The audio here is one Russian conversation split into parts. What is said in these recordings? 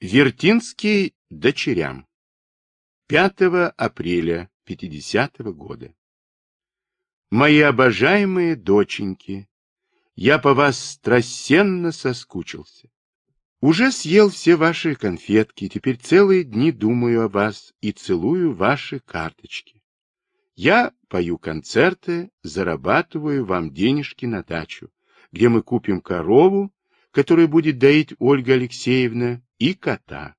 Вертинский дочерям. 5 апреля 50 -го года. Мои обожаемые доченьки, я по вас страстенно соскучился. Уже съел все ваши конфетки, теперь целые дни думаю о вас и целую ваши карточки. Я пою концерты, зарабатываю вам денежки на дачу, где мы купим корову, которую будет доить Ольга Алексеевна, и кота.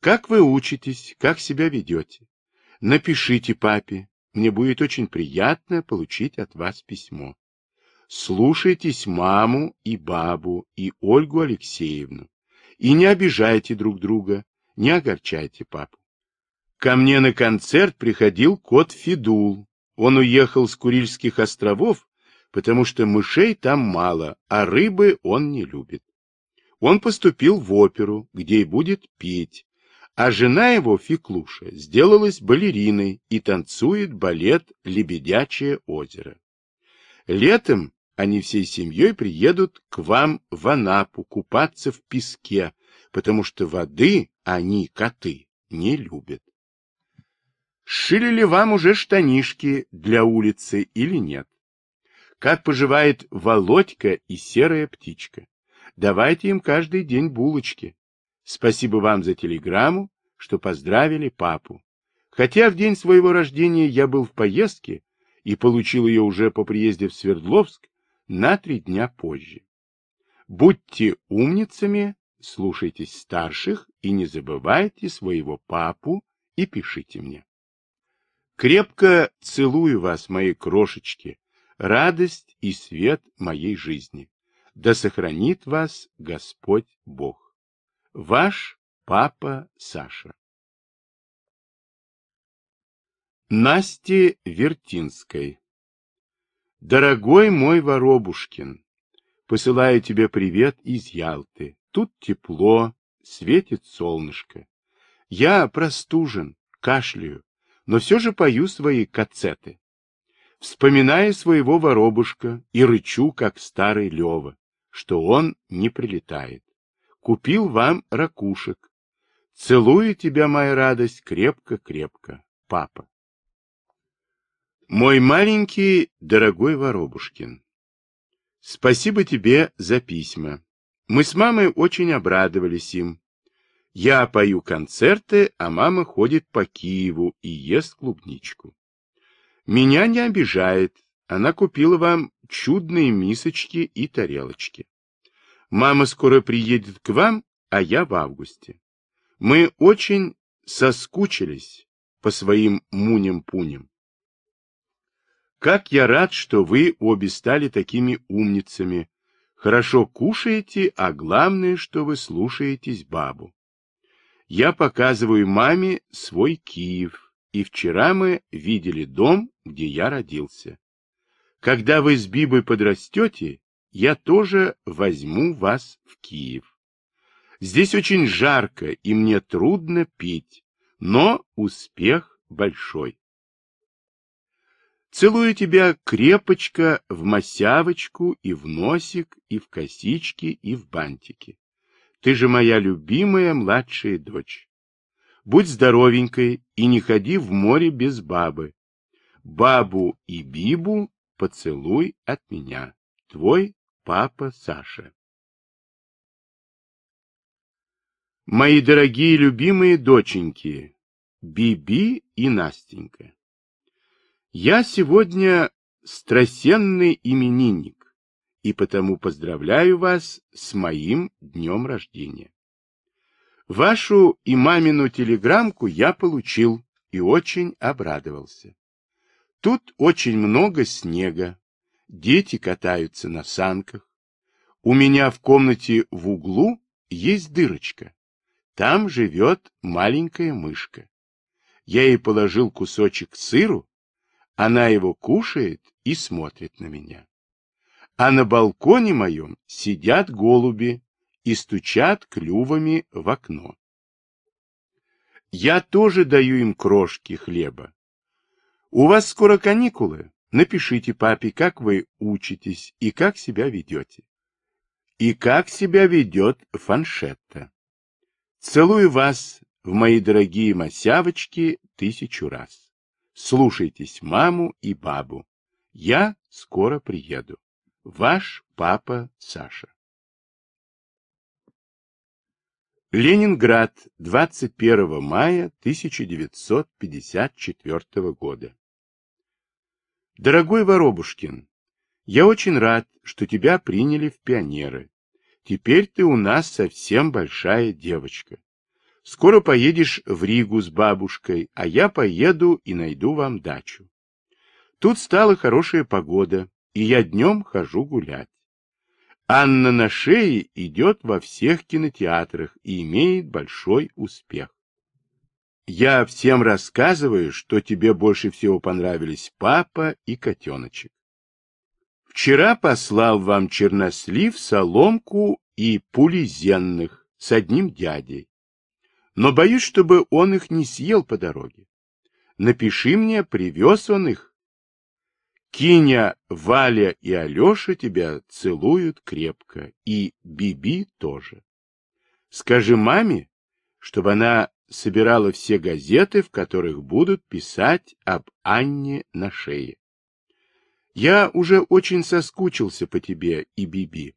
Как вы учитесь, как себя ведете? Напишите папе, мне будет очень приятно получить от вас письмо. Слушайтесь маму и бабу и Ольгу Алексеевну. И не обижайте друг друга, не огорчайте папу. Ко мне на концерт приходил кот Фидул. Он уехал с Курильских островов, потому что мышей там мало, а рыбы он не любит. Он поступил в оперу, где и будет петь, а жена его, Феклуша, сделалась балериной и танцует балет «Лебедячее озеро». Летом они всей семьей приедут к вам в Анапу купаться в песке, потому что воды они, коты, не любят. Шили ли вам уже штанишки для улицы или нет? Как поживает Володька и серая птичка? Давайте им каждый день булочки. Спасибо вам за телеграмму, что поздравили папу. Хотя в день своего рождения я был в поездке и получил ее уже по приезде в Свердловск на три дня позже. Будьте умницами, слушайтесь старших и не забывайте своего папу и пишите мне. Крепко целую вас, мои крошечки, радость и свет моей жизни. Да сохранит вас Господь Бог. Ваш папа Саша. Насте Вертинской Дорогой мой Воробушкин, посылаю тебе привет из Ялты. Тут тепло, светит солнышко. Я простужен, кашляю, но все же пою свои кацеты. Вспоминаю своего воробушка и рычу, как старый Лева что он не прилетает. Купил вам ракушек. Целую тебя, моя радость, крепко-крепко, папа. Мой маленький, дорогой Воробушкин, спасибо тебе за письма. Мы с мамой очень обрадовались им. Я пою концерты, а мама ходит по Киеву и ест клубничку. Меня не обижает, она купила вам чудные мисочки и тарелочки. Мама скоро приедет к вам, а я в августе. Мы очень соскучились по своим муням-пуням. Как я рад, что вы обе стали такими умницами. Хорошо кушаете, а главное, что вы слушаетесь бабу. Я показываю маме свой Киев, и вчера мы видели дом, где я родился. Когда вы с Бибой подрастете, я тоже возьму вас в Киев. Здесь очень жарко, и мне трудно пить, но успех большой. Целую тебя крепочка в масявочку и в носик, и в косички, и в бантики. Ты же моя любимая младшая дочь. Будь здоровенькой и не ходи в море без бабы. Бабу и Бибу поцелуй от меня. Твой папа Саша. Мои дорогие любимые доченьки, Биби и Настенька. Я сегодня страсенный именинник, и потому поздравляю вас с моим днем рождения. Вашу и мамину телеграммку я получил и очень обрадовался. Тут очень много снега. Дети катаются на санках. У меня в комнате в углу есть дырочка. Там живет маленькая мышка. Я ей положил кусочек сыру, она его кушает и смотрит на меня. А на балконе моем сидят голуби и стучат клювами в окно. Я тоже даю им крошки хлеба, у вас скоро каникулы. Напишите папе, как вы учитесь и как себя ведете. И как себя ведет фаншетта. Целую вас в мои дорогие масявочки тысячу раз. Слушайтесь маму и бабу. Я скоро приеду. Ваш папа Саша. Ленинград, 21 мая 1954 года. Дорогой Воробушкин, я очень рад, что тебя приняли в пионеры. Теперь ты у нас совсем большая девочка. Скоро поедешь в Ригу с бабушкой, а я поеду и найду вам дачу. Тут стала хорошая погода, и я днем хожу гулять. Анна на шее идет во всех кинотеатрах и имеет большой успех. Я всем рассказываю, что тебе больше всего понравились папа и котеночек. Вчера послал вам чернослив, соломку и пули зенных с одним дядей. Но боюсь, чтобы он их не съел по дороге. Напиши мне, привез он их Киня, Валя и Алеша тебя целуют крепко, и Биби тоже. Скажи маме, чтобы она собирала все газеты, в которых будут писать об Анне на шее. Я уже очень соскучился по тебе и Биби.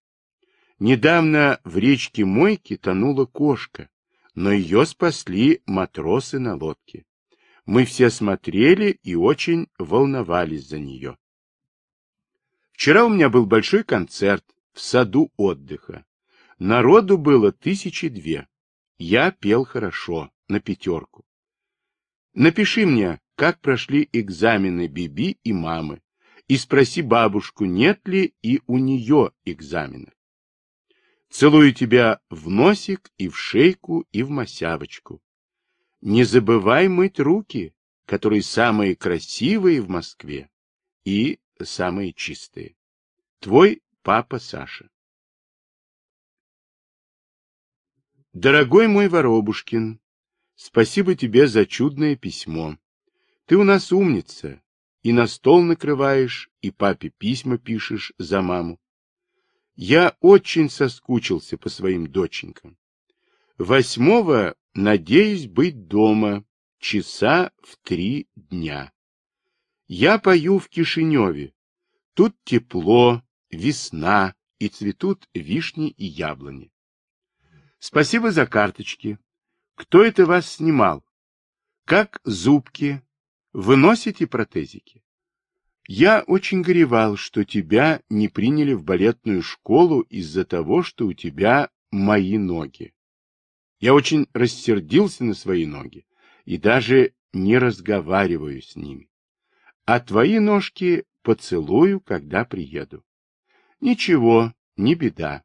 Недавно в речке Мойки тонула кошка, но ее спасли матросы на лодке. Мы все смотрели и очень волновались за нее. Вчера у меня был большой концерт в саду отдыха. Народу было тысячи две. Я пел хорошо, на пятерку. Напиши мне, как прошли экзамены Биби и мамы, и спроси бабушку, нет ли и у нее экзаменов. Целую тебя в носик и в шейку и в масявочку. Не забывай мыть руки, которые самые красивые в Москве и самые чистые. Твой папа Саша. Дорогой мой Воробушкин, спасибо тебе за чудное письмо. Ты у нас умница, и на стол накрываешь, и папе письма пишешь за маму. Я очень соскучился по своим доченькам. Восьмого Надеюсь быть дома часа в три дня. Я пою в Кишиневе. Тут тепло, весна и цветут вишни и яблони. Спасибо за карточки. Кто это вас снимал? Как зубки? выносите протезики? Я очень горевал, что тебя не приняли в балетную школу из-за того, что у тебя мои ноги. Я очень рассердился на свои ноги и даже не разговариваю с ними. А твои ножки поцелую, когда приеду. Ничего, не беда.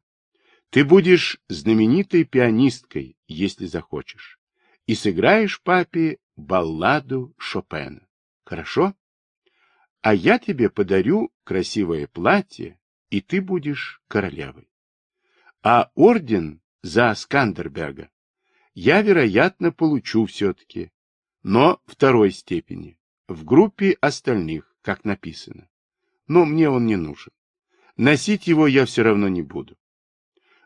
Ты будешь знаменитой пианисткой, если захочешь, и сыграешь папе балладу Шопена. Хорошо? А я тебе подарю красивое платье, и ты будешь королевой. А орден за Скандерберга я, вероятно, получу все-таки, но второй степени, в группе остальных, как написано. Но мне он не нужен. Носить его я все равно не буду.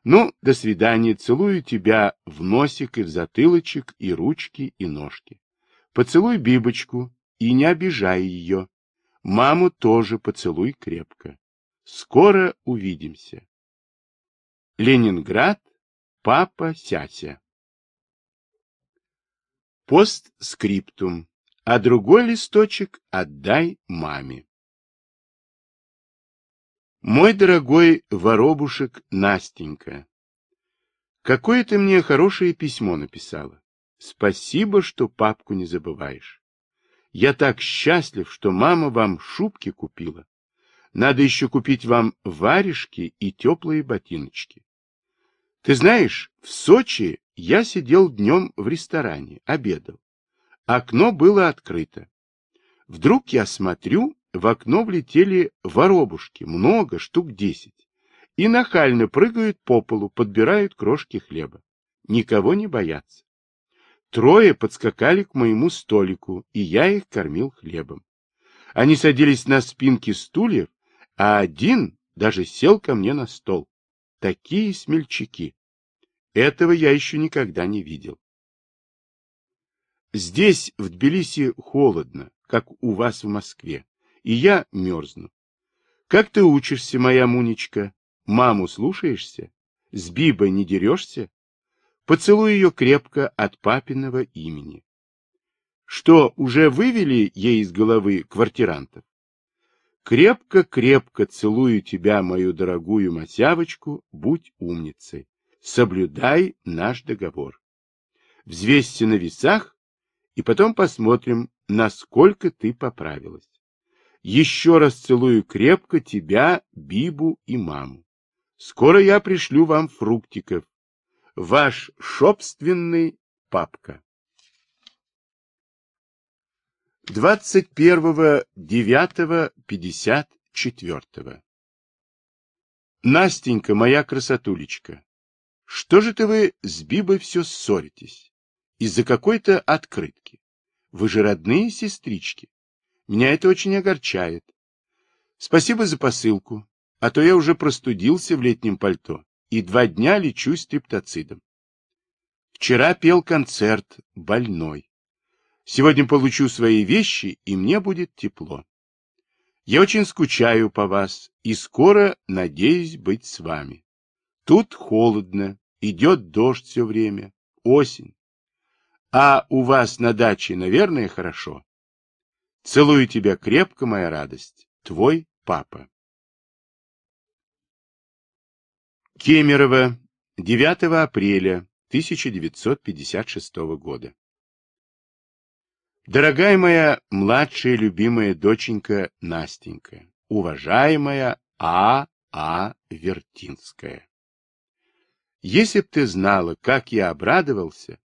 Ну, до свидания, целую тебя в носик и в затылочек, и ручки, и ножки. Поцелуй Бибочку и не обижай ее. Маму тоже поцелуй крепко. Скоро увидимся. Ленинград, папа Сяся. Постскриптум. А другой листочек отдай маме. Мой дорогой воробушек Настенька, какое ты мне хорошее письмо написала. Спасибо, что папку не забываешь. Я так счастлив, что мама вам шубки купила. Надо еще купить вам варежки и теплые ботиночки. Ты знаешь, в Сочи я сидел днем в ресторане, обедал. Окно было открыто. Вдруг я смотрю, в окно влетели воробушки, много, штук десять, и нахально прыгают по полу, подбирают крошки хлеба. Никого не боятся. Трое подскакали к моему столику, и я их кормил хлебом. Они садились на спинки стульев, а один даже сел ко мне на стол. Такие смельчаки! Этого я еще никогда не видел. Здесь, в Тбилиси, холодно, как у вас в Москве, и я мерзну. Как ты учишься, моя Мунечка? Маму слушаешься? С Бибой не дерешься? Поцелуй ее крепко от папиного имени. Что, уже вывели ей из головы квартирантов? Крепко-крепко целую тебя, мою дорогую матявочку, будь умницей. Соблюдай наш договор. Взвесься на весах, и потом посмотрим, насколько ты поправилась. Еще раз целую крепко тебя, Бибу и маму. Скоро я пришлю вам фруктиков. Ваш собственный папка. 21.09.54. Настенька, моя красотулечка, что же ты вы с Бибой все ссоритесь? Из-за какой-то открытки. Вы же родные сестрички. Меня это очень огорчает. Спасибо за посылку, а то я уже простудился в летнем пальто и два дня лечусь триптоцидом. Вчера пел концерт «Больной». Сегодня получу свои вещи, и мне будет тепло. Я очень скучаю по вас и скоро надеюсь быть с вами. Тут холодно, идет дождь все время, осень. А у вас на даче, наверное, хорошо. Целую тебя крепко, моя радость. Твой папа. Кемерово, 9 апреля 1956 года. Дорогая моя младшая любимая доченька Настенька, уважаемая А.А. А. Вертинская. Если б ты знала, как я обрадовался,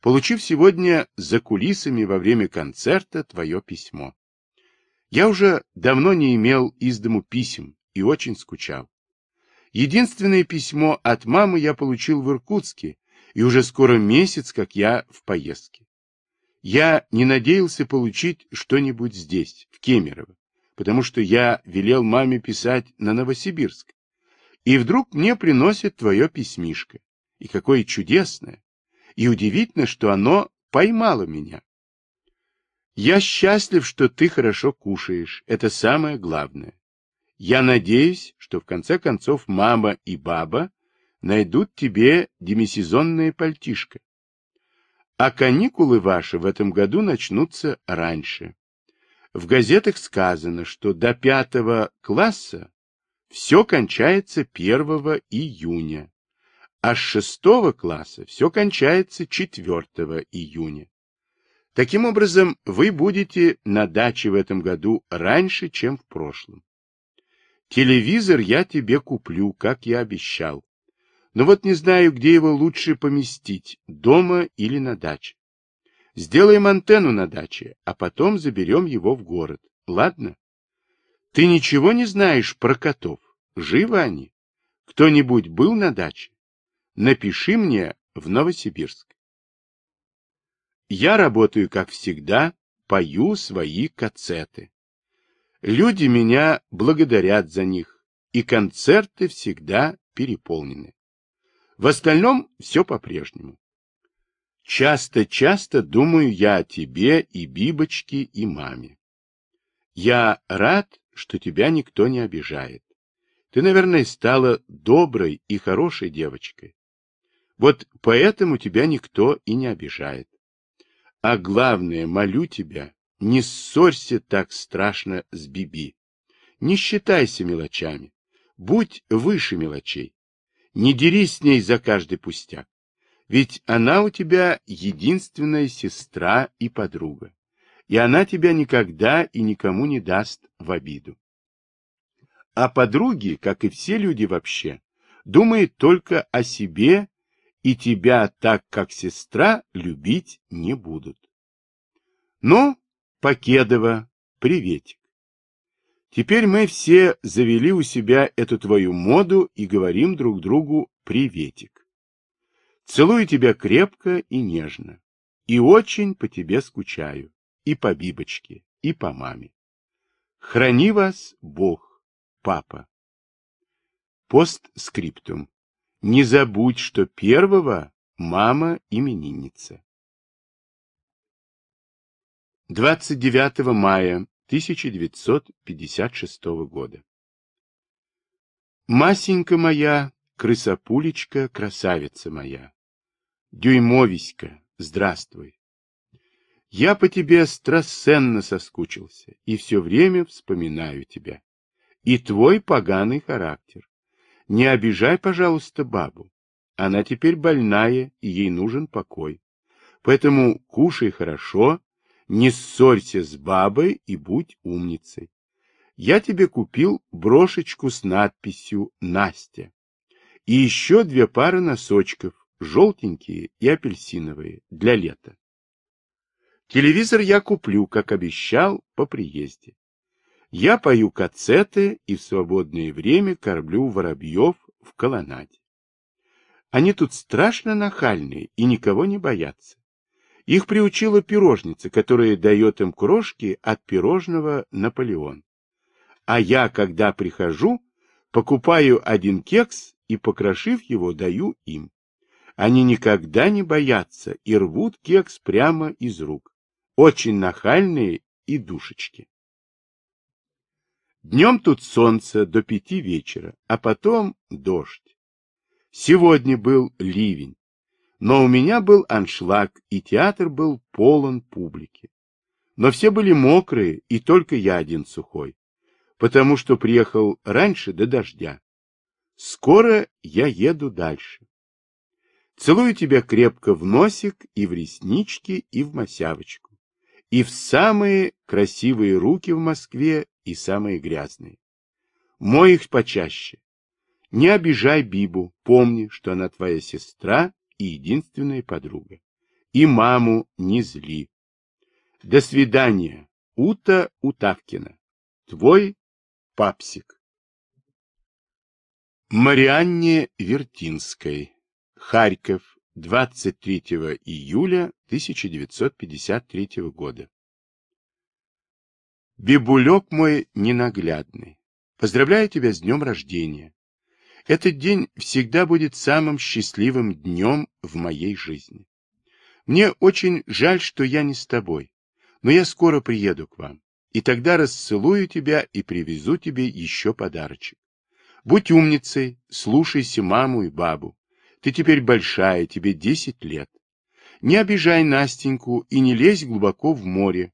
получив сегодня за кулисами во время концерта твое письмо. Я уже давно не имел из дому писем и очень скучал. Единственное письмо от мамы я получил в Иркутске, и уже скоро месяц, как я в поездке. Я не надеялся получить что-нибудь здесь, в Кемерово, потому что я велел маме писать на Новосибирск. И вдруг мне приносит твое письмишко. И какое чудесное! И удивительно, что оно поймало меня. Я счастлив, что ты хорошо кушаешь. Это самое главное. Я надеюсь, что в конце концов мама и баба найдут тебе демисезонное пальтишко. А каникулы ваши в этом году начнутся раньше. В газетах сказано, что до пятого класса все кончается 1 июня, а с шестого класса все кончается 4 июня. Таким образом, вы будете на даче в этом году раньше, чем в прошлом. Телевизор я тебе куплю, как я обещал, но вот не знаю, где его лучше поместить, дома или на даче. Сделаем антенну на даче, а потом заберем его в город. Ладно? Ты ничего не знаешь про котов? Живы они? Кто-нибудь был на даче? Напиши мне в Новосибирск. Я работаю, как всегда, пою свои кацеты. Люди меня благодарят за них, и концерты всегда переполнены. В остальном все по-прежнему. Часто-часто думаю я о тебе и Бибочке, и маме. Я рад, что тебя никто не обижает. Ты, наверное, стала доброй и хорошей девочкой. Вот поэтому тебя никто и не обижает. А главное, молю тебя, не ссорься так страшно с Биби. Не считайся мелочами. Будь выше мелочей. Не дерись с ней за каждый пустяк. Ведь она у тебя единственная сестра и подруга, и она тебя никогда и никому не даст в обиду. А подруги, как и все люди вообще, думают только о себе, и тебя так, как сестра, любить не будут. Но, Покедова, привет. Теперь мы все завели у себя эту твою моду и говорим друг другу приветик. Целую тебя крепко и нежно. И очень по тебе скучаю. И по Бибочке, и по маме. Храни вас Бог, папа. Постскриптум. Не забудь, что первого мама именинница. 29 мая 1956 года. Масенька моя, крысопулечка, красавица моя, дюймовиська, здравствуй. Я по тебе страстенно соскучился и все время вспоминаю тебя. И твой поганый характер. Не обижай, пожалуйста, бабу. Она теперь больная, и ей нужен покой. Поэтому кушай хорошо не ссорься с бабой и будь умницей. Я тебе купил брошечку с надписью «Настя». И еще две пары носочков, желтенькие и апельсиновые, для лета. Телевизор я куплю, как обещал, по приезде. Я пою кацеты и в свободное время кормлю воробьев в колонаде. Они тут страшно нахальные и никого не боятся. Их приучила пирожница, которая дает им крошки от пирожного Наполеон. А я, когда прихожу, покупаю один кекс и, покрошив его, даю им. Они никогда не боятся и рвут кекс прямо из рук. Очень нахальные и душечки. Днем тут солнце до пяти вечера, а потом дождь. Сегодня был ливень, но у меня был аншлаг, и театр был полон публики. Но все были мокрые, и только я один сухой, потому что приехал раньше до дождя. Скоро я еду дальше. Целую тебя крепко в носик и в реснички и в масявочку И в самые красивые руки в Москве и самые грязные. Мой их почаще. Не обижай Бибу, помни, что она твоя сестра и единственная подруга. И маму не зли. До свидания, Ута Утавкина. Твой папсик. Марианне Вертинской. Харьков. 23 июля 1953 года. Бибулек мой ненаглядный, поздравляю тебя с днем рождения. Этот день всегда будет самым счастливым днем в моей жизни. Мне очень жаль, что я не с тобой, но я скоро приеду к вам, и тогда расцелую тебя и привезу тебе еще подарочек. Будь умницей, слушайся маму и бабу. Ты теперь большая, тебе десять лет. Не обижай Настеньку и не лезь глубоко в море,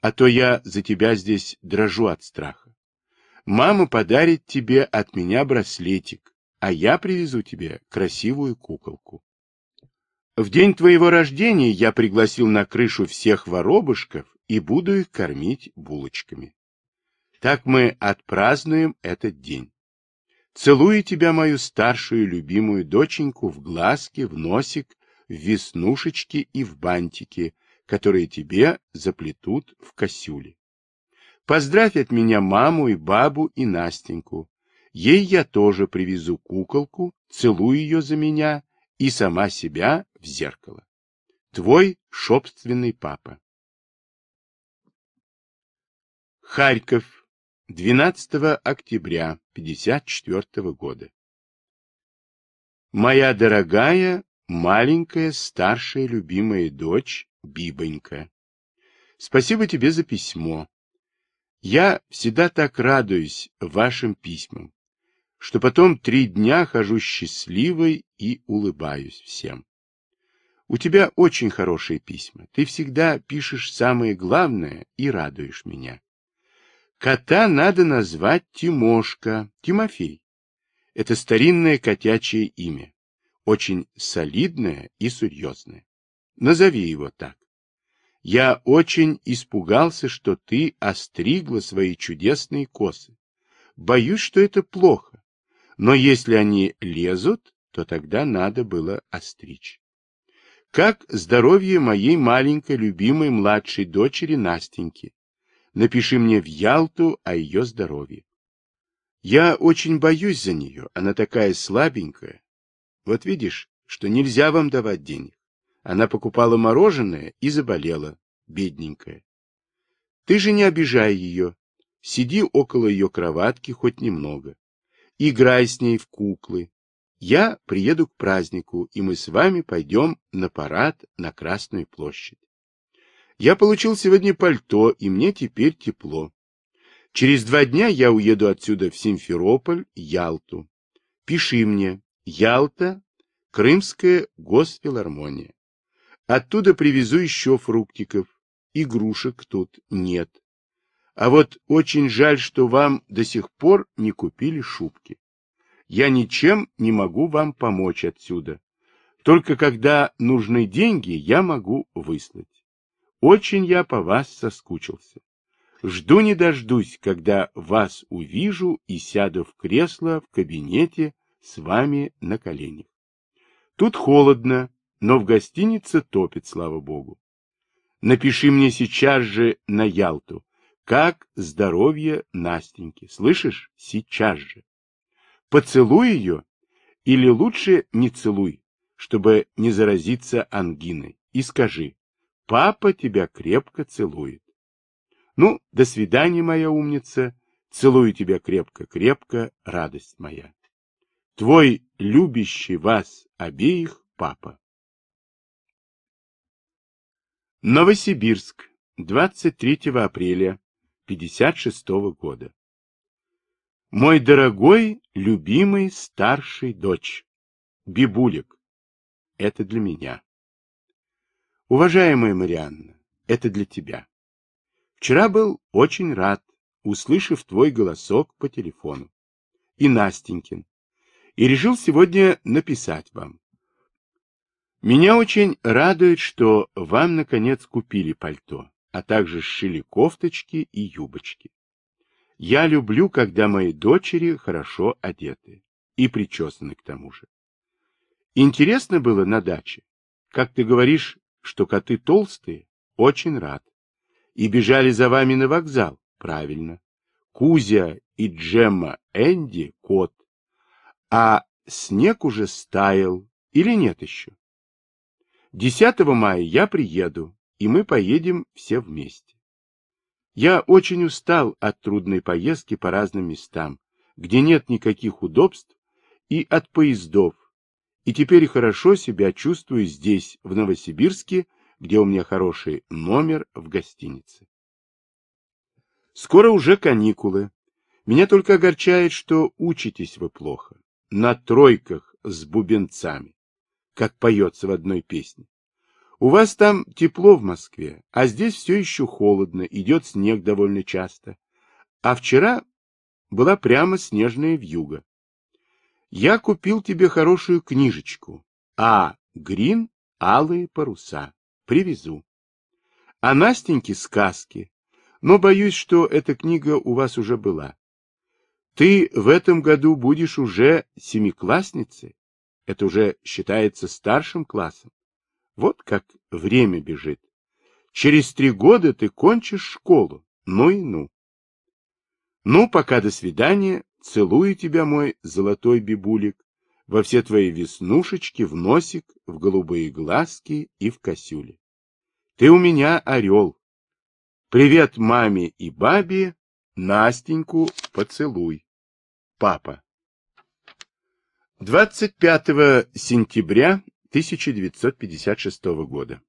а то я за тебя здесь дрожу от страха. Мама подарит тебе от меня браслетик, а я привезу тебе красивую куколку. В день твоего рождения я пригласил на крышу всех воробушков и буду их кормить булочками. Так мы отпразднуем этот день. Целую тебя, мою старшую любимую доченьку, в глазки, в носик, в веснушечки и в бантики, которые тебе заплетут в косюле. Поздравь от меня маму и бабу и Настеньку, Ей я тоже привезу куколку, целую ее за меня и сама себя в зеркало. Твой собственный папа. Харьков, 12 октября 1954 года. Моя дорогая, маленькая, старшая, любимая дочь Бибонька. Спасибо тебе за письмо. Я всегда так радуюсь вашим письмам что потом три дня хожу счастливой и улыбаюсь всем. У тебя очень хорошие письма. Ты всегда пишешь самое главное и радуешь меня. Кота надо назвать Тимошка, Тимофей. Это старинное котячье имя, очень солидное и серьезное. Назови его так. Я очень испугался, что ты остригла свои чудесные косы. Боюсь, что это плохо но если они лезут, то тогда надо было остричь. Как здоровье моей маленькой любимой младшей дочери Настеньки? Напиши мне в Ялту о ее здоровье. Я очень боюсь за нее, она такая слабенькая. Вот видишь, что нельзя вам давать денег. Она покупала мороженое и заболела, бедненькая. Ты же не обижай ее. Сиди около ее кроватки хоть немного играй с ней в куклы. Я приеду к празднику, и мы с вами пойдем на парад на Красную площадь. Я получил сегодня пальто, и мне теперь тепло. Через два дня я уеду отсюда в Симферополь, Ялту. Пиши мне. Ялта, Крымская госфилармония. Оттуда привезу еще фруктиков. Игрушек тут нет. А вот очень жаль, что вам до сих пор не купили шубки. Я ничем не могу вам помочь отсюда. Только когда нужны деньги, я могу выслать. Очень я по вас соскучился. Жду не дождусь, когда вас увижу и сяду в кресло в кабинете с вами на коленях. Тут холодно, но в гостинице топит, слава богу. Напиши мне сейчас же на Ялту. Как здоровье Настеньки? Слышишь? Сейчас же. Поцелуй ее, или лучше не целуй, чтобы не заразиться ангиной, и скажи, папа тебя крепко целует. Ну, до свидания, моя умница. Целую тебя крепко-крепко, радость моя. Твой любящий вас обеих папа. Новосибирск, 23 апреля 1956 года. Мой дорогой, любимый старший дочь, Бибулик, это для меня. Уважаемая Марианна, это для тебя. Вчера был очень рад, услышав твой голосок по телефону. И Настенькин. И решил сегодня написать вам. Меня очень радует, что вам, наконец, купили пальто а также шили кофточки и юбочки. Я люблю, когда мои дочери хорошо одеты и причесаны к тому же. Интересно было на даче. Как ты говоришь, что коты толстые? Очень рад. И бежали за вами на вокзал? Правильно. Кузя и Джемма Энди – кот. А снег уже стаял или нет еще? 10 мая я приеду, и мы поедем все вместе. Я очень устал от трудной поездки по разным местам, где нет никаких удобств, и от поездов, и теперь хорошо себя чувствую здесь, в Новосибирске, где у меня хороший номер в гостинице. Скоро уже каникулы. Меня только огорчает, что учитесь вы плохо. На тройках с бубенцами, как поется в одной песне. У вас там тепло в Москве, а здесь все еще холодно, идет снег довольно часто. А вчера была прямо снежная вьюга. Я купил тебе хорошую книжечку. А. Грин. Алые паруса. Привезу. А Настеньке сказки. Но боюсь, что эта книга у вас уже была. Ты в этом году будешь уже семиклассницей. Это уже считается старшим классом. Вот как время бежит. Через три года ты кончишь школу. Ну и ну. Ну, пока до свидания. Целую тебя, мой золотой бибулик, во все твои веснушечки, в носик, в голубые глазки и в косюли. Ты у меня орел. Привет маме и бабе, Настеньку поцелуй. Папа. 25 сентября 1956 года.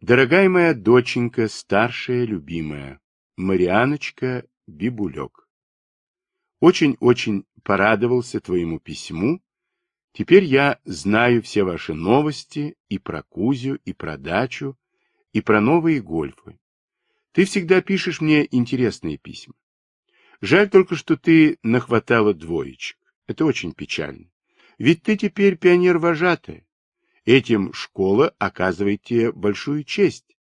Дорогая моя доченька, старшая, любимая, Марианочка Бибулек. Очень-очень порадовался твоему письму. Теперь я знаю все ваши новости и про Кузю, и про дачу, и про новые гольфы. Ты всегда пишешь мне интересные письма. Жаль только, что ты нахватала двоечек. Это очень печально. Ведь ты теперь пионер-вожатая. Этим школа оказывает тебе большую честь.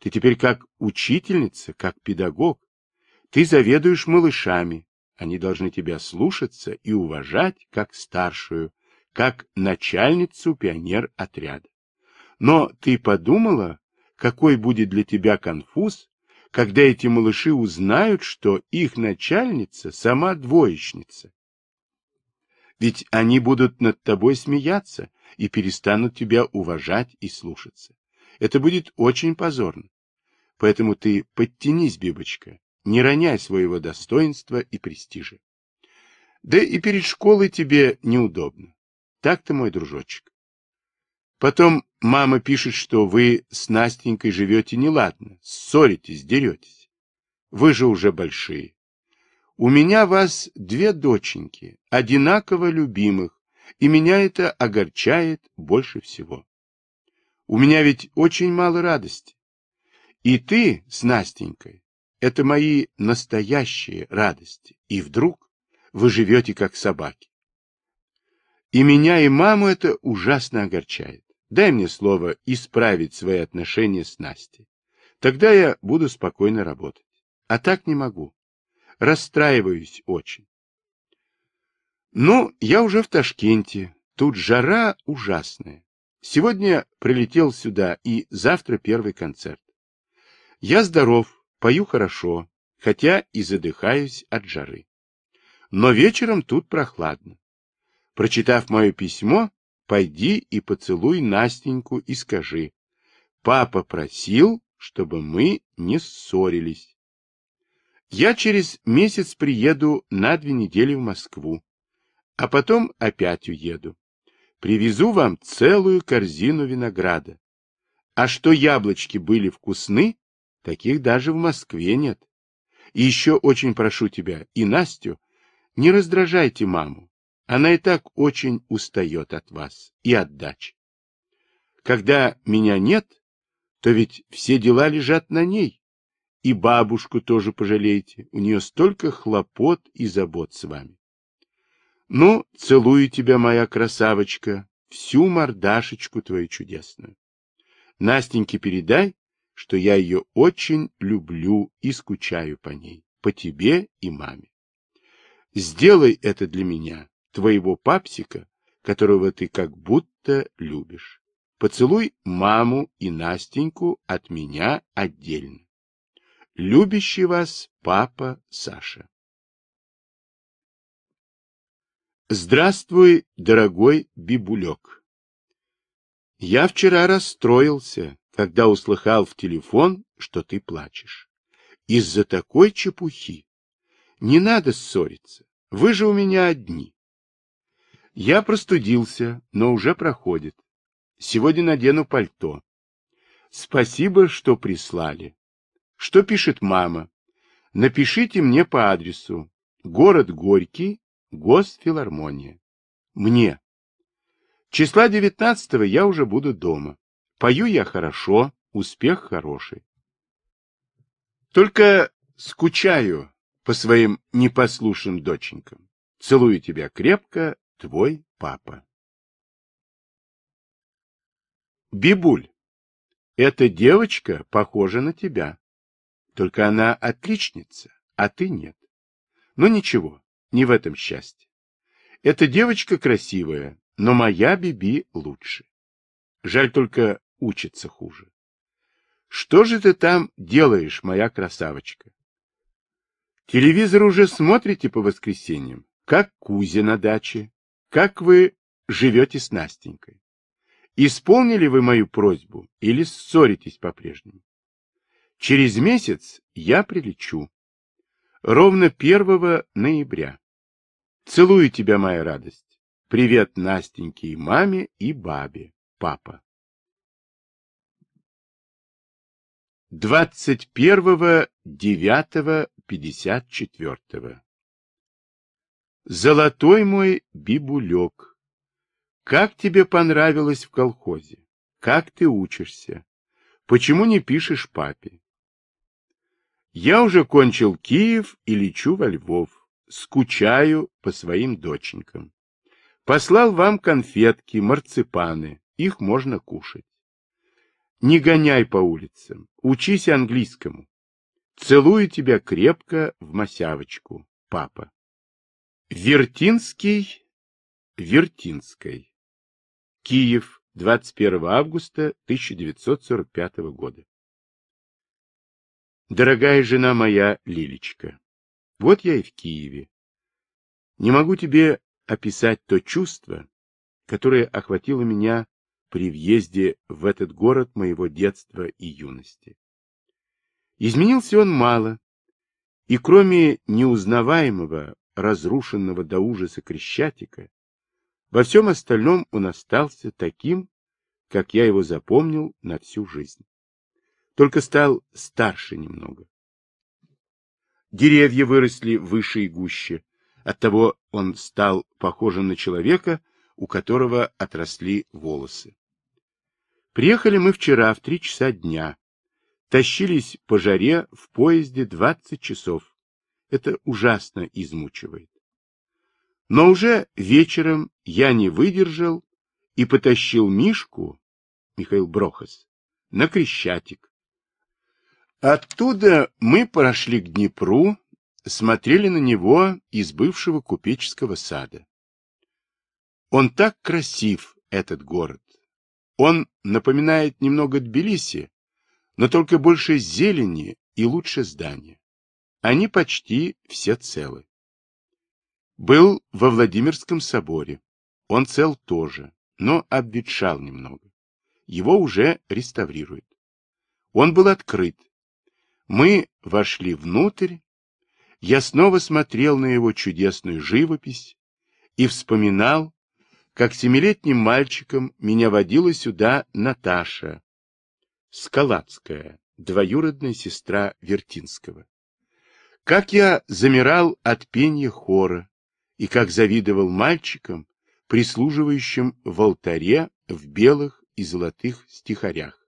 Ты теперь как учительница, как педагог. Ты заведуешь малышами. Они должны тебя слушаться и уважать как старшую, как начальницу пионер-отряда. Но ты подумала, какой будет для тебя конфуз, когда эти малыши узнают, что их начальница сама двоечница, ведь они будут над тобой смеяться и перестанут тебя уважать и слушаться. Это будет очень позорно. Поэтому ты подтянись, Бибочка, не роняй своего достоинства и престижа. Да и перед школой тебе неудобно. Так-то, мой дружочек. Потом мама пишет, что вы с Настенькой живете неладно, ссоритесь, деретесь. Вы же уже большие. У меня вас две доченьки, одинаково любимых, и меня это огорчает больше всего. У меня ведь очень мало радости. И ты с Настенькой — это мои настоящие радости. И вдруг вы живете как собаки. И меня, и маму это ужасно огорчает. Дай мне слово исправить свои отношения с Настей. Тогда я буду спокойно работать. А так не могу расстраиваюсь очень. Ну, я уже в Ташкенте. Тут жара ужасная. Сегодня прилетел сюда и завтра первый концерт. Я здоров, пою хорошо, хотя и задыхаюсь от жары. Но вечером тут прохладно. Прочитав мое письмо, пойди и поцелуй Настеньку и скажи. Папа просил, чтобы мы не ссорились. Я через месяц приеду на две недели в Москву, а потом опять уеду. Привезу вам целую корзину винограда. А что яблочки были вкусны, таких даже в Москве нет. И еще очень прошу тебя и Настю, не раздражайте маму. Она и так очень устает от вас и от дачи. Когда меня нет, то ведь все дела лежат на ней. И бабушку тоже пожалейте. У нее столько хлопот и забот с вами. Ну, целую тебя, моя красавочка, всю мордашечку твою чудесную. Настеньке передай, что я ее очень люблю и скучаю по ней, по тебе и маме. Сделай это для меня, твоего папсика, которого ты как будто любишь. Поцелуй маму и Настеньку от меня отдельно. Любящий вас папа Саша. Здравствуй, дорогой Бибулек. Я вчера расстроился, когда услыхал в телефон, что ты плачешь. Из-за такой чепухи. Не надо ссориться. Вы же у меня одни. Я простудился, но уже проходит. Сегодня надену пальто. Спасибо, что прислали. Что пишет мама? Напишите мне по адресу. Город Горький, Госфилармония. Мне. Числа 19 я уже буду дома. Пою я хорошо, успех хороший. Только скучаю по своим непослушным доченькам. Целую тебя крепко, твой папа. Бибуль, эта девочка похожа на тебя. Только она отличница, а ты нет. Но ничего, не в этом счастье. Эта девочка красивая, но моя Биби лучше. Жаль только учится хуже. Что же ты там делаешь, моя красавочка? Телевизор уже смотрите по воскресеньям. Как Кузя на даче. Как вы живете с Настенькой. Исполнили вы мою просьбу или ссоритесь по-прежнему? Через месяц я прилечу. Ровно 1 ноября. Целую тебя, моя радость. Привет Настеньке и маме, и бабе, папа. 21.09.54 Золотой мой бибулек, как тебе понравилось в колхозе? Как ты учишься? Почему не пишешь папе? Я уже кончил Киев и лечу во Львов. Скучаю по своим доченькам. Послал вам конфетки, марципаны. Их можно кушать. Не гоняй по улицам. Учись английскому. Целую тебя крепко в масявочку, папа. Вертинский, Вертинской. Киев, 21 августа 1945 года. Дорогая жена моя, Лилечка, вот я и в Киеве. Не могу тебе описать то чувство, которое охватило меня при въезде в этот город моего детства и юности. Изменился он мало, и кроме неузнаваемого, разрушенного до ужаса Крещатика, во всем остальном он остался таким, как я его запомнил на всю жизнь только стал старше немного. Деревья выросли выше и гуще, оттого он стал похожим на человека, у которого отросли волосы. Приехали мы вчера в три часа дня. Тащились по жаре в поезде двадцать часов. Это ужасно измучивает. Но уже вечером я не выдержал и потащил Мишку, Михаил Брохас, на Крещатик. Оттуда мы прошли к Днепру, смотрели на него из бывшего купеческого сада. Он так красив, этот город. Он напоминает немного Тбилиси, но только больше зелени и лучше здания. Они почти все целы. Был во Владимирском соборе. Он цел тоже, но обветшал немного. Его уже реставрируют. Он был открыт, мы вошли внутрь. Я снова смотрел на его чудесную живопись и вспоминал, как семилетним мальчиком меня водила сюда Наташа Скалацкая, двоюродная сестра Вертинского. Как я замирал от пения хора и как завидовал мальчикам, прислуживающим в алтаре в белых и золотых стихарях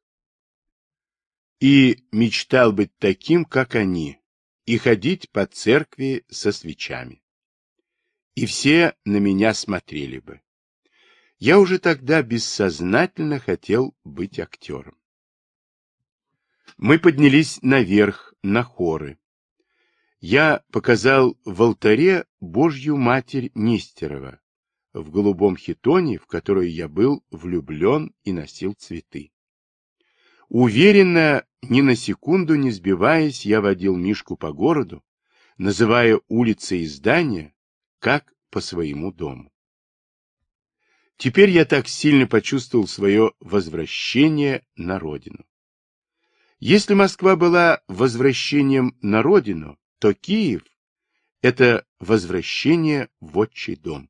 и мечтал быть таким, как они, и ходить по церкви со свечами. И все на меня смотрели бы. Я уже тогда бессознательно хотел быть актером. Мы поднялись наверх, на хоры. Я показал в алтаре Божью Матерь Нестерова в голубом хитоне, в которую я был влюблен и носил цветы. Уверенно, ни на секунду не сбиваясь, я водил Мишку по городу, называя улицы и здания, как по своему дому. Теперь я так сильно почувствовал свое возвращение на родину. Если Москва была возвращением на родину, то Киев – это возвращение в отчий дом.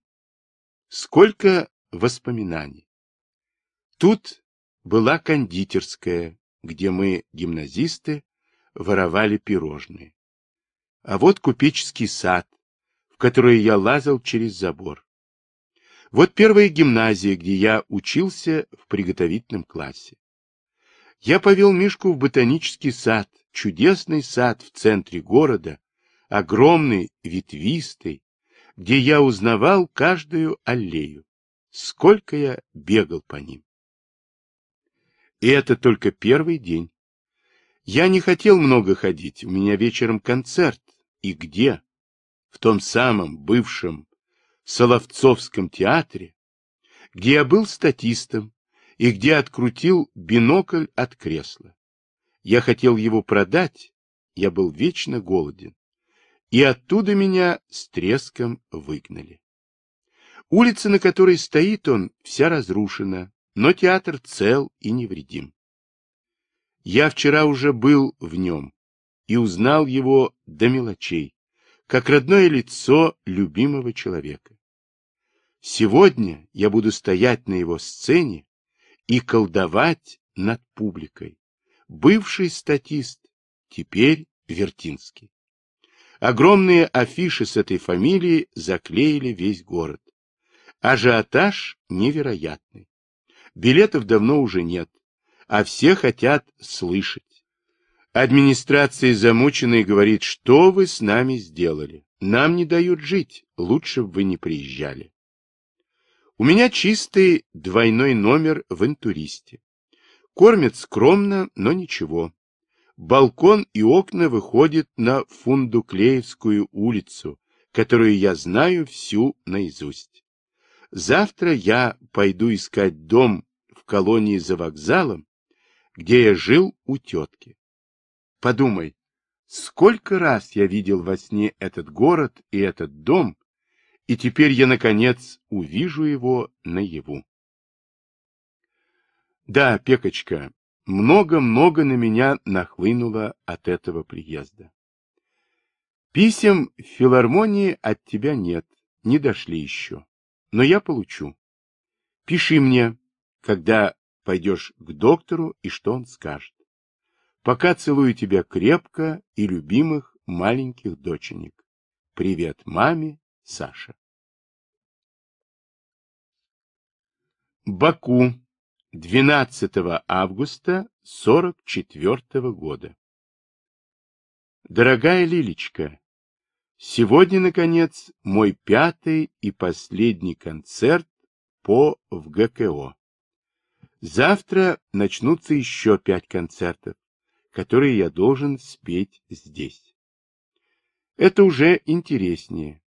Сколько воспоминаний! Тут была кондитерская, где мы, гимназисты, воровали пирожные. А вот купеческий сад, в который я лазал через забор. Вот первая гимназия, где я учился в приготовительном классе. Я повел Мишку в ботанический сад, чудесный сад в центре города, огромный, ветвистый, где я узнавал каждую аллею. Сколько я бегал по ним. И это только первый день. Я не хотел много ходить, у меня вечером концерт. И где? В том самом бывшем Соловцовском театре, где я был статистом и где открутил бинокль от кресла. Я хотел его продать, я был вечно голоден. И оттуда меня с треском выгнали. Улица, на которой стоит он, вся разрушена, но театр цел и невредим. Я вчера уже был в нем и узнал его до мелочей, как родное лицо любимого человека. Сегодня я буду стоять на его сцене и колдовать над публикой. Бывший статист, теперь Вертинский. Огромные афиши с этой фамилией заклеили весь город. Ажиотаж невероятный. Билетов давно уже нет, а все хотят слышать. Администрация замученная говорит, что вы с нами сделали? Нам не дают жить, лучше бы вы не приезжали. У меня чистый двойной номер в интуристе. Кормят скромно, но ничего. Балкон и окна выходят на Фундуклеевскую улицу, которую я знаю всю наизусть. Завтра я пойду искать дом колонии за вокзалом, где я жил у тетки. Подумай, сколько раз я видел во сне этот город и этот дом, и теперь я, наконец, увижу его наяву. Да, Пекочка, много-много на меня нахлынуло от этого приезда. Писем в филармонии от тебя нет, не дошли еще, но я получу. Пиши мне, когда пойдешь к доктору и что он скажет. Пока целую тебя крепко и любимых маленьких доченек. Привет маме, Саша. Баку, 12 августа 44 года. Дорогая Лилечка, сегодня, наконец, мой пятый и последний концерт по ВГКО. Завтра начнутся еще пять концертов, которые я должен спеть здесь. Это уже интереснее.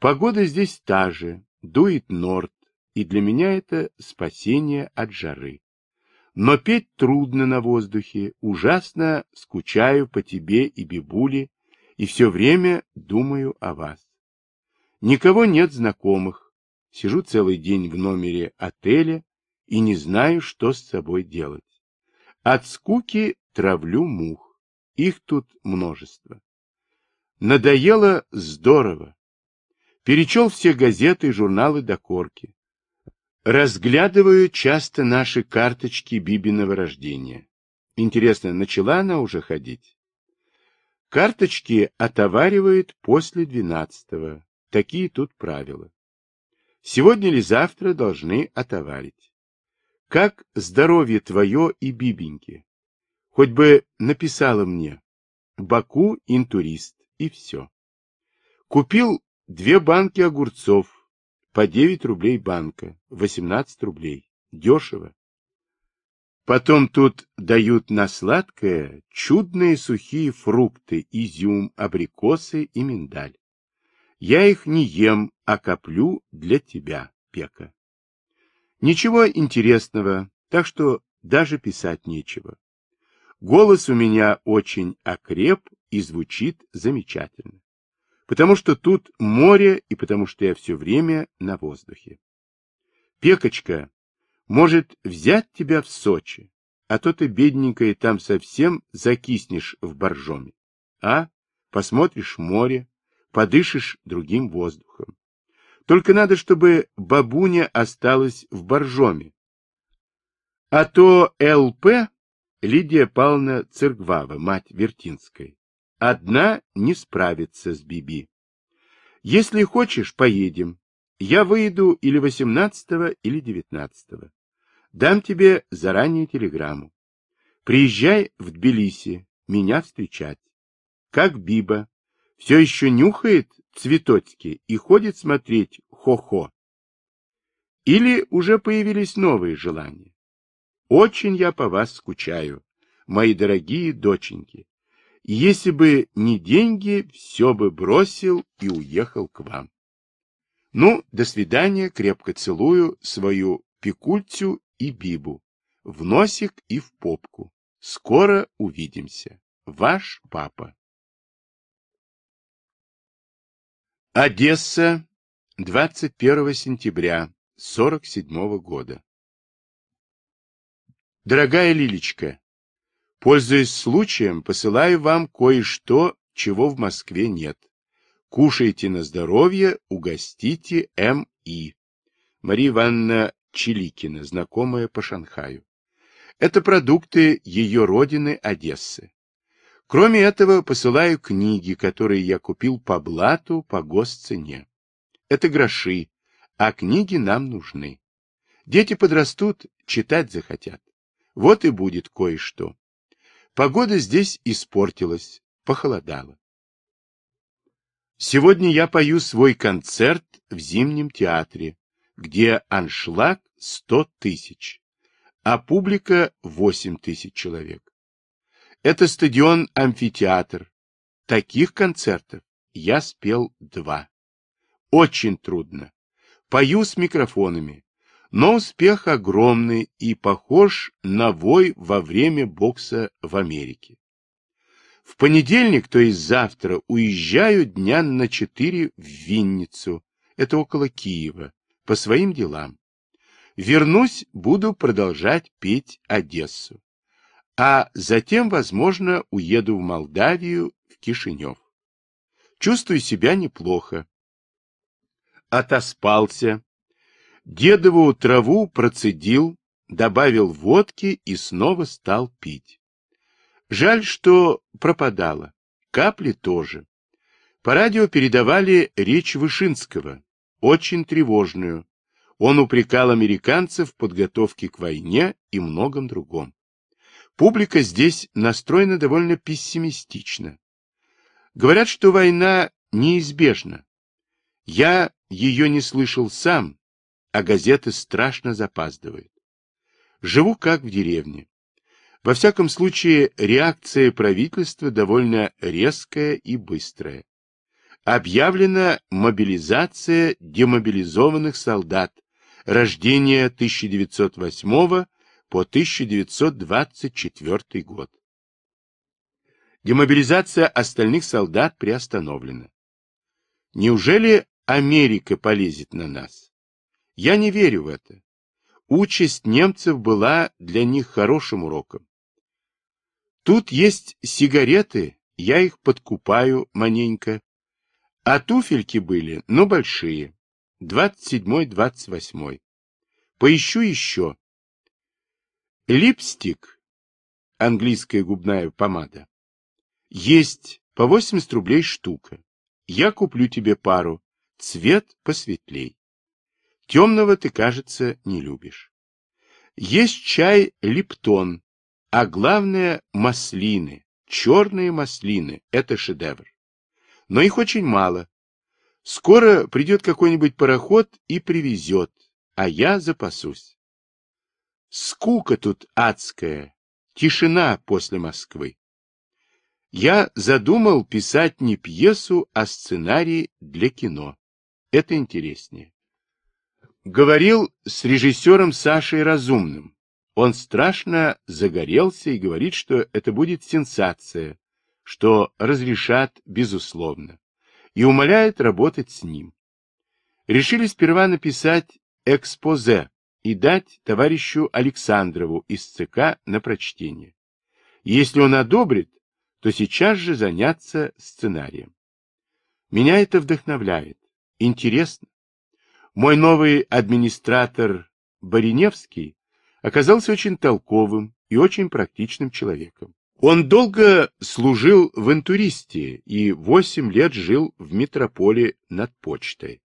Погода здесь та же, дует норд, и для меня это спасение от жары. Но петь трудно на воздухе, ужасно скучаю по тебе и бибуле, и все время думаю о вас. Никого нет знакомых, сижу целый день в номере отеля, и не знаю, что с собой делать. От скуки травлю мух. Их тут множество. Надоело здорово. Перечел все газеты и журналы до корки. Разглядываю часто наши карточки Бибиного рождения. Интересно, начала она уже ходить? Карточки отоваривает после двенадцатого. Такие тут правила. Сегодня или завтра должны отоварить. Как здоровье твое и Бибеньки? Хоть бы написала мне. Баку интурист. И все. Купил две банки огурцов. По 9 рублей банка. 18 рублей. Дешево. Потом тут дают на сладкое чудные сухие фрукты, изюм, абрикосы и миндаль. Я их не ем, а коплю для тебя, Пека. Ничего интересного, так что даже писать нечего. Голос у меня очень окреп и звучит замечательно. Потому что тут море и потому что я все время на воздухе. Пекочка, может взять тебя в Сочи, а то ты, бедненькая, там совсем закиснешь в боржоме. А? Посмотришь море, подышишь другим воздухом. Только надо, чтобы бабуня осталась в Боржоме. А то ЛП, Лидия Павловна Цергвава, мать Вертинской, одна не справится с Биби. Если хочешь, поедем. Я выйду или 18 или 19 -го. Дам тебе заранее телеграмму. Приезжай в Тбилиси меня встречать. Как Биба? Все еще нюхает цветочки и ходит смотреть хо-хо. Или уже появились новые желания? Очень я по вас скучаю, мои дорогие доченьки. Если бы не деньги, все бы бросил и уехал к вам. Ну, до свидания, крепко целую свою Пикульцу и бибу, в носик и в попку. Скоро увидимся. Ваш папа. Одесса, 21 сентября 47 года. Дорогая Лилечка, пользуясь случаем, посылаю вам кое-что, чего в Москве нет. Кушайте на здоровье, угостите М.И. Мария Ивановна Челикина, знакомая по Шанхаю. Это продукты ее родины Одессы. Кроме этого, посылаю книги, которые я купил по блату, по госцене. Это гроши, а книги нам нужны. Дети подрастут, читать захотят. Вот и будет кое-что. Погода здесь испортилась, похолодало. Сегодня я пою свой концерт в Зимнем театре, где аншлаг 100 тысяч, а публика 8 тысяч человек. Это стадион-амфитеатр. Таких концертов я спел два. Очень трудно. Пою с микрофонами. Но успех огромный и похож на вой во время бокса в Америке. В понедельник, то есть завтра, уезжаю дня на четыре в Винницу, это около Киева, по своим делам. Вернусь, буду продолжать петь Одессу а затем, возможно, уеду в Молдавию, в Кишинев. Чувствую себя неплохо. Отоспался. Дедову траву процедил, добавил водки и снова стал пить. Жаль, что пропадала. Капли тоже. По радио передавали речь Вышинского, очень тревожную. Он упрекал американцев в подготовке к войне и многом другом. Публика здесь настроена довольно пессимистично. Говорят, что война неизбежна. Я ее не слышал сам, а газеты страшно запаздывают. Живу как в деревне. Во всяком случае, реакция правительства довольно резкая и быстрая. Объявлена мобилизация демобилизованных солдат, рождение 1908 года по 1924 год. Демобилизация остальных солдат приостановлена. Неужели Америка полезет на нас? Я не верю в это. Участь немцев была для них хорошим уроком. Тут есть сигареты, я их подкупаю маненько. А туфельки были, но большие, 27-28. Поищу еще. Липстик, английская губная помада, есть по 80 рублей штука. Я куплю тебе пару, цвет посветлей. Темного ты, кажется, не любишь. Есть чай липтон, а главное маслины, черные маслины, это шедевр. Но их очень мало. Скоро придет какой-нибудь пароход и привезет, а я запасусь. Скука тут адская, тишина после Москвы. Я задумал писать не пьесу, а сценарий для кино. Это интереснее. Говорил с режиссером Сашей Разумным. Он страшно загорелся и говорит, что это будет сенсация, что разрешат безусловно, и умоляет работать с ним. Решили сперва написать экспозе, и дать товарищу Александрову из ЦК на прочтение. Если он одобрит, то сейчас же заняться сценарием. Меня это вдохновляет. Интересно. Мой новый администратор Бариневский оказался очень толковым и очень практичным человеком. Он долго служил в интуристе и восемь лет жил в метрополе над почтой.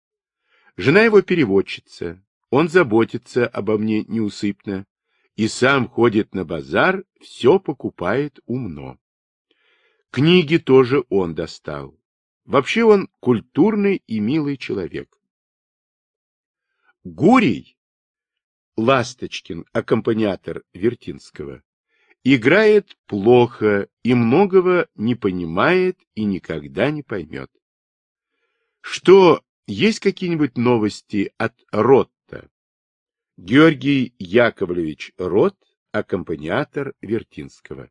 Жена его переводчица, он заботится обо мне неусыпно и сам ходит на базар, все покупает умно. Книги тоже он достал. Вообще он культурный и милый человек. Гурий, Ласточкин, аккомпаниатор Вертинского, играет плохо и многого не понимает и никогда не поймет. Что, есть какие-нибудь новости от Рот Георгий Яковлевич Рот, аккомпаниатор Вертинского.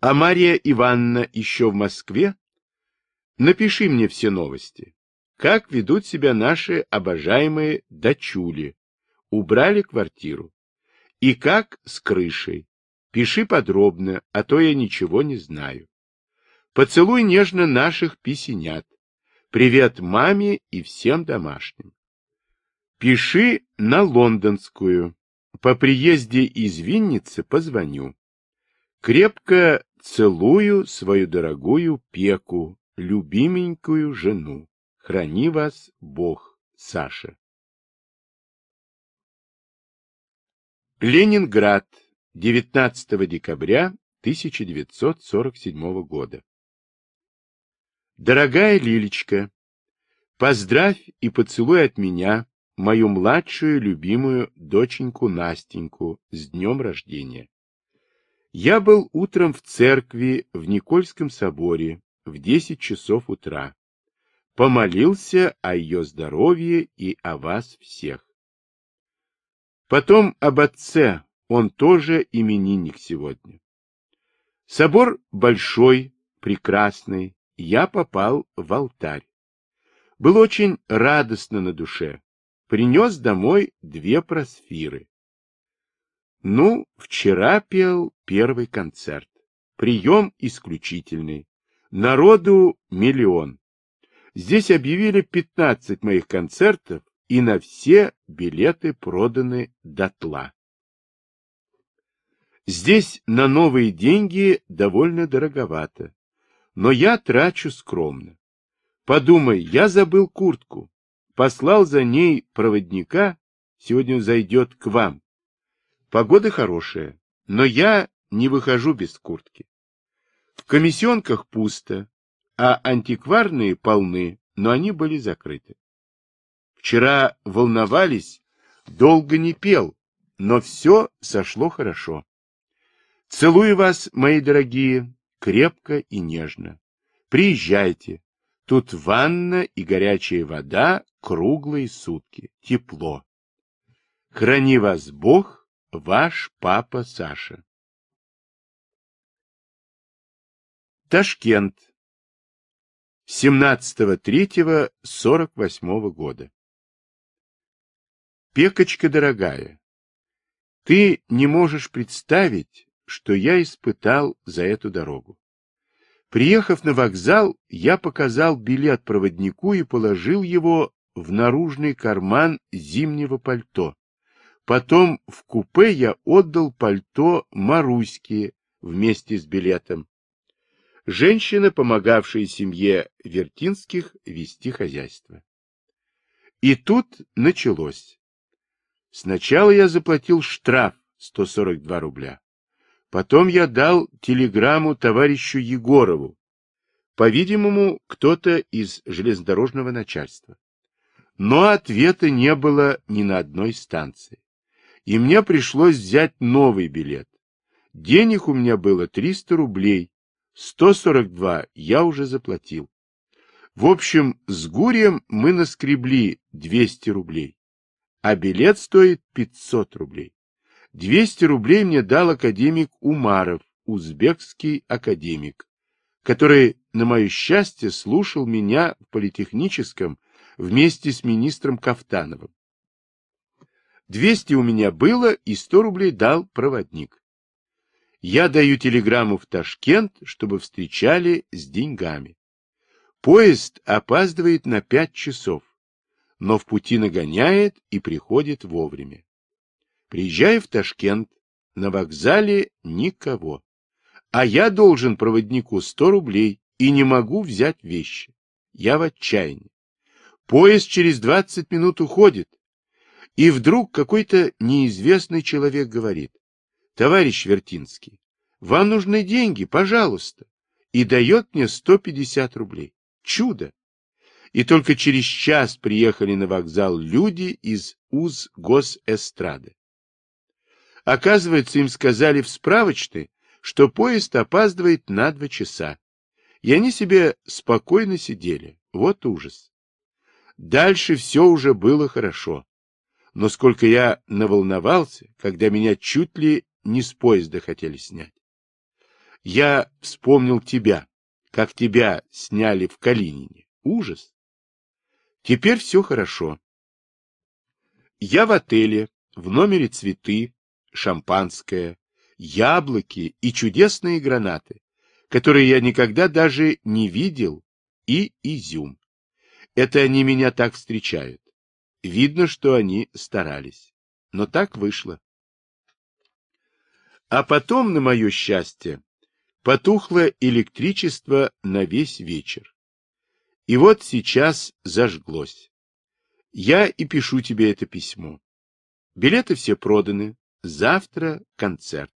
А Мария Ивановна еще в Москве? Напиши мне все новости. Как ведут себя наши обожаемые дочули? Убрали квартиру. И как с крышей? Пиши подробно, а то я ничего не знаю. Поцелуй нежно наших писенят. Привет маме и всем домашним. Пиши на лондонскую. По приезде из Винницы позвоню. Крепко целую свою дорогую пеку, любименькую жену. Храни вас Бог, Саша. Ленинград, 19 декабря 1947 года. Дорогая Лилечка, поздравь и поцелуй от меня мою младшую любимую доченьку Настеньку с днем рождения. Я был утром в церкви в Никольском соборе в десять часов утра. Помолился о ее здоровье и о вас всех. Потом об отце, он тоже именинник сегодня. Собор большой, прекрасный, я попал в алтарь. Было очень радостно на душе принес домой две просфиры. Ну, вчера пел первый концерт. Прием исключительный. Народу миллион. Здесь объявили 15 моих концертов, и на все билеты проданы дотла. Здесь на новые деньги довольно дороговато, но я трачу скромно. Подумай, я забыл куртку послал за ней проводника, сегодня зайдет к вам. Погода хорошая, но я не выхожу без куртки. В комиссионках пусто, а антикварные полны, но они были закрыты. Вчера волновались, долго не пел, но все сошло хорошо. Целую вас, мои дорогие, крепко и нежно. Приезжайте. Тут ванна и горячая вода круглые сутки, тепло. Храни вас Бог, ваш папа Саша. Ташкент. 17.03.48 года. Пекочка дорогая, ты не можешь представить, что я испытал за эту дорогу. Приехав на вокзал, я показал билет проводнику и положил его в наружный карман зимнего пальто. Потом в купе я отдал пальто Маруське вместе с билетом. Женщина, помогавшая семье Вертинских вести хозяйство. И тут началось. Сначала я заплатил штраф 142 рубля. Потом я дал телеграмму товарищу Егорову. По-видимому, кто-то из железнодорожного начальства. Но ответа не было ни на одной станции. И мне пришлось взять новый билет. Денег у меня было 300 рублей. 142 я уже заплатил. В общем, с Гурием мы наскребли 200 рублей. А билет стоит 500 рублей. 200 рублей мне дал академик Умаров, узбекский академик, который, на мое счастье, слушал меня в политехническом вместе с министром Кафтановым. Двести у меня было, и сто рублей дал проводник. Я даю телеграмму в Ташкент, чтобы встречали с деньгами. Поезд опаздывает на пять часов, но в пути нагоняет и приходит вовремя. Приезжаю в Ташкент, на вокзале никого. А я должен проводнику сто рублей и не могу взять вещи. Я в отчаянии. Поезд через двадцать минут уходит. И вдруг какой-то неизвестный человек говорит. Товарищ Вертинский, вам нужны деньги, пожалуйста. И дает мне 150 рублей. Чудо! И только через час приехали на вокзал люди из уз госэстрады. Оказывается, им сказали в справочной, что поезд опаздывает на два часа. И они себе спокойно сидели. Вот ужас. Дальше все уже было хорошо. Но сколько я наволновался, когда меня чуть ли не с поезда хотели снять. Я вспомнил тебя, как тебя сняли в Калинине. Ужас. Теперь все хорошо. Я в отеле, в номере цветы, шампанское, яблоки и чудесные гранаты, которые я никогда даже не видел, и изюм. Это они меня так встречают. Видно, что они старались. Но так вышло. А потом, на мое счастье, потухло электричество на весь вечер. И вот сейчас зажглось. Я и пишу тебе это письмо. Билеты все проданы. Завтра концерт.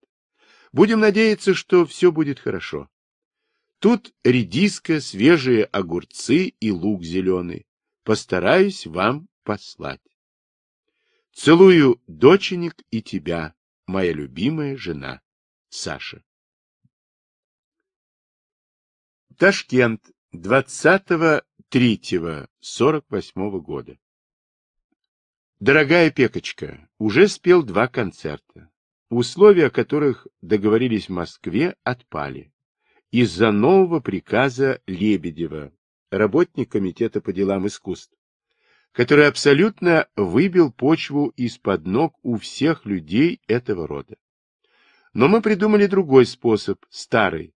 Будем надеяться, что все будет хорошо. Тут редиска, свежие огурцы и лук зеленый. Постараюсь вам послать. Целую доченик и тебя, моя любимая жена, Саша. Ташкент, 23-48 года. Дорогая Пекочка, уже спел два концерта. Условия, о которых договорились в Москве, отпали из-за нового приказа Лебедева, работник Комитета по делам искусств, который абсолютно выбил почву из-под ног у всех людей этого рода. Но мы придумали другой способ, старый.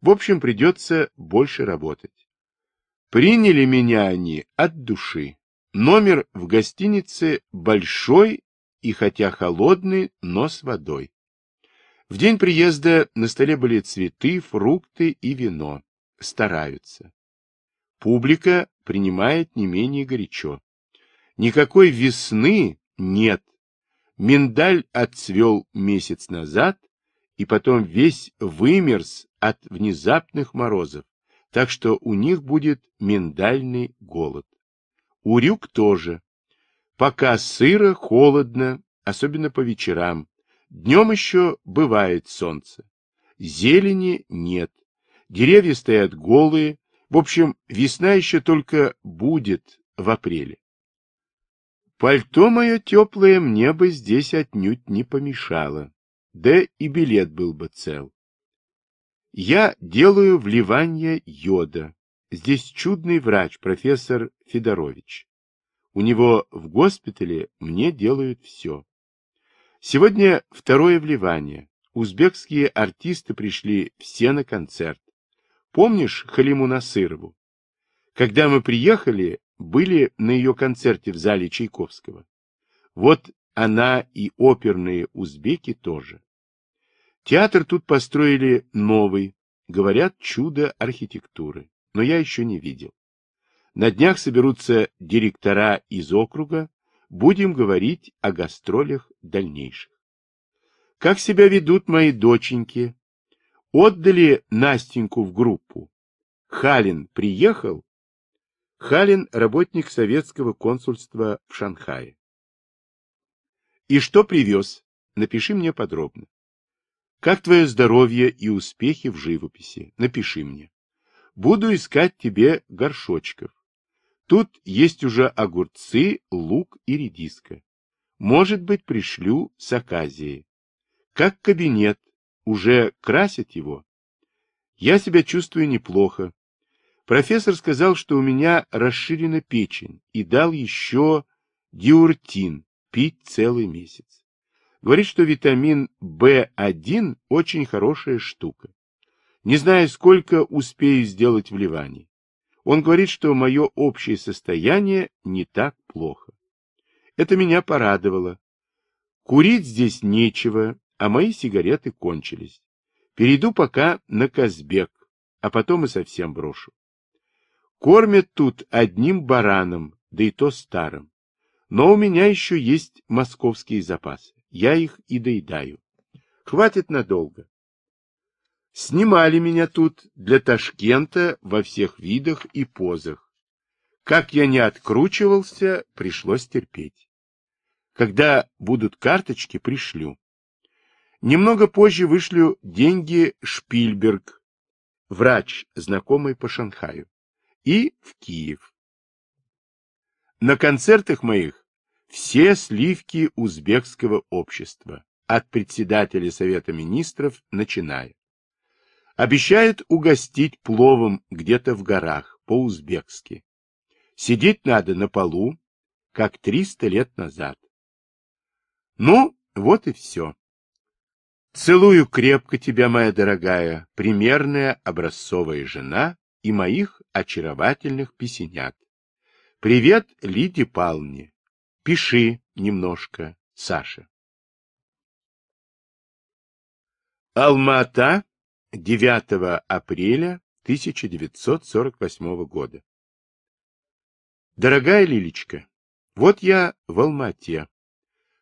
В общем, придется больше работать. Приняли меня они от души. Номер в гостинице большой и хотя холодный, но с водой. В день приезда на столе были цветы, фрукты и вино. Стараются. Публика принимает не менее горячо. Никакой весны нет. Миндаль отцвел месяц назад и потом весь вымерз от внезапных морозов, так что у них будет миндальный голод. У рюк тоже. Пока сыро, холодно, особенно по вечерам, Днем еще бывает солнце. Зелени нет. Деревья стоят голые. В общем, весна еще только будет в апреле. Пальто мое теплое мне бы здесь отнюдь не помешало. Да и билет был бы цел. Я делаю вливание йода. Здесь чудный врач, профессор Федорович. У него в госпитале мне делают все. Сегодня второе вливание. Узбекские артисты пришли все на концерт. Помнишь Халиму Насырову? Когда мы приехали, были на ее концерте в зале Чайковского. Вот она и оперные узбеки тоже. Театр тут построили новый, говорят, чудо архитектуры, но я еще не видел. На днях соберутся директора из округа, будем говорить о гастролях дальнейших. Как себя ведут мои доченьки? Отдали Настеньку в группу. Халин приехал? Халин – работник советского консульства в Шанхае. И что привез? Напиши мне подробно. Как твое здоровье и успехи в живописи? Напиши мне. Буду искать тебе горшочков. Тут есть уже огурцы, лук и редиска. Может быть, пришлю с оказии. Как кабинет, уже красят его. Я себя чувствую неплохо. Профессор сказал, что у меня расширена печень и дал еще диуртин пить целый месяц. Говорит, что витамин В1 очень хорошая штука. Не знаю, сколько успею сделать вливаний. Он говорит, что мое общее состояние не так плохо. Это меня порадовало. Курить здесь нечего, а мои сигареты кончились. Перейду пока на Казбек, а потом и совсем брошу. Кормят тут одним бараном, да и то старым. Но у меня еще есть московские запасы. Я их и доедаю. Хватит надолго. Снимали меня тут для Ташкента во всех видах и позах. Как я не откручивался, пришлось терпеть. Когда будут карточки, пришлю. Немного позже вышлю деньги Шпильберг, врач, знакомый по Шанхаю, и в Киев. На концертах моих все сливки узбекского общества, от председателя Совета Министров начиная. Обещает угостить пловом где-то в горах, по-узбекски. Сидеть надо на полу, как триста лет назад. Ну, вот и все. Целую крепко тебя, моя дорогая, примерная образцовая жена и моих очаровательных песенят. Привет Лиде Палне. Пиши немножко, Саша. Алмата, 9 апреля 1948 года. Дорогая Лилечка, вот я в Алмате.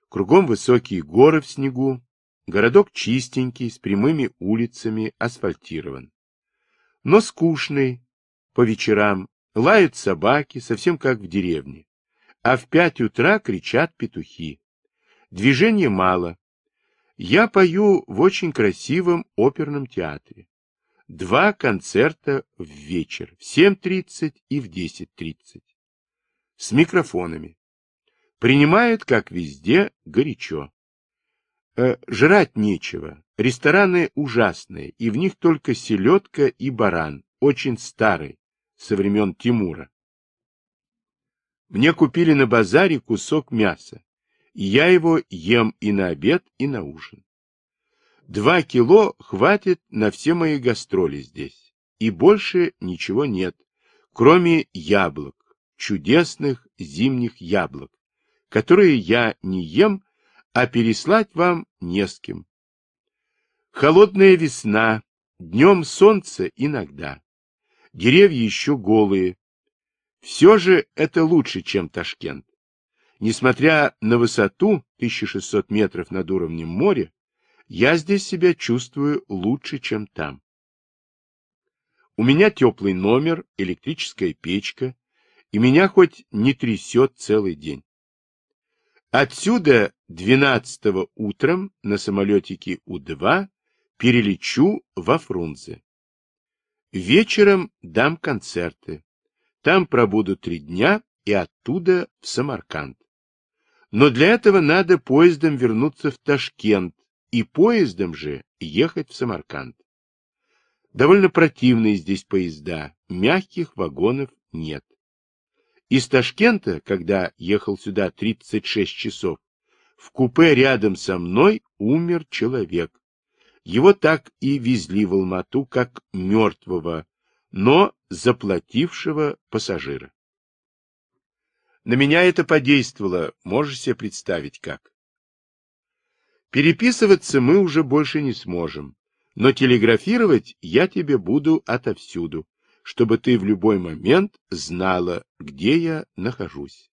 Кругом высокие горы в снегу, городок чистенький, с прямыми улицами, асфальтирован. Но скучный, по вечерам лают собаки, совсем как в деревне. А в пять утра кричат петухи. Движения мало, я пою в очень красивом оперном театре. Два концерта в вечер, в 7.30 и в 10.30. С микрофонами. Принимают, как везде, горячо. Э, жрать нечего. Рестораны ужасные, и в них только селедка и баран, очень старый, со времен Тимура. Мне купили на базаре кусок мяса. Я его ем и на обед, и на ужин. Два кило хватит на все мои гастроли здесь. И больше ничего нет, кроме яблок, чудесных зимних яблок, которые я не ем, а переслать вам не с кем. Холодная весна, днем солнце иногда. Деревья еще голые. Все же это лучше, чем Ташкент. Несмотря на высоту 1600 метров над уровнем моря, я здесь себя чувствую лучше, чем там. У меня теплый номер, электрическая печка, и меня хоть не трясет целый день. Отсюда 12 утром на самолетике У-2 перелечу во Фрунзе. Вечером дам концерты. Там пробуду три дня и оттуда в Самарканд. Но для этого надо поездом вернуться в Ташкент и поездом же ехать в Самарканд. Довольно противные здесь поезда, мягких вагонов нет. Из Ташкента, когда ехал сюда 36 часов, в купе рядом со мной умер человек. Его так и везли в Алмату, как мертвого, но заплатившего пассажира. На меня это подействовало, можешь себе представить как. Переписываться мы уже больше не сможем, но телеграфировать я тебе буду отовсюду, чтобы ты в любой момент знала, где я нахожусь.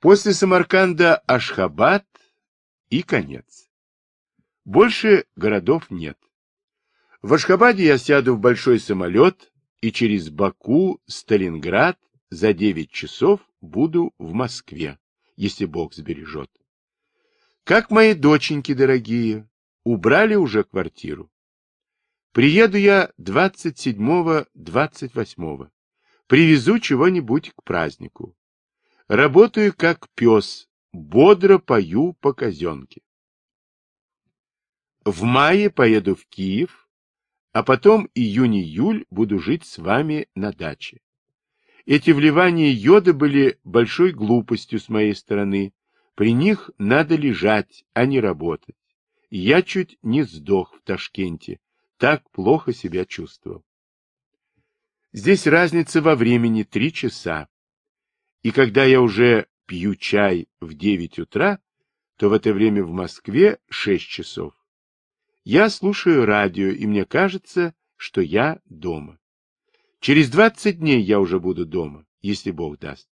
После Самарканда Ашхабад и конец. Больше городов нет. В Ашхабаде я сяду в большой самолет и через Баку, Сталинград за девять часов буду в Москве, если Бог сбережет. Как мои доченьки дорогие, убрали уже квартиру? Приеду я 27-28. Привезу чего-нибудь к празднику. Работаю как пес, бодро пою по казенке. В мае поеду в Киев, а потом июнь-июль буду жить с вами на даче. Эти вливания йода были большой глупостью с моей стороны. При них надо лежать, а не работать. я чуть не сдох в Ташкенте. Так плохо себя чувствовал. Здесь разница во времени три часа. И когда я уже пью чай в девять утра, то в это время в Москве шесть часов. Я слушаю радио, и мне кажется, что я дома. Через двадцать дней я уже буду дома, если Бог даст.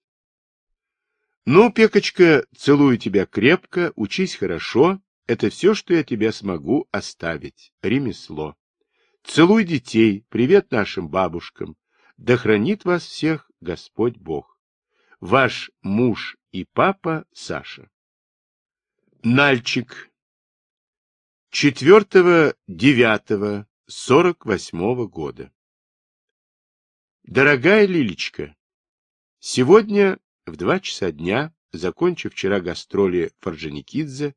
Ну, Пекочка, целую тебя крепко, учись хорошо. Это все, что я тебя смогу оставить. Ремесло. Целуй детей, привет нашим бабушкам. Да хранит вас всех Господь Бог. Ваш муж и папа Саша. Нальчик. 4 года. Дорогая Лилечка, сегодня в два часа дня, закончив вчера гастроли Форженикидзе,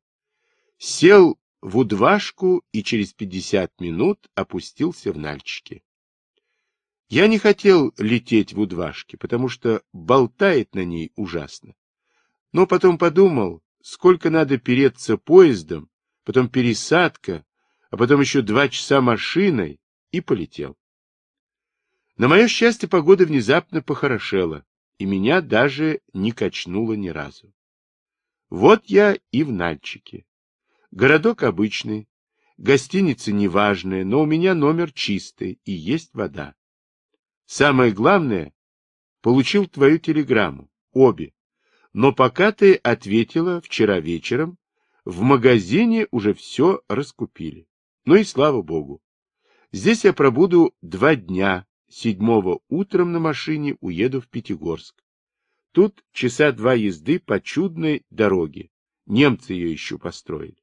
сел в удвашку и через пятьдесят минут опустился в Нальчике. Я не хотел лететь в удвашке, потому что болтает на ней ужасно. Но потом подумал, сколько надо переться поездом, потом пересадка, а потом еще два часа машиной, и полетел. На мое счастье, погода внезапно похорошела, и меня даже не качнуло ни разу. Вот я и в Нальчике. Городок обычный, гостиница неважная, но у меня номер чистый и есть вода. Самое главное, получил твою телеграмму, обе. Но пока ты ответила вчера вечером, в магазине уже все раскупили. Ну и слава богу. Здесь я пробуду два дня седьмого утром на машине уеду в Пятигорск. Тут часа два езды по чудной дороге. Немцы ее еще построили.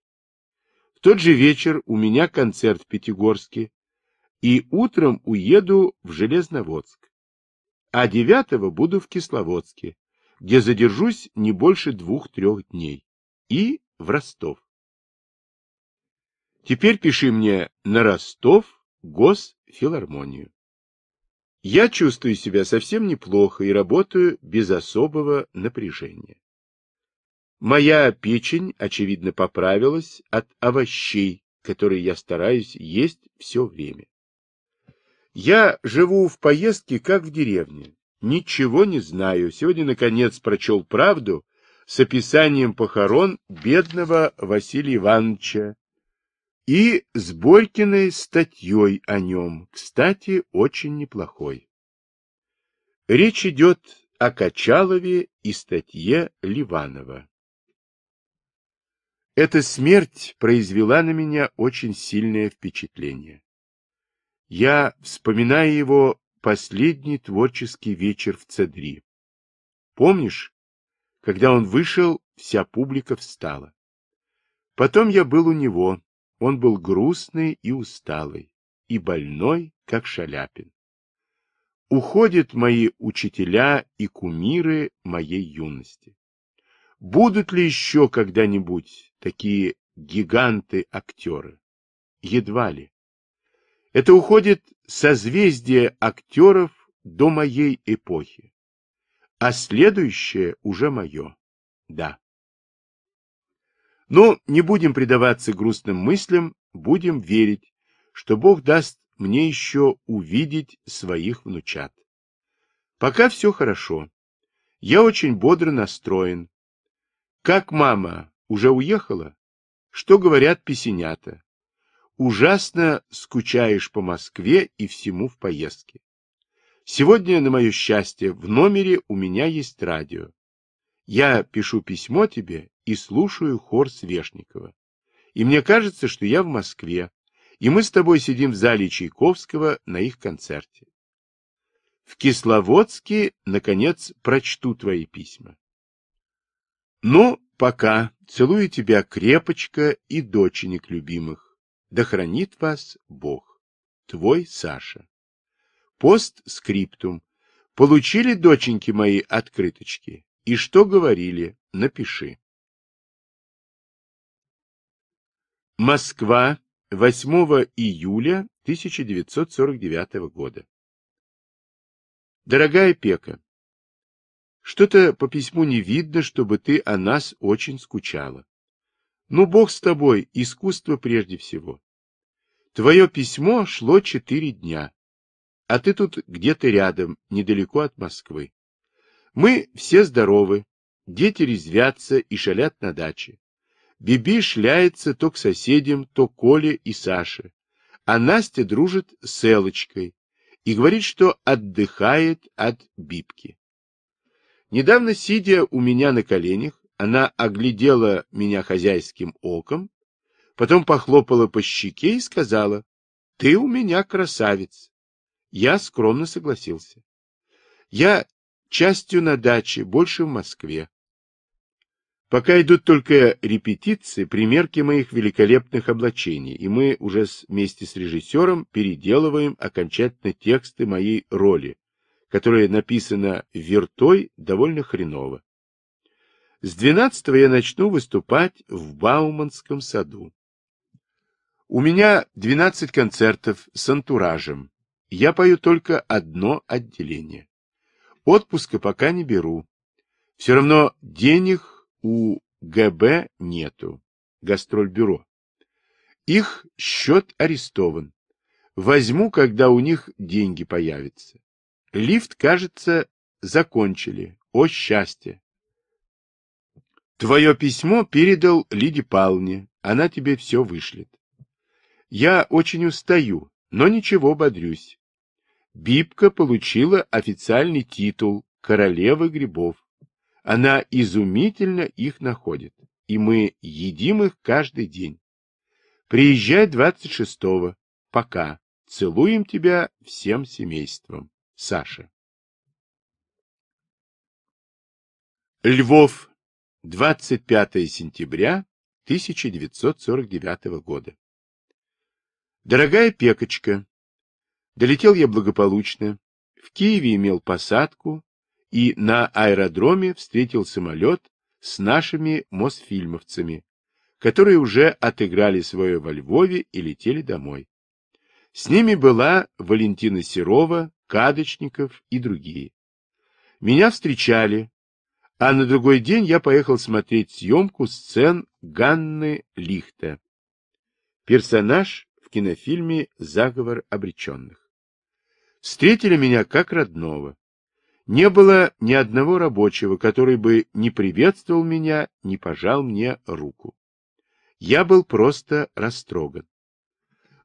В тот же вечер у меня концерт в Пятигорске, и утром уеду в Железноводск. А девятого буду в Кисловодске, где задержусь не больше двух-трех дней, и в Ростов. Теперь пиши мне на Ростов Госфилармонию. Я чувствую себя совсем неплохо и работаю без особого напряжения. Моя печень, очевидно, поправилась от овощей, которые я стараюсь есть все время. Я живу в поездке, как в деревне. Ничего не знаю. Сегодня, наконец, прочел правду с описанием похорон бедного Василия Ивановича и с Борькиной статьей о нем, кстати, очень неплохой. Речь идет о Качалове и статье Ливанова. Эта смерть произвела на меня очень сильное впечатление. Я вспоминаю его последний творческий вечер в Цедри. Помнишь, когда он вышел, вся публика встала. Потом я был у него, он был грустный и усталый, и больной, как Шаляпин. Уходят мои учителя и кумиры моей юности. Будут ли еще когда-нибудь такие гиганты-актеры? Едва ли. Это уходит созвездие актеров до моей эпохи. А следующее уже мое. Да. Но не будем предаваться грустным мыслям, будем верить, что Бог даст мне еще увидеть своих внучат. Пока все хорошо. Я очень бодро настроен. Как мама? Уже уехала? Что говорят песенята? Ужасно скучаешь по Москве и всему в поездке. Сегодня, на мое счастье, в номере у меня есть радио. Я пишу письмо тебе и слушаю хор Свешникова. И мне кажется, что я в Москве, и мы с тобой сидим в зале Чайковского на их концерте. В Кисловодске, наконец, прочту твои письма. Ну, пока. Целую тебя крепочка и доченек любимых. Да хранит вас Бог. Твой Саша. Пост скриптум. Получили, доченьки мои, открыточки? и что говорили, напиши. Москва, 8 июля 1949 года. Дорогая Пека, что-то по письму не видно, чтобы ты о нас очень скучала. Ну, Бог с тобой, искусство прежде всего. Твое письмо шло четыре дня, а ты тут где-то рядом, недалеко от Москвы. Мы все здоровы, дети резвятся и шалят на даче. Биби шляется то к соседям, то Коле и Саше. А Настя дружит с Элочкой и говорит, что отдыхает от Бибки. Недавно, сидя у меня на коленях, она оглядела меня хозяйским оком, потом похлопала по щеке и сказала, «Ты у меня красавец». Я скромно согласился. Я частью на даче, больше в Москве. Пока идут только репетиции, примерки моих великолепных облачений, и мы уже вместе с режиссером переделываем окончательно тексты моей роли, которая написана вертой довольно хреново. С 12 я начну выступать в Бауманском саду. У меня 12 концертов с антуражем. Я пою только одно отделение. Отпуска пока не беру. Все равно денег у ГБ нету, гастрольбюро. Их счет арестован. Возьму, когда у них деньги появятся. Лифт, кажется, закончили. О, счастье! Твое письмо передал Лиде Павловне. Она тебе все вышлет. Я очень устаю, но ничего, бодрюсь. Бибка получила официальный титул королевы грибов. Она изумительно их находит, и мы едим их каждый день. Приезжай 26-го. Пока. Целуем тебя всем семейством. Саша. Львов. 25 сентября 1949 года. Дорогая Пекочка, Долетел я благополучно. В Киеве имел посадку и на аэродроме встретил самолет с нашими мосфильмовцами, которые уже отыграли свое во Львове и летели домой. С ними была Валентина Серова, Кадочников и другие. Меня встречали, а на другой день я поехал смотреть съемку сцен Ганны Лихта. Персонаж в кинофильме «Заговор обреченных» встретили меня как родного. Не было ни одного рабочего, который бы не приветствовал меня, не пожал мне руку. Я был просто растроган.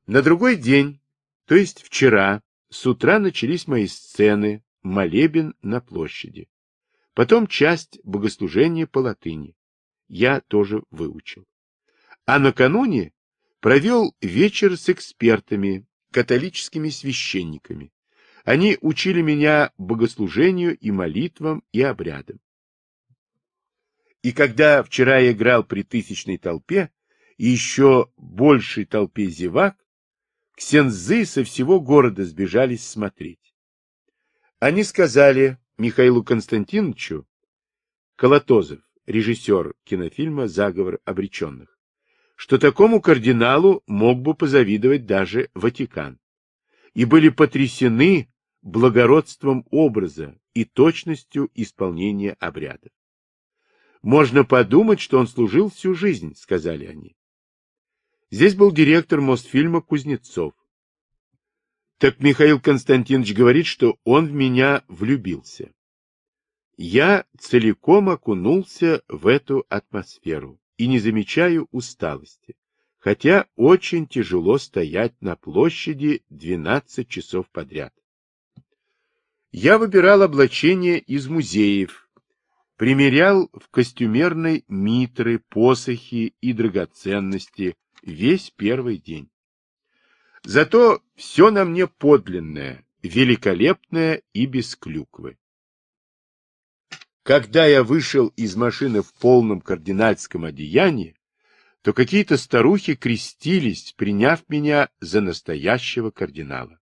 На другой день, то есть вчера, с утра начались мои сцены, молебен на площади. Потом часть богослужения по латыни. Я тоже выучил. А накануне провел вечер с экспертами, католическими священниками. Они учили меня богослужению и молитвам и обрядам. И когда вчера я играл при тысячной толпе и еще большей толпе зевак, ксензы со всего города сбежались смотреть. Они сказали Михаилу Константиновичу, Колотозов, режиссер кинофильма «Заговор обреченных», что такому кардиналу мог бы позавидовать даже Ватикан. И были потрясены благородством образа и точностью исполнения обрядов. «Можно подумать, что он служил всю жизнь», — сказали они. Здесь был директор Мосфильма Кузнецов. Так Михаил Константинович говорит, что он в меня влюбился. Я целиком окунулся в эту атмосферу и не замечаю усталости, хотя очень тяжело стоять на площади 12 часов подряд я выбирал облачение из музеев, примерял в костюмерной митры, посохи и драгоценности весь первый день. Зато все на мне подлинное, великолепное и без клюквы. Когда я вышел из машины в полном кардинальском одеянии, то какие-то старухи крестились, приняв меня за настоящего кардинала.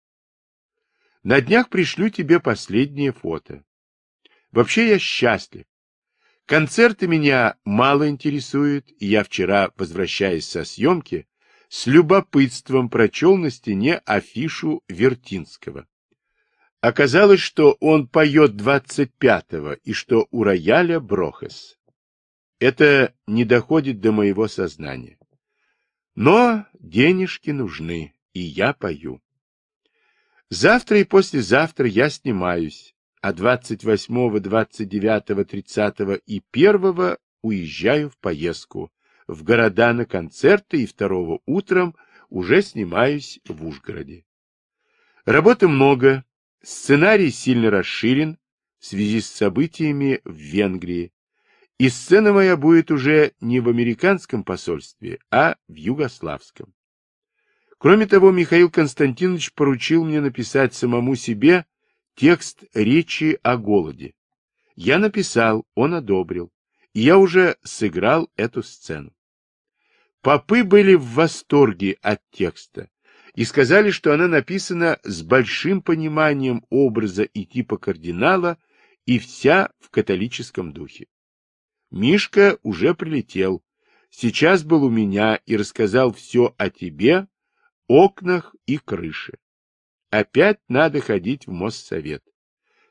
На днях пришлю тебе последнее фото. Вообще я счастлив. Концерты меня мало интересуют, и я вчера, возвращаясь со съемки, с любопытством прочел на стене афишу Вертинского. Оказалось, что он поет 25-го и что у рояля Брохес. Это не доходит до моего сознания. Но денежки нужны, и я пою. Завтра и послезавтра я снимаюсь, а 28, 29, 30 и 1 уезжаю в поездку в города на концерты и второго утром уже снимаюсь в Ужгороде. Работы много, сценарий сильно расширен в связи с событиями в Венгрии, и сцена моя будет уже не в американском посольстве, а в югославском. Кроме того, Михаил Константинович поручил мне написать самому себе текст речи о голоде. Я написал, он одобрил, и я уже сыграл эту сцену. Попы были в восторге от текста и сказали, что она написана с большим пониманием образа и типа кардинала и вся в католическом духе. Мишка уже прилетел, сейчас был у меня и рассказал все о тебе окнах и крыше. Опять надо ходить в Моссовет.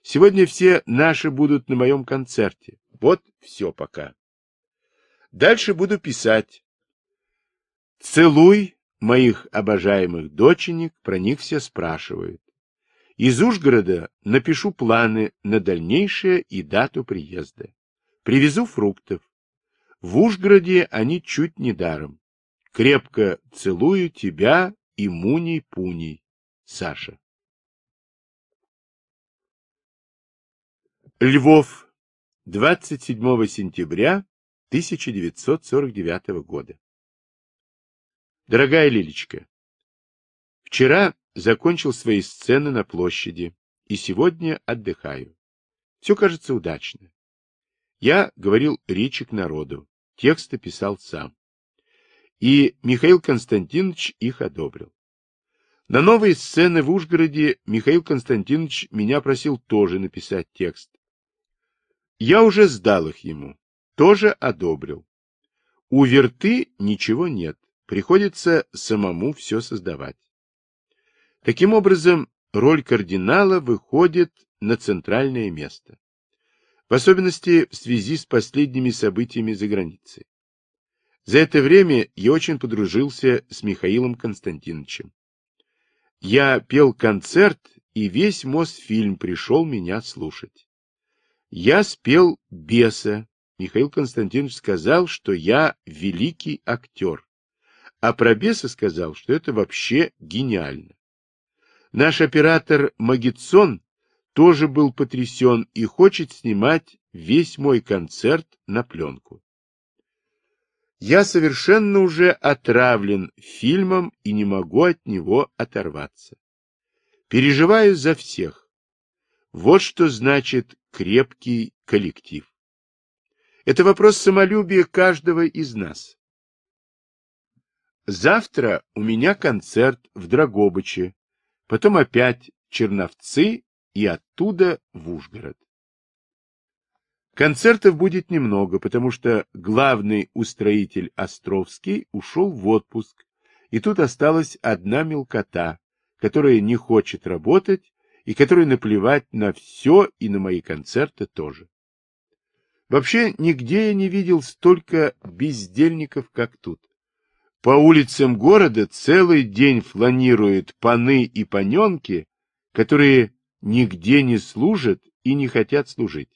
Сегодня все наши будут на моем концерте. Вот все пока. Дальше буду писать. Целуй моих обожаемых доченек, про них все спрашивают. Из Ужгорода напишу планы на дальнейшее и дату приезда. Привезу фруктов. В Ужгороде они чуть не даром. Крепко целую тебя, и Муний-Пуний, Саша. Львов, 27 сентября 1949 года. Дорогая Лилечка, вчера закончил свои сцены на площади и сегодня отдыхаю. Все кажется удачно. Я говорил речи к народу, тексты писал сам и Михаил Константинович их одобрил. На новые сцены в Ужгороде Михаил Константинович меня просил тоже написать текст. Я уже сдал их ему, тоже одобрил. У верты ничего нет, приходится самому все создавать. Таким образом, роль кардинала выходит на центральное место. В особенности в связи с последними событиями за границей. За это время я очень подружился с Михаилом Константиновичем. Я пел концерт, и весь Мосфильм пришел меня слушать. Я спел «Беса». Михаил Константинович сказал, что я великий актер. А про «Беса» сказал, что это вообще гениально. Наш оператор Магитсон тоже был потрясен и хочет снимать весь мой концерт на пленку. Я совершенно уже отравлен фильмом и не могу от него оторваться. Переживаю за всех. Вот что значит крепкий коллектив. Это вопрос самолюбия каждого из нас. Завтра у меня концерт в Драгобыче, потом опять Черновцы и оттуда в Ужгород. Концертов будет немного, потому что главный устроитель Островский ушел в отпуск, и тут осталась одна мелкота, которая не хочет работать и которой наплевать на все и на мои концерты тоже. Вообще нигде я не видел столько бездельников, как тут. По улицам города целый день фланируют паны и паненки, которые нигде не служат и не хотят служить.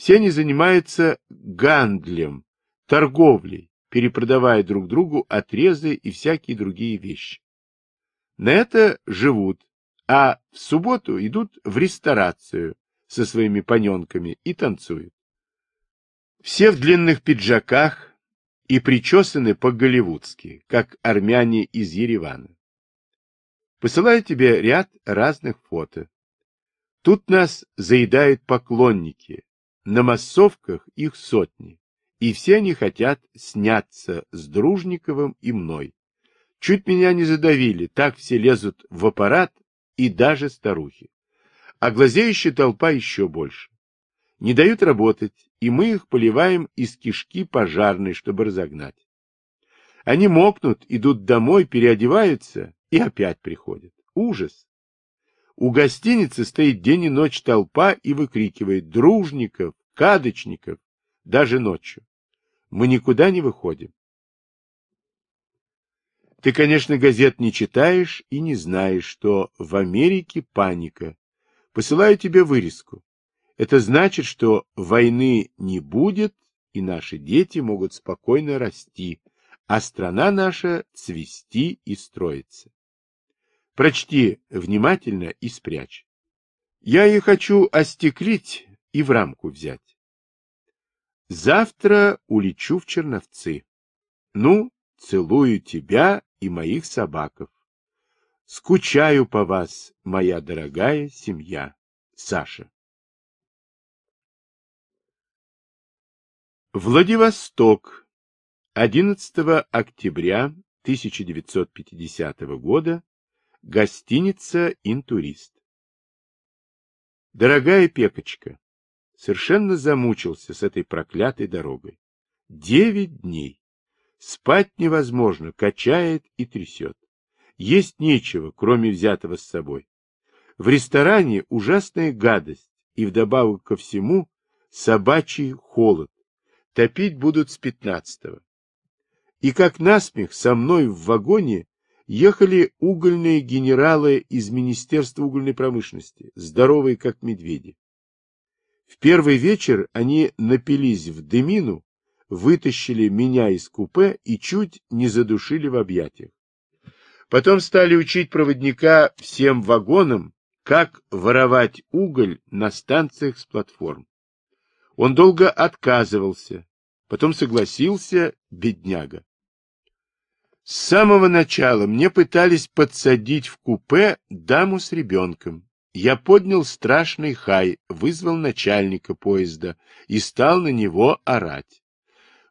Все они занимаются гандлем, торговлей, перепродавая друг другу отрезы и всякие другие вещи. На это живут, а в субботу идут в ресторацию со своими паненками и танцуют. Все в длинных пиджаках и причесаны по-голливудски, как армяне из Еревана. Посылаю тебе ряд разных фото. Тут нас заедают поклонники, на массовках их сотни, и все они хотят сняться с Дружниковым и мной. Чуть меня не задавили, так все лезут в аппарат и даже старухи. А глазеющая толпа еще больше. Не дают работать, и мы их поливаем из кишки пожарной, чтобы разогнать. Они мокнут, идут домой, переодеваются и опять приходят. Ужас! У гостиницы стоит день и ночь толпа и выкрикивает «Дружников! Кадочников!» даже ночью. Мы никуда не выходим. Ты, конечно, газет не читаешь и не знаешь, что в Америке паника. Посылаю тебе вырезку. Это значит, что войны не будет, и наши дети могут спокойно расти, а страна наша цвести и строиться. Прочти внимательно и спрячь. Я ее хочу остеклить и в рамку взять. Завтра улечу в Черновцы. Ну, целую тебя и моих собаков. Скучаю по вас, моя дорогая семья. Саша. Владивосток. 11 октября 1950 года. Гостиница «Интурист». Дорогая Пекочка, совершенно замучился с этой проклятой дорогой. Девять дней. Спать невозможно, качает и трясет. Есть нечего, кроме взятого с собой. В ресторане ужасная гадость, и вдобавок ко всему собачий холод. Топить будут с пятнадцатого. И как насмех со мной в вагоне ехали угольные генералы из Министерства угольной промышленности, здоровые как медведи. В первый вечер они напились в дымину, вытащили меня из купе и чуть не задушили в объятиях. Потом стали учить проводника всем вагонам, как воровать уголь на станциях с платформ. Он долго отказывался, потом согласился, бедняга. С самого начала мне пытались подсадить в купе даму с ребенком. Я поднял страшный хай, вызвал начальника поезда и стал на него орать.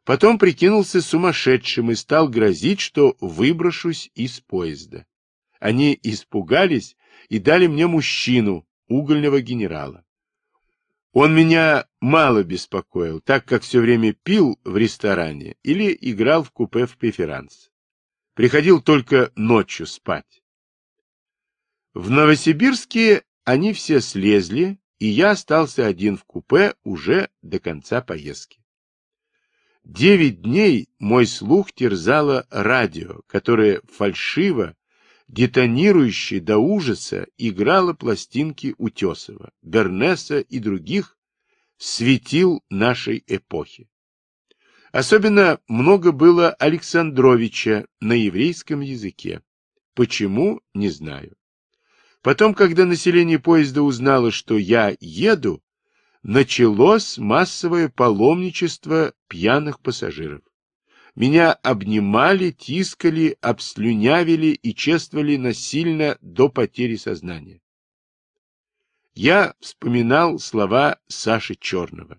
Потом прикинулся сумасшедшим и стал грозить, что выброшусь из поезда. Они испугались и дали мне мужчину, угольного генерала. Он меня мало беспокоил, так как все время пил в ресторане или играл в купе в преферанс. Приходил только ночью спать. В Новосибирске они все слезли, и я остался один в купе уже до конца поездки. Девять дней мой слух терзало радио, которое фальшиво, детонирующе до ужаса играло пластинки Утесова, Бернеса и других светил нашей эпохи. Особенно много было Александровича на еврейском языке. Почему, не знаю. Потом, когда население поезда узнало, что я еду, началось массовое паломничество пьяных пассажиров. Меня обнимали, тискали, обслюнявили и чествовали насильно до потери сознания. Я вспоминал слова Саши Черного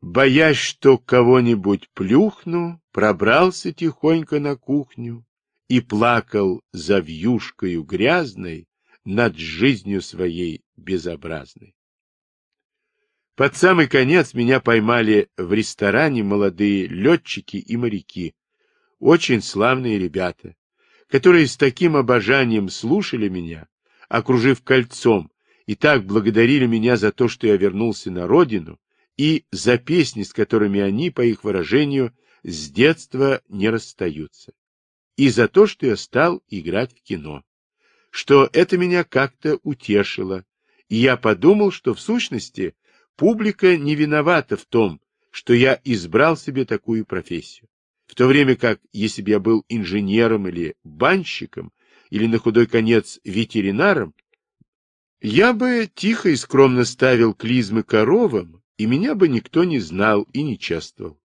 боясь, что кого-нибудь плюхну, пробрался тихонько на кухню и плакал за вьюшкою грязной над жизнью своей безобразной. Под самый конец меня поймали в ресторане молодые летчики и моряки, очень славные ребята, которые с таким обожанием слушали меня, окружив кольцом, и так благодарили меня за то, что я вернулся на родину, и за песни, с которыми они, по их выражению, с детства не расстаются, и за то, что я стал играть в кино, что это меня как-то утешило, и я подумал, что в сущности публика не виновата в том, что я избрал себе такую профессию. В то время как, если бы я был инженером или банщиком, или на худой конец ветеринаром, я бы тихо и скромно ставил клизмы коровам и меня бы никто не знал и не чествовал.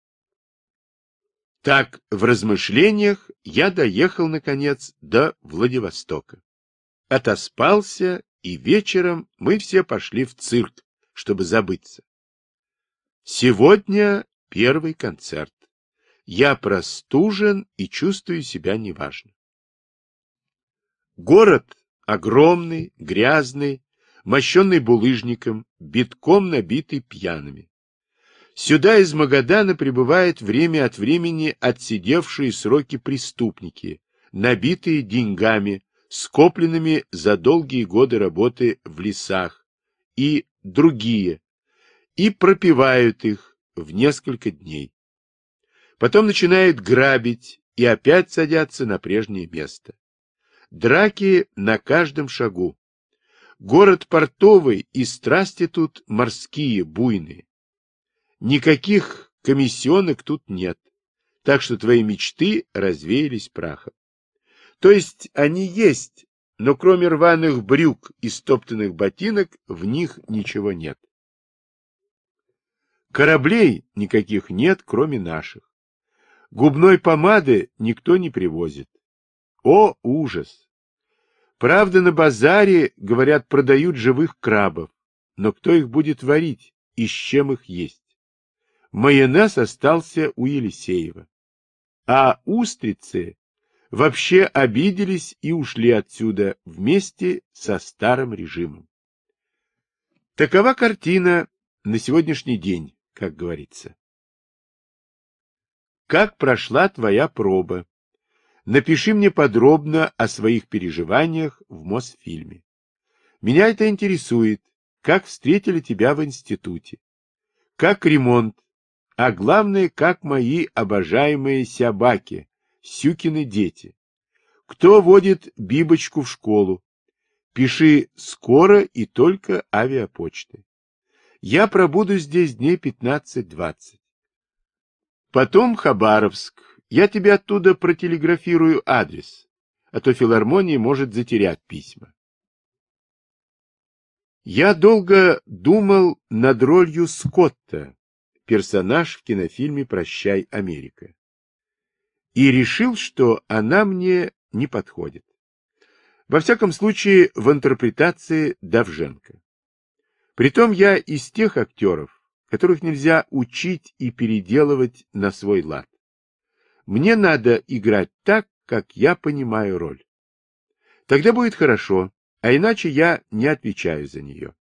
Так, в размышлениях я доехал, наконец, до Владивостока. Отоспался, и вечером мы все пошли в цирк, чтобы забыться. Сегодня первый концерт. Я простужен и чувствую себя неважно. Город огромный, грязный, мощенный булыжником, битком набитый пьяными. Сюда из Магадана прибывают время от времени отсидевшие сроки преступники, набитые деньгами, скопленными за долгие годы работы в лесах, и другие, и пропивают их в несколько дней. Потом начинают грабить и опять садятся на прежнее место. Драки на каждом шагу. Город портовый, и страсти тут морские, буйные. Никаких комиссионок тут нет, так что твои мечты развеялись прахом. То есть они есть, но кроме рваных брюк и стоптанных ботинок в них ничего нет. Кораблей никаких нет, кроме наших. Губной помады никто не привозит. О, ужас! Правда, на базаре, говорят, продают живых крабов, но кто их будет варить и с чем их есть? Майонез остался у Елисеева. А устрицы вообще обиделись и ушли отсюда вместе со старым режимом. Такова картина на сегодняшний день, как говорится. Как прошла твоя проба? напиши мне подробно о своих переживаниях в Мосфильме. Меня это интересует, как встретили тебя в институте, как ремонт, а главное, как мои обожаемые собаки Сюкины дети. Кто водит Бибочку в школу? Пиши скоро и только авиапочтой. Я пробуду здесь дней 15-20. Потом Хабаровск, я тебе оттуда протелеграфирую адрес, а то филармония может затерять письма. Я долго думал над ролью Скотта, персонаж в кинофильме «Прощай, Америка», и решил, что она мне не подходит. Во всяком случае, в интерпретации Давженко. Притом я из тех актеров, которых нельзя учить и переделывать на свой лад. Мне надо играть так, как я понимаю роль. Тогда будет хорошо, а иначе я не отвечаю за нее.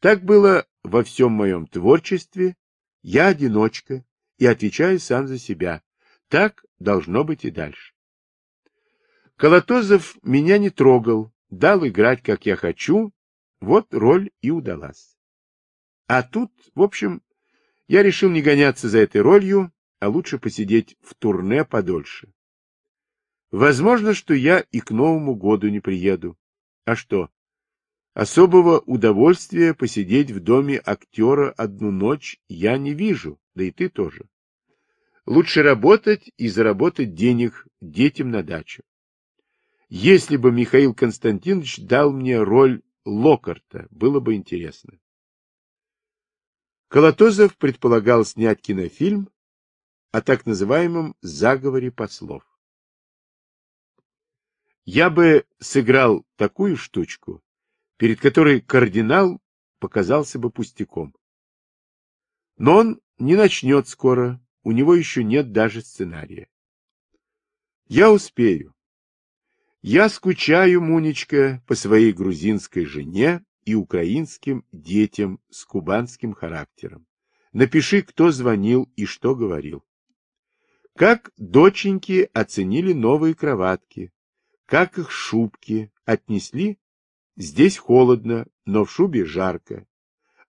Так было во всем моем творчестве. Я одиночка и отвечаю сам за себя. Так должно быть и дальше. Колотозов меня не трогал, дал играть, как я хочу. Вот роль и удалась. А тут, в общем, я решил не гоняться за этой ролью, а лучше посидеть в турне подольше. Возможно, что я и к Новому году не приеду. А что? Особого удовольствия посидеть в доме актера одну ночь я не вижу, да и ты тоже. Лучше работать и заработать денег детям на дачу. Если бы Михаил Константинович дал мне роль Локарта, было бы интересно. Колотозов предполагал снять кинофильм о так называемом заговоре послов. Я бы сыграл такую штучку, перед которой кардинал показался бы пустяком. Но он не начнет скоро, у него еще нет даже сценария. Я успею. Я скучаю, Мунечка, по своей грузинской жене и украинским детям с кубанским характером. Напиши, кто звонил и что говорил. Как доченьки оценили новые кроватки, как их шубки отнесли. Здесь холодно, но в шубе жарко.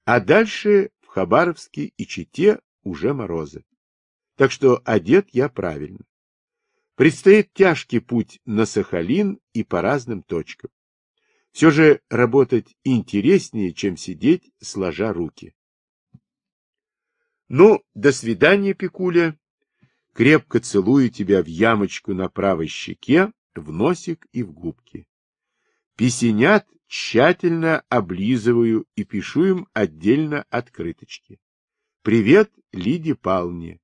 А дальше в Хабаровске и Чите уже морозы. Так что одет я правильно. Предстоит тяжкий путь на Сахалин и по разным точкам. Все же работать интереснее, чем сидеть, сложа руки. Ну, до свидания, Пикуля крепко целую тебя в ямочку на правой щеке, в носик и в губки. Песенят тщательно облизываю и пишу им отдельно открыточки. Привет, Лиди Палне.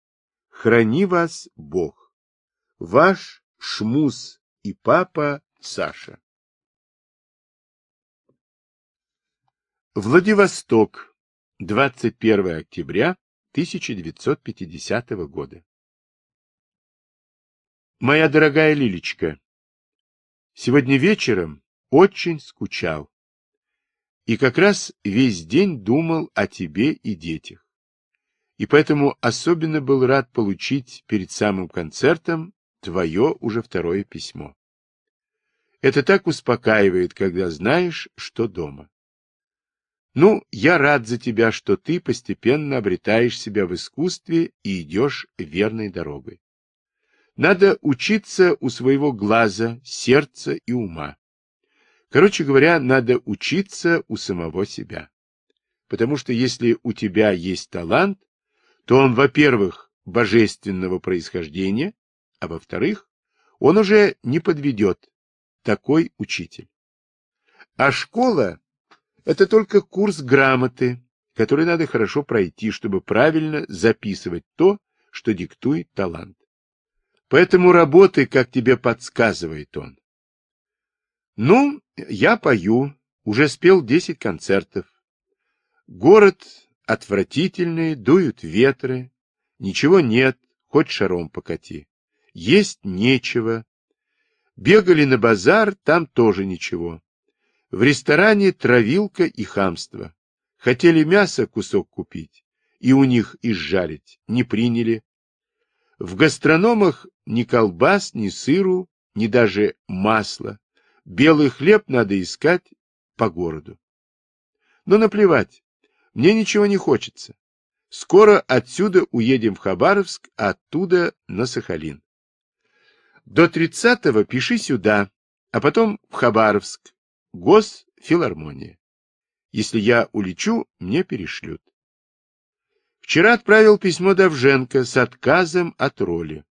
Храни вас Бог. Ваш Шмус и папа Саша. Владивосток. 21 октября 1950 года. Моя дорогая Лилечка, сегодня вечером очень скучал. И как раз весь день думал о тебе и детях. И поэтому особенно был рад получить перед самым концертом твое уже второе письмо. Это так успокаивает, когда знаешь, что дома. Ну, я рад за тебя, что ты постепенно обретаешь себя в искусстве и идешь верной дорогой. Надо учиться у своего глаза, сердца и ума. Короче говоря, надо учиться у самого себя. Потому что если у тебя есть талант, то он, во-первых, божественного происхождения, а во-вторых, он уже не подведет такой учитель. А школа – это только курс грамоты, который надо хорошо пройти, чтобы правильно записывать то, что диктует талант. Поэтому работай, как тебе подсказывает он. Ну, я пою, уже спел десять концертов. Город отвратительный, дуют ветры, ничего нет, хоть шаром покати. Есть нечего. Бегали на базар, там тоже ничего. В ресторане травилка и хамство. Хотели мясо кусок купить и у них изжарить, не приняли, в гастрономах ни колбас, ни сыру, ни даже масла. Белый хлеб надо искать по городу. Но наплевать, мне ничего не хочется. Скоро отсюда уедем в Хабаровск, а оттуда на Сахалин. До тридцатого пиши сюда, а потом в Хабаровск, госфилармония. Если я улечу, мне перешлют. Вчера отправил письмо Давженко с отказом от роли.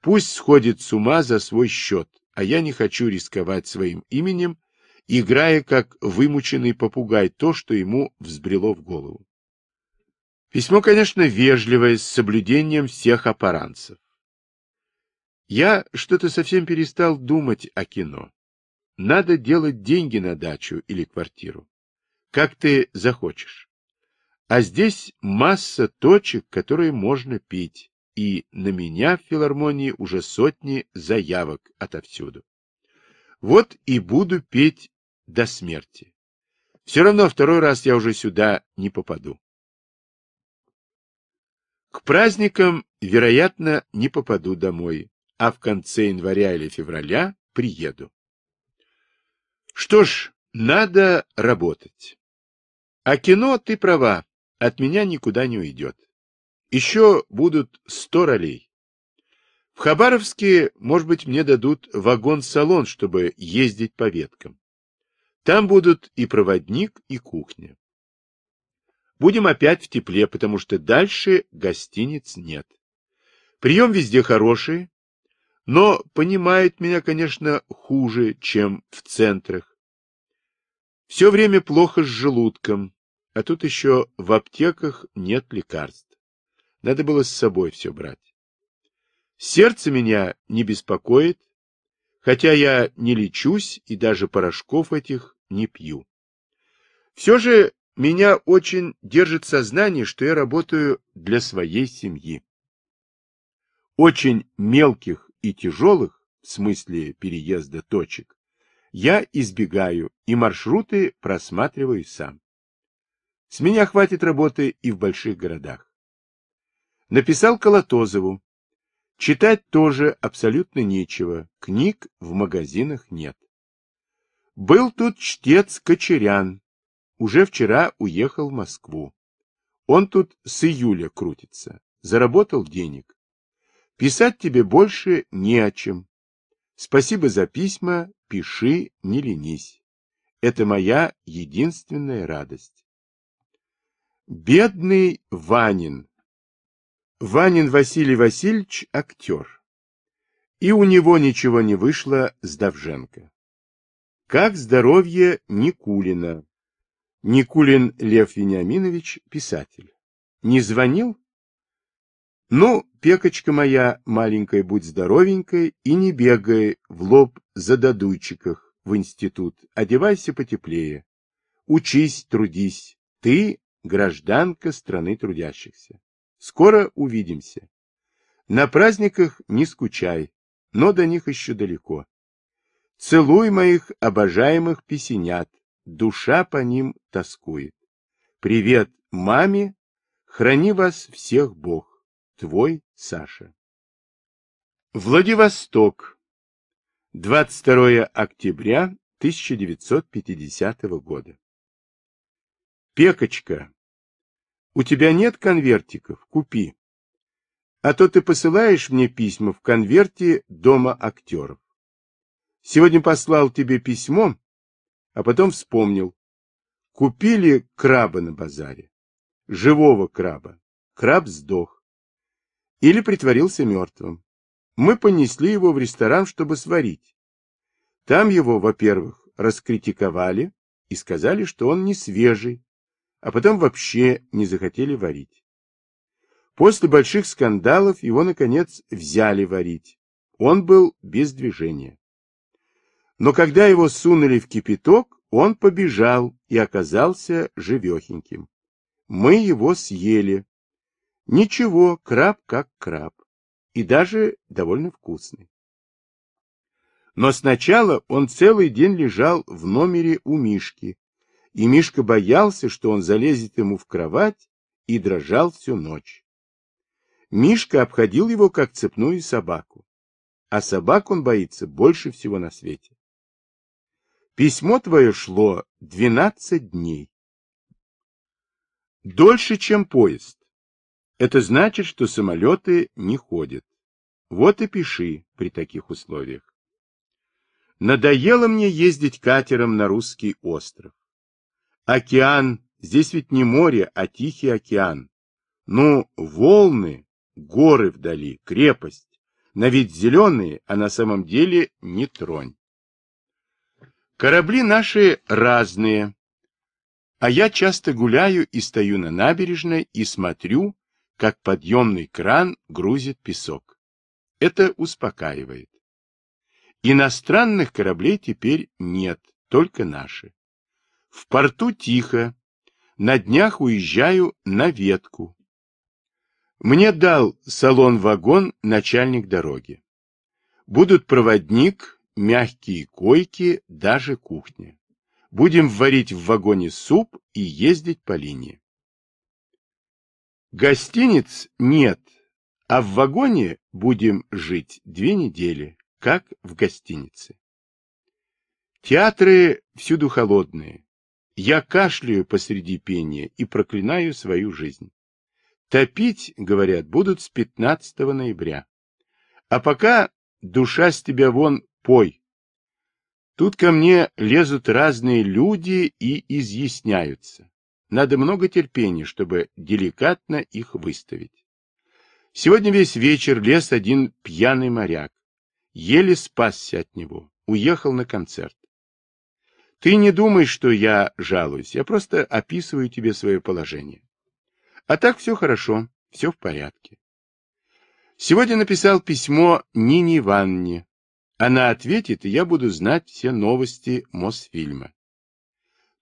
Пусть сходит с ума за свой счет, а я не хочу рисковать своим именем, играя как вымученный попугай то, что ему взбрело в голову. Письмо, конечно, вежливое, с соблюдением всех аппаранцев. Я что-то совсем перестал думать о кино. Надо делать деньги на дачу или квартиру. Как ты захочешь. А здесь масса точек, которые можно пить, и на меня в филармонии уже сотни заявок отовсюду. Вот и буду петь до смерти. Все равно второй раз я уже сюда не попаду. К праздникам, вероятно, не попаду домой, а в конце января или февраля приеду. Что ж, надо работать. А кино, ты права, от меня никуда не уйдет. Еще будут сто ролей. В Хабаровске, может быть, мне дадут вагон-салон, чтобы ездить по веткам. Там будут и проводник, и кухня. Будем опять в тепле, потому что дальше гостиниц нет. Прием везде хороший, но понимают меня, конечно, хуже, чем в центрах. Все время плохо с желудком, а тут еще в аптеках нет лекарств. Надо было с собой все брать. Сердце меня не беспокоит, хотя я не лечусь и даже порошков этих не пью. Все же меня очень держит сознание, что я работаю для своей семьи. Очень мелких и тяжелых, в смысле переезда точек, я избегаю и маршруты просматриваю сам. С меня хватит работы и в больших городах. Написал Колотозову. Читать тоже абсолютно нечего, книг в магазинах нет. Был тут чтец Кочерян, уже вчера уехал в Москву. Он тут с июля крутится, заработал денег. Писать тебе больше не о чем. Спасибо за письма, пиши, не ленись. Это моя единственная радость. Бедный Ванин. Ванин Василий Васильевич – актер. И у него ничего не вышло с Давженко. Как здоровье Никулина. Никулин Лев Вениаминович – писатель. Не звонил? Ну, пекочка моя, маленькая, будь здоровенькой и не бегай в лоб за додуйчиках в институт. Одевайся потеплее. Учись, трудись. Ты гражданка страны трудящихся. Скоро увидимся. На праздниках не скучай, но до них еще далеко. Целуй моих обожаемых песенят, душа по ним тоскует. Привет маме, храни вас всех Бог, твой Саша. Владивосток, 22 октября 1950 года. Пекочка, у тебя нет конвертиков? Купи. А то ты посылаешь мне письма в конверте Дома актеров. Сегодня послал тебе письмо, а потом вспомнил. Купили краба на базаре. Живого краба. Краб сдох. Или притворился мертвым. Мы понесли его в ресторан, чтобы сварить. Там его, во-первых, раскритиковали и сказали, что он не свежий, а потом вообще не захотели варить. После больших скандалов его, наконец, взяли варить. Он был без движения. Но когда его сунули в кипяток, он побежал и оказался живехеньким. Мы его съели. Ничего, краб как краб. И даже довольно вкусный. Но сначала он целый день лежал в номере у Мишки, и Мишка боялся, что он залезет ему в кровать, и дрожал всю ночь. Мишка обходил его, как цепную собаку. А собак он боится больше всего на свете. Письмо твое шло двенадцать дней. Дольше, чем поезд. Это значит, что самолеты не ходят. Вот и пиши при таких условиях. Надоело мне ездить катером на русский остров. Океан, здесь ведь не море, а Тихий океан. Ну, волны, горы вдали, крепость. На вид зеленые, а на самом деле не тронь. Корабли наши разные. А я часто гуляю и стою на набережной и смотрю, как подъемный кран грузит песок. Это успокаивает. Иностранных кораблей теперь нет, только наши. В порту тихо. На днях уезжаю на ветку. Мне дал салон-вагон начальник дороги. Будут проводник, мягкие койки, даже кухня. Будем варить в вагоне суп и ездить по линии. Гостиниц нет, а в вагоне будем жить две недели, как в гостинице. Театры всюду холодные, я кашляю посреди пения и проклинаю свою жизнь. Топить, говорят, будут с 15 ноября. А пока душа с тебя вон пой. Тут ко мне лезут разные люди и изъясняются. Надо много терпения, чтобы деликатно их выставить. Сегодня весь вечер лез один пьяный моряк. Еле спасся от него, уехал на концерт. Ты не думай, что я жалуюсь, я просто описываю тебе свое положение. А так все хорошо, все в порядке. Сегодня написал письмо Нине Ивановне. Она ответит, и я буду знать все новости Мосфильма.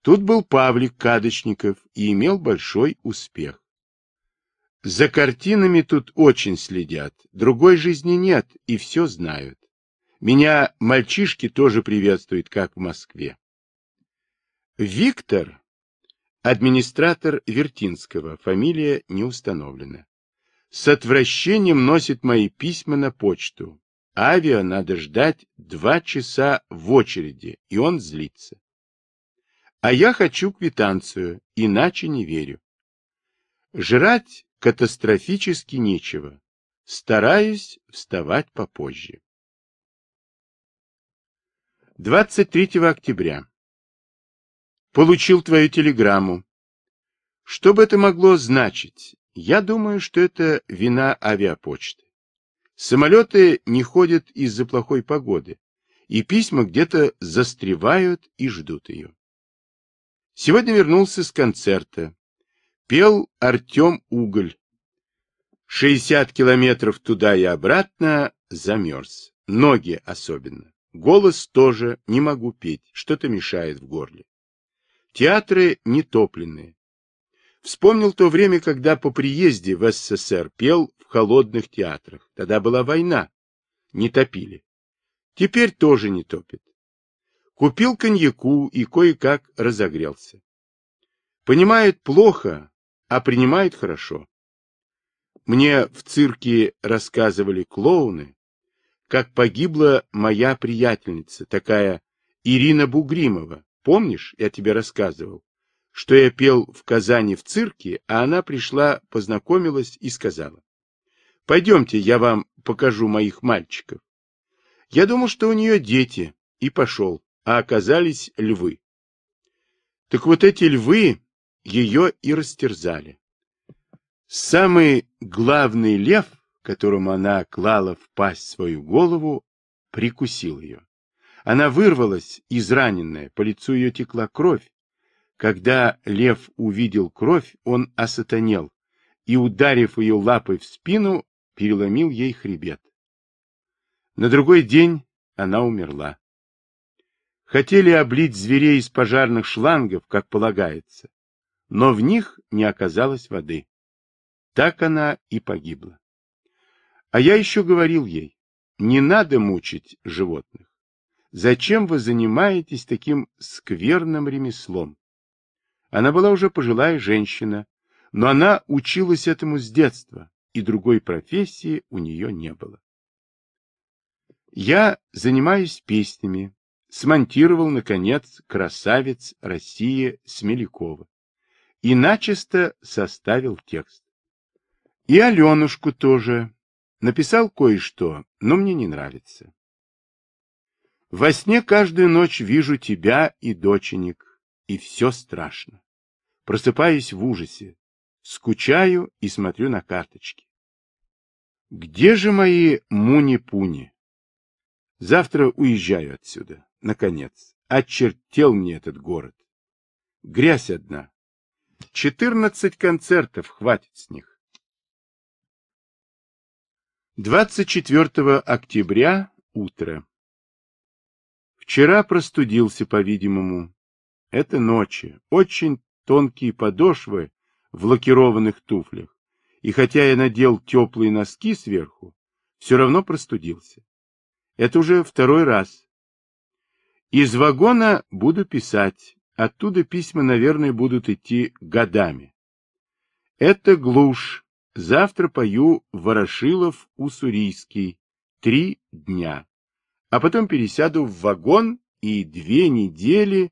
Тут был Павлик Кадочников и имел большой успех. За картинами тут очень следят, другой жизни нет, и все знают. Меня мальчишки тоже приветствуют, как в Москве. Виктор, администратор Вертинского, фамилия не установлена, с отвращением носит мои письма на почту. Авиа надо ждать два часа в очереди, и он злится. А я хочу квитанцию, иначе не верю. Жрать катастрофически нечего. Стараюсь вставать попозже. 23 октября. Получил твою телеграмму. Что бы это могло значить? Я думаю, что это вина авиапочты. Самолеты не ходят из-за плохой погоды, и письма где-то застревают и ждут ее. Сегодня вернулся с концерта. Пел Артем Уголь. 60 километров туда и обратно замерз. Ноги особенно. Голос тоже не могу петь, что-то мешает в горле. Театры не нетопленные. Вспомнил то время, когда по приезде в СССР пел в холодных театрах. Тогда была война. Не топили. Теперь тоже не топит. Купил коньяку и кое-как разогрелся. Понимает плохо, а принимает хорошо. Мне в цирке рассказывали клоуны, как погибла моя приятельница, такая Ирина Бугримова, Помнишь, я тебе рассказывал, что я пел в Казани в цирке, а она пришла, познакомилась и сказала. Пойдемте, я вам покажу моих мальчиков. Я думал, что у нее дети, и пошел, а оказались львы. Так вот эти львы ее и растерзали. Самый главный лев, которому она клала в пасть свою голову, прикусил ее. Она вырвалась, израненная, по лицу ее текла кровь. Когда лев увидел кровь, он осатанел и, ударив ее лапой в спину, переломил ей хребет. На другой день она умерла. Хотели облить зверей из пожарных шлангов, как полагается, но в них не оказалось воды. Так она и погибла. А я еще говорил ей, не надо мучить животных. Зачем вы занимаетесь таким скверным ремеслом? Она была уже пожилая женщина, но она училась этому с детства, и другой профессии у нее не было. Я занимаюсь песнями, смонтировал, наконец, «Красавец России» Смелякова и начисто составил текст. И Аленушку тоже. Написал кое-что, но мне не нравится. Во сне каждую ночь вижу тебя и доченик, и все страшно. Просыпаюсь в ужасе, скучаю и смотрю на карточки. Где же мои муни-пуни? Завтра уезжаю отсюда, наконец. Очертел мне этот город. Грязь одна. Четырнадцать концертов хватит с них. 24 октября, утро. Вчера простудился, по-видимому. Это ночи. Очень тонкие подошвы в лакированных туфлях. И хотя я надел теплые носки сверху, все равно простудился. Это уже второй раз. Из вагона буду писать. Оттуда письма, наверное, будут идти годами. Это глушь. Завтра пою Ворошилов-Уссурийский. Три дня а потом пересяду в вагон и две недели,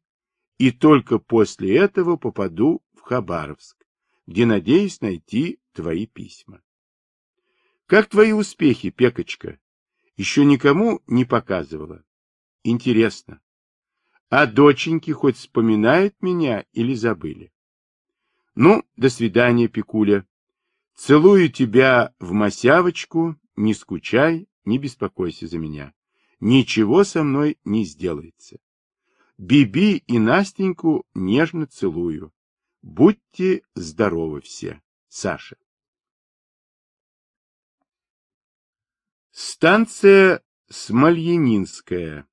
и только после этого попаду в Хабаровск, где надеюсь найти твои письма. Как твои успехи, Пекочка? Еще никому не показывала. Интересно. А доченьки хоть вспоминают меня или забыли? Ну, до свидания, Пикуля. Целую тебя в Масявочку. не скучай, не беспокойся за меня ничего со мной не сделается. Биби и Настеньку нежно целую. Будьте здоровы все. Саша. Станция Смольянинская.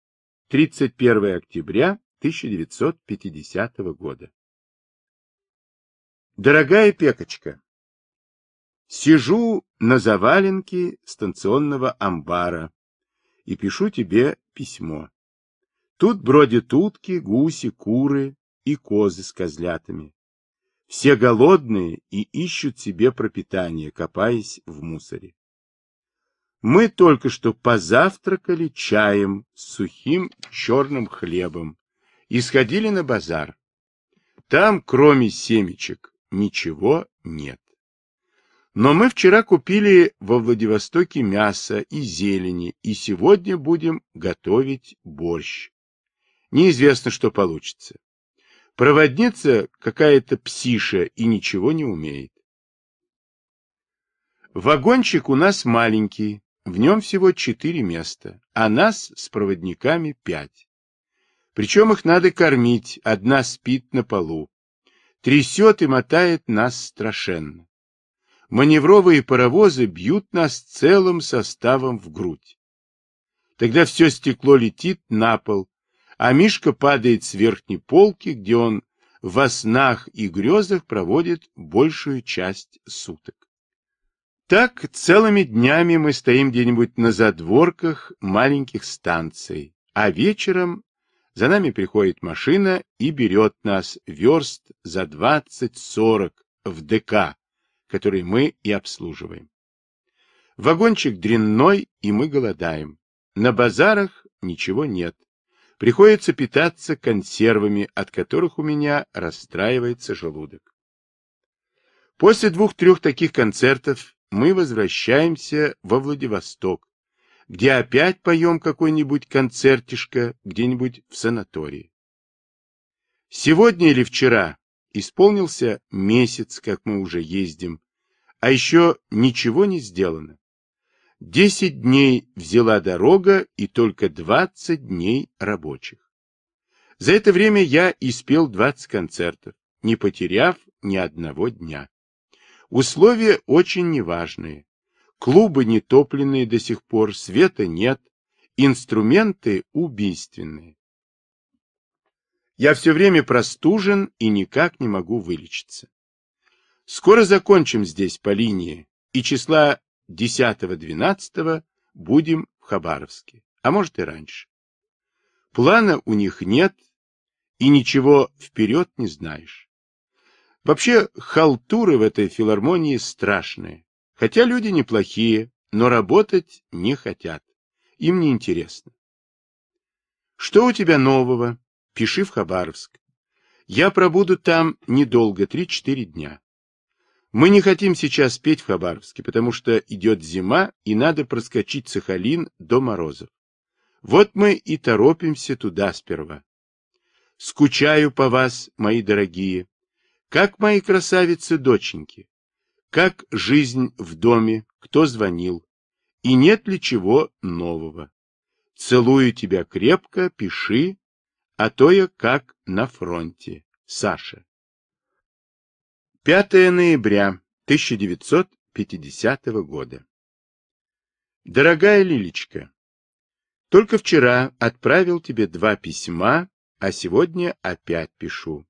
31 октября 1950 года. Дорогая Пекочка, сижу на заваленке станционного амбара и пишу тебе письмо. Тут бродят утки, гуси, куры и козы с козлятами. Все голодные и ищут себе пропитание, копаясь в мусоре. Мы только что позавтракали чаем с сухим черным хлебом и сходили на базар. Там, кроме семечек, ничего нет. Но мы вчера купили во Владивостоке мясо и зелени, и сегодня будем готовить борщ. Неизвестно, что получится. Проводница какая-то псиша и ничего не умеет. Вагончик у нас маленький, в нем всего четыре места, а нас с проводниками пять. Причем их надо кормить, одна спит на полу. Трясет и мотает нас страшенно маневровые паровозы бьют нас целым составом в грудь. Тогда все стекло летит на пол, а Мишка падает с верхней полки, где он во снах и грезах проводит большую часть суток. Так целыми днями мы стоим где-нибудь на задворках маленьких станций, а вечером за нами приходит машина и берет нас верст за 20-40 в ДК, который мы и обслуживаем. Вагончик дрянной, и мы голодаем. На базарах ничего нет. Приходится питаться консервами, от которых у меня расстраивается желудок. После двух-трех таких концертов мы возвращаемся во Владивосток, где опять поем какой-нибудь концертишко где-нибудь в санатории. Сегодня или вчера Исполнился месяц, как мы уже ездим, а еще ничего не сделано. Десять дней взяла дорога и только двадцать дней рабочих. За это время я испел двадцать концертов, не потеряв ни одного дня. Условия очень неважные. Клубы не топленные до сих пор, света нет, инструменты убийственные. Я все время простужен и никак не могу вылечиться. Скоро закончим здесь по линии, и числа 10-12 будем в Хабаровске, а может и раньше. Плана у них нет, и ничего вперед не знаешь. Вообще, халтуры в этой филармонии страшные. Хотя люди неплохие, но работать не хотят. Им не интересно. Что у тебя нового? Пиши в Хабаровск. Я пробуду там недолго, 3-4 дня. Мы не хотим сейчас петь в Хабаровске, потому что идет зима, и надо проскочить Сахалин до морозов. Вот мы и торопимся туда сперва. Скучаю по вас, мои дорогие. Как мои красавицы-доченьки? Как жизнь в доме? Кто звонил? И нет ли чего нового? Целую тебя крепко, пиши, а то я как на фронте. Саша. 5 ноября 1950 года. Дорогая Лилечка, только вчера отправил тебе два письма, а сегодня опять пишу.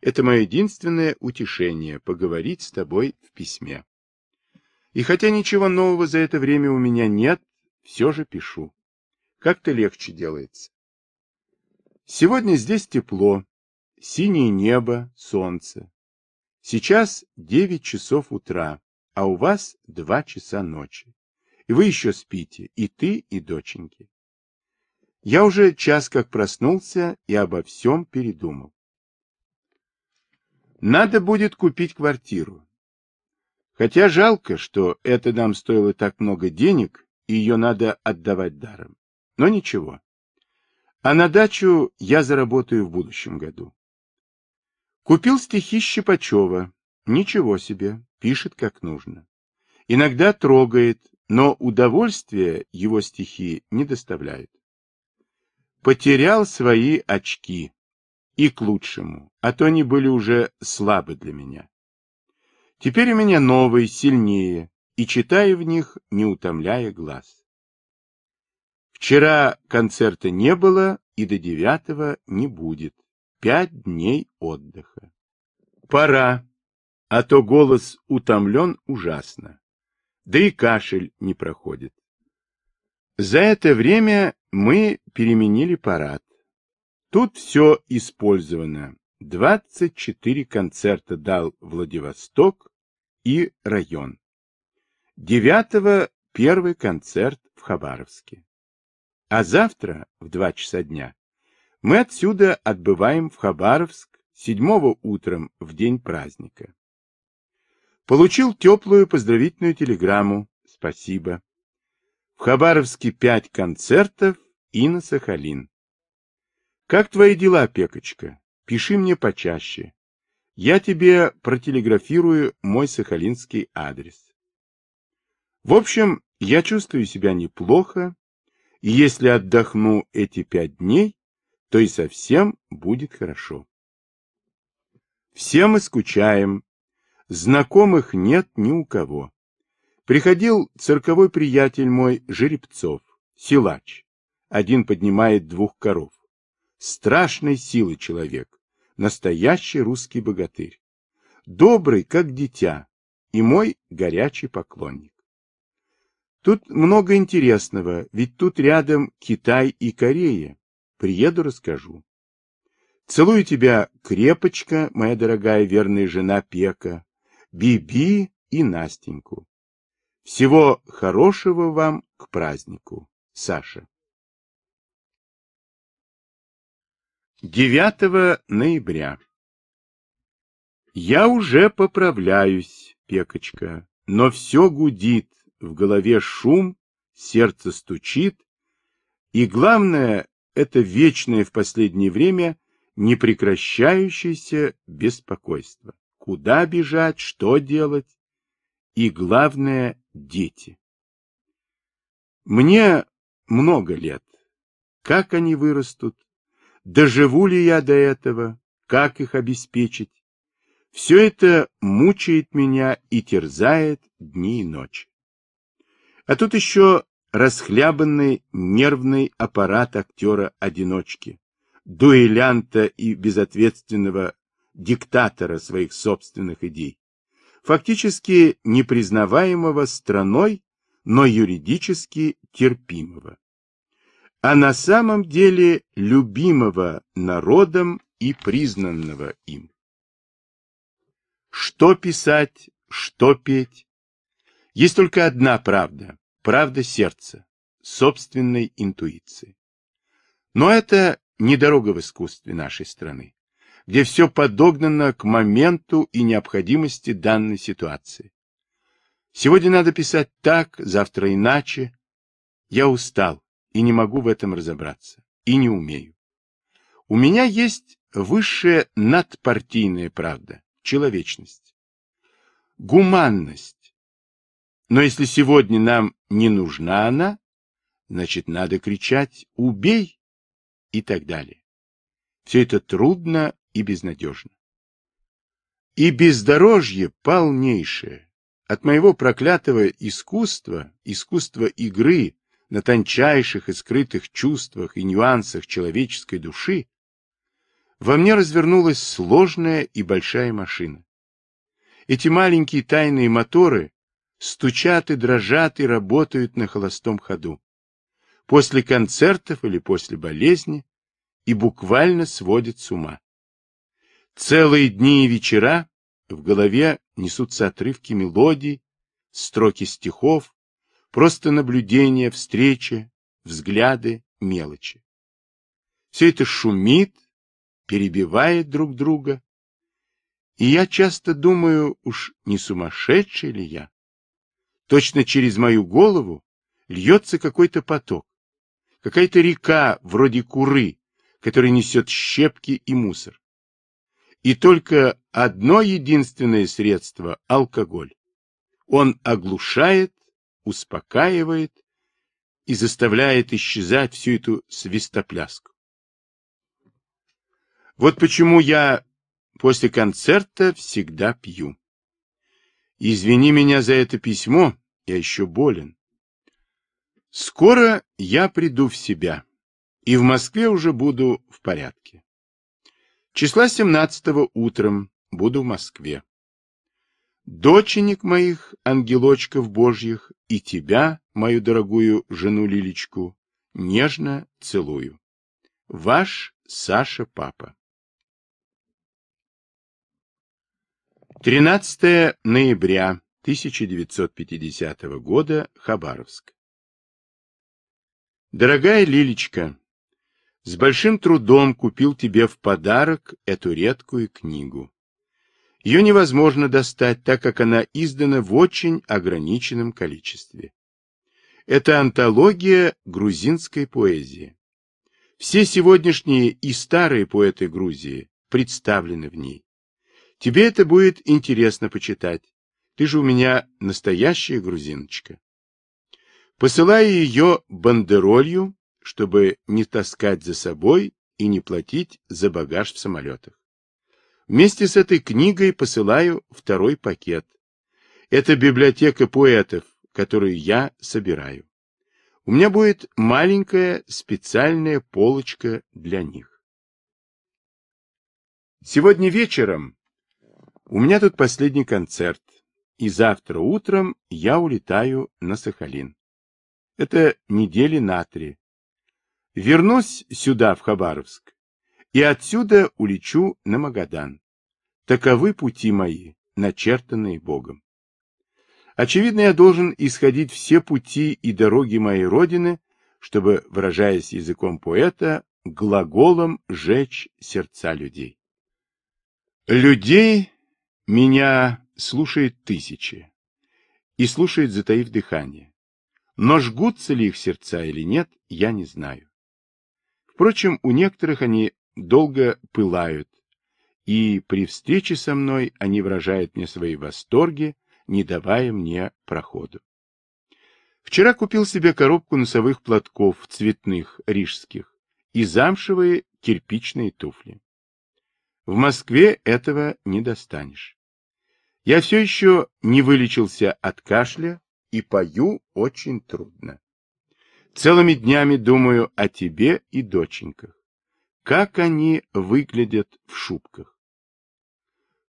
Это мое единственное утешение — поговорить с тобой в письме. И хотя ничего нового за это время у меня нет, все же пишу. Как-то легче делается. Сегодня здесь тепло, синее небо, солнце. Сейчас 9 часов утра, а у вас 2 часа ночи. И вы еще спите, и ты, и доченьки. Я уже час как проснулся и обо всем передумал. Надо будет купить квартиру. Хотя жалко, что это нам стоило так много денег, и ее надо отдавать даром. Но ничего. А на дачу я заработаю в будущем году. Купил стихи Щепачева. Ничего себе, пишет как нужно. Иногда трогает, но удовольствия его стихи не доставляют. Потерял свои очки. И к лучшему, а то они были уже слабы для меня. Теперь у меня новые, сильнее, и читаю в них, не утомляя глаз. Вчера концерта не было и до девятого не будет. Пять дней отдыха. Пора, а то голос утомлен ужасно. Да и кашель не проходит. За это время мы переменили парад. Тут все использовано. 24 концерта дал Владивосток и район. Девятого первый концерт в Хабаровске. А завтра в два часа дня мы отсюда отбываем в Хабаровск седьмого утром в день праздника. Получил теплую поздравительную телеграмму «Спасибо». В Хабаровске пять концертов и на Сахалин. Как твои дела, Пекочка? Пиши мне почаще. Я тебе протелеграфирую мой сахалинский адрес. В общем, я чувствую себя неплохо и если отдохну эти пять дней, то и совсем будет хорошо. Все мы скучаем. Знакомых нет ни у кого. Приходил цирковой приятель мой Жеребцов, силач. Один поднимает двух коров. Страшной силы человек, настоящий русский богатырь. Добрый, как дитя, и мой горячий поклонник. Тут много интересного, ведь тут рядом Китай и Корея. Приеду, расскажу. Целую тебя, крепочка, моя дорогая верная жена Пека, Биби и Настеньку. Всего хорошего вам к празднику, Саша. 9 ноября. Я уже поправляюсь, Пекочка, но все гудит, в голове шум, сердце стучит, и главное, это вечное в последнее время непрекращающееся беспокойство. Куда бежать, что делать? И главное, дети. Мне много лет. Как они вырастут? Доживу ли я до этого? Как их обеспечить? Все это мучает меня и терзает дни и ночи. А тут еще расхлябанный нервный аппарат актера-одиночки, дуэлянта и безответственного диктатора своих собственных идей, фактически непризнаваемого страной, но юридически терпимого, а на самом деле любимого народом и признанного им. Что писать, что петь? Есть только одна правда правда сердца, собственной интуиции. Но это не дорога в искусстве нашей страны, где все подогнано к моменту и необходимости данной ситуации. Сегодня надо писать так, завтра иначе. Я устал и не могу в этом разобраться, и не умею. У меня есть высшая надпартийная правда, человечность. Гуманность но если сегодня нам не нужна она, значит, надо кричать «убей» и так далее. Все это трудно и безнадежно. И бездорожье полнейшее. От моего проклятого искусства, искусства игры на тончайших и скрытых чувствах и нюансах человеческой души, во мне развернулась сложная и большая машина. Эти маленькие тайные моторы стучат и дрожат и работают на холостом ходу. После концертов или после болезни и буквально сводит с ума. Целые дни и вечера в голове несутся отрывки мелодий, строки стихов, просто наблюдения, встречи, взгляды, мелочи. Все это шумит, перебивает друг друга. И я часто думаю, уж не сумасшедший ли я? Точно через мою голову льется какой-то поток. Какая-то река вроде Куры, которая несет щепки и мусор. И только одно единственное средство – алкоголь. Он оглушает, успокаивает и заставляет исчезать всю эту свистопляску. Вот почему я после концерта всегда пью. Извини меня за это письмо, я еще болен. Скоро я приду в себя, и в Москве уже буду в порядке. Числа 17 утром буду в Москве. Доченек моих, ангелочков божьих, и тебя, мою дорогую жену Лилечку, нежно целую. Ваш Саша Папа. 13 ноября 1950 года. Хабаровск. Дорогая Лилечка, с большим трудом купил тебе в подарок эту редкую книгу. Ее невозможно достать, так как она издана в очень ограниченном количестве. Это антология грузинской поэзии. Все сегодняшние и старые поэты Грузии представлены в ней. Тебе это будет интересно почитать. Ты же у меня настоящая грузиночка. Посылаю ее бандеролью, чтобы не таскать за собой и не платить за багаж в самолетах. Вместе с этой книгой посылаю второй пакет. Это библиотека поэтов, которую я собираю. У меня будет маленькая специальная полочка для них. Сегодня вечером у меня тут последний концерт, и завтра утром я улетаю на Сахалин. Это недели на три. Вернусь сюда, в Хабаровск, и отсюда улечу на Магадан. Таковы пути мои, начертанные Богом. Очевидно, я должен исходить все пути и дороги моей Родины, чтобы, выражаясь языком поэта, глаголом «жечь сердца людей». Людей, меня слушают тысячи. И слушают, затаив дыхание. Но жгутся ли их сердца или нет, я не знаю. Впрочем, у некоторых они долго пылают. И при встрече со мной они выражают мне свои восторги, не давая мне проходу. Вчера купил себе коробку носовых платков цветных, рижских, и замшевые кирпичные туфли. В Москве этого не достанешь. Я все еще не вылечился от кашля и пою очень трудно. Целыми днями думаю о тебе и доченьках. Как они выглядят в шубках.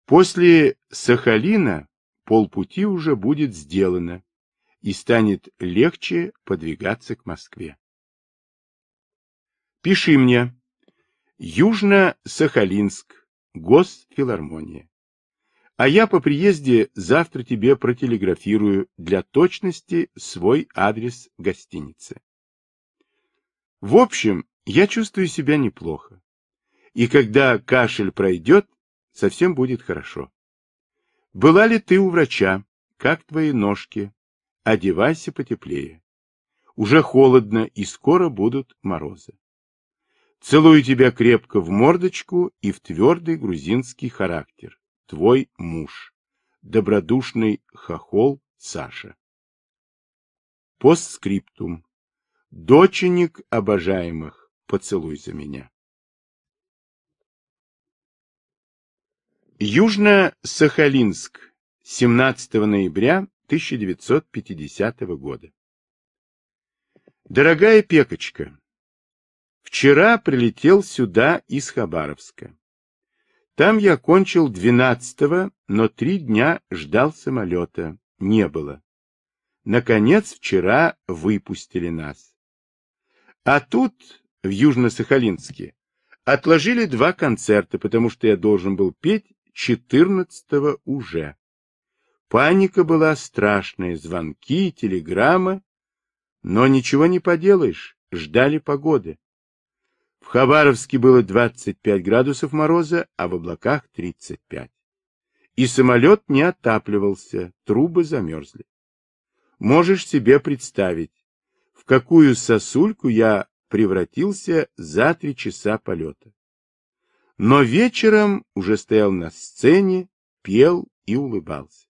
После Сахалина полпути уже будет сделано и станет легче подвигаться к Москве. Пиши мне. Южно-Сахалинск. Госфилармония а я по приезде завтра тебе протелеграфирую для точности свой адрес гостиницы. В общем, я чувствую себя неплохо. И когда кашель пройдет, совсем будет хорошо. Была ли ты у врача? Как твои ножки? Одевайся потеплее. Уже холодно, и скоро будут морозы. Целую тебя крепко в мордочку и в твердый грузинский характер. Твой муж. Добродушный хохол Саша. Постскриптум. Доченик обожаемых, поцелуй за меня. Южно-Сахалинск, 17 ноября 1950 года. Дорогая Пекочка, вчера прилетел сюда из Хабаровска. Там я кончил двенадцатого, но три дня ждал самолета. Не было. Наконец, вчера выпустили нас. А тут, в Южно-Сахалинске, отложили два концерта, потому что я должен был петь четырнадцатого уже. Паника была страшная, звонки, телеграммы. Но ничего не поделаешь, ждали погоды. В Хабаровске было 25 градусов мороза, а в облаках 35. И самолет не отапливался, трубы замерзли. Можешь себе представить, в какую сосульку я превратился за три часа полета. Но вечером уже стоял на сцене, пел и улыбался.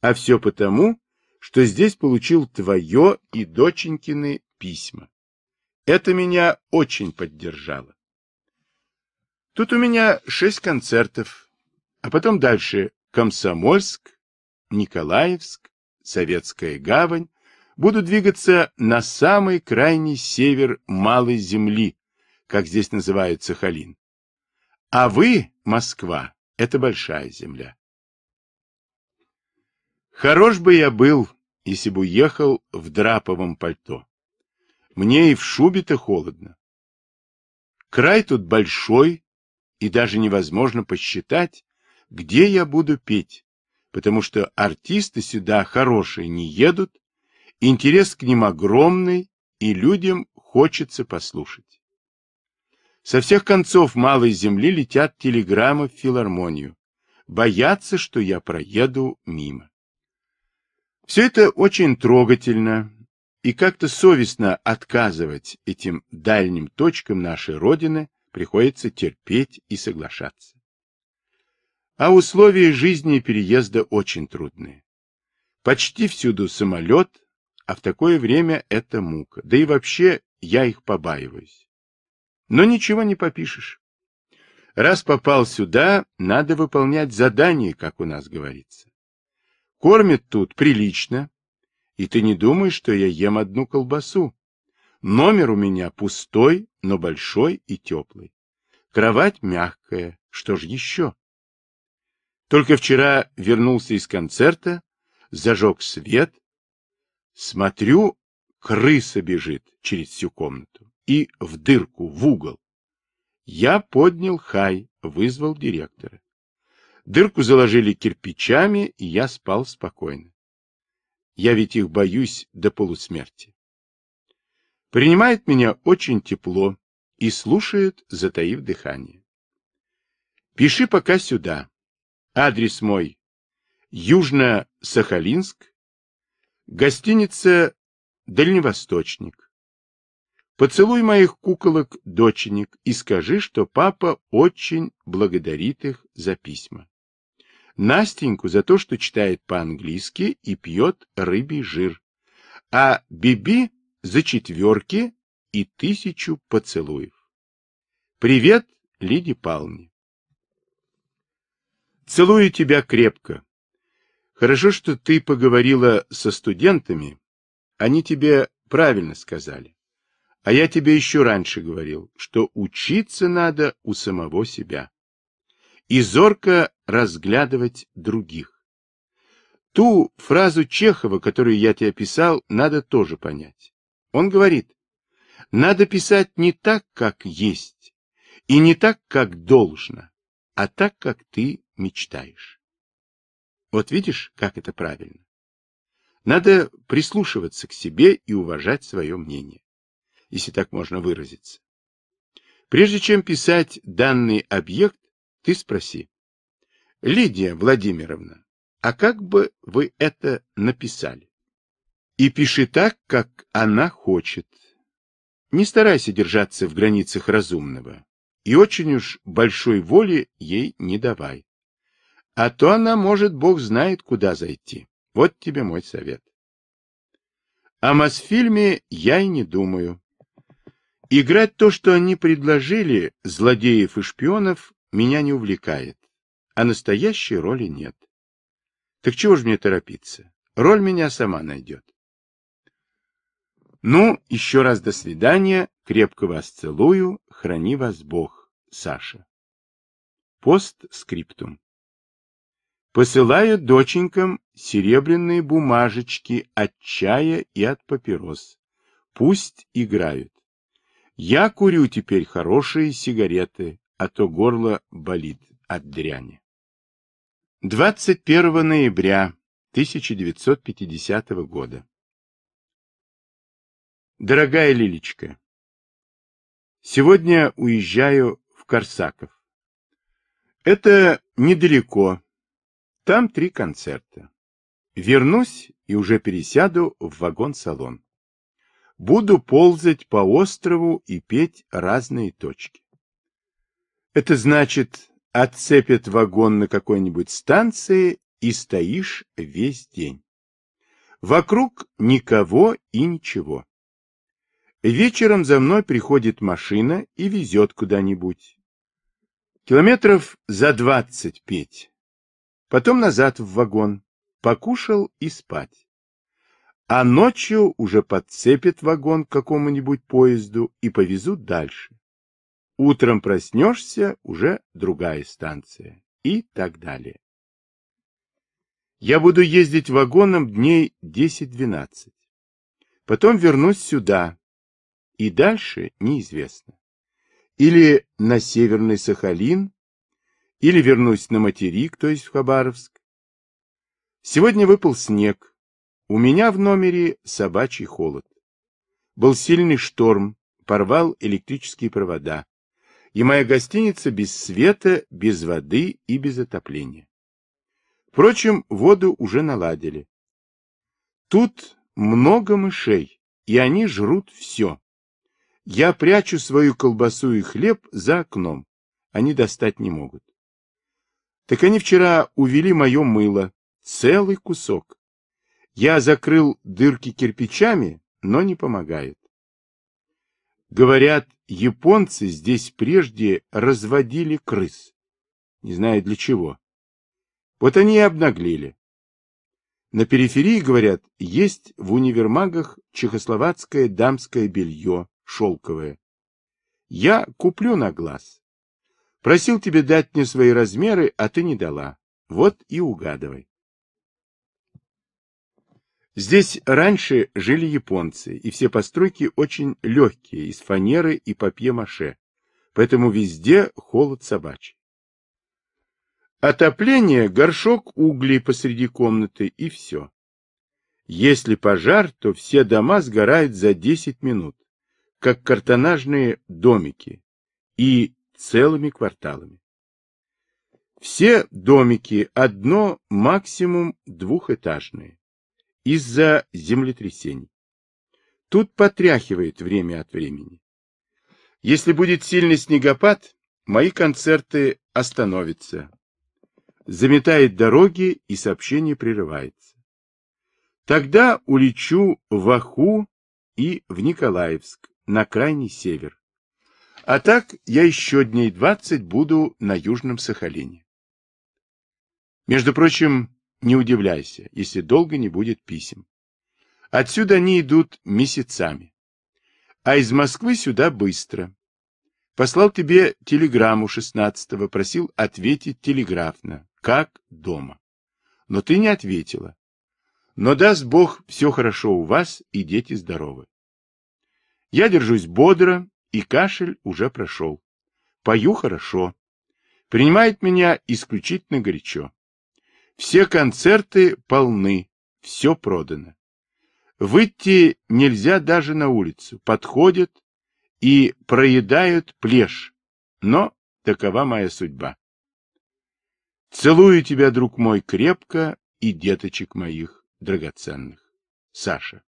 А все потому, что здесь получил твое и доченькины письма. Это меня очень поддержало. Тут у меня шесть концертов, а потом дальше Комсомольск, Николаевск, Советская гавань. Буду двигаться на самый крайний север Малой Земли, как здесь называют Сахалин. А вы, Москва, это большая земля. Хорош бы я был, если бы уехал в драповом пальто. Мне и в шубе-то холодно. Край тут большой, и даже невозможно посчитать, где я буду петь, потому что артисты сюда хорошие не едут, интерес к ним огромный, и людям хочется послушать. Со всех концов малой земли летят телеграммы в филармонию. Боятся, что я проеду мимо. Все это очень трогательно, и как-то совестно отказывать этим дальним точкам нашей Родины приходится терпеть и соглашаться. А условия жизни и переезда очень трудные. Почти всюду самолет, а в такое время это мука. Да и вообще я их побаиваюсь. Но ничего не попишешь. Раз попал сюда, надо выполнять задание, как у нас говорится. Кормят тут прилично, и ты не думаешь, что я ем одну колбасу? Номер у меня пустой, но большой и теплый. Кровать мягкая. Что ж еще? Только вчера вернулся из концерта, зажег свет. Смотрю, крыса бежит через всю комнату и в дырку, в угол. Я поднял хай, вызвал директора. Дырку заложили кирпичами, и я спал спокойно. Я ведь их боюсь до полусмерти. Принимает меня очень тепло и слушает, затаив дыхание. Пиши пока сюда. Адрес мой. Южно-Сахалинск. Гостиница «Дальневосточник». Поцелуй моих куколок, доченек, и скажи, что папа очень благодарит их за письма. Настеньку за то, что читает по-английски и пьет рыбий жир, а Биби за четверки и тысячу поцелуев. Привет, Лиде Палне. Целую тебя крепко. Хорошо, что ты поговорила со студентами. Они тебе правильно сказали. А я тебе еще раньше говорил, что учиться надо у самого себя. И зорко разглядывать других. Ту фразу Чехова, которую я тебе описал, надо тоже понять. Он говорит, надо писать не так, как есть, и не так, как должно, а так, как ты мечтаешь. Вот видишь, как это правильно? Надо прислушиваться к себе и уважать свое мнение, если так можно выразиться. Прежде чем писать данный объект, ты спроси, Лидия Владимировна, а как бы вы это написали? И пиши так, как она хочет. Не старайся держаться в границах разумного. И очень уж большой воли ей не давай. А то она может, бог знает, куда зайти. Вот тебе мой совет. О Мосфильме я и не думаю. Играть то, что они предложили, злодеев и шпионов, меня не увлекает а настоящей роли нет. Так чего же мне торопиться? Роль меня сама найдет. Ну, еще раз до свидания, крепко вас целую, храни вас Бог, Саша. Постскриптум. Посылаю доченькам серебряные бумажечки от чая и от папирос. Пусть играют. Я курю теперь хорошие сигареты, а то горло болит от дряни. 21 ноября 1950 года. Дорогая Лилечка, сегодня уезжаю в Корсаков. Это недалеко. Там три концерта. Вернусь и уже пересяду в вагон-салон. Буду ползать по острову и петь разные точки. Это значит, отцепят вагон на какой-нибудь станции и стоишь весь день. Вокруг никого и ничего. Вечером за мной приходит машина и везет куда-нибудь. Километров за двадцать пять. Потом назад в вагон. Покушал и спать. А ночью уже подцепят вагон к какому-нибудь поезду и повезут дальше. Утром проснешься, уже другая станция. И так далее. Я буду ездить вагоном дней 10-12. Потом вернусь сюда. И дальше неизвестно. Или на Северный Сахалин, или вернусь на материк, то есть в Хабаровск. Сегодня выпал снег. У меня в номере собачий холод. Был сильный шторм, порвал электрические провода и моя гостиница без света, без воды и без отопления. Впрочем, воду уже наладили. Тут много мышей, и они жрут все. Я прячу свою колбасу и хлеб за окном. Они достать не могут. Так они вчера увели мое мыло, целый кусок. Я закрыл дырки кирпичами, но не помогает. Говорят, японцы здесь прежде разводили крыс. Не знаю для чего. Вот они и обнаглели. На периферии, говорят, есть в универмагах чехословацкое дамское белье, шелковое. Я куплю на глаз. Просил тебе дать мне свои размеры, а ты не дала. Вот и угадывай. Здесь раньше жили японцы, и все постройки очень легкие, из фанеры и папье-маше, поэтому везде холод собачий. Отопление, горшок углей посреди комнаты и все. Если пожар, то все дома сгорают за 10 минут, как картонажные домики и целыми кварталами. Все домики одно, максимум двухэтажные из-за землетрясений. Тут потряхивает время от времени. Если будет сильный снегопад, мои концерты остановятся. Заметает дороги и сообщение прерывается. Тогда улечу в Аху и в Николаевск, на крайний север. А так я еще дней 20 буду на Южном Сахалине. Между прочим, не удивляйся, если долго не будет писем. Отсюда они идут месяцами. А из Москвы сюда быстро. Послал тебе телеграмму 16-го, просил ответить телеграфно, как дома. Но ты не ответила. Но даст Бог, все хорошо у вас, и дети здоровы. Я держусь бодро, и кашель уже прошел. Пою хорошо. Принимает меня исключительно горячо. Все концерты полны, все продано. Выйти нельзя даже на улицу. Подходят и проедают плешь. Но такова моя судьба. Целую тебя, друг мой, крепко и деточек моих драгоценных. Саша.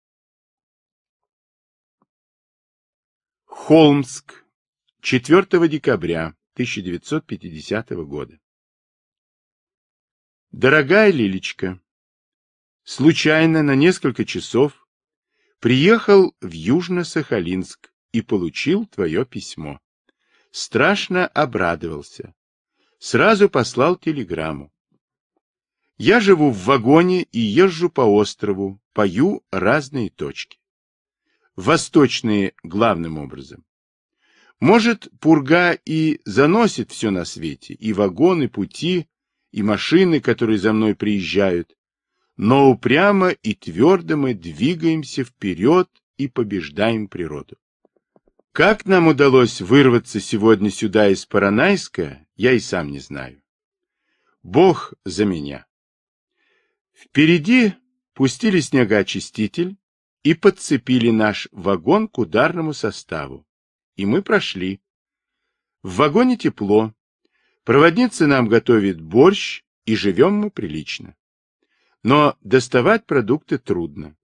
Холмск. 4 декабря 1950 года. Дорогая Лилечка, случайно на несколько часов приехал в Южно-Сахалинск и получил твое письмо. Страшно обрадовался. Сразу послал телеграмму. Я живу в вагоне и езжу по острову, пою разные точки. Восточные главным образом. Может, пурга и заносит все на свете, и вагоны, пути, и машины, которые за мной приезжают, но упрямо и твердо мы двигаемся вперед и побеждаем природу. Как нам удалось вырваться сегодня сюда из Паранайска, я и сам не знаю. Бог за меня. Впереди пустили снегоочиститель и подцепили наш вагон к ударному составу. И мы прошли. В вагоне тепло, Проводница нам готовит борщ, и живем мы прилично. Но доставать продукты трудно.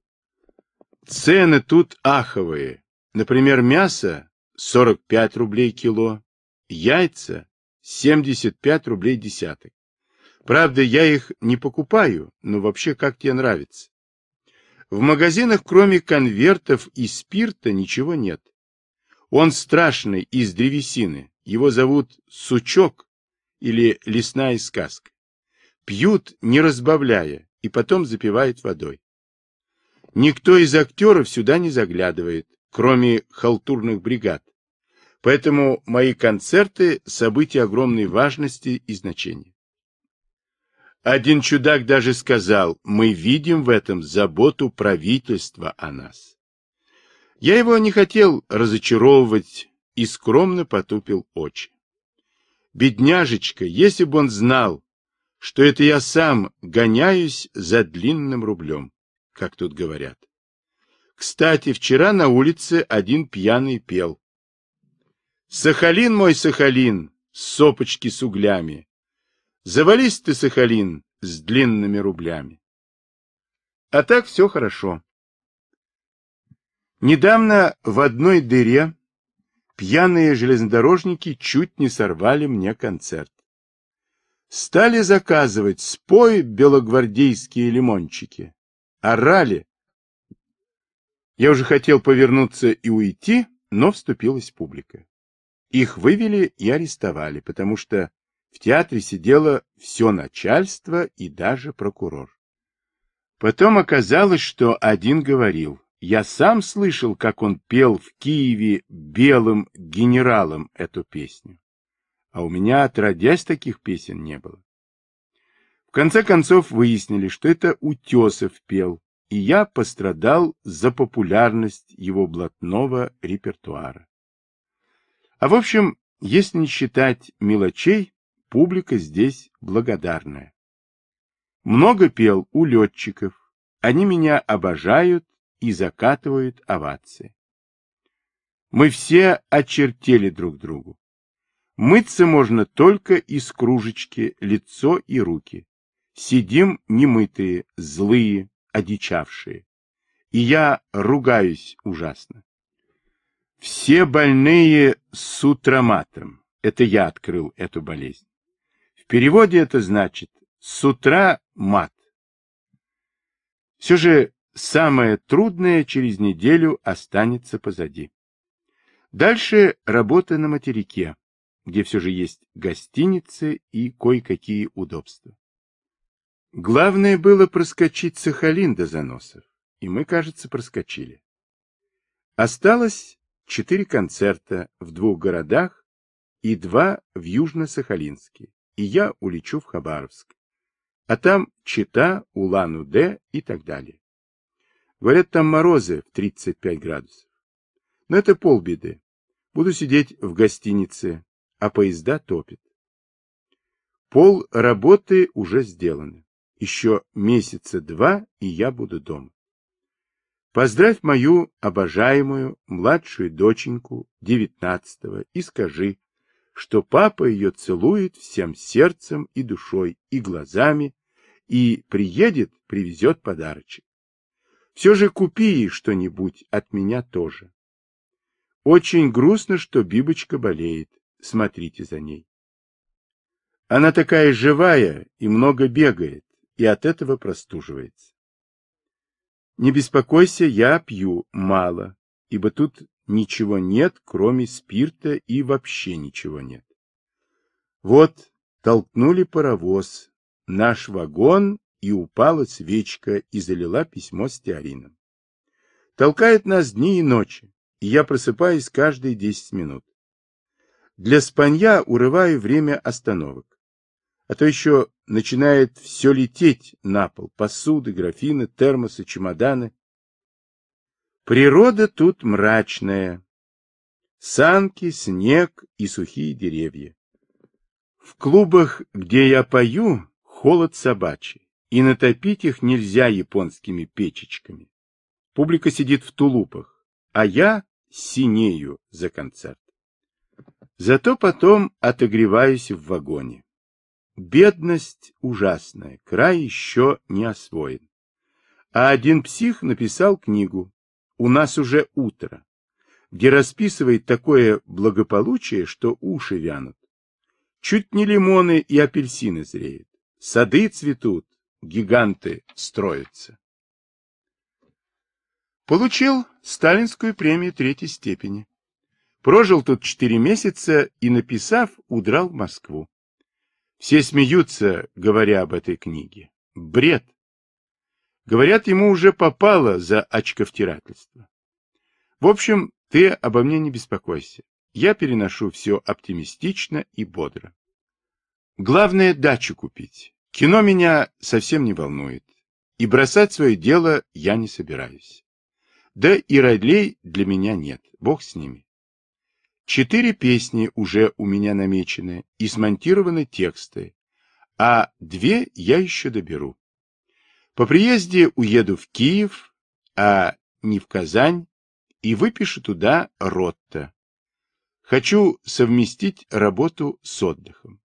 Цены тут аховые. Например, мясо 45 рублей кило, яйца 75 рублей десяток. Правда, я их не покупаю, но вообще как тебе нравится. В магазинах кроме конвертов и спирта ничего нет. Он страшный, из древесины. Его зовут сучок, или лесная сказка. Пьют, не разбавляя, и потом запивают водой. Никто из актеров сюда не заглядывает, кроме халтурных бригад. Поэтому мои концерты – события огромной важности и значения. Один чудак даже сказал, мы видим в этом заботу правительства о нас. Я его не хотел разочаровывать и скромно потупил очи. Бедняжечка, если бы он знал, что это я сам гоняюсь за длинным рублем, как тут говорят. Кстати, вчера на улице один пьяный пел. Сахалин мой, Сахалин, сопочки с углями. Завались ты, Сахалин, с длинными рублями. А так все хорошо. Недавно в одной дыре пьяные железнодорожники чуть не сорвали мне концерт. Стали заказывать спой белогвардейские лимончики. Орали. Я уже хотел повернуться и уйти, но вступилась публика. Их вывели и арестовали, потому что в театре сидело все начальство и даже прокурор. Потом оказалось, что один говорил, я сам слышал, как он пел в Киеве белым генералам эту песню. А у меня отродясь таких песен не было. В конце концов выяснили, что это Утесов пел, и я пострадал за популярность его блатного репертуара. А в общем, если не считать мелочей, публика здесь благодарная. Много пел у летчиков, они меня обожают и закатывают овации. Мы все очертели друг другу. Мыться можно только из кружечки, лицо и руки. Сидим немытые, злые, одичавшие. И я ругаюсь ужасно. Все больные с утроматом. Это я открыл эту болезнь. В переводе это значит «с утра мат». Все же Самое трудное через неделю останется позади. Дальше работа на материке, где все же есть гостиницы и кое-какие удобства. Главное было проскочить Сахалин до заносов, и мы, кажется, проскочили. Осталось четыре концерта в двух городах и два в Южно-Сахалинске, и я улечу в Хабаровск. А там Чита, Улан-Удэ и так далее. Говорят, там морозы в 35 градусов. Но это полбеды. Буду сидеть в гостинице, а поезда топит. Пол работы уже сделаны. Еще месяца два, и я буду дома. Поздравь мою обожаемую младшую доченьку, девятнадцатого, и скажи, что папа ее целует всем сердцем и душой, и глазами, и приедет, привезет подарочек. Все же купи ей что-нибудь от меня тоже. Очень грустно, что Бибочка болеет. Смотрите за ней. Она такая живая и много бегает, и от этого простуживается. Не беспокойся, я пью мало, ибо тут ничего нет, кроме спирта, и вообще ничего нет. Вот толкнули паровоз, наш вагон и упала свечка и залила письмо стеарином. Толкает нас дни и ночи, и я просыпаюсь каждые десять минут. Для спанья урываю время остановок. А то еще начинает все лететь на пол, посуды, графины, термосы, чемоданы. Природа тут мрачная. Санки, снег и сухие деревья. В клубах, где я пою, холод собачий и натопить их нельзя японскими печечками. Публика сидит в тулупах, а я синею за концерт. Зато потом отогреваюсь в вагоне. Бедность ужасная, край еще не освоен. А один псих написал книгу «У нас уже утро», где расписывает такое благополучие, что уши вянут. Чуть не лимоны и апельсины зреют, сады цветут, гиганты строятся. Получил сталинскую премию третьей степени. Прожил тут четыре месяца и, написав, удрал в Москву. Все смеются, говоря об этой книге. Бред. Говорят, ему уже попало за очковтирательство. В общем, ты обо мне не беспокойся. Я переношу все оптимистично и бодро. Главное – дачу купить. Кино меня совсем не волнует, и бросать свое дело я не собираюсь. Да и родлей для меня нет, бог с ними. Четыре песни уже у меня намечены и смонтированы тексты, а две я еще доберу. По приезде уеду в Киев, а не в Казань, и выпишу туда ротто. Хочу совместить работу с отдыхом.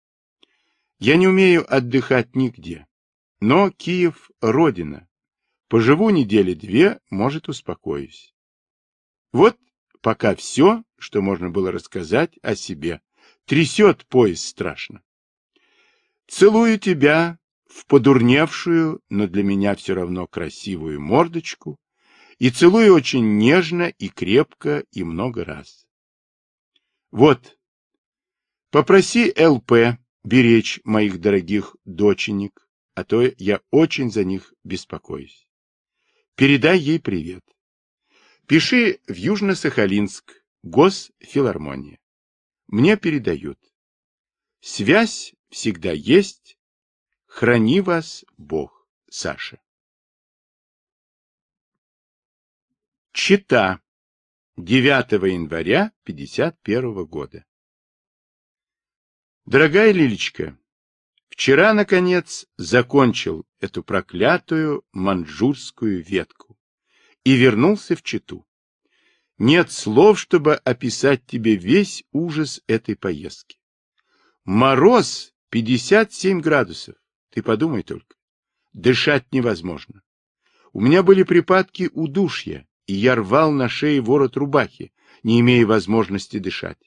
Я не умею отдыхать нигде. Но Киев — родина. Поживу недели две, может, успокоюсь. Вот пока все, что можно было рассказать о себе. Трясет пояс страшно. Целую тебя в подурневшую, но для меня все равно красивую мордочку, и целую очень нежно и крепко и много раз. Вот. Попроси ЛП беречь моих дорогих доченек, а то я очень за них беспокоюсь. Передай ей привет. Пиши в Южно-Сахалинск, Госфилармония. Мне передают. Связь всегда есть. Храни вас Бог, Саша. Чита. 9 января 51 года. Дорогая Лилечка, вчера, наконец, закончил эту проклятую манжурскую ветку и вернулся в Читу. Нет слов, чтобы описать тебе весь ужас этой поездки. Мороз 57 градусов, ты подумай только. Дышать невозможно. У меня были припадки удушья, и я рвал на шее ворот рубахи, не имея возможности дышать.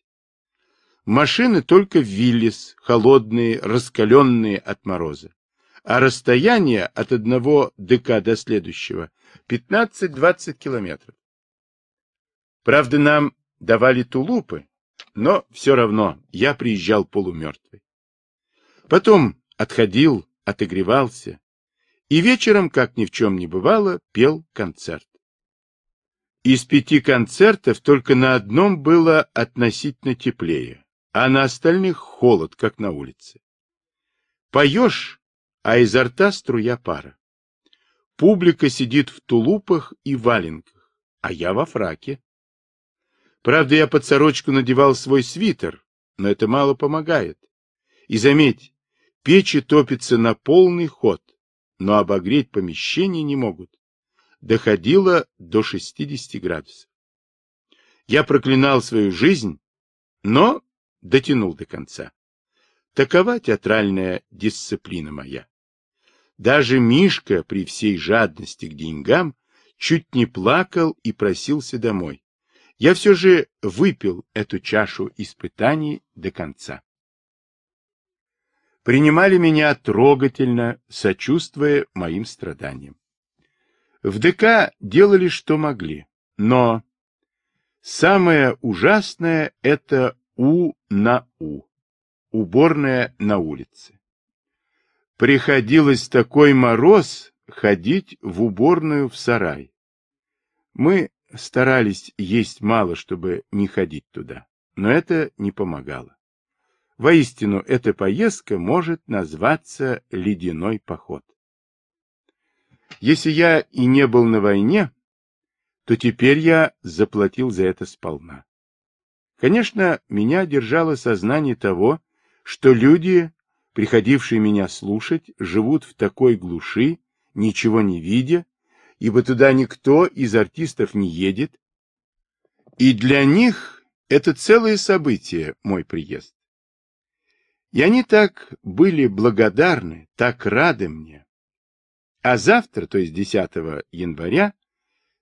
Машины только Виллис, холодные, раскаленные от мороза. А расстояние от одного ДК до следующего 15-20 километров. Правда, нам давали тулупы, но все равно я приезжал полумертвый. Потом отходил, отогревался, и вечером, как ни в чем не бывало, пел концерт. Из пяти концертов только на одном было относительно теплее а на остальных холод, как на улице. Поешь, а изо рта струя пара. Публика сидит в тулупах и валенках, а я во фраке. Правда, я под сорочку надевал свой свитер, но это мало помогает. И заметь, печи топятся на полный ход, но обогреть помещение не могут. Доходило до 60 градусов. Я проклинал свою жизнь, но дотянул до конца. Такова театральная дисциплина моя. Даже Мишка при всей жадности к деньгам чуть не плакал и просился домой. Я все же выпил эту чашу испытаний до конца. Принимали меня трогательно, сочувствуя моим страданиям. В ДК делали, что могли, но самое ужасное — это у на У. Уборная на улице. Приходилось такой мороз ходить в уборную в сарай. Мы старались есть мало, чтобы не ходить туда, но это не помогало. Воистину, эта поездка может назваться «ледяной поход». Если я и не был на войне, то теперь я заплатил за это сполна. Конечно, меня держало сознание того, что люди, приходившие меня слушать, живут в такой глуши, ничего не видя, ибо туда никто из артистов не едет. И для них это целое событие, мой приезд. И они так были благодарны, так рады мне. А завтра, то есть 10 января,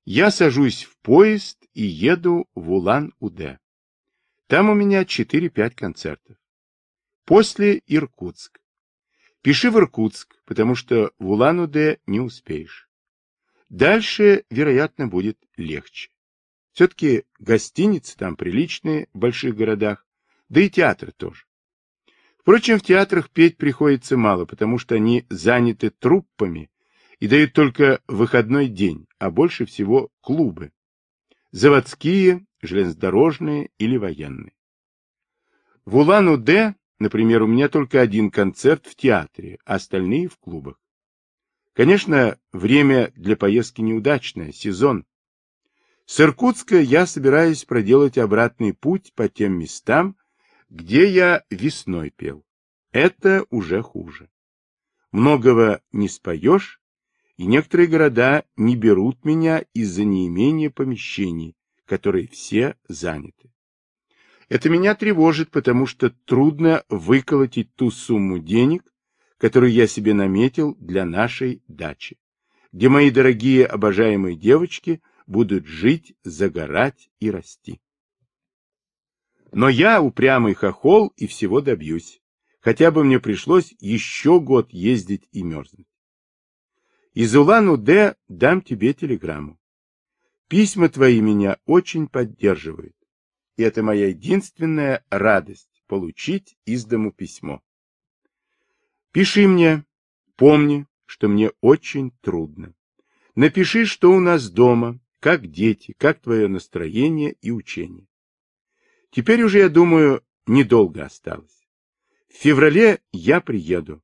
я сажусь в поезд и еду в Улан-Удэ. Там у меня четыре-пять концертов. После Иркутск. Пиши в Иркутск, потому что в Улан-Удэ не успеешь. Дальше, вероятно, будет легче. Все-таки гостиницы там приличные в больших городах, да и театр тоже. Впрочем, в театрах петь приходится мало, потому что они заняты труппами и дают только выходной день, а больше всего клубы. Заводские, железнодорожные или военные. В Улан-Удэ, например, у меня только один концерт в театре, а остальные в клубах. Конечно, время для поездки неудачное, сезон. С Иркутска я собираюсь проделать обратный путь по тем местам, где я весной пел. Это уже хуже. Многого не споешь, и некоторые города не берут меня из-за неимения помещений, которой все заняты. Это меня тревожит, потому что трудно выколотить ту сумму денег, которую я себе наметил для нашей дачи, где мои дорогие обожаемые девочки будут жить, загорать и расти. Но я упрямый хохол и всего добьюсь. Хотя бы мне пришлось еще год ездить и мерзнуть. Из Улан-Удэ дам тебе телеграмму. Письма твои меня очень поддерживают. И это моя единственная радость — получить из дому письмо. Пиши мне, помни, что мне очень трудно. Напиши, что у нас дома, как дети, как твое настроение и учение. Теперь уже, я думаю, недолго осталось. В феврале я приеду.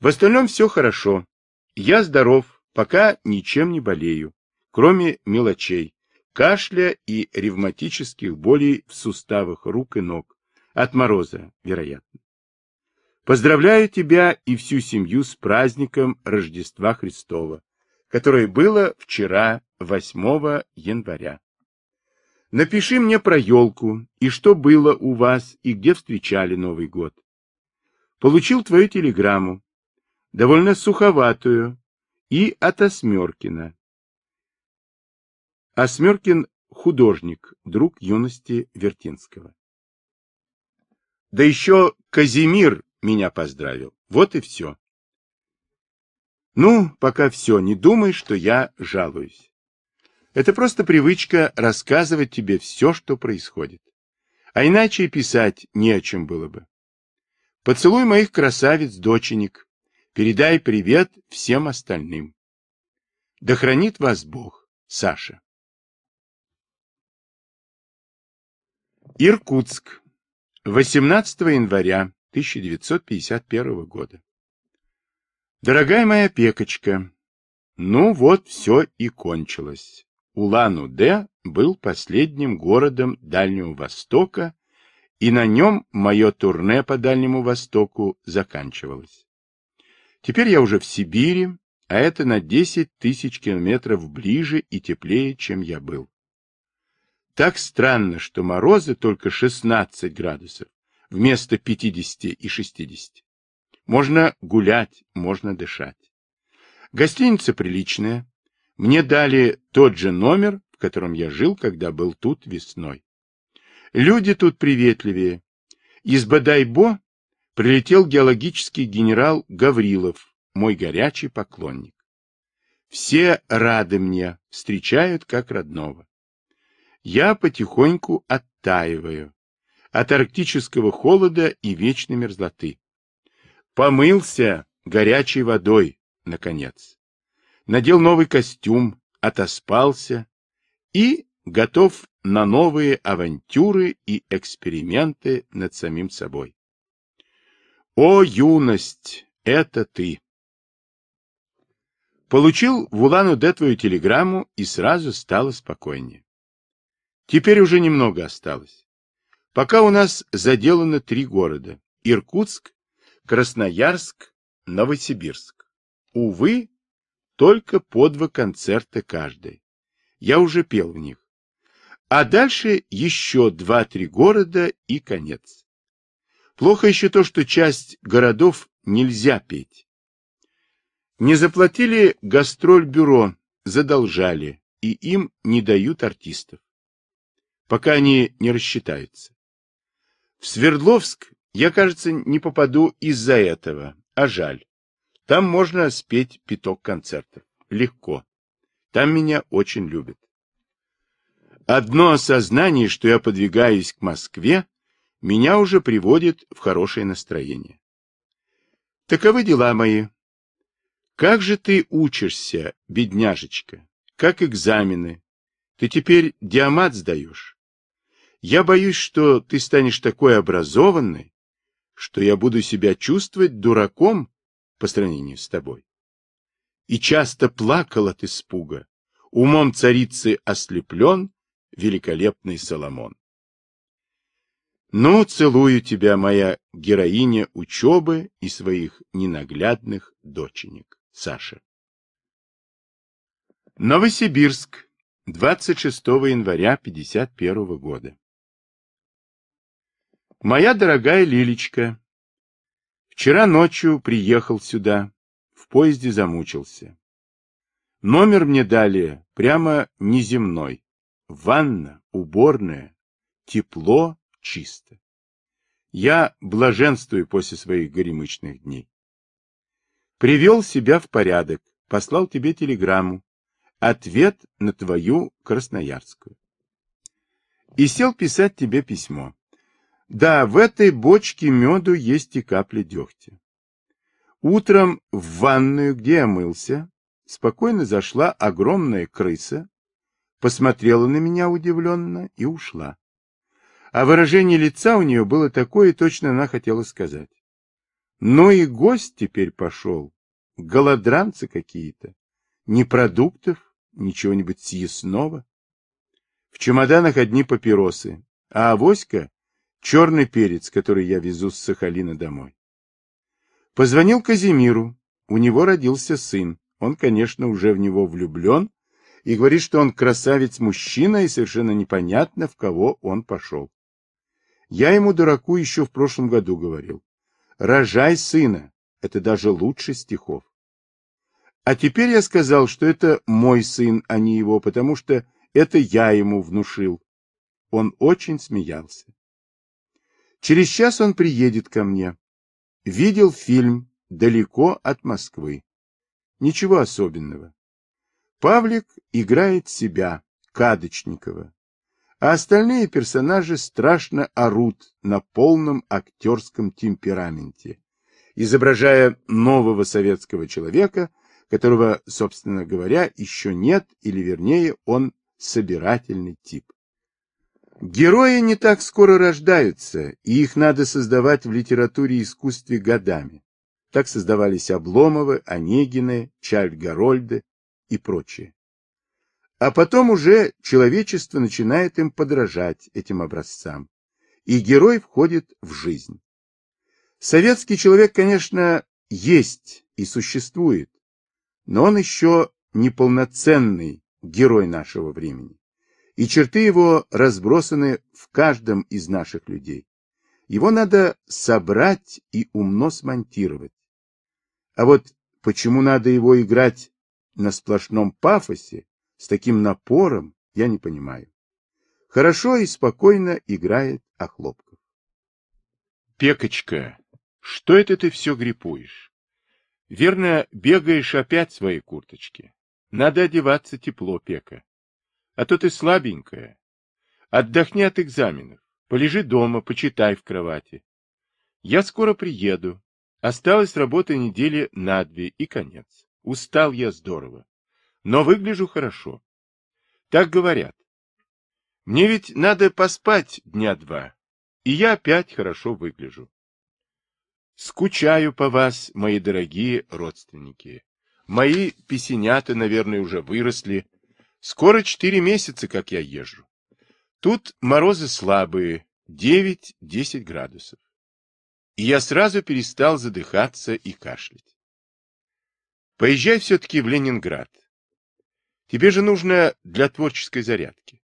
В остальном все хорошо. Я здоров, пока ничем не болею кроме мелочей, кашля и ревматических болей в суставах рук и ног, от мороза, вероятно. Поздравляю тебя и всю семью с праздником Рождества Христова, которое было вчера, 8 января. Напиши мне про елку и что было у вас и где встречали Новый год. Получил твою телеграмму, довольно суховатую, и от Осмеркина. Осмеркин – художник, друг юности Вертинского. Да еще Казимир меня поздравил. Вот и все. Ну, пока все, не думай, что я жалуюсь. Это просто привычка рассказывать тебе все, что происходит. А иначе и писать не о чем было бы. Поцелуй моих красавиц, доченик. Передай привет всем остальным. Да хранит вас Бог, Саша. Иркутск. 18 января 1951 года. Дорогая моя пекочка, ну вот все и кончилось. Улан-Удэ был последним городом Дальнего Востока, и на нем мое турне по Дальнему Востоку заканчивалось. Теперь я уже в Сибири, а это на 10 тысяч километров ближе и теплее, чем я был. Так странно, что морозы только 16 градусов вместо 50 и 60. Можно гулять, можно дышать. Гостиница приличная. Мне дали тот же номер, в котором я жил, когда был тут весной. Люди тут приветливее. Из Бадайбо прилетел геологический генерал Гаврилов, мой горячий поклонник. Все рады мне, встречают как родного я потихоньку оттаиваю от арктического холода и вечной мерзлоты. Помылся горячей водой, наконец. Надел новый костюм, отоспался и готов на новые авантюры и эксперименты над самим собой. О, юность, это ты! Получил в Улан-Удэ твою телеграмму и сразу стало спокойнее. Теперь уже немного осталось. Пока у нас заделано три города. Иркутск, Красноярск, Новосибирск. Увы, только по два концерта каждый. Я уже пел в них. А дальше еще два-три города и конец. Плохо еще то, что часть городов нельзя петь. Не заплатили гастроль-бюро, задолжали, и им не дают артистов пока они не рассчитаются. В Свердловск я, кажется, не попаду из-за этого, а жаль. Там можно спеть пяток концертов. Легко. Там меня очень любят. Одно осознание, что я подвигаюсь к Москве, меня уже приводит в хорошее настроение. Таковы дела мои. Как же ты учишься, бедняжечка? Как экзамены? Ты теперь диамат сдаешь? Я боюсь, что ты станешь такой образованной, что я буду себя чувствовать дураком по сравнению с тобой. И часто плакал от испуга. Умом царицы ослеплен великолепный Соломон. Ну, целую тебя, моя героиня учебы и своих ненаглядных доченек, Саша. Новосибирск, 26 января 51 года. Моя дорогая Лилечка, вчера ночью приехал сюда, в поезде замучился. Номер мне дали прямо неземной. Ванна, уборная, тепло, чисто. Я блаженствую после своих горемычных дней. Привел себя в порядок, послал тебе телеграмму. Ответ на твою Красноярскую. И сел писать тебе письмо. Да, в этой бочке меду есть и капли дегтя. Утром в ванную, где я мылся, спокойно зашла огромная крыса, посмотрела на меня удивленно и ушла. А выражение лица у нее было такое, и точно она хотела сказать. Но «Ну и гость теперь пошел, голодранцы какие-то, ни продуктов, ни чего-нибудь съестного. В чемоданах одни папиросы, а авоська черный перец, который я везу с Сахалина домой. Позвонил Казимиру. У него родился сын. Он, конечно, уже в него влюблен и говорит, что он красавец-мужчина и совершенно непонятно, в кого он пошел. Я ему, дураку, еще в прошлом году говорил. «Рожай сына!» Это даже лучше стихов. А теперь я сказал, что это мой сын, а не его, потому что это я ему внушил. Он очень смеялся. Через час он приедет ко мне. Видел фильм «Далеко от Москвы». Ничего особенного. Павлик играет себя, Кадочникова, а остальные персонажи страшно орут на полном актерском темпераменте, изображая нового советского человека, которого, собственно говоря, еще нет, или вернее, он собирательный тип. Герои не так скоро рождаются, и их надо создавать в литературе и искусстве годами. Так создавались Обломовы, Онегины, Чарль Гарольды и прочие. А потом уже человечество начинает им подражать этим образцам, и герой входит в жизнь. Советский человек, конечно, есть и существует, но он еще неполноценный герой нашего времени и черты его разбросаны в каждом из наших людей. Его надо собрать и умно смонтировать. А вот почему надо его играть на сплошном пафосе, с таким напором, я не понимаю. Хорошо и спокойно играет Охлопков. Пекочка, что это ты все грипуешь? Верно, бегаешь опять в своей курточке. Надо одеваться тепло, Пека. А то ты слабенькая. Отдохни от экзаменов. Полежи дома, почитай в кровати. Я скоро приеду. Осталась работа недели на две и конец. Устал я здорово. Но выгляжу хорошо. Так говорят. Мне ведь надо поспать дня два, и я опять хорошо выгляжу. Скучаю по вас, мои дорогие родственники. Мои песенята, наверное, уже выросли, Скоро четыре месяца, как я езжу. Тут морозы слабые, девять-десять градусов. И я сразу перестал задыхаться и кашлять. Поезжай все-таки в Ленинград. Тебе же нужно для творческой зарядки.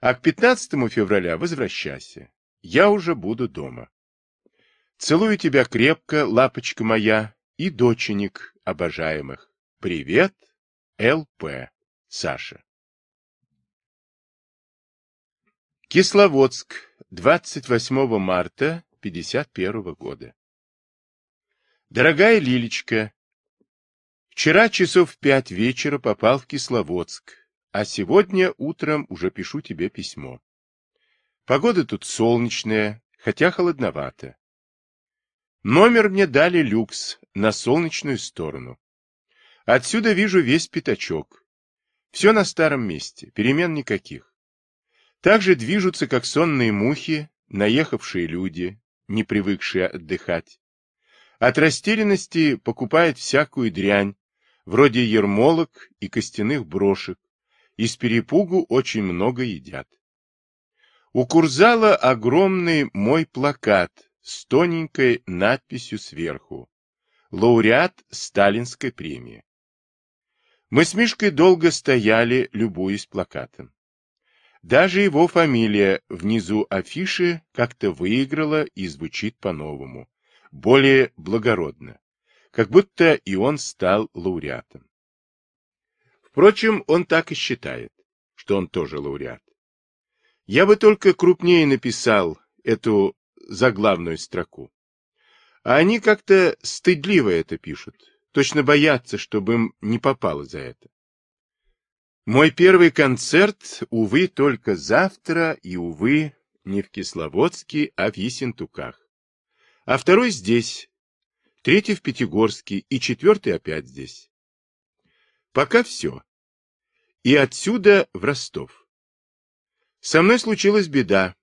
А к 15 февраля возвращайся. Я уже буду дома. Целую тебя крепко, лапочка моя, и доченик обожаемых. Привет, ЛП. Саша. Кисловодск, 28 марта 51 года. Дорогая Лилечка, вчера часов в пять вечера попал в Кисловодск, а сегодня утром уже пишу тебе письмо. Погода тут солнечная, хотя холодновато. Номер мне дали люкс на солнечную сторону. Отсюда вижу весь пятачок. Все на старом месте, перемен никаких. Так же движутся, как сонные мухи, наехавшие люди, не привыкшие отдыхать. От растерянности покупают всякую дрянь, вроде ермолок и костяных брошек, и с перепугу очень много едят. У Курзала огромный мой плакат с тоненькой надписью сверху. Лауреат Сталинской премии. Мы с Мишкой долго стояли, любуясь плакатом. Даже его фамилия внизу афиши как-то выиграла и звучит по-новому, более благородно, как будто и он стал лауреатом. Впрочем, он так и считает, что он тоже лауреат. Я бы только крупнее написал эту заглавную строку. А они как-то стыдливо это пишут, Точно боятся, чтобы им не попало за это. Мой первый концерт, увы, только завтра и, увы, не в Кисловодске, а в Ессентуках. А второй здесь, третий в Пятигорске и четвертый опять здесь. Пока все. И отсюда в Ростов. Со мной случилась беда.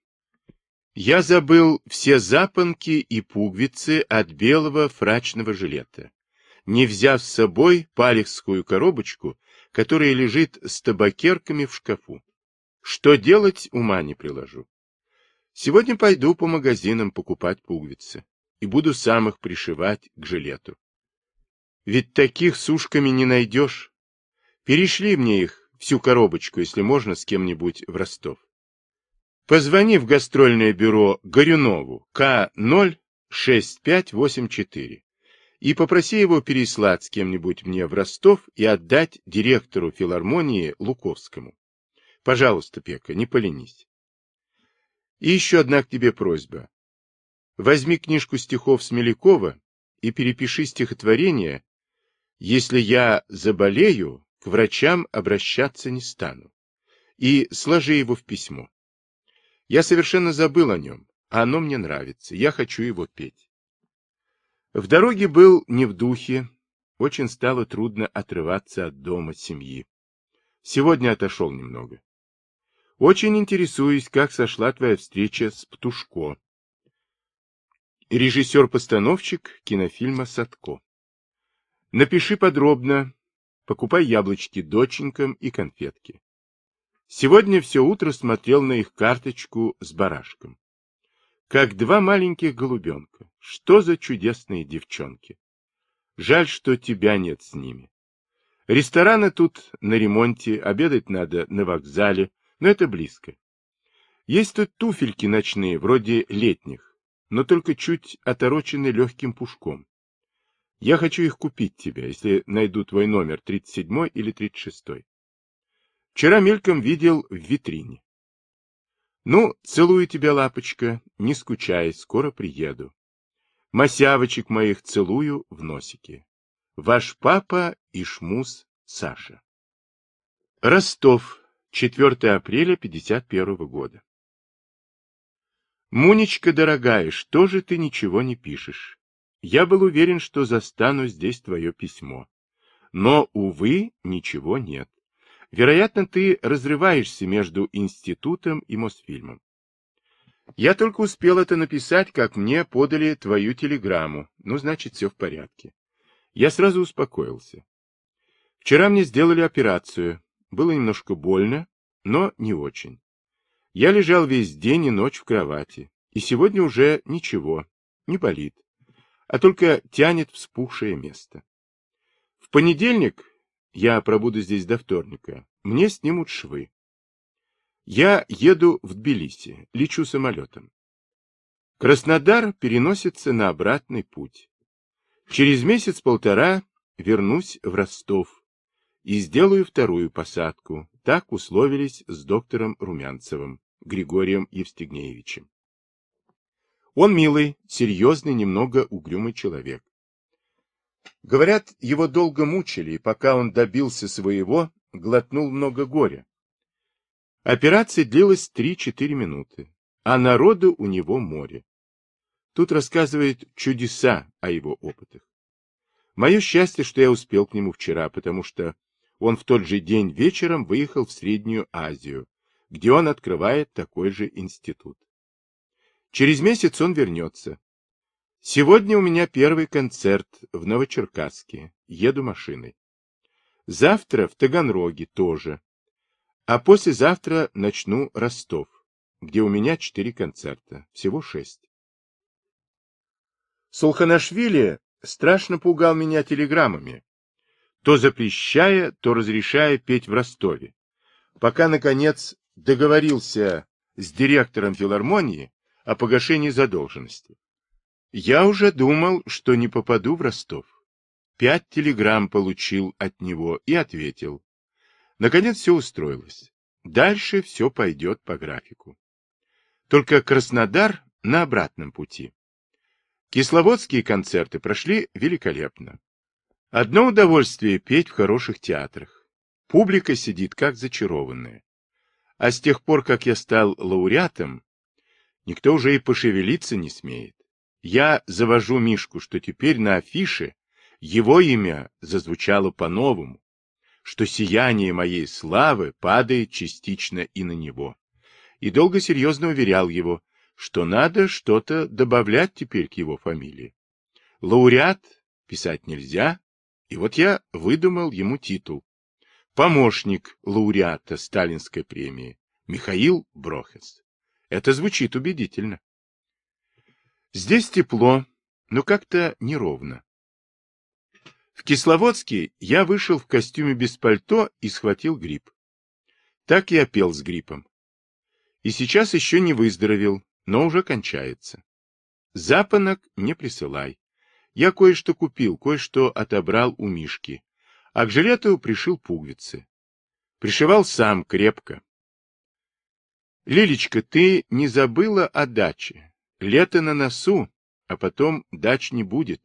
Я забыл все запонки и пуговицы от белого фрачного жилета не взяв с собой палехскую коробочку, которая лежит с табакерками в шкафу. Что делать, ума не приложу. Сегодня пойду по магазинам покупать пуговицы и буду сам их пришивать к жилету. Ведь таких с ушками не найдешь. Перешли мне их, всю коробочку, если можно, с кем-нибудь в Ростов. Позвони в гастрольное бюро Горюнову К-06584 и попроси его переслать с кем-нибудь мне в Ростов и отдать директору филармонии Луковскому. Пожалуйста, Пека, не поленись. И еще одна к тебе просьба. Возьми книжку стихов Смелякова и перепиши стихотворение «Если я заболею, к врачам обращаться не стану» и сложи его в письмо. Я совершенно забыл о нем, а оно мне нравится, я хочу его петь. В дороге был не в духе, очень стало трудно отрываться от дома, семьи. Сегодня отошел немного. Очень интересуюсь, как сошла твоя встреча с Птушко. Режиссер-постановщик кинофильма «Садко». Напиши подробно. Покупай яблочки доченькам и конфетки. Сегодня все утро смотрел на их карточку с барашком как два маленьких голубенка. Что за чудесные девчонки! Жаль, что тебя нет с ними. Рестораны тут на ремонте, обедать надо на вокзале, но это близко. Есть тут туфельки ночные, вроде летних, но только чуть оторочены легким пушком. Я хочу их купить тебе, если найду твой номер 37 или 36. Вчера мельком видел в витрине. Ну, целую тебя, лапочка, не скучай, скоро приеду. Масявочек моих целую в носике. Ваш папа и шмус Саша. Ростов, 4 апреля 51 года. Мунечка, дорогая, что же ты ничего не пишешь? Я был уверен, что застану здесь твое письмо. Но, увы, ничего нет. Вероятно, ты разрываешься между институтом и Мосфильмом. Я только успел это написать, как мне подали твою телеграмму. Ну, значит, все в порядке. Я сразу успокоился. Вчера мне сделали операцию. Было немножко больно, но не очень. Я лежал весь день и ночь в кровати. И сегодня уже ничего, не болит, а только тянет вспухшее место. В понедельник я пробуду здесь до вторника. Мне снимут швы. Я еду в Тбилиси, лечу самолетом. Краснодар переносится на обратный путь. Через месяц-полтора вернусь в Ростов и сделаю вторую посадку. Так условились с доктором Румянцевым, Григорием Евстигнеевичем. Он милый, серьезный, немного угрюмый человек. Говорят, его долго мучили, и пока он добился своего, глотнул много горя. Операция длилась 3-4 минуты, а народу у него море. Тут рассказывает чудеса о его опытах. Мое счастье, что я успел к нему вчера, потому что он в тот же день вечером выехал в Среднюю Азию, где он открывает такой же институт. Через месяц он вернется. Сегодня у меня первый концерт в Новочеркасске. Еду машиной. Завтра в Таганроге тоже. А послезавтра начну Ростов, где у меня четыре концерта. Всего шесть. Сулханашвили страшно пугал меня телеграммами, то запрещая, то разрешая петь в Ростове, пока, наконец, договорился с директором филармонии о погашении задолженности. Я уже думал, что не попаду в Ростов. Пять телеграмм получил от него и ответил. Наконец все устроилось. Дальше все пойдет по графику. Только Краснодар на обратном пути. Кисловодские концерты прошли великолепно. Одно удовольствие петь в хороших театрах. Публика сидит как зачарованная. А с тех пор, как я стал лауреатом, никто уже и пошевелиться не смеет. Я завожу Мишку, что теперь на афише его имя зазвучало по-новому, что сияние моей славы падает частично и на него. И долго серьезно уверял его, что надо что-то добавлять теперь к его фамилии. Лауреат писать нельзя, и вот я выдумал ему титул. Помощник лауреата Сталинской премии Михаил Брохес. Это звучит убедительно. Здесь тепло, но как-то неровно. В Кисловодске я вышел в костюме без пальто и схватил грипп. Так я пел с гриппом. И сейчас еще не выздоровел, но уже кончается. Запонок не присылай. Я кое-что купил, кое-что отобрал у Мишки, а к жилету пришил пуговицы. Пришивал сам крепко. Лилечка, ты не забыла о даче? Лето на носу, а потом дач не будет.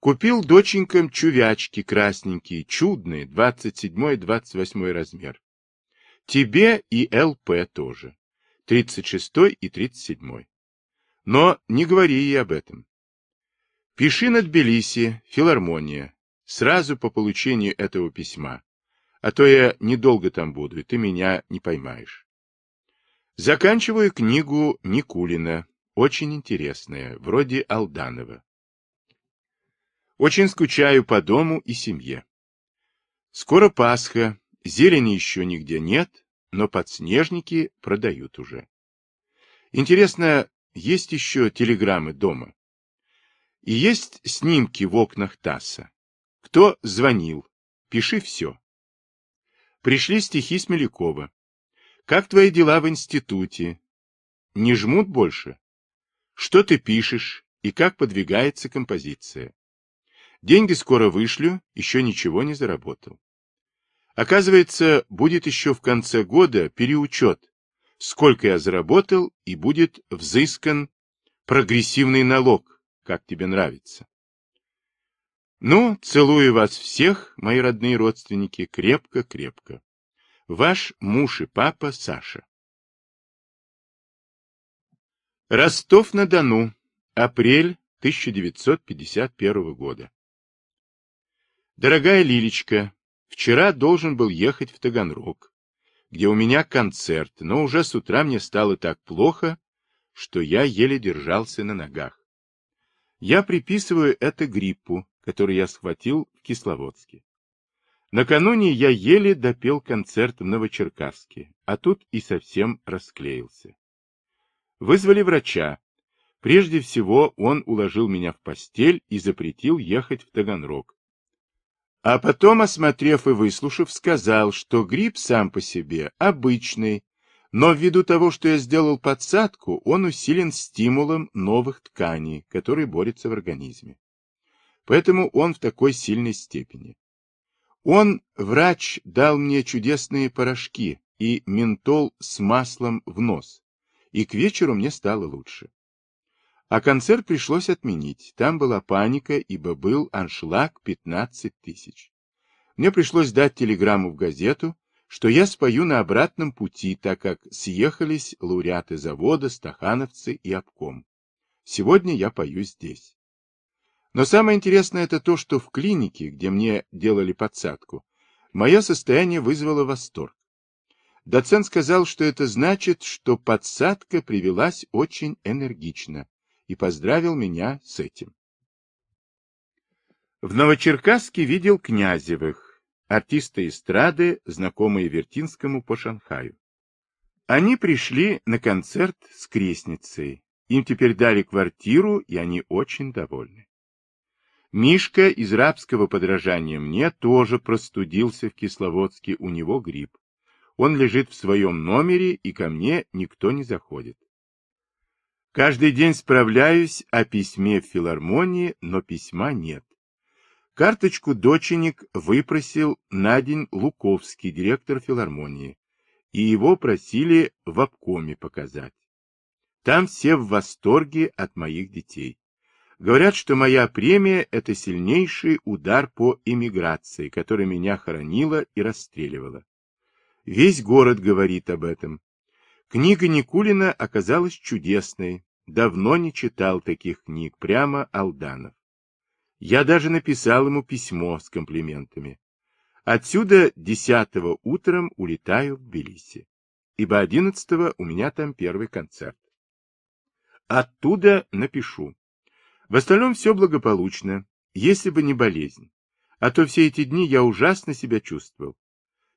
Купил доченькам чувячки красненькие, чудные, 27-28 размер. Тебе и ЛП тоже, 36 и 37. Но не говори ей об этом. Пиши на Тбилиси, филармония, сразу по получению этого письма. А то я недолго там буду, и ты меня не поймаешь. Заканчиваю книгу Никулина очень интересное, вроде Алданова. Очень скучаю по дому и семье. Скоро Пасха, зелени еще нигде нет, но подснежники продают уже. Интересно, есть еще телеграммы дома? И есть снимки в окнах ТАССа. Кто звонил? Пиши все. Пришли стихи Смелякова. Как твои дела в институте? Не жмут больше? что ты пишешь и как подвигается композиция. Деньги скоро вышлю, еще ничего не заработал. Оказывается, будет еще в конце года переучет, сколько я заработал, и будет взыскан прогрессивный налог, как тебе нравится. Ну, целую вас всех, мои родные родственники, крепко-крепко. Ваш муж и папа Саша. Ростов-на-Дону. Апрель 1951 года. Дорогая Лилечка, вчера должен был ехать в Таганрог, где у меня концерт, но уже с утра мне стало так плохо, что я еле держался на ногах. Я приписываю это гриппу, который я схватил в Кисловодске. Накануне я еле допел концерт в Новочеркасске, а тут и совсем расклеился. Вызвали врача. Прежде всего он уложил меня в постель и запретил ехать в Таганрог. А потом, осмотрев и выслушав, сказал, что грипп сам по себе обычный, но ввиду того, что я сделал подсадку, он усилен стимулом новых тканей, которые борются в организме. Поэтому он в такой сильной степени. Он, врач, дал мне чудесные порошки и ментол с маслом в нос и к вечеру мне стало лучше. А концерт пришлось отменить. Там была паника, ибо был аншлаг 15 тысяч. Мне пришлось дать телеграмму в газету, что я спою на обратном пути, так как съехались лауреаты завода, стахановцы и обком. Сегодня я пою здесь. Но самое интересное это то, что в клинике, где мне делали подсадку, мое состояние вызвало восторг. Доцент сказал, что это значит, что подсадка привелась очень энергично, и поздравил меня с этим. В Новочеркасске видел Князевых, артиста эстрады, знакомые Вертинскому по Шанхаю. Они пришли на концерт с крестницей. Им теперь дали квартиру, и они очень довольны. Мишка из рабского подражания мне тоже простудился в Кисловодске, у него грипп. Он лежит в своем номере, и ко мне никто не заходит. Каждый день справляюсь о письме в филармонии, но письма нет. Карточку доченик выпросил на день Луковский, директор филармонии, и его просили в обкоме показать. Там все в восторге от моих детей. Говорят, что моя премия – это сильнейший удар по эмиграции, которая меня хоронила и расстреливала. Весь город говорит об этом. Книга Никулина оказалась чудесной. Давно не читал таких книг, прямо Алданов. Я даже написал ему письмо с комплиментами. Отсюда десятого утром улетаю в Тбилиси, ибо одиннадцатого у меня там первый концерт. Оттуда напишу. В остальном все благополучно, если бы не болезнь. А то все эти дни я ужасно себя чувствовал.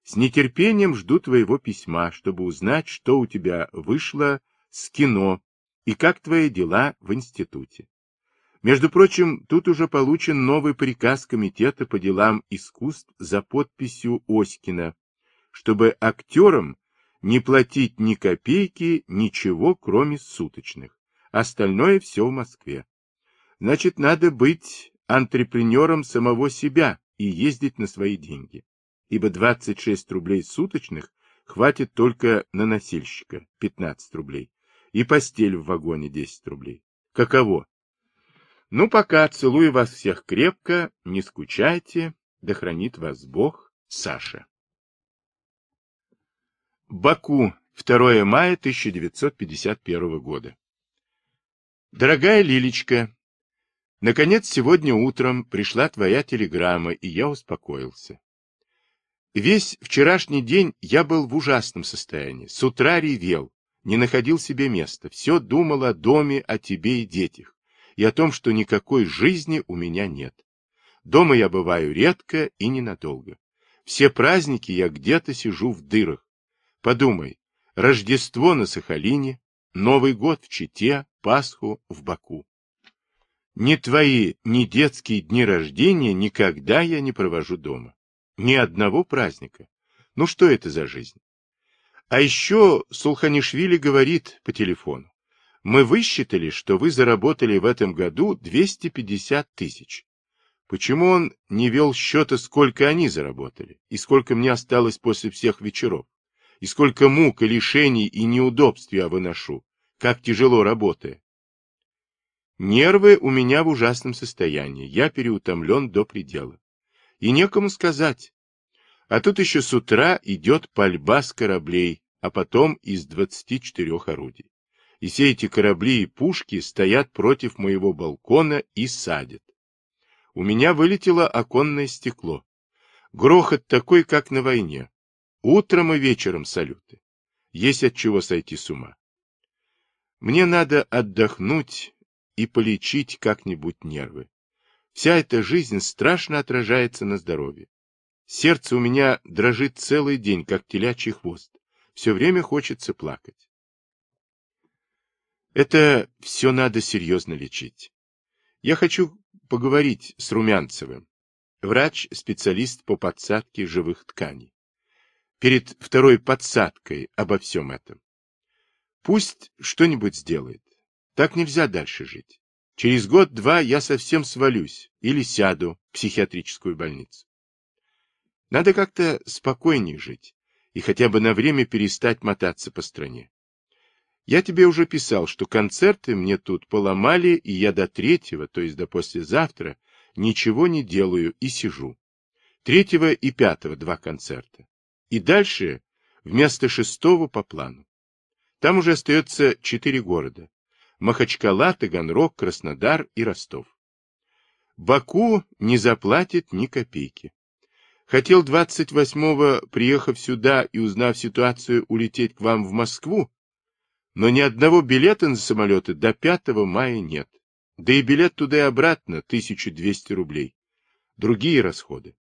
С нетерпением жду твоего письма, чтобы узнать, что у тебя вышло с кино и как твои дела в институте. Между прочим, тут уже получен новый приказ Комитета по делам искусств за подписью Оськина, чтобы актерам не платить ни копейки, ничего, кроме суточных. Остальное все в Москве. Значит, надо быть антрепренером самого себя и ездить на свои деньги ибо 26 рублей суточных хватит только на носильщика 15 рублей и постель в вагоне 10 рублей. Каково? Ну, пока целую вас всех крепко, не скучайте, да хранит вас Бог, Саша. Баку, 2 мая 1951 года. Дорогая Лилечка, наконец сегодня утром пришла твоя телеграмма, и я успокоился. Весь вчерашний день я был в ужасном состоянии. С утра ревел, не находил себе места, все думал о доме, о тебе и детях, и о том, что никакой жизни у меня нет. Дома я бываю редко и ненадолго. Все праздники я где-то сижу в дырах. Подумай, Рождество на Сахалине, Новый год в Чите, Пасху в Баку. Ни твои, ни детские дни рождения никогда я не провожу дома. Ни одного праздника. Ну что это за жизнь? А еще Сулханишвили говорит по телефону. Мы высчитали, что вы заработали в этом году 250 тысяч. Почему он не вел счета, сколько они заработали, и сколько мне осталось после всех вечеров, и сколько мук и лишений и неудобств я выношу, как тяжело работая? Нервы у меня в ужасном состоянии, я переутомлен до предела и некому сказать. А тут еще с утра идет пальба с кораблей, а потом из двадцати четырех орудий. И все эти корабли и пушки стоят против моего балкона и садят. У меня вылетело оконное стекло. Грохот такой, как на войне. Утром и вечером салюты. Есть от чего сойти с ума. Мне надо отдохнуть и полечить как-нибудь нервы. Вся эта жизнь страшно отражается на здоровье. Сердце у меня дрожит целый день, как телячий хвост. Все время хочется плакать. Это все надо серьезно лечить. Я хочу поговорить с Румянцевым. Врач-специалист по подсадке живых тканей. Перед второй подсадкой обо всем этом. Пусть что-нибудь сделает. Так нельзя дальше жить. Через год-два я совсем свалюсь или сяду в психиатрическую больницу. Надо как-то спокойнее жить и хотя бы на время перестать мотаться по стране. Я тебе уже писал, что концерты мне тут поломали, и я до третьего, то есть до послезавтра, ничего не делаю и сижу. Третьего и пятого два концерта. И дальше вместо шестого по плану. Там уже остается четыре города. Махачкала, Таганрог, Краснодар и Ростов. Баку не заплатит ни копейки. Хотел 28-го, приехав сюда и узнав ситуацию, улететь к вам в Москву, но ни одного билета на самолеты до 5 мая нет. Да и билет туда и обратно 1200 рублей. Другие расходы.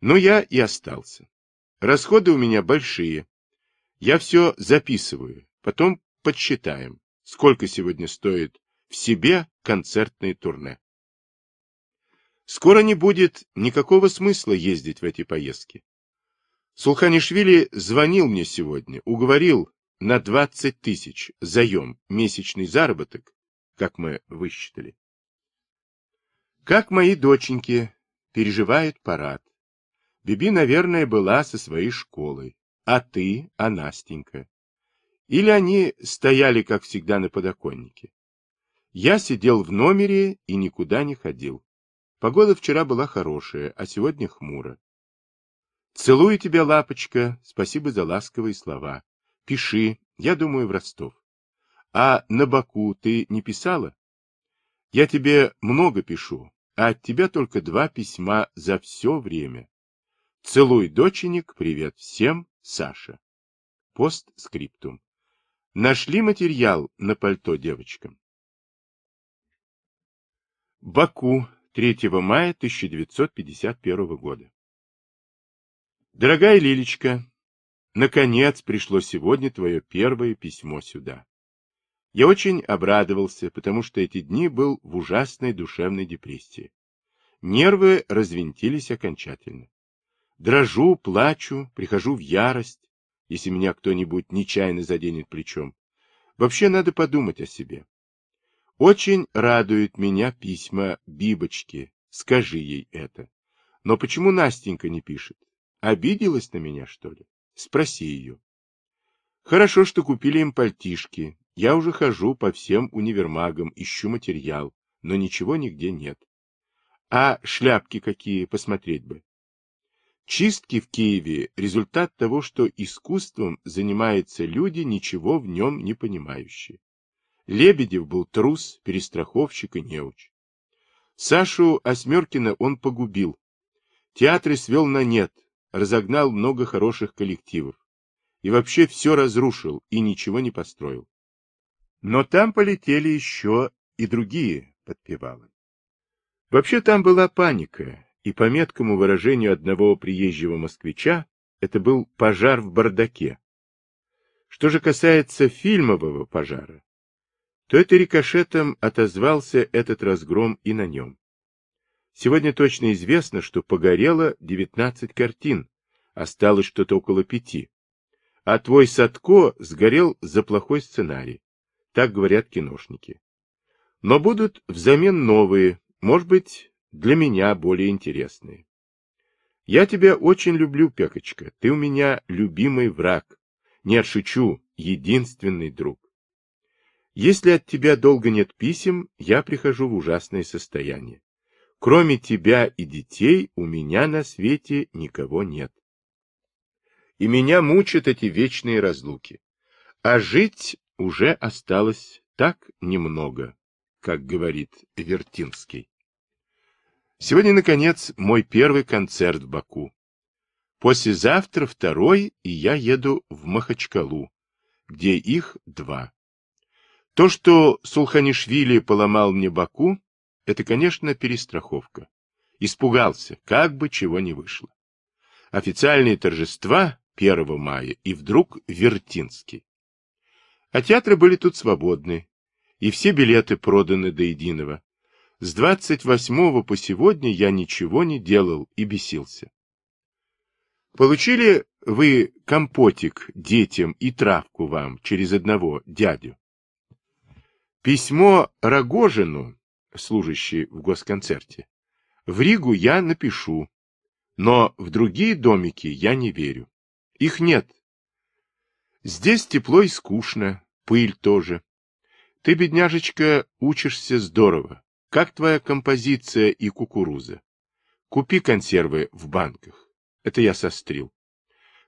Но я и остался. Расходы у меня большие. Я все записываю, потом подсчитаем. Сколько сегодня стоит в себе концертные турне? Скоро не будет никакого смысла ездить в эти поездки. Сулханишвили звонил мне сегодня, уговорил на 20 тысяч заем месячный заработок, как мы высчитали. Как мои доченьки переживают парад. Биби, наверное, была со своей школой, а ты, Анастенька? Или они стояли, как всегда, на подоконнике. Я сидел в номере и никуда не ходил. Погода вчера была хорошая, а сегодня хмуро. Целую тебя, лапочка, спасибо за ласковые слова. Пиши, я думаю, в Ростов. А на Баку ты не писала? Я тебе много пишу, а от тебя только два письма за все время. Целуй, доченик, привет всем, Саша. Постскриптум. скриптум. Нашли материал на пальто девочкам. Баку, 3 мая 1951 года. Дорогая Лилечка, наконец пришло сегодня твое первое письмо сюда. Я очень обрадовался, потому что эти дни был в ужасной душевной депрессии. Нервы развинтились окончательно. Дрожу, плачу, прихожу в ярость, если меня кто-нибудь нечаянно заденет плечом. Вообще надо подумать о себе. Очень радуют меня письма Бибочки, скажи ей это. Но почему Настенька не пишет? Обиделась на меня, что ли? Спроси ее. Хорошо, что купили им пальтишки. Я уже хожу по всем универмагам, ищу материал, но ничего нигде нет. А шляпки какие, посмотреть бы. Чистки в Киеве – результат того, что искусством занимаются люди, ничего в нем не понимающие. Лебедев был трус, перестраховщик и неуч. Сашу Осмеркина он погубил. Театры свел на нет, разогнал много хороших коллективов. И вообще все разрушил и ничего не построил. Но там полетели еще и другие подпевалы. Вообще там была паника, и по меткому выражению одного приезжего москвича, это был пожар в бардаке. Что же касается фильмового пожара, то это рикошетом отозвался этот разгром и на нем. Сегодня точно известно, что погорело 19 картин, осталось что-то около пяти. А твой Садко сгорел за плохой сценарий. Так говорят киношники. Но будут взамен новые, может быть, для меня более интересные. Я тебя очень люблю, Пекочка, ты у меня любимый враг. Не шучу, единственный друг. Если от тебя долго нет писем, я прихожу в ужасное состояние. Кроме тебя и детей у меня на свете никого нет. И меня мучат эти вечные разлуки. А жить уже осталось так немного, как говорит Вертинский. Сегодня, наконец, мой первый концерт в Баку. Послезавтра второй, и я еду в Махачкалу, где их два. То, что Сулханишвили поломал мне Баку, это, конечно, перестраховка. Испугался, как бы чего не вышло. Официальные торжества 1 мая и вдруг Вертинский. А театры были тут свободны, и все билеты проданы до единого. С двадцать восьмого по сегодня я ничего не делал и бесился. Получили вы компотик детям и травку вам через одного дядю. Письмо Рогожину, служащий в госконцерте, в Ригу я напишу, но в другие домики я не верю. Их нет. Здесь тепло и скучно, пыль тоже. Ты, бедняжечка, учишься здорово. Как твоя композиция и кукуруза? Купи консервы в банках. Это я сострил.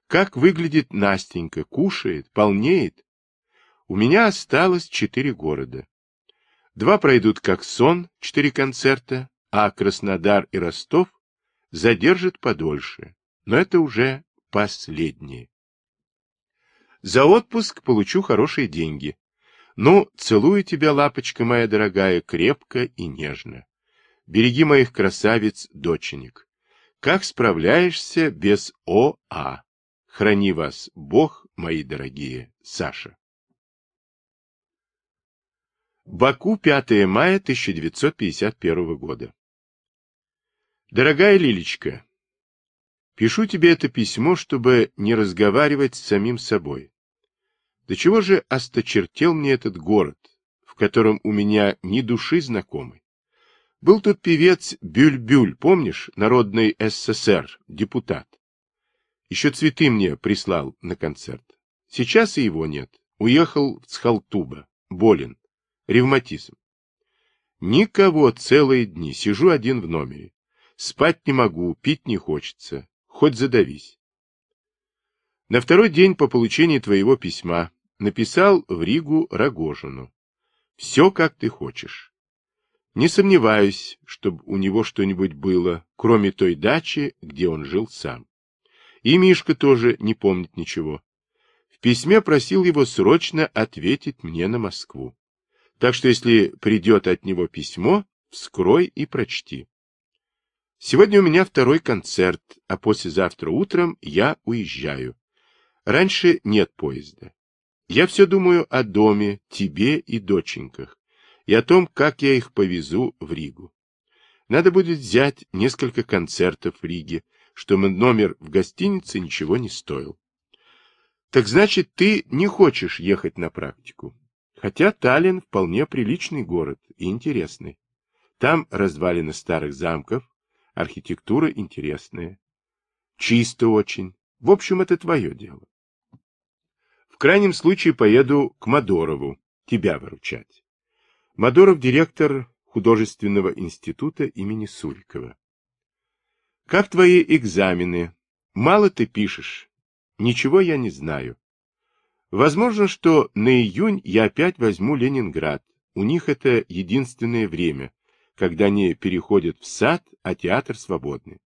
Как выглядит Настенька? Кушает? Полнеет? У меня осталось четыре города. Два пройдут как сон, четыре концерта, а Краснодар и Ростов задержат подольше. Но это уже последние. За отпуск получу хорошие деньги. Ну, целую тебя, лапочка моя дорогая, крепко и нежно. Береги моих красавиц, доченек. Как справляешься без ОА? Храни вас Бог, мои дорогие, Саша. Баку, 5 мая 1951 года. Дорогая Лилечка, пишу тебе это письмо, чтобы не разговаривать с самим собой, до чего же осточертел мне этот город, в котором у меня ни души знакомой? Был тут певец Бюль-Бюль, помнишь, народный СССР, депутат. Еще цветы мне прислал на концерт. Сейчас и его нет. Уехал в Цхалтуба, болен, ревматизм. Никого целые дни, сижу один в номере. Спать не могу, пить не хочется, хоть задавись. На второй день по получении твоего письма написал в Ригу Рогожину. Все, как ты хочешь. Не сомневаюсь, чтобы у него что-нибудь было, кроме той дачи, где он жил сам. И Мишка тоже не помнит ничего. В письме просил его срочно ответить мне на Москву. Так что, если придет от него письмо, вскрой и прочти. Сегодня у меня второй концерт, а послезавтра утром я уезжаю. Раньше нет поезда. Я все думаю о доме, тебе и доченьках, и о том, как я их повезу в Ригу. Надо будет взять несколько концертов в Риге, чтобы номер в гостинице ничего не стоил. Так значит, ты не хочешь ехать на практику. Хотя Таллин вполне приличный город и интересный. Там развалины старых замков, архитектура интересная. Чисто очень. В общем, это твое дело крайнем случае поеду к Мадорову тебя выручать. Мадоров – директор художественного института имени Сурикова. Как твои экзамены? Мало ты пишешь. Ничего я не знаю. Возможно, что на июнь я опять возьму Ленинград. У них это единственное время, когда они переходят в сад, а театр свободный.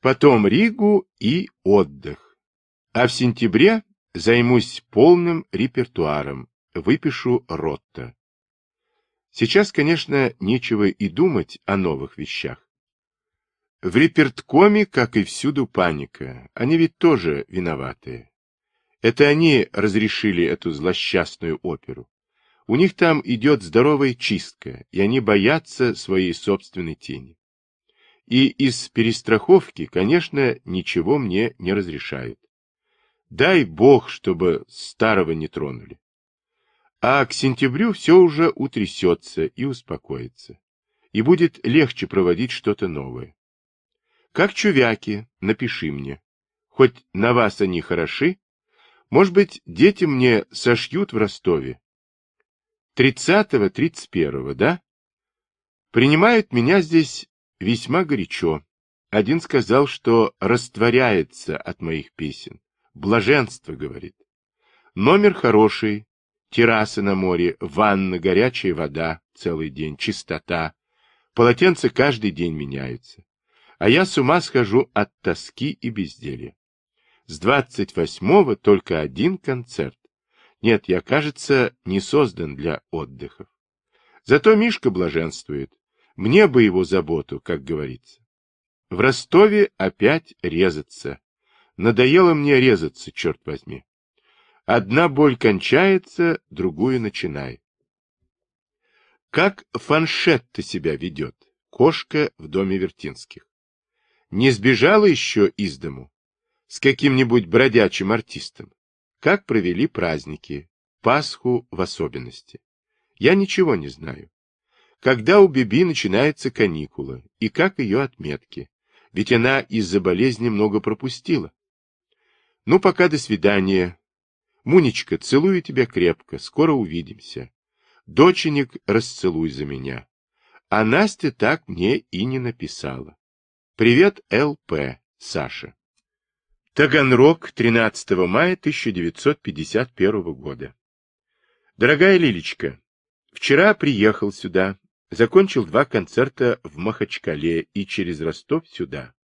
Потом Ригу и отдых. А в сентябре Займусь полным репертуаром, выпишу ротто. Сейчас, конечно, нечего и думать о новых вещах. В реперткоме, как и всюду, паника. Они ведь тоже виноваты. Это они разрешили эту злосчастную оперу. У них там идет здоровая чистка, и они боятся своей собственной тени. И из перестраховки, конечно, ничего мне не разрешают. Дай бог, чтобы старого не тронули. А к сентябрю все уже утрясется и успокоится, и будет легче проводить что-то новое. Как чувяки, напиши мне. Хоть на вас они хороши, может быть, дети мне сошьют в Ростове. Тридцатого, тридцать первого, да? Принимают меня здесь весьма горячо. Один сказал, что растворяется от моих песен. Блаженство, говорит. Номер хороший, террасы на море, ванна, горячая вода целый день, чистота. Полотенца каждый день меняются. А я с ума схожу от тоски и безделья. С двадцать восьмого только один концерт. Нет, я, кажется, не создан для отдыхов. Зато Мишка блаженствует. Мне бы его заботу, как говорится. В Ростове опять резаться. Надоело мне резаться, черт возьми. Одна боль кончается, другую начинай. Как фаншет-то себя ведет, кошка в доме Вертинских? Не сбежала еще из дому? С каким-нибудь бродячим артистом? Как провели праздники? Пасху в особенности? Я ничего не знаю. Когда у Биби начинается каникула, и как ее отметки? Ведь она из-за болезни много пропустила. Ну, пока до свидания. Мунечка, целую тебя крепко, скоро увидимся. Доченик, расцелуй за меня. А Настя так мне и не написала. Привет, ЛП, Саша. Таганрог, 13 мая 1951 года. Дорогая Лилечка, вчера приехал сюда, закончил два концерта в Махачкале и через Ростов сюда.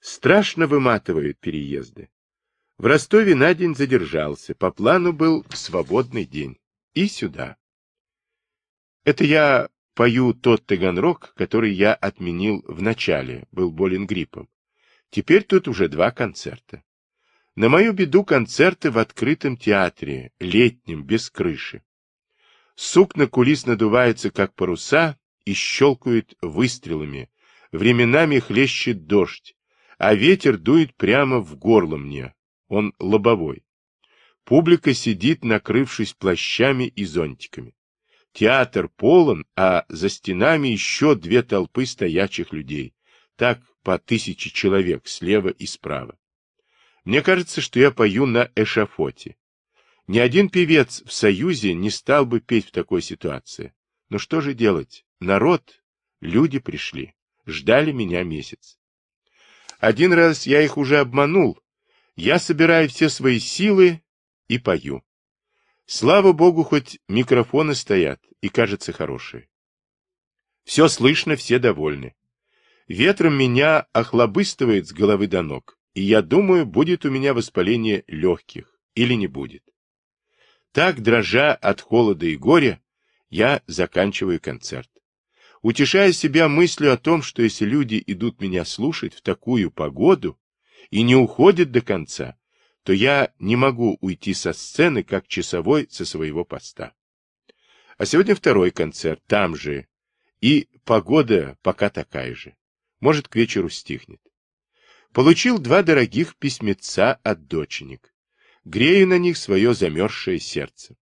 Страшно выматывают переезды. В Ростове на день задержался, по плану был свободный день. И сюда. Это я пою тот Таганрог, который я отменил в начале, был болен гриппом. Теперь тут уже два концерта. На мою беду концерты в открытом театре, летнем, без крыши. Сук на кулис надувается, как паруса, и щелкает выстрелами. Временами хлещет дождь, а ветер дует прямо в горло мне, он лобовой. Публика сидит, накрывшись плащами и зонтиками. Театр полон, а за стенами еще две толпы стоячих людей. Так по тысяче человек слева и справа. Мне кажется, что я пою на эшафоте. Ни один певец в Союзе не стал бы петь в такой ситуации. Но что же делать? Народ, люди пришли, ждали меня месяц. Один раз я их уже обманул, я собираю все свои силы и пою. Слава богу, хоть микрофоны стоят и, кажутся хорошие. Все слышно, все довольны. Ветром меня охлобыстывает с головы до ног, и я думаю, будет у меня воспаление легких или не будет. Так, дрожа от холода и горя, я заканчиваю концерт. Утешая себя мыслью о том, что если люди идут меня слушать в такую погоду, и не уходит до конца, то я не могу уйти со сцены, как часовой со своего поста. А сегодня второй концерт, там же, и погода пока такая же. Может, к вечеру стихнет. Получил два дорогих письмеца от доченек. Грею на них свое замерзшее сердце.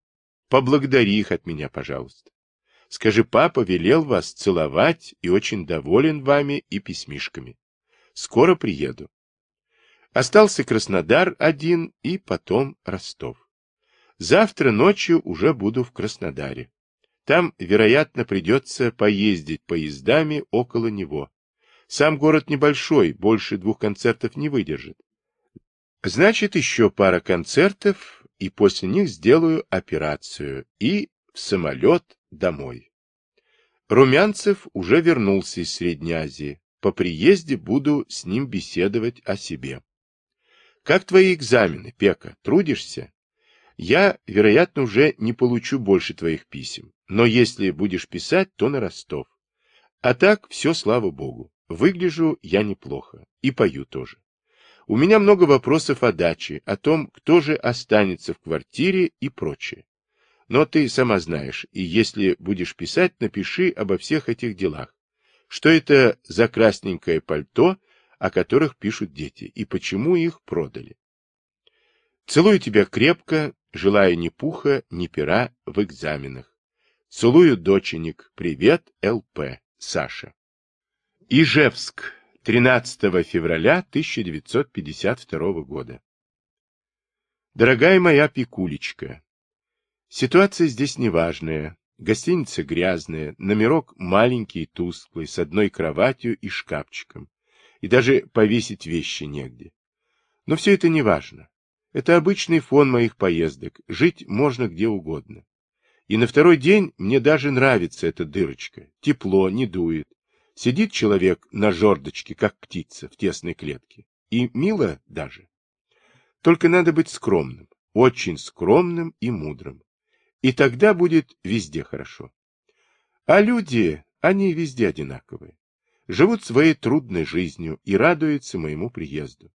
Поблагодари их от меня, пожалуйста. Скажи, папа велел вас целовать и очень доволен вами и письмишками. Скоро приеду. Остался Краснодар один и потом Ростов. Завтра ночью уже буду в Краснодаре. Там, вероятно, придется поездить поездами около него. Сам город небольшой, больше двух концертов не выдержит. Значит, еще пара концертов, и после них сделаю операцию и в самолет домой. Румянцев уже вернулся из Средней Азии. По приезде буду с ним беседовать о себе. Как твои экзамены, Пека? Трудишься? Я, вероятно, уже не получу больше твоих писем. Но если будешь писать, то на Ростов. А так, все, слава богу. Выгляжу я неплохо. И пою тоже. У меня много вопросов о даче, о том, кто же останется в квартире и прочее. Но ты сама знаешь, и если будешь писать, напиши обо всех этих делах. Что это за красненькое пальто о которых пишут дети, и почему их продали. Целую тебя крепко, желаю ни пуха, ни пера в экзаменах. Целую доченик. Привет, ЛП. Саша. Ижевск. 13 февраля 1952 года. Дорогая моя пикулечка, ситуация здесь неважная. Гостиница грязная, номерок маленький и тусклый, с одной кроватью и шкафчиком и даже повесить вещи негде. Но все это не важно. Это обычный фон моих поездок, жить можно где угодно. И на второй день мне даже нравится эта дырочка, тепло, не дует. Сидит человек на жердочке, как птица, в тесной клетке. И мило даже. Только надо быть скромным, очень скромным и мудрым. И тогда будет везде хорошо. А люди, они везде одинаковые живут своей трудной жизнью и радуются моему приезду.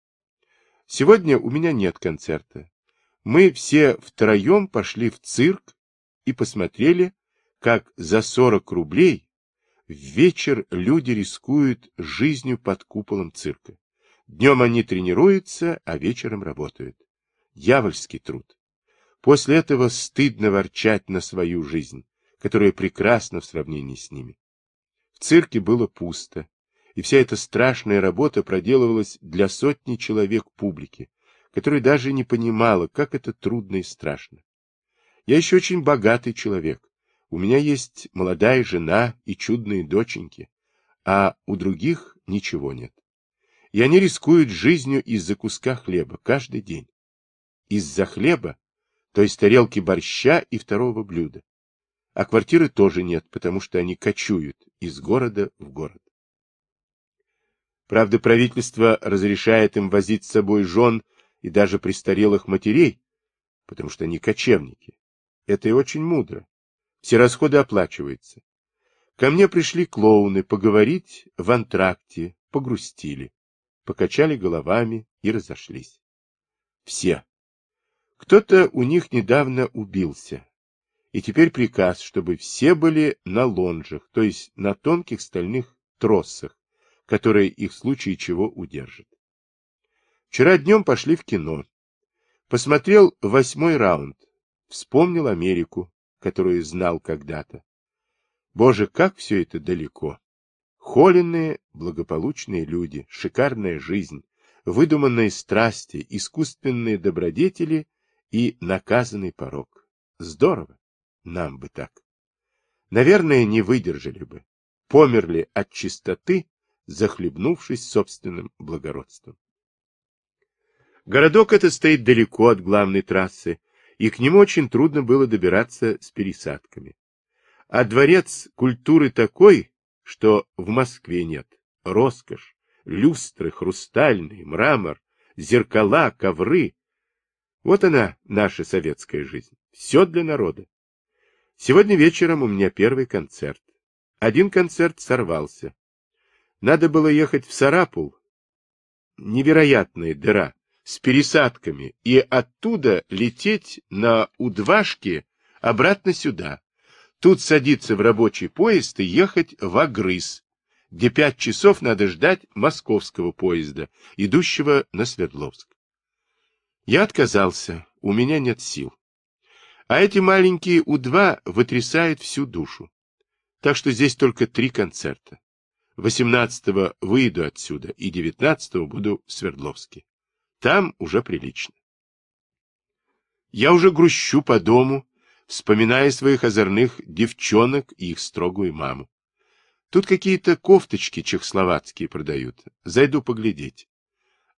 Сегодня у меня нет концерта. Мы все втроем пошли в цирк и посмотрели, как за 40 рублей в вечер люди рискуют жизнью под куполом цирка. Днем они тренируются, а вечером работают. Дьявольский труд. После этого стыдно ворчать на свою жизнь, которая прекрасна в сравнении с ними цирке было пусто, и вся эта страшная работа проделывалась для сотни человек публики, которая даже не понимала, как это трудно и страшно. Я еще очень богатый человек. У меня есть молодая жена и чудные доченьки, а у других ничего нет. И они рискуют жизнью из-за куска хлеба каждый день. Из-за хлеба, то есть тарелки борща и второго блюда. А квартиры тоже нет, потому что они кочуют из города в город. Правда, правительство разрешает им возить с собой жен и даже престарелых матерей, потому что они кочевники. Это и очень мудро. Все расходы оплачиваются. Ко мне пришли клоуны поговорить в антракте, погрустили, покачали головами и разошлись. Все. Кто-то у них недавно убился, и теперь приказ, чтобы все были на лонжах, то есть на тонких стальных тросах, которые их в случае чего удержат. Вчера днем пошли в кино. Посмотрел восьмой раунд. Вспомнил Америку, которую знал когда-то. Боже, как все это далеко. Холеные, благополучные люди, шикарная жизнь, выдуманные страсти, искусственные добродетели и наказанный порог. Здорово! Нам бы так. Наверное, не выдержали бы. Померли от чистоты, захлебнувшись собственным благородством. Городок этот стоит далеко от главной трассы, и к нему очень трудно было добираться с пересадками. А дворец культуры такой, что в Москве нет. Роскошь, люстры, хрустальный, мрамор, зеркала, ковры. Вот она, наша советская жизнь. Все для народа. Сегодня вечером у меня первый концерт. Один концерт сорвался. Надо было ехать в Сарапул. Невероятная дыра с пересадками. И оттуда лететь на Удвашке обратно сюда. Тут садиться в рабочий поезд и ехать в Агрыз, где пять часов надо ждать московского поезда, идущего на Свердловск. Я отказался, у меня нет сил. А эти маленькие У-2 вытрясают всю душу. Так что здесь только три концерта. 18-го выйду отсюда и 19-го буду в Свердловске. Там уже прилично. Я уже грущу по дому, вспоминая своих озорных девчонок и их строгую маму. Тут какие-то кофточки чехословацкие продают. Зайду поглядеть.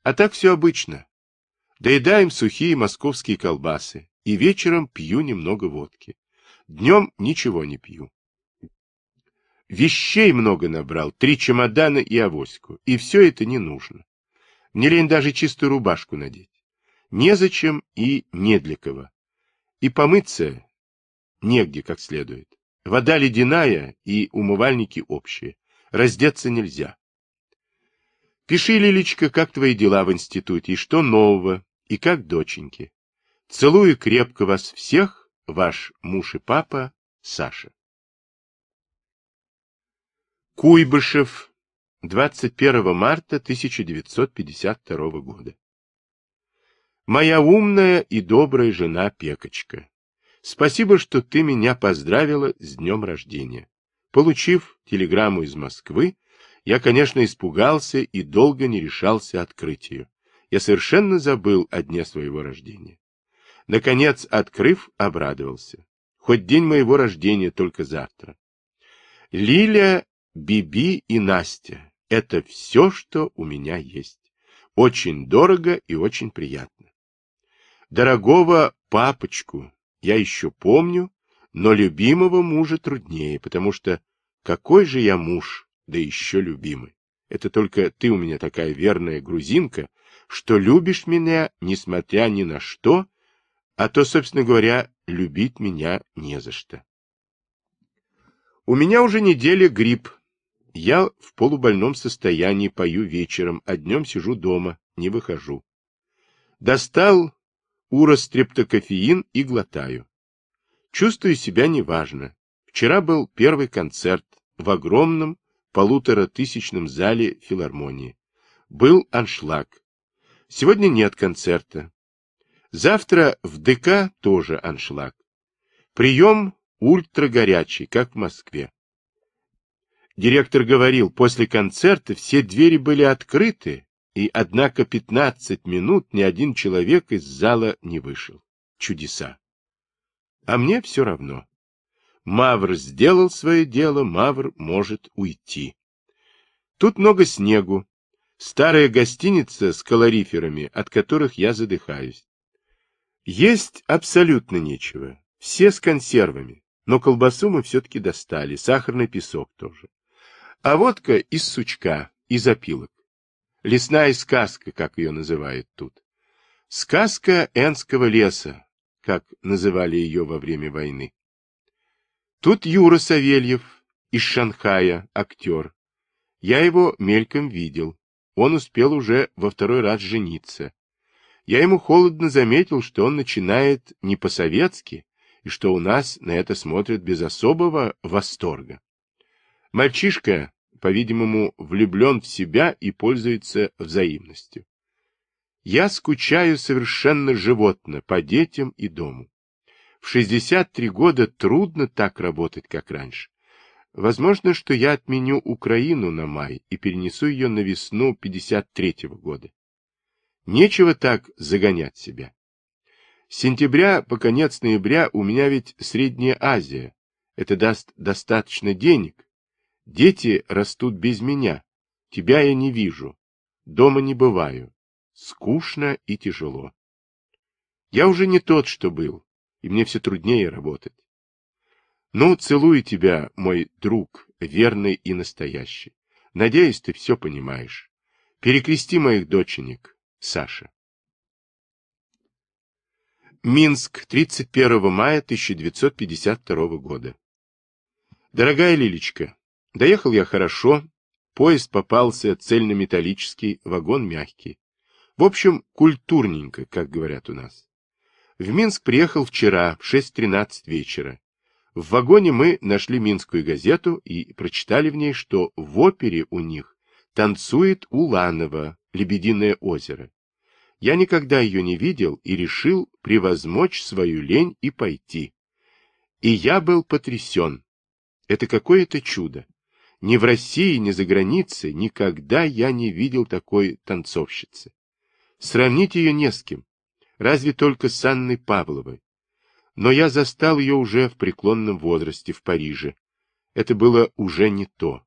А так все обычно. Доедаем сухие московские колбасы и вечером пью немного водки. Днем ничего не пью. Вещей много набрал, три чемодана и авоську, и все это не нужно. Не лень даже чистую рубашку надеть. Незачем и не для кого. И помыться негде как следует. Вода ледяная и умывальники общие. Раздеться нельзя. Пиши, Лилечка, как твои дела в институте, и что нового, и как доченьки. Целую крепко вас всех, ваш муж и папа Саша. Куйбышев, 21 марта 1952 года. Моя умная и добрая жена Пекочка, спасибо, что ты меня поздравила с днем рождения. Получив телеграмму из Москвы, я, конечно, испугался и долго не решался открыть ее. Я совершенно забыл о дне своего рождения. Наконец, открыв, обрадовался. Хоть день моего рождения только завтра. Лиля, Биби и Настя — это все, что у меня есть. Очень дорого и очень приятно. Дорогого папочку я еще помню, но любимого мужа труднее, потому что какой же я муж, да еще любимый. Это только ты у меня такая верная грузинка, что любишь меня, несмотря ни на что, — а то, собственно говоря, любить меня не за что. У меня уже неделя грипп. Я в полубольном состоянии пою вечером, а днем сижу дома, не выхожу. Достал урострептокофеин и глотаю. Чувствую себя неважно. Вчера был первый концерт в огромном полуторатысячном зале филармонии. Был аншлаг. Сегодня нет концерта. Завтра в ДК тоже аншлаг. Прием ультрагорячий, как в Москве. Директор говорил, после концерта все двери были открыты, и, однако, 15 минут ни один человек из зала не вышел. Чудеса. А мне все равно. Мавр сделал свое дело, Мавр может уйти. Тут много снегу. Старая гостиница с калориферами, от которых я задыхаюсь. Есть абсолютно нечего. Все с консервами. Но колбасу мы все-таки достали, сахарный песок тоже. А водка из сучка, из опилок. Лесная сказка, как ее называют тут. Сказка Энского леса, как называли ее во время войны. Тут Юра Савельев из Шанхая, актер. Я его мельком видел. Он успел уже во второй раз жениться. Я ему холодно заметил, что он начинает не по-советски, и что у нас на это смотрят без особого восторга. Мальчишка, по-видимому, влюблен в себя и пользуется взаимностью. Я скучаю совершенно животно по детям и дому. В 63 года трудно так работать, как раньше. Возможно, что я отменю Украину на май и перенесу ее на весну 53 -го года. Нечего так загонять себя. С сентября по конец ноября у меня ведь Средняя Азия. Это даст достаточно денег. Дети растут без меня. Тебя я не вижу. Дома не бываю. Скучно и тяжело. Я уже не тот, что был, и мне все труднее работать. Ну, целую тебя, мой друг, верный и настоящий. Надеюсь, ты все понимаешь. Перекрести моих доченек, Саша. Минск, 31 мая 1952 года. Дорогая Лилечка, доехал я хорошо, поезд попался цельнометаллический, вагон мягкий. В общем, культурненько, как говорят у нас. В Минск приехал вчера, в 6.13 вечера. В вагоне мы нашли Минскую газету и прочитали в ней, что в опере у них танцует Уланова, Лебединое озеро. Я никогда ее не видел и решил превозмочь свою лень и пойти. И я был потрясен. Это какое-то чудо. Ни в России, ни за границей никогда я не видел такой танцовщицы. Сравнить ее не с кем, разве только с Анной Павловой. Но я застал ее уже в преклонном возрасте в Париже. Это было уже не то.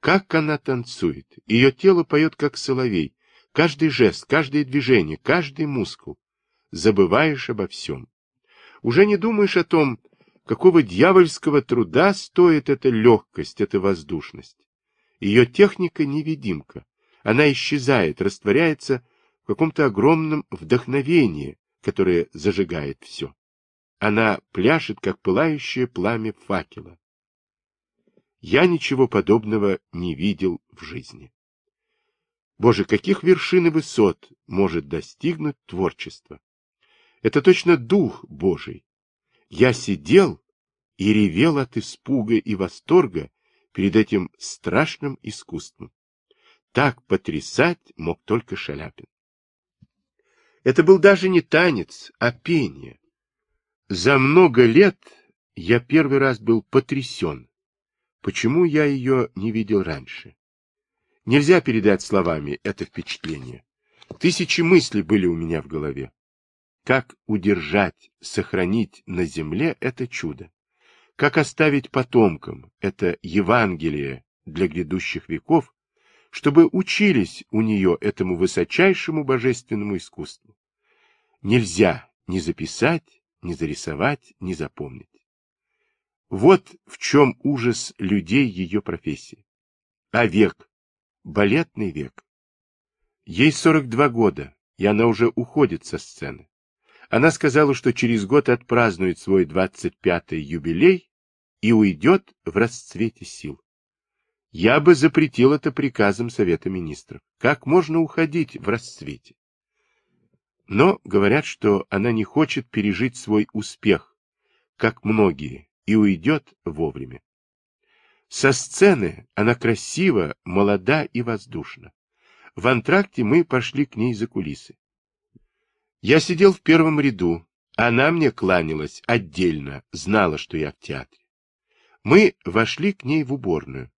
Как она танцует! Ее тело поет, как соловей. Каждый жест, каждое движение, каждый мускул. Забываешь обо всем. Уже не думаешь о том, какого дьявольского труда стоит эта легкость, эта воздушность. Ее техника невидимка. Она исчезает, растворяется в каком-то огромном вдохновении, которое зажигает все. Она пляшет, как пылающее пламя факела. Я ничего подобного не видел в жизни. Боже, каких вершин и высот может достигнуть творчество? Это точно Дух Божий. Я сидел и ревел от испуга и восторга перед этим страшным искусством. Так потрясать мог только Шаляпин. Это был даже не танец, а пение. За много лет я первый раз был потрясен Почему я ее не видел раньше? Нельзя передать словами это впечатление. Тысячи мыслей были у меня в голове. Как удержать, сохранить на земле это чудо? Как оставить потомкам это Евангелие для грядущих веков, чтобы учились у нее этому высочайшему божественному искусству? Нельзя ни записать, ни зарисовать, ни запомнить. Вот в чем ужас людей ее профессии. А век? Балетный век. Ей 42 года, и она уже уходит со сцены. Она сказала, что через год отпразднует свой 25-й юбилей и уйдет в расцвете сил. Я бы запретил это приказом Совета Министров. Как можно уходить в расцвете? Но говорят, что она не хочет пережить свой успех, как многие, и уйдет вовремя. Со сцены она красива, молода и воздушна. В антракте мы пошли к ней за кулисы. Я сидел в первом ряду, она мне кланялась отдельно, знала, что я в театре. Мы вошли к ней в уборную.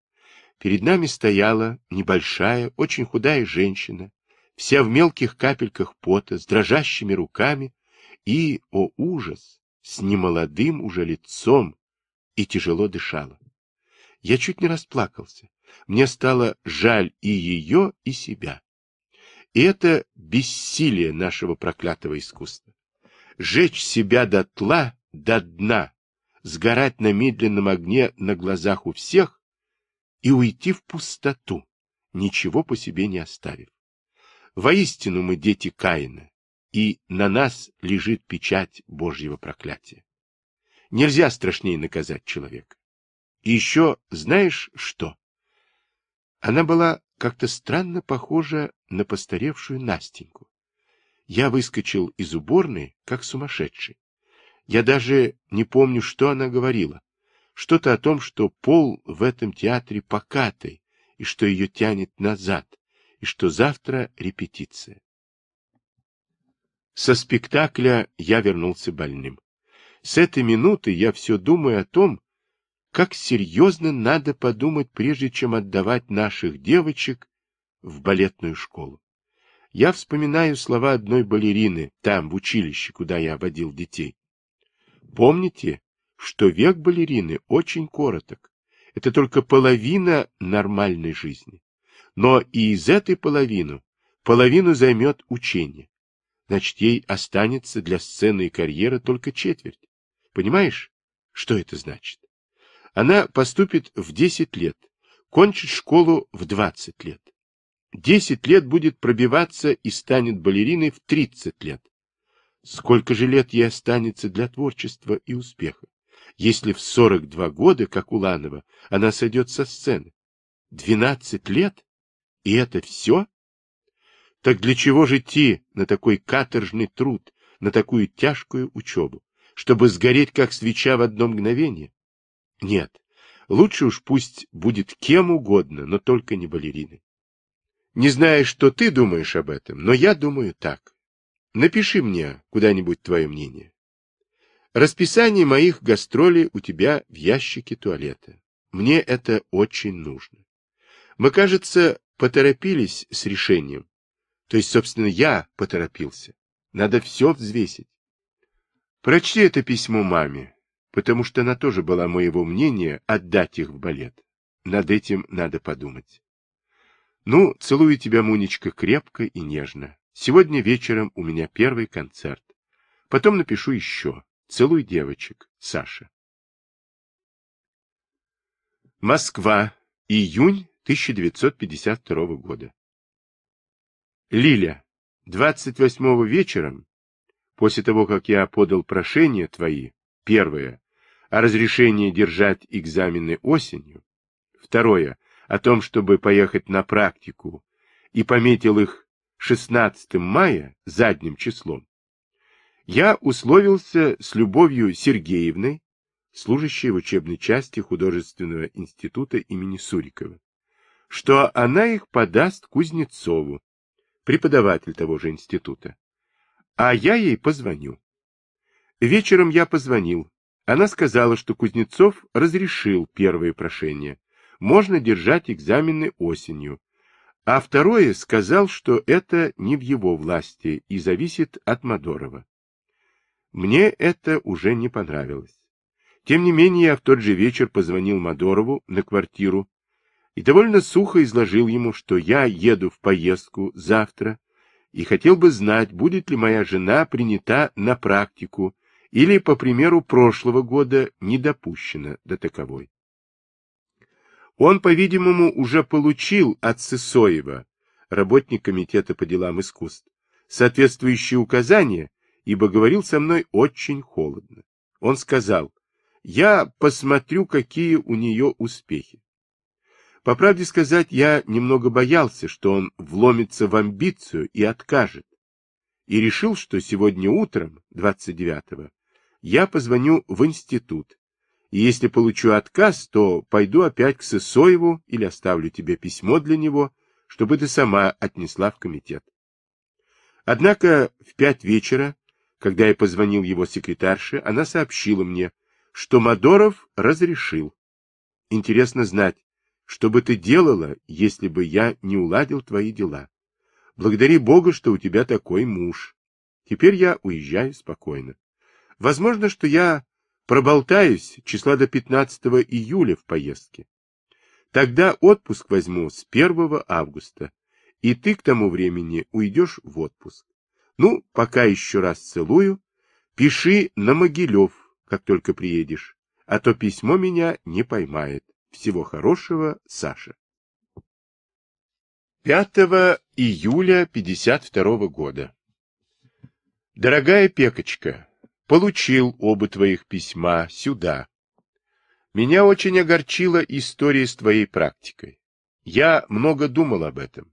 Перед нами стояла небольшая, очень худая женщина, вся в мелких капельках пота, с дрожащими руками и, о ужас, с немолодым уже лицом, и тяжело дышала. Я чуть не расплакался. Мне стало жаль и ее, и себя. И это бессилие нашего проклятого искусства. Жечь себя до тла, до дна, сгорать на медленном огне на глазах у всех и уйти в пустоту, ничего по себе не оставив. Воистину мы дети Каина, и на нас лежит печать Божьего проклятия. Нельзя страшнее наказать человека. И еще знаешь что? Она была как-то странно похожа на постаревшую Настеньку. Я выскочил из уборной, как сумасшедший. Я даже не помню, что она говорила. Что-то о том, что пол в этом театре покатый, и что ее тянет назад, и что завтра репетиция. Со спектакля я вернулся больным. С этой минуты я все думаю о том, как серьезно надо подумать, прежде чем отдавать наших девочек в балетную школу. Я вспоминаю слова одной балерины там, в училище, куда я водил детей. Помните, что век балерины очень короток. Это только половина нормальной жизни. Но и из этой половины половину займет учение. Значит, ей останется для сцены и карьеры только четверть. Понимаешь, что это значит? Она поступит в 10 лет, кончит школу в 20 лет. 10 лет будет пробиваться и станет балериной в 30 лет. Сколько же лет ей останется для творчества и успеха, если в 42 года, как Уланова, она сойдет со сцены? 12 лет? И это все? Так для чего же идти на такой каторжный труд, на такую тяжкую учебу? чтобы сгореть, как свеча, в одно мгновение? Нет, лучше уж пусть будет кем угодно, но только не балериной. Не знаю, что ты думаешь об этом, но я думаю так. Напиши мне куда-нибудь твое мнение. Расписание моих гастролей у тебя в ящике туалета. Мне это очень нужно. Мы, кажется, поторопились с решением. То есть, собственно, я поторопился. Надо все взвесить. Прочти это письмо маме, потому что она тоже была моего мнения отдать их в балет. Над этим надо подумать. Ну, целую тебя, Мунечка, крепко и нежно. Сегодня вечером у меня первый концерт. Потом напишу еще. Целуй девочек, Саша. Москва. Июнь 1952 года. Лиля. 28 вечером После того, как я подал прошение твои, первое, о разрешении держать экзамены осенью, второе, о том, чтобы поехать на практику, и пометил их 16 мая задним числом, я условился с Любовью Сергеевной, служащей в учебной части художественного института имени Сурикова, что она их подаст Кузнецову, преподаватель того же института а я ей позвоню. Вечером я позвонил. Она сказала, что Кузнецов разрешил первое прошение. Можно держать экзамены осенью. А второе сказал, что это не в его власти и зависит от Мадорова. Мне это уже не понравилось. Тем не менее, я в тот же вечер позвонил Мадорову на квартиру и довольно сухо изложил ему, что я еду в поездку завтра, и хотел бы знать, будет ли моя жена принята на практику или, по примеру прошлого года, не допущена до таковой. Он, по-видимому, уже получил от Сысоева, работник Комитета по делам искусств, соответствующие указания, ибо говорил со мной очень холодно. Он сказал, я посмотрю, какие у нее успехи. По правде сказать, я немного боялся, что он вломится в амбицию и откажет. И решил, что сегодня утром, 29-го, я позвоню в институт. И если получу отказ, то пойду опять к Сысоеву или оставлю тебе письмо для него, чтобы ты сама отнесла в комитет. Однако в пять вечера, когда я позвонил его секретарше, она сообщила мне, что Мадоров разрешил. Интересно знать, что бы ты делала, если бы я не уладил твои дела? Благодари Бога, что у тебя такой муж. Теперь я уезжаю спокойно. Возможно, что я проболтаюсь числа до 15 июля в поездке. Тогда отпуск возьму с 1 августа, и ты к тому времени уйдешь в отпуск. Ну, пока еще раз целую. Пиши на Могилев, как только приедешь, а то письмо меня не поймает. Всего хорошего, Саша. 5 июля 52 года. Дорогая Пекочка, получил оба твоих письма сюда. Меня очень огорчила история с твоей практикой. Я много думал об этом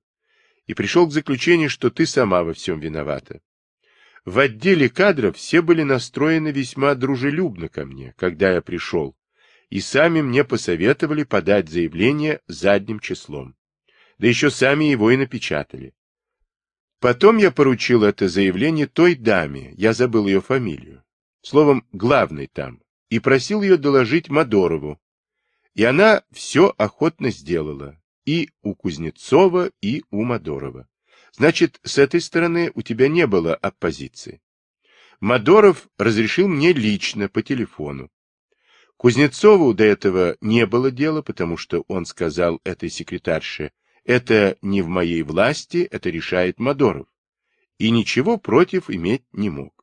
и пришел к заключению, что ты сама во всем виновата. В отделе кадров все были настроены весьма дружелюбно ко мне, когда я пришел, и сами мне посоветовали подать заявление задним числом. Да еще сами его и напечатали. Потом я поручил это заявление той даме, я забыл ее фамилию, словом, главной там, и просил ее доложить Мадорову. И она все охотно сделала, и у Кузнецова, и у Мадорова. Значит, с этой стороны у тебя не было оппозиции. Мадоров разрешил мне лично по телефону. Кузнецову до этого не было дела, потому что он сказал этой секретарше, это не в моей власти, это решает Мадоров, и ничего против иметь не мог.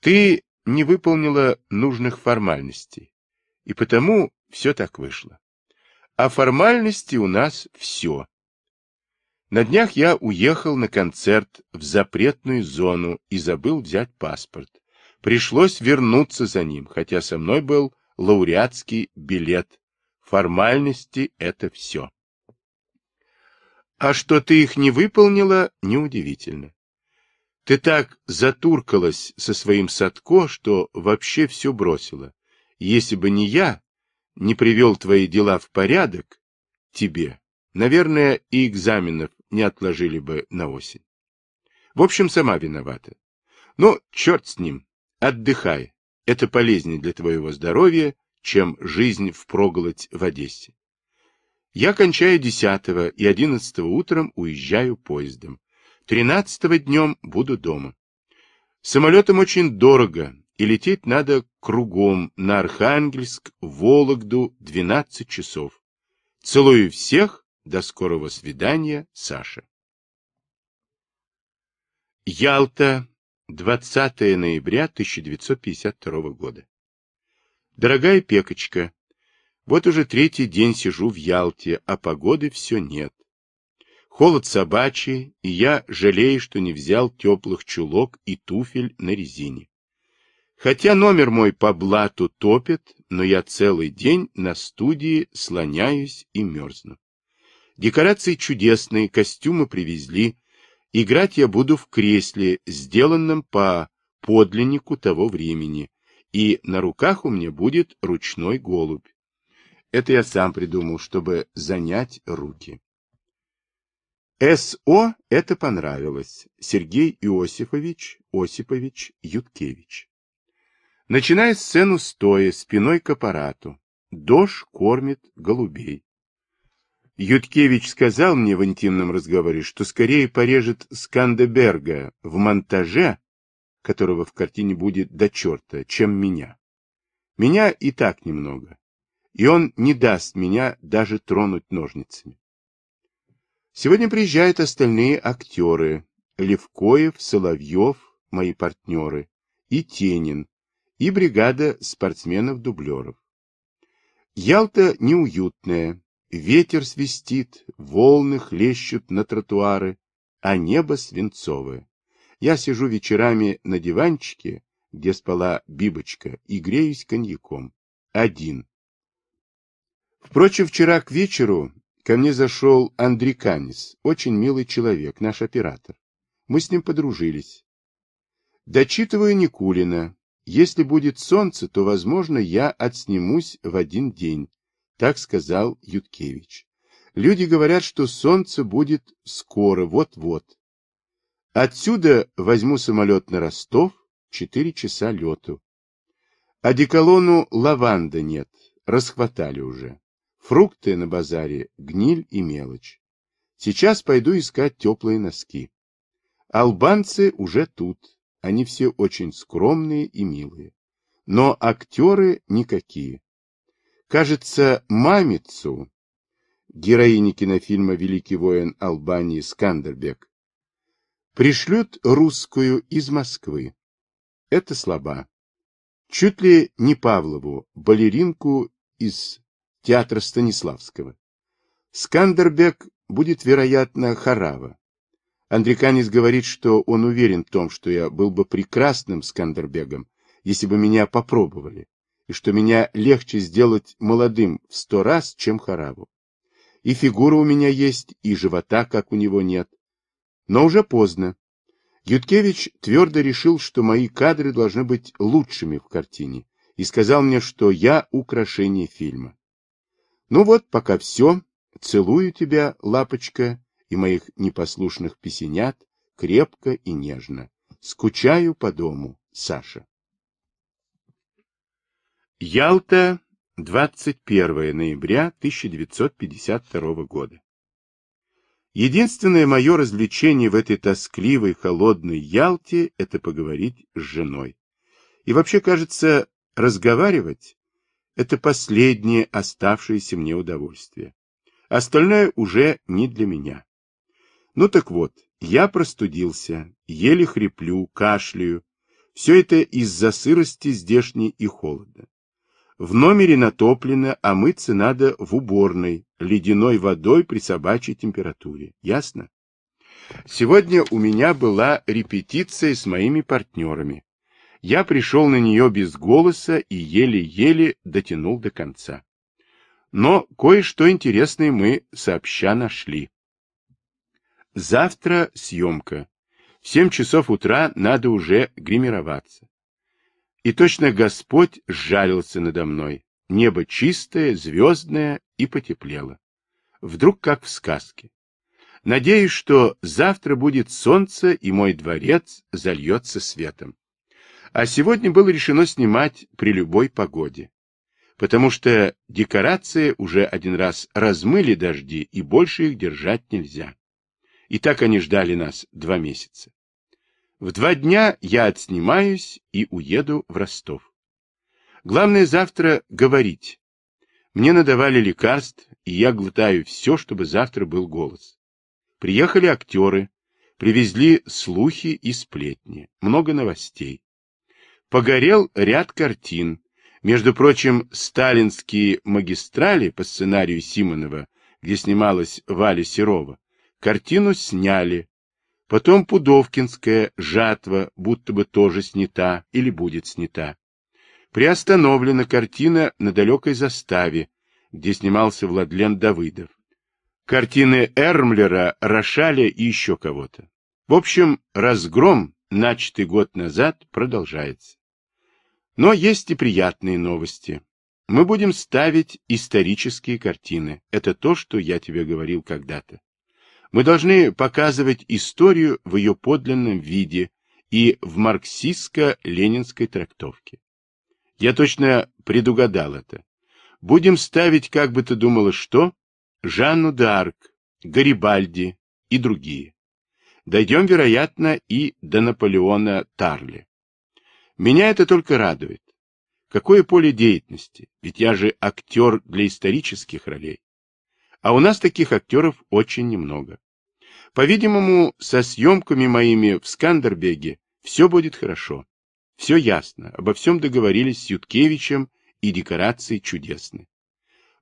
Ты не выполнила нужных формальностей, и потому все так вышло. А формальности у нас все. На днях я уехал на концерт в запретную зону и забыл взять паспорт. Пришлось вернуться за ним, хотя со мной был лауреатский билет. Формальности — это все. А что ты их не выполнила, неудивительно. Ты так затуркалась со своим Садко, что вообще все бросила. Если бы не я, не привел твои дела в порядок тебе, наверное, и экзаменов не отложили бы на осень. В общем, сама виновата. Но ну, черт с ним, Отдыхай. Это полезнее для твоего здоровья, чем жизнь впроголодь в Одессе. Я кончаю 10 и 11 утром уезжаю поездом. 13 днем буду дома. Самолетом очень дорого, и лететь надо кругом на Архангельск, Вологду, 12 часов. Целую всех, до скорого свидания, Саша. Ялта, 20 ноября 1952 года. Дорогая Пекочка, вот уже третий день сижу в Ялте, а погоды все нет. Холод собачий, и я жалею, что не взял теплых чулок и туфель на резине. Хотя номер мой по блату топит, но я целый день на студии слоняюсь и мерзну. Декорации чудесные, костюмы привезли, Играть я буду в кресле, сделанном по подлиннику того времени, и на руках у меня будет ручной голубь. Это я сам придумал, чтобы занять руки. СО это понравилось. Сергей Иосифович Осипович Юткевич. Начиная сцену стоя, спиной к аппарату. Дож кормит голубей. Юткевич сказал мне в интимном разговоре, что скорее порежет Скандеберга в монтаже, которого в картине будет до черта, чем меня. Меня и так немного. И он не даст меня даже тронуть ножницами. Сегодня приезжают остальные актеры. Левкоев, Соловьев, мои партнеры, и Тенин, и бригада спортсменов-дублеров. Ялта неуютная, Ветер свистит, волны хлещут на тротуары, а небо свинцовое. Я сижу вечерами на диванчике, где спала Бибочка, и греюсь коньяком. Один. Впрочем, вчера к вечеру ко мне зашел Андрей Канис, очень милый человек, наш оператор. Мы с ним подружились. Дочитываю Никулина. Если будет солнце, то, возможно, я отснимусь в один день. Так сказал Юткевич. Люди говорят, что солнце будет скоро, вот-вот. Отсюда возьму самолет на Ростов, четыре часа лету. Одеколону лаванда нет, расхватали уже. Фрукты на базаре, гниль и мелочь. Сейчас пойду искать теплые носки. Албанцы уже тут, они все очень скромные и милые. Но актеры никакие. Кажется, мамицу, героини кинофильма «Великий воин Албании» Скандербек, пришлют русскую из Москвы. Это слаба. Чуть ли не Павлову, балеринку из театра Станиславского. Скандербек будет, вероятно, Харава. Андриканец говорит, что он уверен в том, что я был бы прекрасным Скандербегом, если бы меня попробовали и что меня легче сделать молодым в сто раз, чем Харабу. И фигура у меня есть, и живота, как у него, нет. Но уже поздно. Юткевич твердо решил, что мои кадры должны быть лучшими в картине, и сказал мне, что я украшение фильма. Ну вот, пока все. Целую тебя, лапочка, и моих непослушных песенят, крепко и нежно. Скучаю по дому, Саша. Ялта, 21 ноября 1952 года. Единственное мое развлечение в этой тоскливой, холодной Ялте – это поговорить с женой. И вообще, кажется, разговаривать – это последнее оставшееся мне удовольствие. Остальное уже не для меня. Ну так вот, я простудился, еле хриплю, кашляю. Все это из-за сырости здешней и холода. В номере натоплено, а мыться надо в уборной, ледяной водой при собачьей температуре. Ясно? Сегодня у меня была репетиция с моими партнерами. Я пришел на нее без голоса и еле-еле дотянул до конца. Но кое-что интересное мы сообща нашли. Завтра съемка. В семь часов утра надо уже гримироваться. И точно Господь сжалился надо мной. Небо чистое, звездное и потеплело. Вдруг как в сказке. Надеюсь, что завтра будет солнце, и мой дворец зальется светом. А сегодня было решено снимать при любой погоде, потому что декорации уже один раз размыли дожди, и больше их держать нельзя. И так они ждали нас два месяца. В два дня я отснимаюсь и уеду в Ростов. Главное завтра говорить. Мне надавали лекарств, и я глотаю все, чтобы завтра был голос. Приехали актеры, привезли слухи и сплетни, много новостей. Погорел ряд картин. Между прочим, сталинские магистрали по сценарию Симонова, где снималась Валя Серова, картину сняли, Потом Пудовкинская жатва будто бы тоже снята или будет снята. Приостановлена картина на далекой заставе, где снимался Владлен Давыдов. Картины Эрмлера, Рошаля и еще кого-то. В общем, разгром, начатый год назад, продолжается. Но есть и приятные новости. Мы будем ставить исторические картины. Это то, что я тебе говорил когда-то. Мы должны показывать историю в ее подлинном виде и в марксистско-ленинской трактовке. Я точно предугадал это. Будем ставить, как бы ты думала, что? Жанну д'Арк, Гарибальди и другие. Дойдем, вероятно, и до Наполеона Тарли. Меня это только радует. Какое поле деятельности? Ведь я же актер для исторических ролей. А у нас таких актеров очень немного. По-видимому, со съемками моими в Скандербеге все будет хорошо. Все ясно, обо всем договорились с Юткевичем, и декорации чудесны.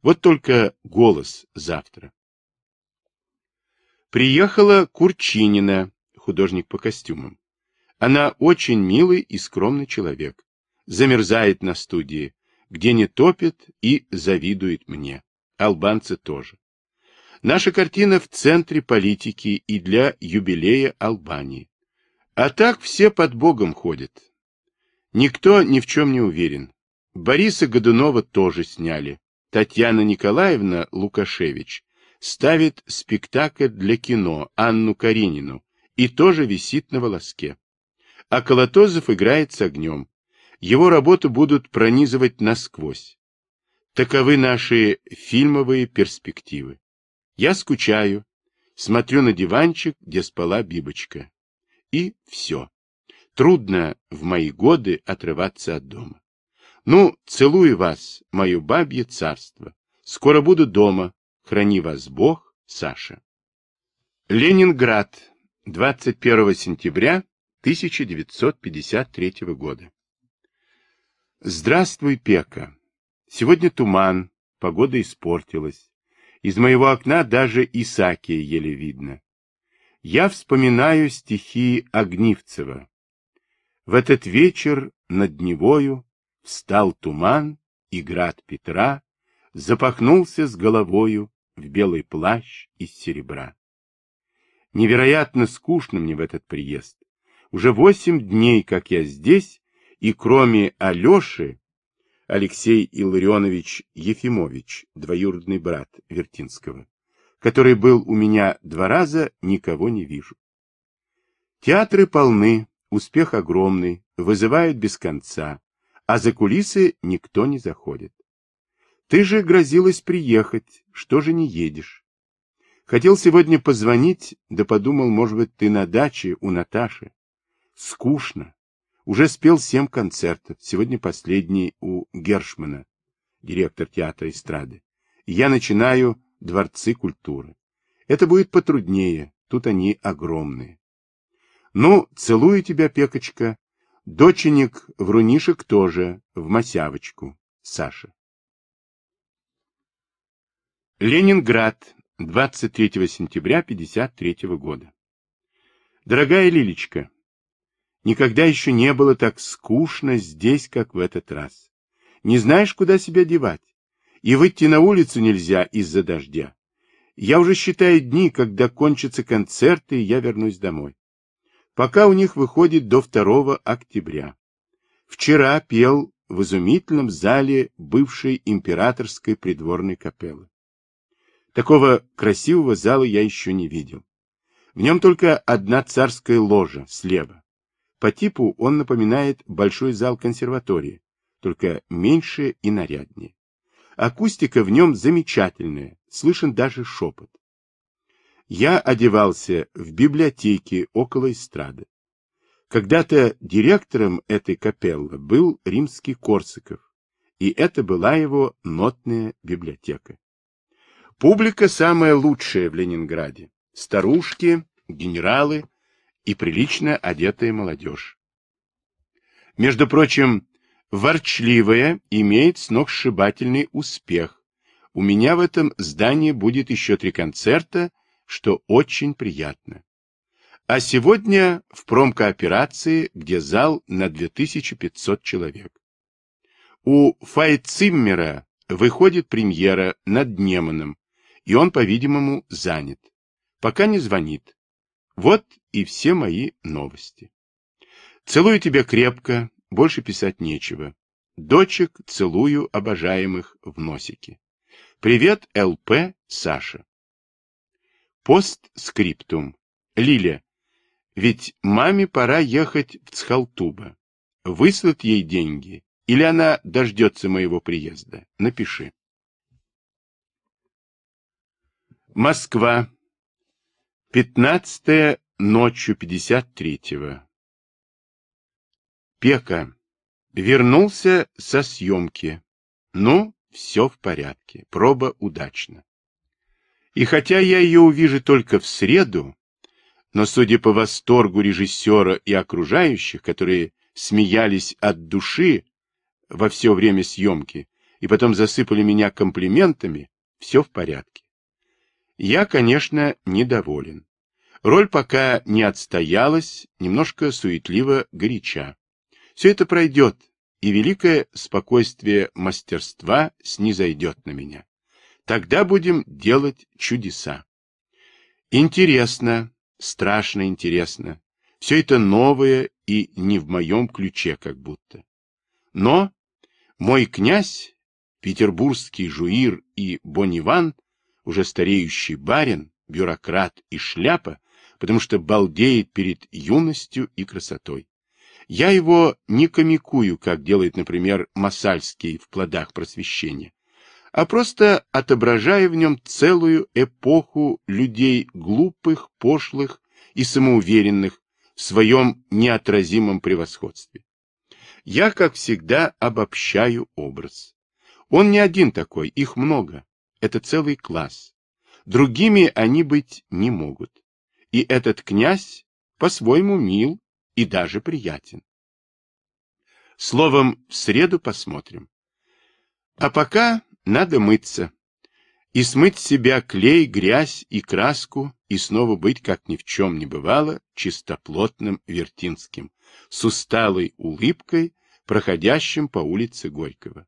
Вот только голос завтра. Приехала Курчинина, художник по костюмам. Она очень милый и скромный человек. Замерзает на студии, где не топит и завидует мне. Албанцы тоже. Наша картина в центре политики и для юбилея Албании. А так все под Богом ходят. Никто ни в чем не уверен. Бориса Годунова тоже сняли. Татьяна Николаевна Лукашевич ставит спектакль для кино Анну Каренину и тоже висит на волоске. А Колотозов играет с огнем. Его работу будут пронизывать насквозь. Таковы наши фильмовые перспективы. Я скучаю, смотрю на диванчик, где спала Бибочка. И все. Трудно в мои годы отрываться от дома. Ну, целую вас, мое бабье царство. Скоро буду дома. Храни вас Бог, Саша. Ленинград, 21 сентября 1953 года. Здравствуй, Пека. Сегодня туман, погода испортилась. Из моего окна даже Исаакия еле видно. Я вспоминаю стихи Огнивцева. В этот вечер над Невою встал туман и град Петра запахнулся с головою в белый плащ из серебра. Невероятно скучно мне в этот приезд. Уже восемь дней, как я здесь, и кроме Алеши Алексей Илларионович Ефимович, двоюродный брат Вертинского, который был у меня два раза, никого не вижу. Театры полны, успех огромный, вызывают без конца, а за кулисы никто не заходит. Ты же грозилась приехать, что же не едешь? Хотел сегодня позвонить, да подумал, может быть, ты на даче у Наташи. Скучно, уже спел семь концертов, сегодня последний у Гершмана, директор театра эстрады. Я начинаю дворцы культуры. Это будет потруднее, тут они огромные. Ну, целую тебя, Пекочка. Доченик Врунишек тоже, в масявочку, Саша. Ленинград, 23 сентября 1953 года. Дорогая Лилечка, Никогда еще не было так скучно здесь, как в этот раз. Не знаешь, куда себя девать. И выйти на улицу нельзя из-за дождя. Я уже считаю дни, когда кончатся концерты, и я вернусь домой. Пока у них выходит до 2 октября. Вчера пел в изумительном зале бывшей императорской придворной капеллы. Такого красивого зала я еще не видел. В нем только одна царская ложа слева. По типу он напоминает большой зал консерватории, только меньше и наряднее. Акустика в нем замечательная, слышен даже шепот. Я одевался в библиотеке около эстрады. Когда-то директором этой капеллы был римский Корсаков, и это была его нотная библиотека. Публика самая лучшая в Ленинграде. Старушки, генералы, и прилично одетая молодежь. Между прочим, ворчливая имеет сногсшибательный успех. У меня в этом здании будет еще три концерта, что очень приятно. А сегодня в промкооперации, где зал на 2500 человек. У Файциммера выходит премьера над Неманом, и он, по-видимому, занят. Пока не звонит. Вот и все мои новости. Целую тебя крепко, больше писать нечего. Дочек целую обожаемых в носике. Привет, ЛП, Саша. Постскриптум. Лиля, ведь маме пора ехать в Цхалтуба. Выслать ей деньги, или она дождется моего приезда. Напиши. Москва. 15 ночью пятьдесят третьего. Пека. Вернулся со съемки. Ну, все в порядке. Проба удачна. И хотя я ее увижу только в среду, но, судя по восторгу режиссера и окружающих, которые смеялись от души во все время съемки и потом засыпали меня комплиментами, все в порядке. Я, конечно, недоволен. Роль пока не отстоялась, немножко суетливо горяча. Все это пройдет, и великое спокойствие мастерства снизойдет на меня. Тогда будем делать чудеса. Интересно, страшно интересно. Все это новое и не в моем ключе как будто. Но мой князь, петербургский жуир и бониван – уже стареющий барин, бюрократ и шляпа, потому что балдеет перед юностью и красотой. Я его не комикую, как делает, например, Масальский в «Плодах просвещения», а просто отображаю в нем целую эпоху людей глупых, пошлых и самоуверенных в своем неотразимом превосходстве. Я, как всегда, обобщаю образ. Он не один такой, их много это целый класс. Другими они быть не могут. И этот князь по-своему мил и даже приятен. Словом, в среду посмотрим. А пока надо мыться. И смыть себя клей, грязь и краску, и снова быть, как ни в чем не бывало, чистоплотным вертинским, с усталой улыбкой, проходящим по улице Горького.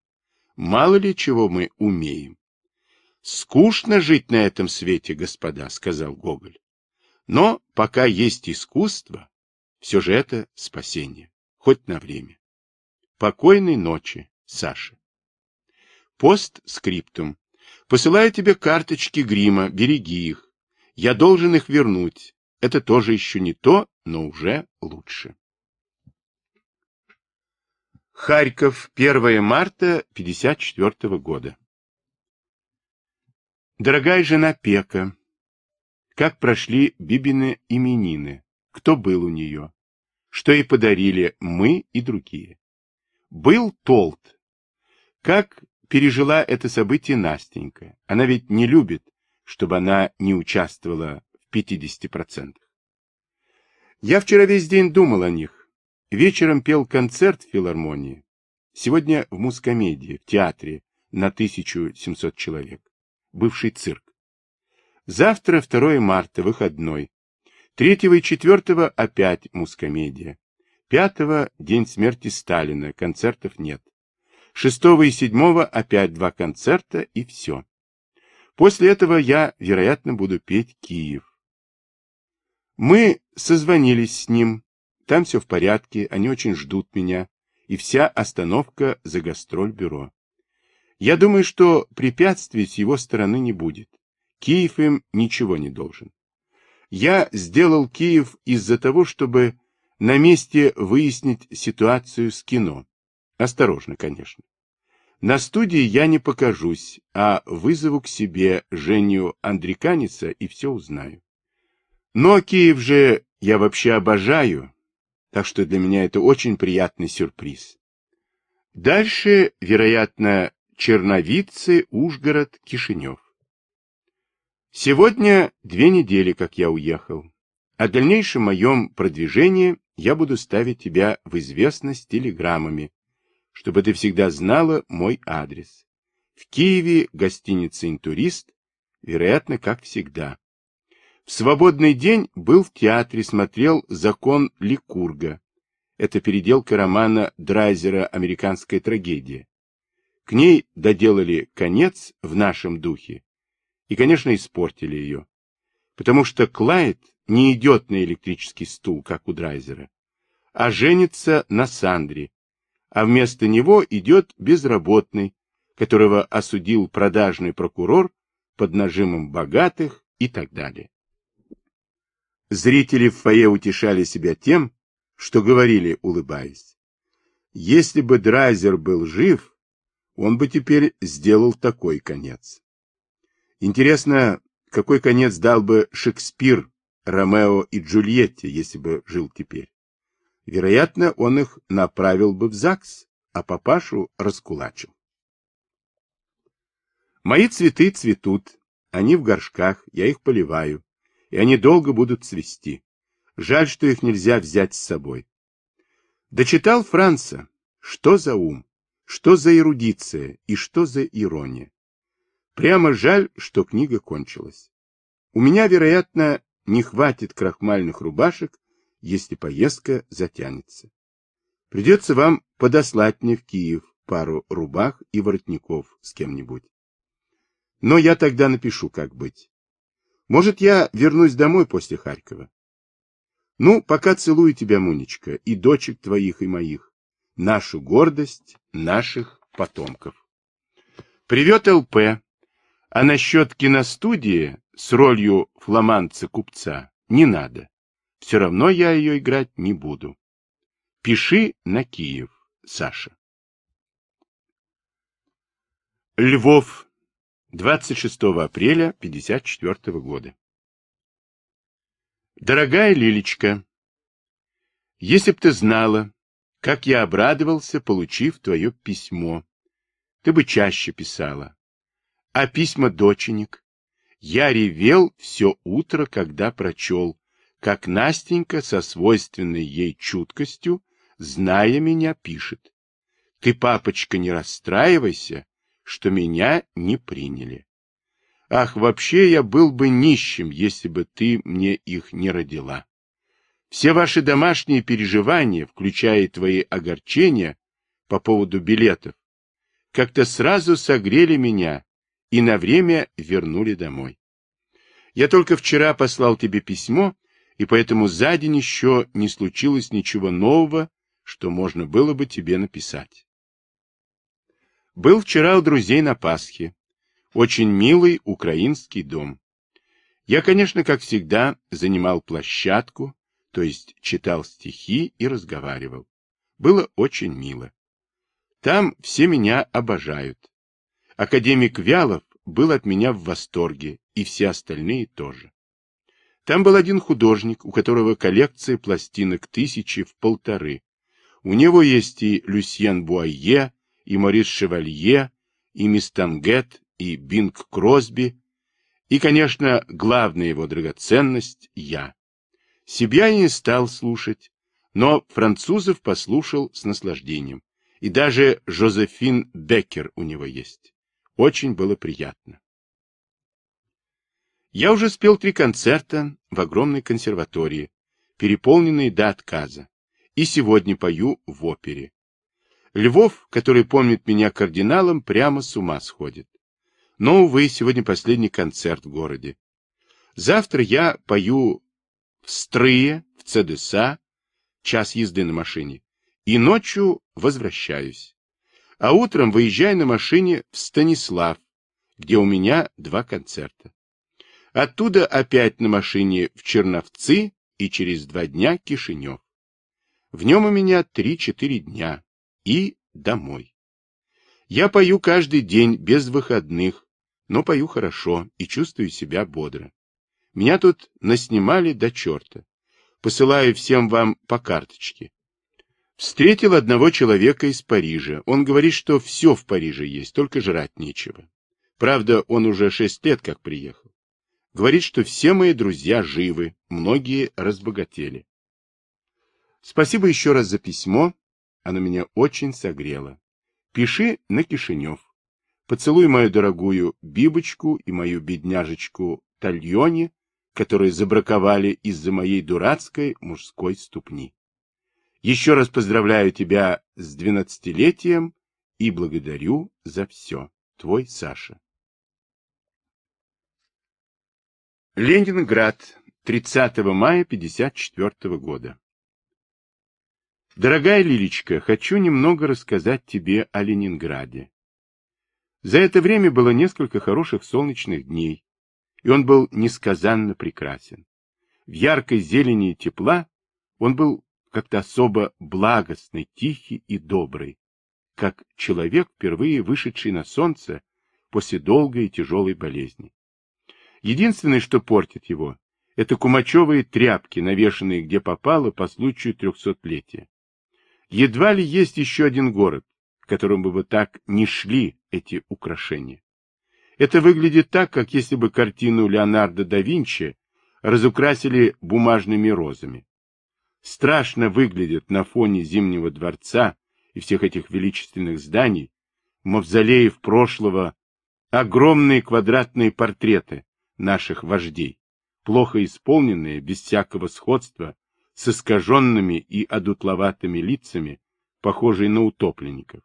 Мало ли чего мы умеем. Скучно жить на этом свете, господа, сказал Гоголь. Но пока есть искусство, все же это спасение, хоть на время. Покойной ночи, Саша. Пост скриптум. Посылаю тебе карточки грима, береги их. Я должен их вернуть. Это тоже еще не то, но уже лучше. Харьков, 1 марта 54 года. Дорогая жена Пека, как прошли Бибины именины, кто был у нее, что ей подарили мы и другие. Был толт. Как пережила это событие Настенька? Она ведь не любит, чтобы она не участвовала в 50%. Я вчера весь день думал о них. Вечером пел концерт в филармонии. Сегодня в мускомедии, в театре, на 1700 человек бывший цирк. Завтра, 2 марта, выходной. 3 и 4 опять мускомедия. 5 день смерти Сталина, концертов нет. 6 и 7 опять два концерта и все. После этого я, вероятно, буду петь Киев. Мы созвонились с ним. Там все в порядке, они очень ждут меня. И вся остановка за гастроль-бюро. Я думаю, что препятствий с его стороны не будет. Киев им ничего не должен. Я сделал Киев из-за того, чтобы на месте выяснить ситуацию с кино. Осторожно, конечно. На студии я не покажусь, а вызову к себе Женю Андриканица и все узнаю. Но Киев же я вообще обожаю, так что для меня это очень приятный сюрприз. Дальше, вероятно, Черновицы, Ужгород, Кишинев. Сегодня две недели, как я уехал. О дальнейшем моем продвижении я буду ставить тебя в известность телеграммами, чтобы ты всегда знала мой адрес. В Киеве гостиница «Интурист», вероятно, как всегда. В свободный день был в театре, смотрел «Закон Ликурга». Это переделка романа Драйзера «Американская трагедия». К ней доделали конец в нашем духе и, конечно, испортили ее. Потому что Клайд не идет на электрический стул, как у Драйзера, а женится на Сандре, а вместо него идет безработный, которого осудил продажный прокурор под нажимом богатых и так далее. Зрители в фойе утешали себя тем, что говорили, улыбаясь. Если бы Драйзер был жив, он бы теперь сделал такой конец. Интересно, какой конец дал бы Шекспир Ромео и Джульетте, если бы жил теперь? Вероятно, он их направил бы в ЗАГС, а папашу раскулачил. Мои цветы цветут, они в горшках, я их поливаю, и они долго будут цвести. Жаль, что их нельзя взять с собой. Дочитал Франца. Что за ум? Что за эрудиция и что за ирония? Прямо жаль, что книга кончилась. У меня, вероятно, не хватит крахмальных рубашек, если поездка затянется. Придется вам подослать мне в Киев пару рубах и воротников с кем-нибудь. Но я тогда напишу, как быть. Может, я вернусь домой после Харькова? Ну, пока целую тебя, Мунечка, и дочек твоих и моих нашу гордость наших потомков. Привет, ЛП. А насчет киностудии с ролью фламандца-купца не надо. Все равно я ее играть не буду. Пиши на Киев, Саша. Львов, 26 апреля 1954 года. Дорогая Лилечка, если б ты знала, как я обрадовался, получив твое письмо. Ты бы чаще писала. А письма доченек? Я ревел все утро, когда прочел, как Настенька со свойственной ей чуткостью, зная меня, пишет. Ты, папочка, не расстраивайся, что меня не приняли. Ах, вообще я был бы нищим, если бы ты мне их не родила. Все ваши домашние переживания, включая твои огорчения по поводу билетов, как-то сразу согрели меня и на время вернули домой. Я только вчера послал тебе письмо, и поэтому за день еще не случилось ничего нового, что можно было бы тебе написать. Был вчера у друзей на Пасхе. Очень милый украинский дом. Я, конечно, как всегда, занимал площадку, то есть читал стихи и разговаривал. Было очень мило. Там все меня обожают. Академик Вялов был от меня в восторге, и все остальные тоже. Там был один художник, у которого коллекция пластинок тысячи в полторы. У него есть и Люсьен Буайе, и Морис Шевалье, и Мистангет, и Бинг Кросби, и, конечно, главная его драгоценность — я. Себя не стал слушать, но французов послушал с наслаждением. И даже Жозефин Беккер у него есть. Очень было приятно. Я уже спел три концерта в огромной консерватории, переполненной до отказа, и сегодня пою в опере. Львов, который помнит меня кардиналом, прямо с ума сходит. Но, увы, сегодня последний концерт в городе. Завтра я пою в Стрые, в Цедеса, час езды на машине, и ночью возвращаюсь. А утром выезжаю на машине в Станислав, где у меня два концерта. Оттуда опять на машине в Черновцы и через два дня Кишинев. В нем у меня три-четыре дня и домой. Я пою каждый день без выходных, но пою хорошо и чувствую себя бодро. Меня тут наснимали до черта. Посылаю всем вам по карточке. Встретил одного человека из Парижа. Он говорит, что все в Париже есть, только жрать нечего. Правда, он уже шесть лет как приехал. Говорит, что все мои друзья живы, многие разбогатели. Спасибо еще раз за письмо. Оно меня очень согрело. Пиши на Кишинев. Поцелуй мою дорогую Бибочку и мою бедняжечку Тальоне которые забраковали из-за моей дурацкой мужской ступни. Еще раз поздравляю тебя с двенадцатилетием и благодарю за все. Твой Саша. Ленинград, 30 мая 54 года. Дорогая Лилечка, хочу немного рассказать тебе о Ленинграде. За это время было несколько хороших солнечных дней, и он был несказанно прекрасен. В яркой зелени и тепла он был как-то особо благостный, тихий и добрый, как человек, впервые вышедший на солнце после долгой и тяжелой болезни. Единственное, что портит его, это кумачевые тряпки, навешанные где попало по случаю трехсотлетия. Едва ли есть еще один город, которому бы вот так не шли эти украшения. Это выглядит так, как если бы картину Леонардо да Винчи разукрасили бумажными розами. Страшно выглядит на фоне Зимнего дворца и всех этих величественных зданий, мавзолеев прошлого, огромные квадратные портреты наших вождей, плохо исполненные, без всякого сходства, с искаженными и одутловатыми лицами, похожие на утопленников.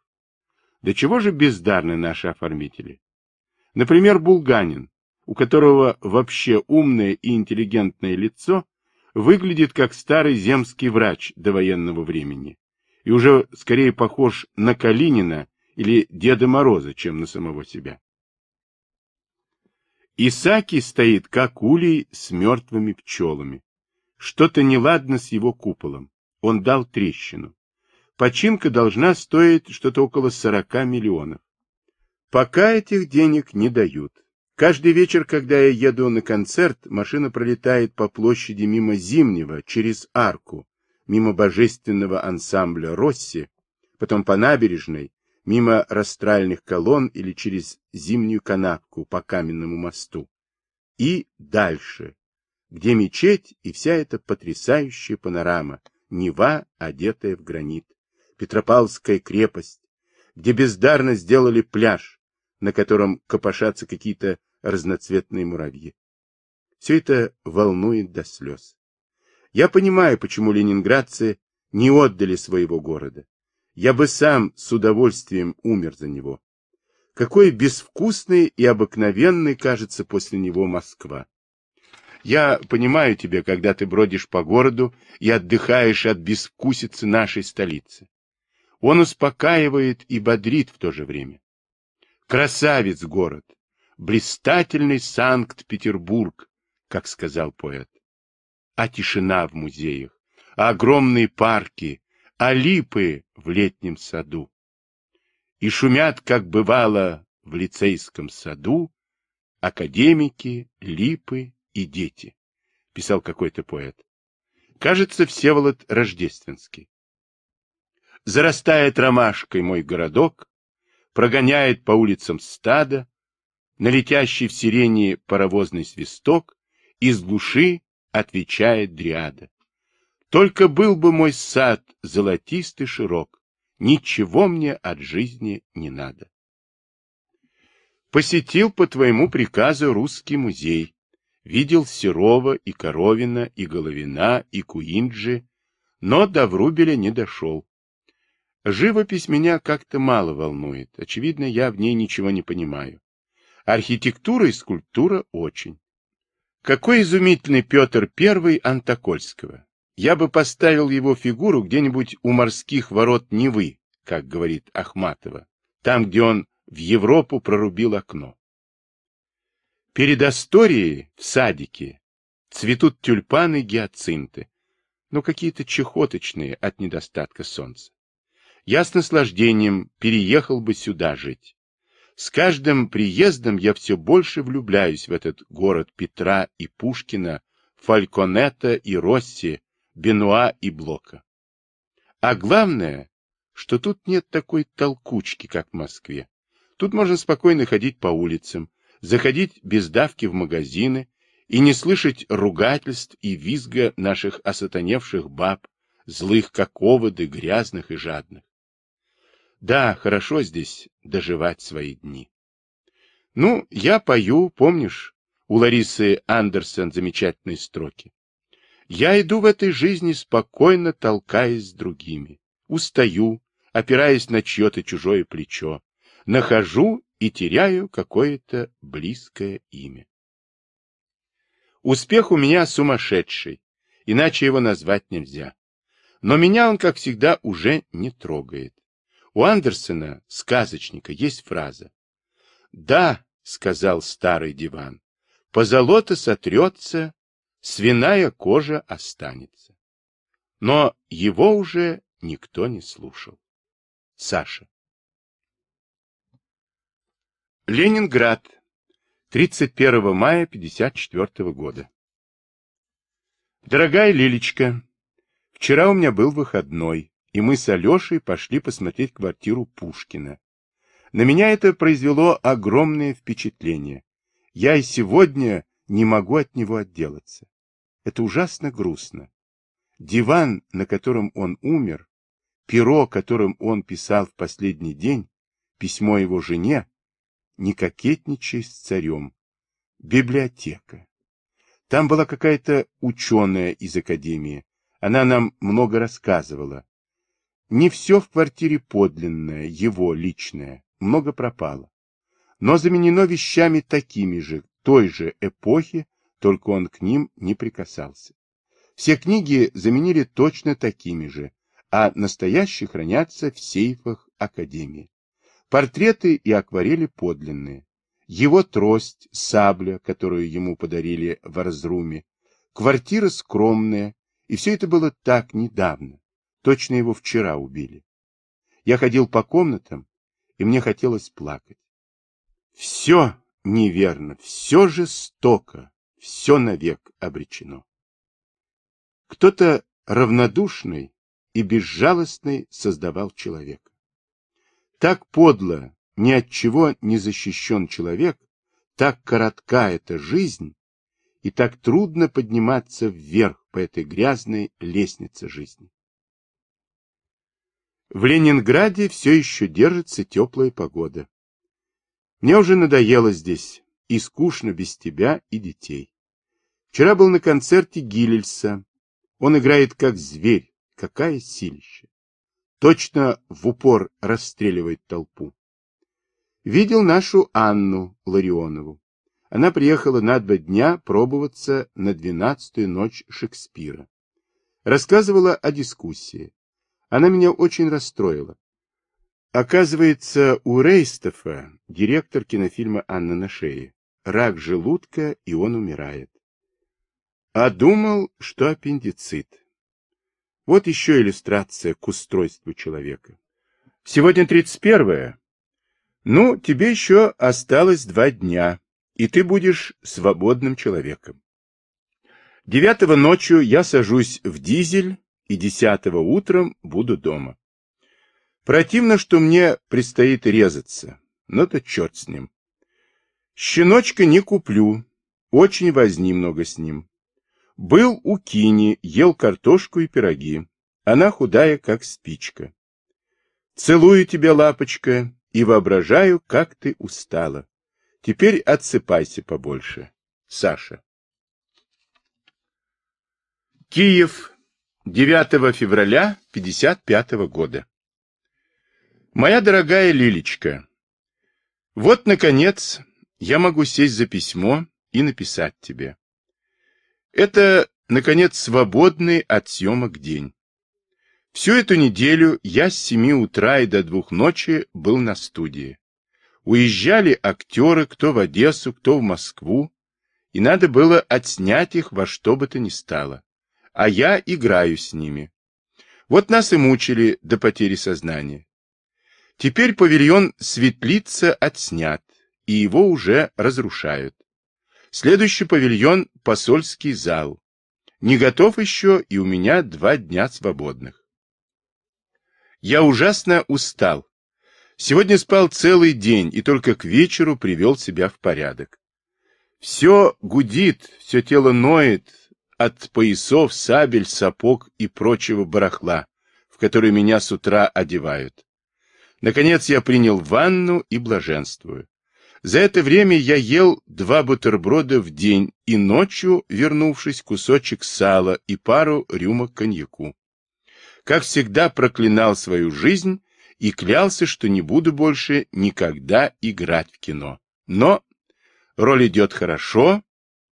Да чего же бездарны наши оформители? Например, Булганин, у которого вообще умное и интеллигентное лицо выглядит как старый земский врач до военного времени и уже скорее похож на Калинина или Деда Мороза, чем на самого себя. Исаки стоит, как улей, с мертвыми пчелами. Что-то неладно с его куполом. Он дал трещину. Починка должна стоить что-то около 40 миллионов. Пока этих денег не дают. Каждый вечер, когда я еду на концерт, машина пролетает по площади мимо Зимнего, через арку, мимо божественного ансамбля Росси, потом по набережной, мимо растральных колонн или через зимнюю канавку по каменному мосту. И дальше, где мечеть и вся эта потрясающая панорама, Нева, одетая в гранит, Петропавловская крепость, где бездарно сделали пляж, на котором копошатся какие-то разноцветные муравьи. Все это волнует до слез. Я понимаю, почему ленинградцы не отдали своего города. Я бы сам с удовольствием умер за него. Какой безвкусный и обыкновенный кажется после него Москва. Я понимаю тебя, когда ты бродишь по городу и отдыхаешь от безвкусицы нашей столицы. Он успокаивает и бодрит в то же время. Красавец город, блистательный Санкт-Петербург, как сказал поэт. А тишина в музеях, а огромные парки, а липы в летнем саду. И шумят, как бывало, в лицейском саду академики, липы и дети, писал какой-то поэт. Кажется, Всеволод Рождественский. Зарастает ромашкой мой городок, прогоняет по улицам стадо, на в сирени паровозный свисток из глуши отвечает дриада. Только был бы мой сад золотистый широк, ничего мне от жизни не надо. Посетил по твоему приказу русский музей, видел Серова и Коровина, и Головина, и Куинджи, но до Врубеля не дошел. Живопись меня как-то мало волнует. Очевидно, я в ней ничего не понимаю. Архитектура и скульптура очень. Какой изумительный Петр I Антокольского. Я бы поставил его фигуру где-нибудь у морских ворот Невы, как говорит Ахматова, там, где он в Европу прорубил окно. Перед историей в садике цветут тюльпаны и гиацинты, но какие-то чехоточные от недостатка солнца я с наслаждением переехал бы сюда жить. С каждым приездом я все больше влюбляюсь в этот город Петра и Пушкина, Фальконета и Росси, Бенуа и Блока. А главное, что тут нет такой толкучки, как в Москве. Тут можно спокойно ходить по улицам, заходить без давки в магазины и не слышать ругательств и визга наших осатаневших баб, злых как оводы, грязных и жадных. Да, хорошо здесь доживать свои дни. Ну, я пою, помнишь, у Ларисы Андерсон замечательные строки. Я иду в этой жизни, спокойно толкаясь с другими. Устаю, опираясь на чье-то чужое плечо. Нахожу и теряю какое-то близкое имя. Успех у меня сумасшедший, иначе его назвать нельзя. Но меня он, как всегда, уже не трогает. У Андерсена, сказочника, есть фраза. «Да», — сказал старый диван, — «позолота сотрется, свиная кожа останется». Но его уже никто не слушал. Саша. Ленинград. 31 мая 54 года. Дорогая Лилечка, вчера у меня был выходной и мы с Алешей пошли посмотреть квартиру Пушкина. На меня это произвело огромное впечатление. Я и сегодня не могу от него отделаться. Это ужасно грустно. Диван, на котором он умер, перо, которым он писал в последний день, письмо его жене, не кокетничай с царем, библиотека. Там была какая-то ученая из академии. Она нам много рассказывала. Не все в квартире подлинное, его личное, много пропало. Но заменено вещами такими же, той же эпохи, только он к ним не прикасался. Все книги заменили точно такими же, а настоящие хранятся в сейфах Академии. Портреты и акварели подлинные. Его трость, сабля, которую ему подарили в Арзруме, квартира скромная, и все это было так недавно. Точно его вчера убили. Я ходил по комнатам, и мне хотелось плакать. Все неверно, все жестоко, все навек обречено. Кто-то равнодушный и безжалостный создавал человека. Так подло, ни от чего не защищен человек, так коротка эта жизнь, и так трудно подниматься вверх по этой грязной лестнице жизни. В Ленинграде все еще держится теплая погода. Мне уже надоело здесь, и скучно без тебя и детей. Вчера был на концерте Гиллельса. Он играет как зверь, какая силища. Точно в упор расстреливает толпу. Видел нашу Анну Ларионову. Она приехала на два дня пробоваться на двенадцатую ночь Шекспира. Рассказывала о дискуссии. Она меня очень расстроила. Оказывается, у Рейстофа, директор кинофильма «Анна на шее», рак желудка, и он умирает. А думал, что аппендицит. Вот еще иллюстрация к устройству человека. Сегодня 31-е. Ну, тебе еще осталось два дня, и ты будешь свободным человеком. Девятого ночью я сажусь в дизель и десятого утром буду дома. Противно, что мне предстоит резаться, но-то черт с ним. Щеночка не куплю, очень возни много с ним. Был у Кини, ел картошку и пироги. Она худая, как спичка. Целую тебя, лапочка, и воображаю, как ты устала. Теперь отсыпайся побольше. Саша. Киев, 9 февраля 55 года. Моя дорогая Лилечка, вот, наконец, я могу сесть за письмо и написать тебе. Это, наконец, свободный от съемок день. Всю эту неделю я с 7 утра и до двух ночи был на студии. Уезжали актеры кто в Одессу, кто в Москву, и надо было отснять их во что бы то ни стало а я играю с ними. Вот нас и мучили до потери сознания. Теперь павильон светлица отснят, и его уже разрушают. Следующий павильон – посольский зал. Не готов еще, и у меня два дня свободных. Я ужасно устал. Сегодня спал целый день и только к вечеру привел себя в порядок. Все гудит, все тело ноет, от поясов, сабель, сапог и прочего барахла, в который меня с утра одевают. Наконец я принял ванну и блаженствую. За это время я ел два бутерброда в день и ночью, вернувшись, кусочек сала и пару рюмок коньяку. Как всегда проклинал свою жизнь и клялся, что не буду больше никогда играть в кино. Но роль идет хорошо,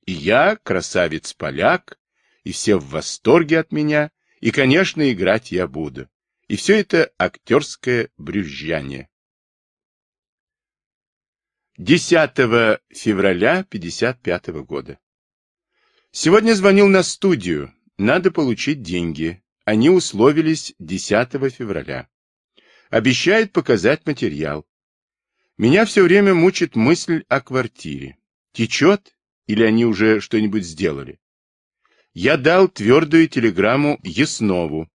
и я, красавец-поляк, и все в восторге от меня, и, конечно, играть я буду. И все это актерское брюзжание. 10 февраля 55 года. Сегодня звонил на студию. Надо получить деньги. Они условились 10 февраля. Обещает показать материал. Меня все время мучит мысль о квартире. Течет или они уже что-нибудь сделали? Я дал твердую телеграмму Яснову,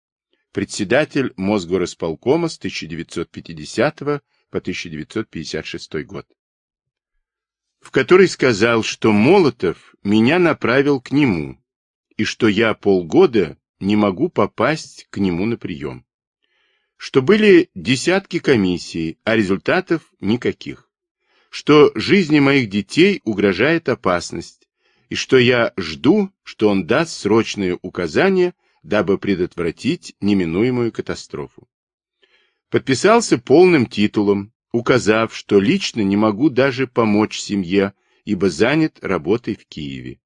председатель Мосгорисполкома с 1950 по 1956 год, в которой сказал, что Молотов меня направил к нему и что я полгода не могу попасть к нему на прием, что были десятки комиссий, а результатов никаких что жизни моих детей угрожает опасность, и что я жду, что он даст срочные указания, дабы предотвратить неминуемую катастрофу. Подписался полным титулом, указав, что лично не могу даже помочь семье, ибо занят работой в Киеве.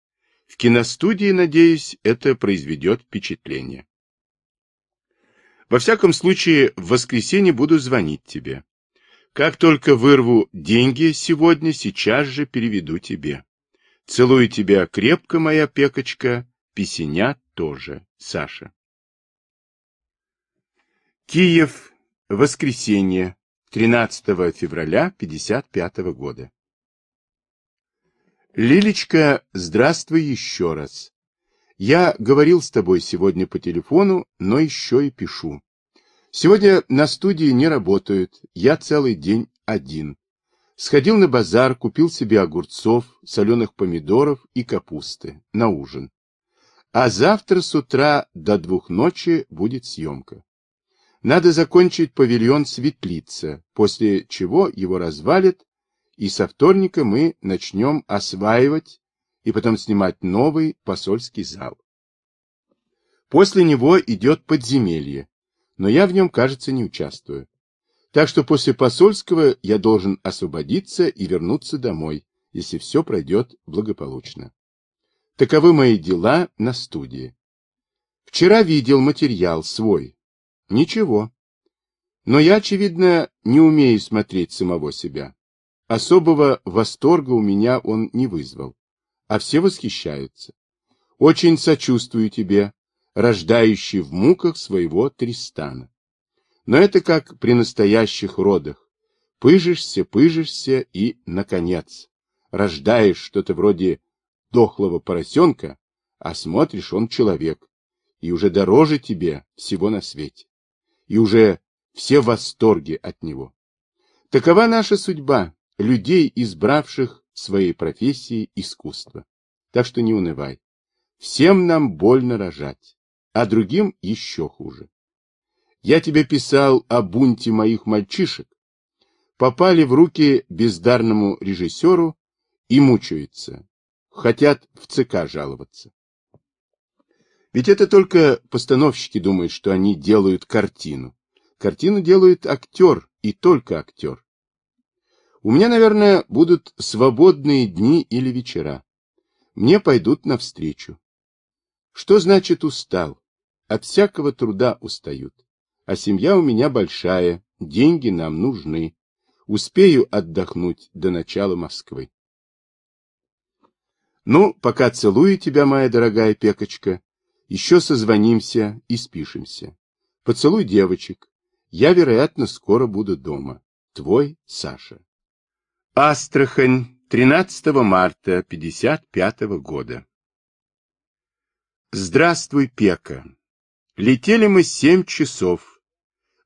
В киностудии, надеюсь, это произведет впечатление. Во всяком случае, в воскресенье буду звонить тебе. Как только вырву деньги сегодня, сейчас же переведу тебе. Целую тебя крепко, моя пекочка, песеня тоже, Саша. Киев, воскресенье, 13 февраля 55 года. Лилечка, здравствуй еще раз. Я говорил с тобой сегодня по телефону, но еще и пишу. Сегодня на студии не работают, я целый день один. Сходил на базар, купил себе огурцов, соленых помидоров и капусты на ужин. А завтра с утра до двух ночи будет съемка. Надо закончить павильон светлица, после чего его развалит, и со вторника мы начнем осваивать и потом снимать новый посольский зал. После него идет подземелье но я в нем, кажется, не участвую. Так что после посольского я должен освободиться и вернуться домой, если все пройдет благополучно. Таковы мои дела на студии. Вчера видел материал свой. Ничего. Но я, очевидно, не умею смотреть самого себя. Особого восторга у меня он не вызвал. А все восхищаются. Очень сочувствую тебе, рождающий в муках своего Тристана. Но это как при настоящих родах. Пыжишься, пыжишься и, наконец, рождаешь что-то вроде дохлого поросенка, а смотришь, он человек, и уже дороже тебе всего на свете, и уже все в восторге от него. Такова наша судьба, людей, избравших своей профессии искусство. Так что не унывай. Всем нам больно рожать а другим еще хуже. Я тебе писал о бунте моих мальчишек. Попали в руки бездарному режиссеру и мучаются. Хотят в ЦК жаловаться. Ведь это только постановщики думают, что они делают картину. Картину делает актер и только актер. У меня, наверное, будут свободные дни или вечера. Мне пойдут навстречу. Что значит устал? от всякого труда устают. А семья у меня большая, деньги нам нужны. Успею отдохнуть до начала Москвы. Ну, пока целую тебя, моя дорогая Пекочка. Еще созвонимся и спишемся. Поцелуй девочек. Я, вероятно, скоро буду дома. Твой Саша. Астрахань, 13 марта 55 года. Здравствуй, Пека. Летели мы семь часов.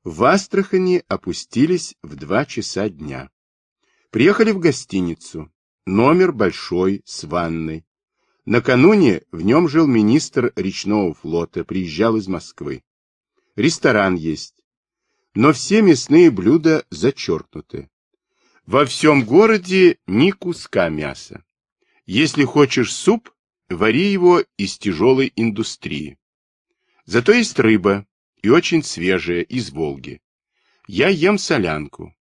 В Астрахани опустились в два часа дня. Приехали в гостиницу. Номер большой, с ванной. Накануне в нем жил министр речного флота, приезжал из Москвы. Ресторан есть. Но все мясные блюда зачеркнуты. Во всем городе ни куска мяса. Если хочешь суп, вари его из тяжелой индустрии. Зато есть рыба, и очень свежая, из Волги. Я ем солянку.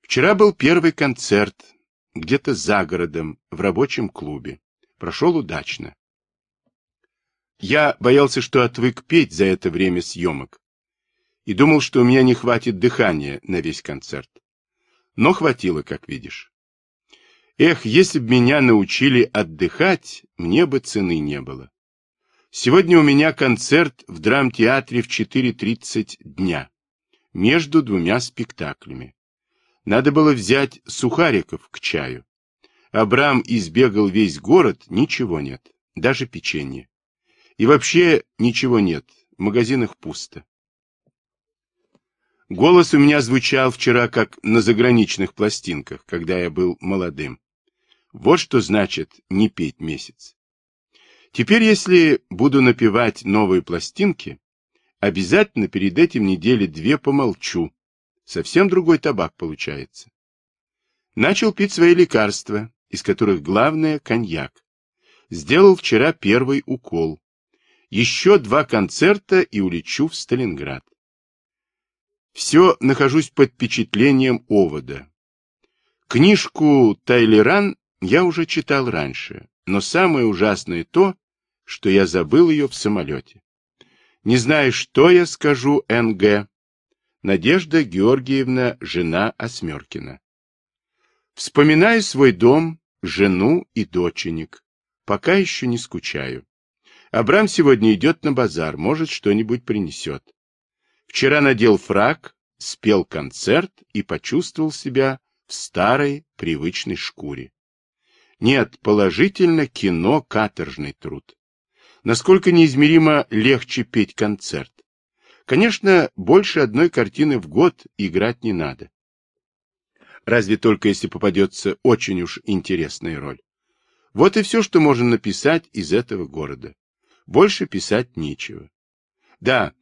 Вчера был первый концерт, где-то за городом, в рабочем клубе. Прошел удачно. Я боялся, что отвык петь за это время съемок. И думал, что у меня не хватит дыхания на весь концерт. Но хватило, как видишь. Эх, если б меня научили отдыхать, мне бы цены не было. Сегодня у меня концерт в драмтеатре в 4.30 дня, между двумя спектаклями. Надо было взять сухариков к чаю. Абрам избегал весь город, ничего нет, даже печенье. И вообще ничего нет, в магазинах пусто. Голос у меня звучал вчера, как на заграничных пластинках, когда я был молодым. Вот что значит не петь месяц. Теперь, если буду напевать новые пластинки, обязательно перед этим недели две помолчу. Совсем другой табак получается. Начал пить свои лекарства, из которых главное – коньяк. Сделал вчера первый укол. Еще два концерта и улечу в Сталинград. Все нахожусь под впечатлением овода. Книжку Тайлеран я уже читал раньше, но самое ужасное то, что я забыл ее в самолете. Не знаю, что я скажу НГ. Надежда Георгиевна, жена Осмеркина. Вспоминаю свой дом, жену и доченик. Пока еще не скучаю. Абрам сегодня идет на базар, может, что-нибудь принесет. Вчера надел фраг, спел концерт и почувствовал себя в старой привычной шкуре. Нет, положительно кино – каторжный труд насколько неизмеримо легче петь концерт. Конечно, больше одной картины в год играть не надо. Разве только если попадется очень уж интересная роль. Вот и все, что можно написать из этого города. Больше писать нечего. Да,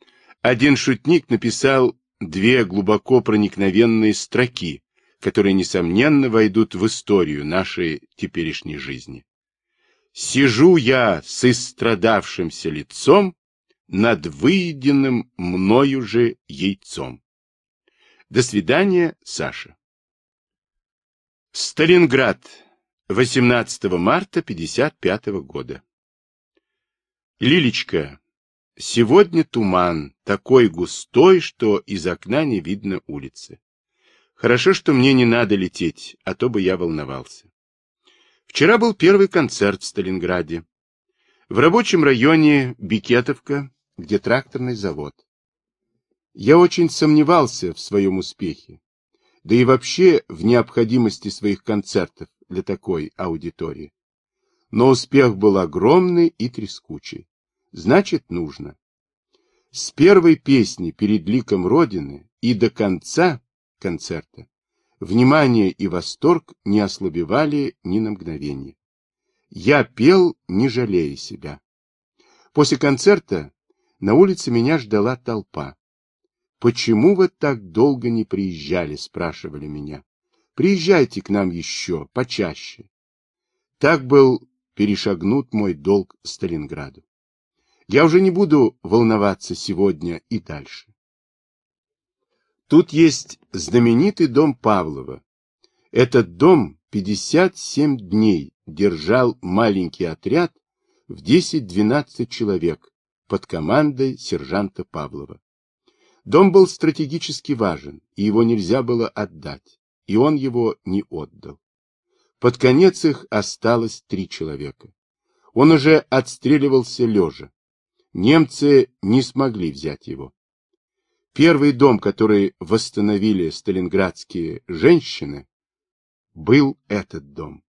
один шутник написал две глубоко проникновенные строки, которые, несомненно, войдут в историю нашей теперешней жизни. Сижу я с истрадавшимся лицом над выеденным мною же яйцом. До свидания, Саша. Сталинград, 18 марта 55 года. Лилечка, сегодня туман, такой густой, что из окна не видно улицы. Хорошо, что мне не надо лететь, а то бы я волновался. Вчера был первый концерт в Сталинграде. В рабочем районе Бикетовка, где тракторный завод. Я очень сомневался в своем успехе, да и вообще в необходимости своих концертов для такой аудитории. Но успех был огромный и трескучий. Значит, нужно. С первой песни перед ликом Родины и до конца концерта Внимание и восторг не ослабевали ни на мгновение. Я пел, не жалея себя. После концерта на улице меня ждала толпа. «Почему вы так долго не приезжали?» — спрашивали меня. «Приезжайте к нам еще, почаще». Так был перешагнут мой долг Сталинграду. Я уже не буду волноваться сегодня и дальше. Тут есть знаменитый дом Павлова. Этот дом 57 дней держал маленький отряд в 10-12 человек под командой сержанта Павлова. Дом был стратегически важен, и его нельзя было отдать, и он его не отдал. Под конец их осталось три человека. Он уже отстреливался лежа. Немцы не смогли взять его. Первый дом, который восстановили сталинградские женщины, был этот дом.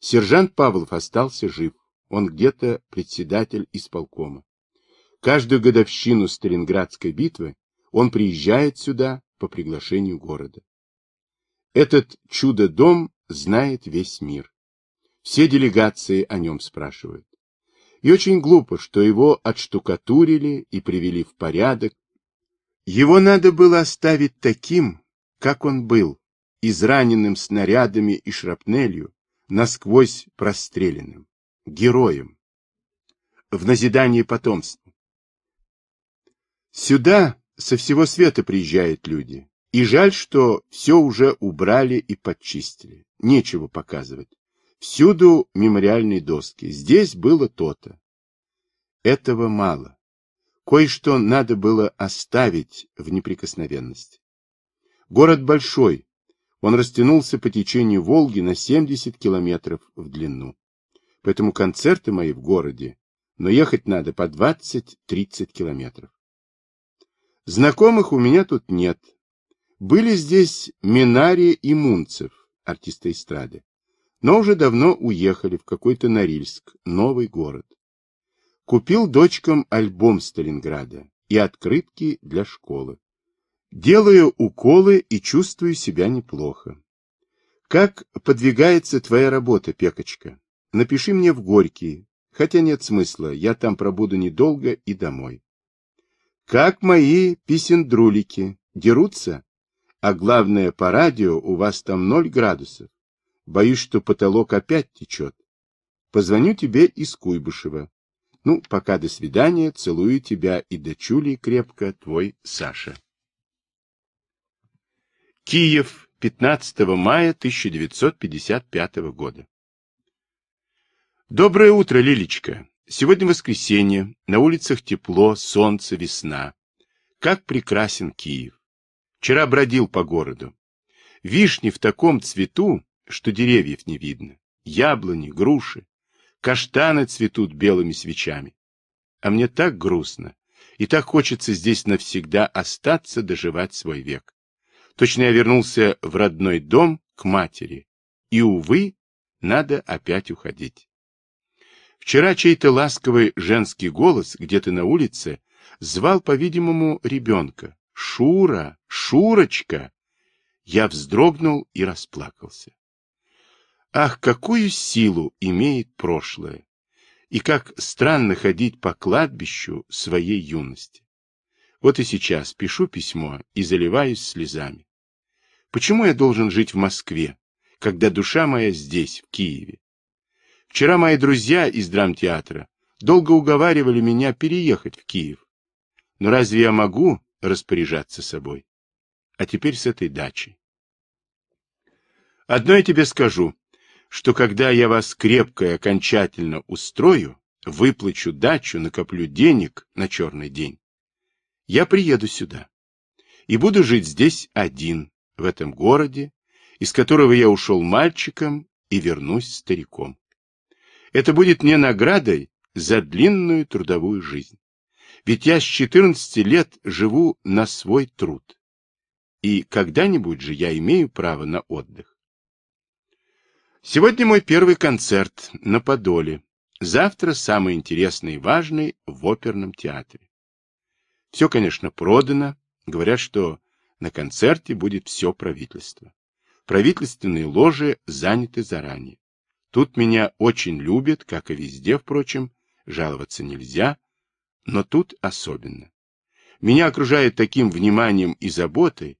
Сержант Павлов остался жив. Он где-то председатель исполкома. Каждую годовщину Сталинградской битвы он приезжает сюда по приглашению города. Этот чудо-дом знает весь мир. Все делегации о нем спрашивают. И очень глупо, что его отштукатурили и привели в порядок, его надо было оставить таким, как он был, израненным снарядами и шрапнелью, насквозь простреленным, героем, в назидании потомства. Сюда со всего света приезжают люди, и жаль, что все уже убрали и подчистили, нечего показывать. Всюду мемориальные доски, здесь было то-то. Этого мало. Кое-что надо было оставить в неприкосновенности. Город большой, он растянулся по течению Волги на 70 километров в длину. Поэтому концерты мои в городе, но ехать надо по 20-30 километров. Знакомых у меня тут нет. Были здесь Минария и Мунцев, артисты эстрады, но уже давно уехали в какой-то Норильск, новый город купил дочкам альбом Сталинграда и открытки для школы. Делаю уколы и чувствую себя неплохо. Как подвигается твоя работа, Пекочка? Напиши мне в Горький, хотя нет смысла, я там пробуду недолго и домой. Как мои писендрулики? Дерутся? А главное, по радио у вас там ноль градусов. Боюсь, что потолок опять течет. Позвоню тебе из Куйбышева. Ну, пока до свидания, целую тебя и дочули крепко, твой Саша. Киев, 15 мая 1955 года. Доброе утро, Лилечка. Сегодня воскресенье, на улицах тепло, солнце, весна. Как прекрасен Киев. Вчера бродил по городу. Вишни в таком цвету, что деревьев не видно, яблони, груши каштаны цветут белыми свечами. А мне так грустно, и так хочется здесь навсегда остаться доживать свой век. Точно я вернулся в родной дом к матери, и, увы, надо опять уходить. Вчера чей-то ласковый женский голос где-то на улице звал, по-видимому, ребенка. «Шура! Шурочка!» Я вздрогнул и расплакался. Ах, какую силу имеет прошлое! И как странно ходить по кладбищу своей юности. Вот и сейчас пишу письмо и заливаюсь слезами. Почему я должен жить в Москве, когда душа моя здесь, в Киеве? Вчера мои друзья из драмтеатра долго уговаривали меня переехать в Киев. Но разве я могу распоряжаться собой? А теперь с этой дачи. Одно я тебе скажу что когда я вас крепко и окончательно устрою, выплачу дачу, накоплю денег на черный день, я приеду сюда и буду жить здесь один, в этом городе, из которого я ушел мальчиком и вернусь стариком. Это будет мне наградой за длинную трудовую жизнь. Ведь я с 14 лет живу на свой труд. И когда-нибудь же я имею право на отдых. Сегодня мой первый концерт на Подоле. Завтра самый интересный и важный в оперном театре. Все, конечно, продано. Говорят, что на концерте будет все правительство. Правительственные ложи заняты заранее. Тут меня очень любят, как и везде, впрочем. Жаловаться нельзя, но тут особенно. Меня окружают таким вниманием и заботой,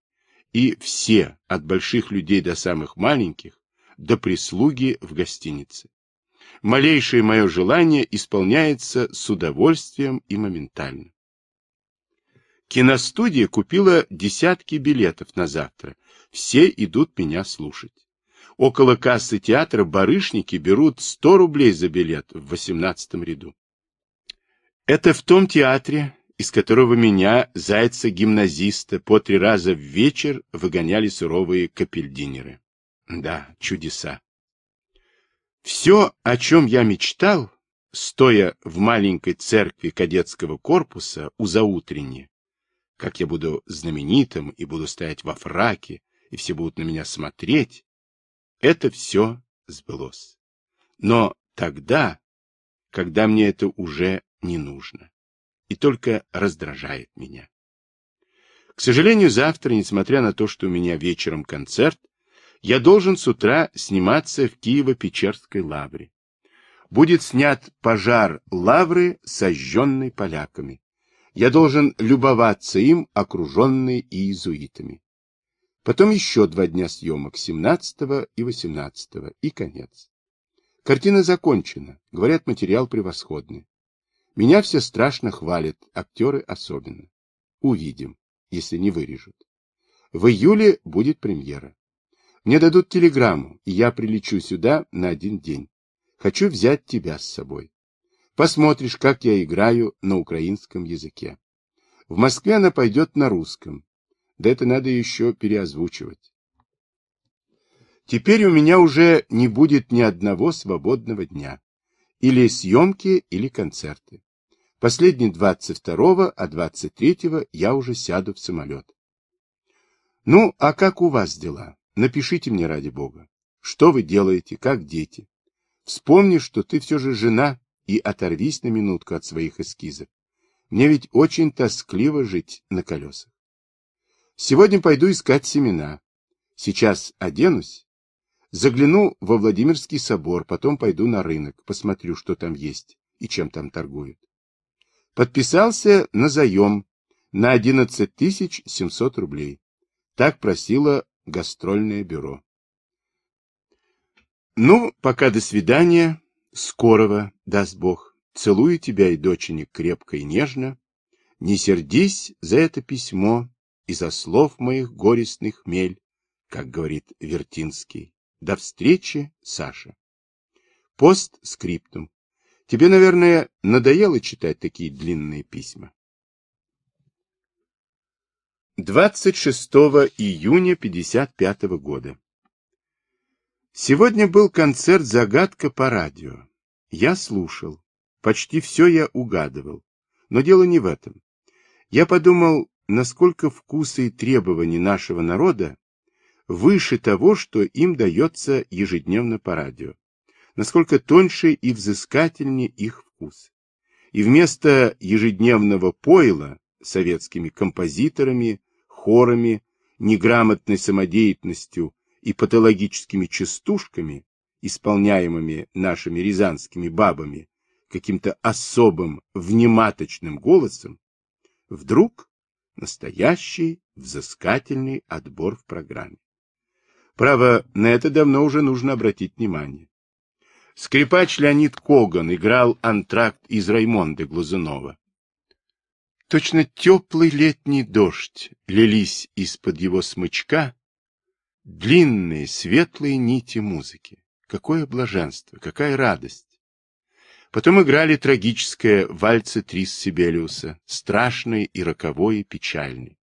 и все, от больших людей до самых маленьких, до прислуги в гостинице. Малейшее мое желание исполняется с удовольствием и моментально. Киностудия купила десятки билетов на завтра. Все идут меня слушать. Около кассы театра барышники берут 100 рублей за билет в 18 ряду. Это в том театре, из которого меня, зайца-гимназиста, по три раза в вечер выгоняли суровые капельдинеры. Да, чудеса. Все, о чем я мечтал, стоя в маленькой церкви кадетского корпуса у заутренни, как я буду знаменитым и буду стоять во фраке, и все будут на меня смотреть, это все сбылось. Но тогда, когда мне это уже не нужно, и только раздражает меня. К сожалению, завтра, несмотря на то, что у меня вечером концерт, я должен с утра сниматься в Киево-Печерской лавре. Будет снят пожар лавры, сожженной поляками. Я должен любоваться им, окруженный иезуитами. Потом еще два дня съемок, 17 и 18, и конец. Картина закончена, говорят, материал превосходный. Меня все страшно хвалят, актеры особенно. Увидим, если не вырежут. В июле будет премьера. Мне дадут телеграмму, и я прилечу сюда на один день. Хочу взять тебя с собой. Посмотришь, как я играю на украинском языке. В Москве она пойдет на русском. Да это надо еще переозвучивать. Теперь у меня уже не будет ни одного свободного дня. Или съемки, или концерты. Последний 22-го, а 23-го я уже сяду в самолет. Ну, а как у вас дела? Напишите мне ради Бога, что вы делаете, как дети. Вспомни, что ты все же жена, и оторвись на минутку от своих эскизов. Мне ведь очень тоскливо жить на колесах. Сегодня пойду искать семена. Сейчас оденусь, загляну во Владимирский собор, потом пойду на рынок, посмотрю, что там есть и чем там торгуют. Подписался на заем на 11 700 рублей. Так просила Гастрольное бюро. Ну, пока до свидания. Скорого, даст Бог. Целую тебя и доченек крепко и нежно. Не сердись за это письмо и за слов моих горестных мель, как говорит Вертинский. До встречи, Саша. Пост скриптум. Тебе, наверное, надоело читать такие длинные письма. 26 июня 1955 года. Сегодня был концерт «Загадка» по радио. Я слушал. Почти все я угадывал. Но дело не в этом. Я подумал, насколько вкусы и требования нашего народа выше того, что им дается ежедневно по радио. Насколько тоньше и взыскательнее их вкус. И вместо ежедневного пойла советскими композиторами, хорами, неграмотной самодеятельностью и патологическими частушками, исполняемыми нашими рязанскими бабами, каким-то особым внематочным голосом, вдруг настоящий взыскательный отбор в программе. Право, на это давно уже нужно обратить внимание. Скрипач Леонид Коган играл антракт из Раймонда Глазунова. Точно теплый летний дождь лились из-под его смычка длинные светлые нити музыки. Какое блаженство, какая радость! Потом играли трагическое вальце Трис Сибелиуса, страшный и роковой, и печальный.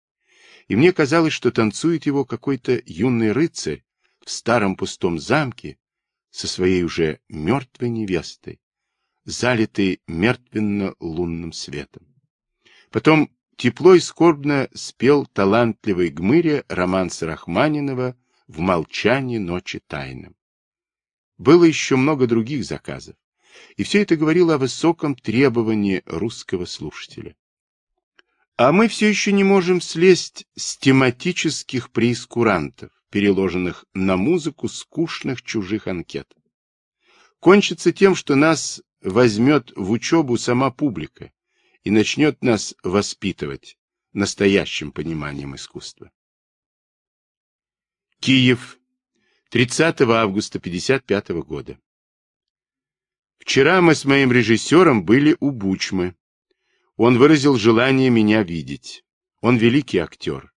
И мне казалось, что танцует его какой-то юный рыцарь в старом пустом замке со своей уже мертвой невестой, залитой мертвенно-лунным светом. Потом тепло и скорбно спел талантливый Гмыря романс Рахманинова «В молчании ночи тайном». Было еще много других заказов, и все это говорило о высоком требовании русского слушателя. А мы все еще не можем слезть с тематических преискурантов, переложенных на музыку скучных чужих анкет. Кончится тем, что нас возьмет в учебу сама публика, и начнет нас воспитывать настоящим пониманием искусства. Киев, 30 августа 1955 года. Вчера мы с моим режиссером были у Бучмы. Он выразил желание меня видеть. Он великий актер.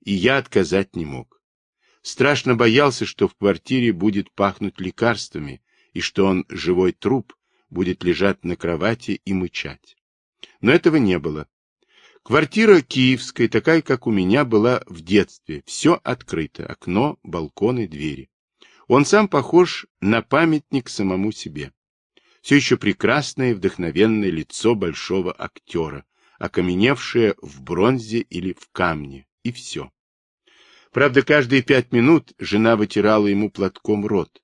И я отказать не мог. Страшно боялся, что в квартире будет пахнуть лекарствами, и что он, живой труп, будет лежать на кровати и мычать. Но этого не было. Квартира киевская, такая, как у меня, была в детстве. Все открыто. Окно, балконы, двери. Он сам похож на памятник самому себе. Все еще прекрасное вдохновенное лицо большого актера, окаменевшее в бронзе или в камне. И все. Правда, каждые пять минут жена вытирала ему платком рот.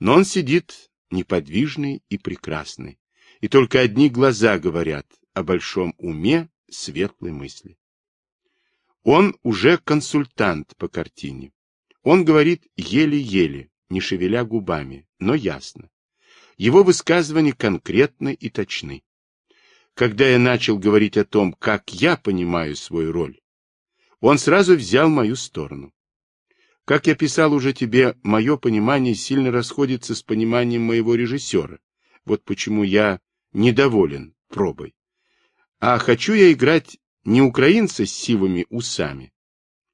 Но он сидит неподвижный и прекрасный. И только одни глаза говорят, о большом уме, светлой мысли. Он уже консультант по картине. Он говорит еле-еле, не шевеля губами, но ясно. Его высказывания конкретны и точны. Когда я начал говорить о том, как я понимаю свою роль, он сразу взял мою сторону. Как я писал уже тебе, мое понимание сильно расходится с пониманием моего режиссера. Вот почему я недоволен пробой. А хочу я играть не украинца с сивыми усами,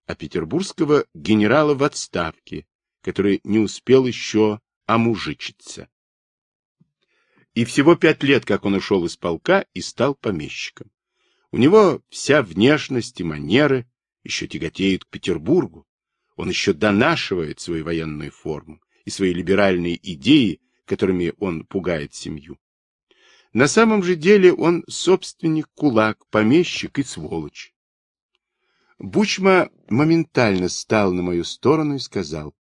а петербургского генерала в отставке, который не успел еще омужичиться. И всего пять лет, как он ушел из полка и стал помещиком. У него вся внешность и манеры еще тяготеют к Петербургу. Он еще донашивает свою военную форму и свои либеральные идеи, которыми он пугает семью. На самом же деле он собственник, кулак, помещик и сволочь. Бучма моментально стал на мою сторону и сказал,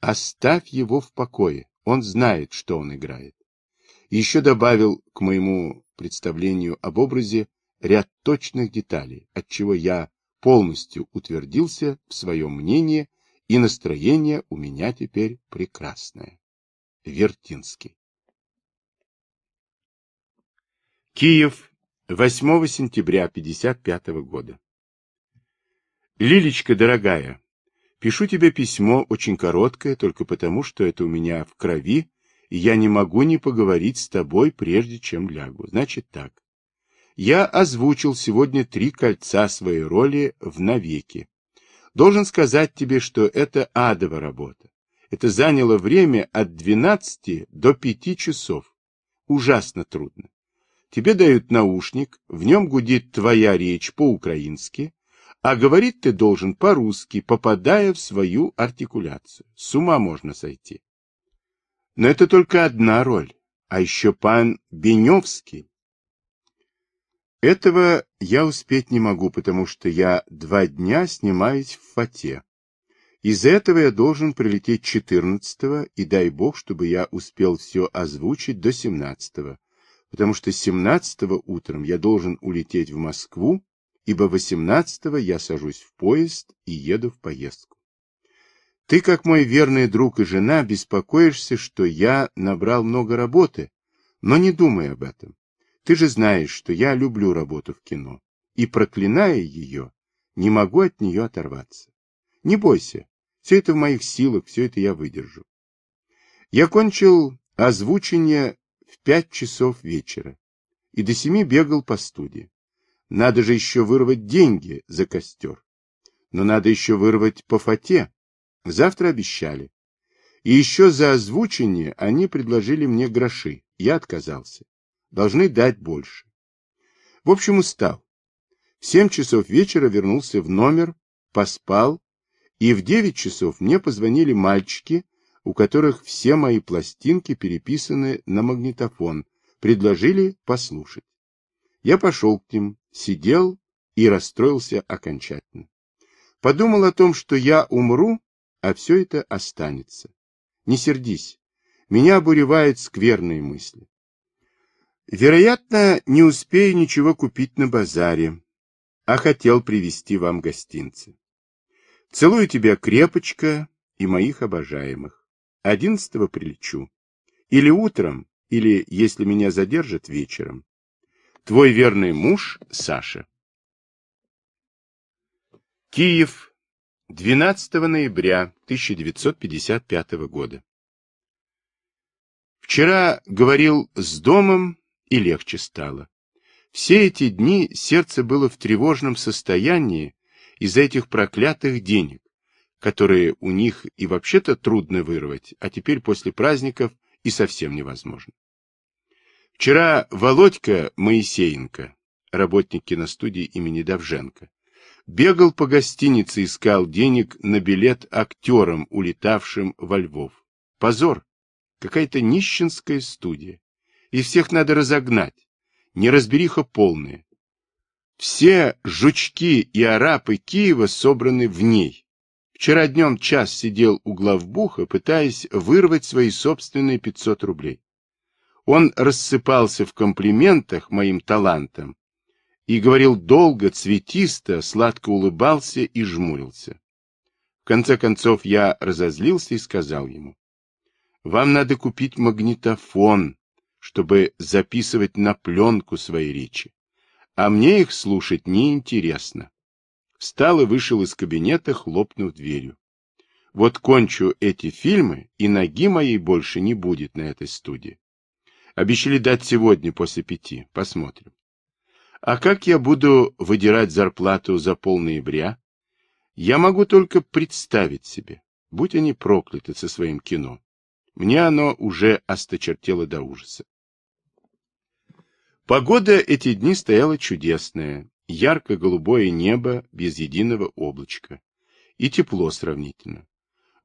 «Оставь его в покое, он знает, что он играет». еще добавил к моему представлению об образе ряд точных деталей, отчего я полностью утвердился в своем мнении, и настроение у меня теперь прекрасное. Вертинский Киев, 8 сентября 1955 года. Лилечка, дорогая, пишу тебе письмо, очень короткое, только потому, что это у меня в крови, и я не могу не поговорить с тобой, прежде чем лягу. Значит так. Я озвучил сегодня три кольца своей роли в «Навеки». Должен сказать тебе, что это адова работа. Это заняло время от 12 до 5 часов. Ужасно трудно. Тебе дают наушник, в нем гудит твоя речь по-украински, а говорить ты должен по-русски, попадая в свою артикуляцию. С ума можно сойти. Но это только одна роль, а еще пан Беневский. Этого я успеть не могу, потому что я два дня снимаюсь в Фате. Из-за этого я должен прилететь 14 и дай бог, чтобы я успел все озвучить до 17 -го потому что 17-го утром я должен улететь в Москву, ибо 18-го я сажусь в поезд и еду в поездку. Ты, как мой верный друг и жена, беспокоишься, что я набрал много работы, но не думай об этом. Ты же знаешь, что я люблю работу в кино, и, проклиная ее, не могу от нее оторваться. Не бойся, все это в моих силах, все это я выдержу. Я кончил озвучение в пять часов вечера и до семи бегал по студии. Надо же еще вырвать деньги за костер. Но надо еще вырвать по фате. Завтра обещали. И еще за озвучение они предложили мне гроши. Я отказался. Должны дать больше. В общем, устал. В семь часов вечера вернулся в номер, поспал, и в девять часов мне позвонили мальчики у которых все мои пластинки переписаны на магнитофон, предложили послушать. Я пошел к ним, сидел и расстроился окончательно. Подумал о том, что я умру, а все это останется. Не сердись, меня обуревают скверные мысли. Вероятно, не успею ничего купить на базаре, а хотел привезти вам гостинцы. Целую тебя крепочко и моих обожаемых. Одиннадцатого прилечу. Или утром, или, если меня задержат, вечером. Твой верный муж Саша. Киев, 12 ноября 1955 года. Вчера говорил с домом, и легче стало. Все эти дни сердце было в тревожном состоянии из-за этих проклятых денег которые у них и вообще-то трудно вырвать, а теперь после праздников и совсем невозможно. Вчера Володька Моисеенко, работник киностудии имени Давженко, бегал по гостинице, искал денег на билет актерам, улетавшим во Львов. Позор! Какая-то нищенская студия. И всех надо разогнать. Неразбериха полная. Все жучки и арапы Киева собраны в ней. Вчера днем час сидел у главбуха, пытаясь вырвать свои собственные 500 рублей. Он рассыпался в комплиментах моим талантам и говорил долго, цветисто, сладко улыбался и жмурился. В конце концов я разозлился и сказал ему, «Вам надо купить магнитофон, чтобы записывать на пленку свои речи, а мне их слушать неинтересно встал и вышел из кабинета, хлопнув дверью. Вот кончу эти фильмы, и ноги моей больше не будет на этой студии. Обещали дать сегодня после пяти. Посмотрим. А как я буду выдирать зарплату за полные бря? Я могу только представить себе. Будь они прокляты со своим кино. Мне оно уже осточертело до ужаса. Погода эти дни стояла чудесная, ярко-голубое небо без единого облачка и тепло сравнительно.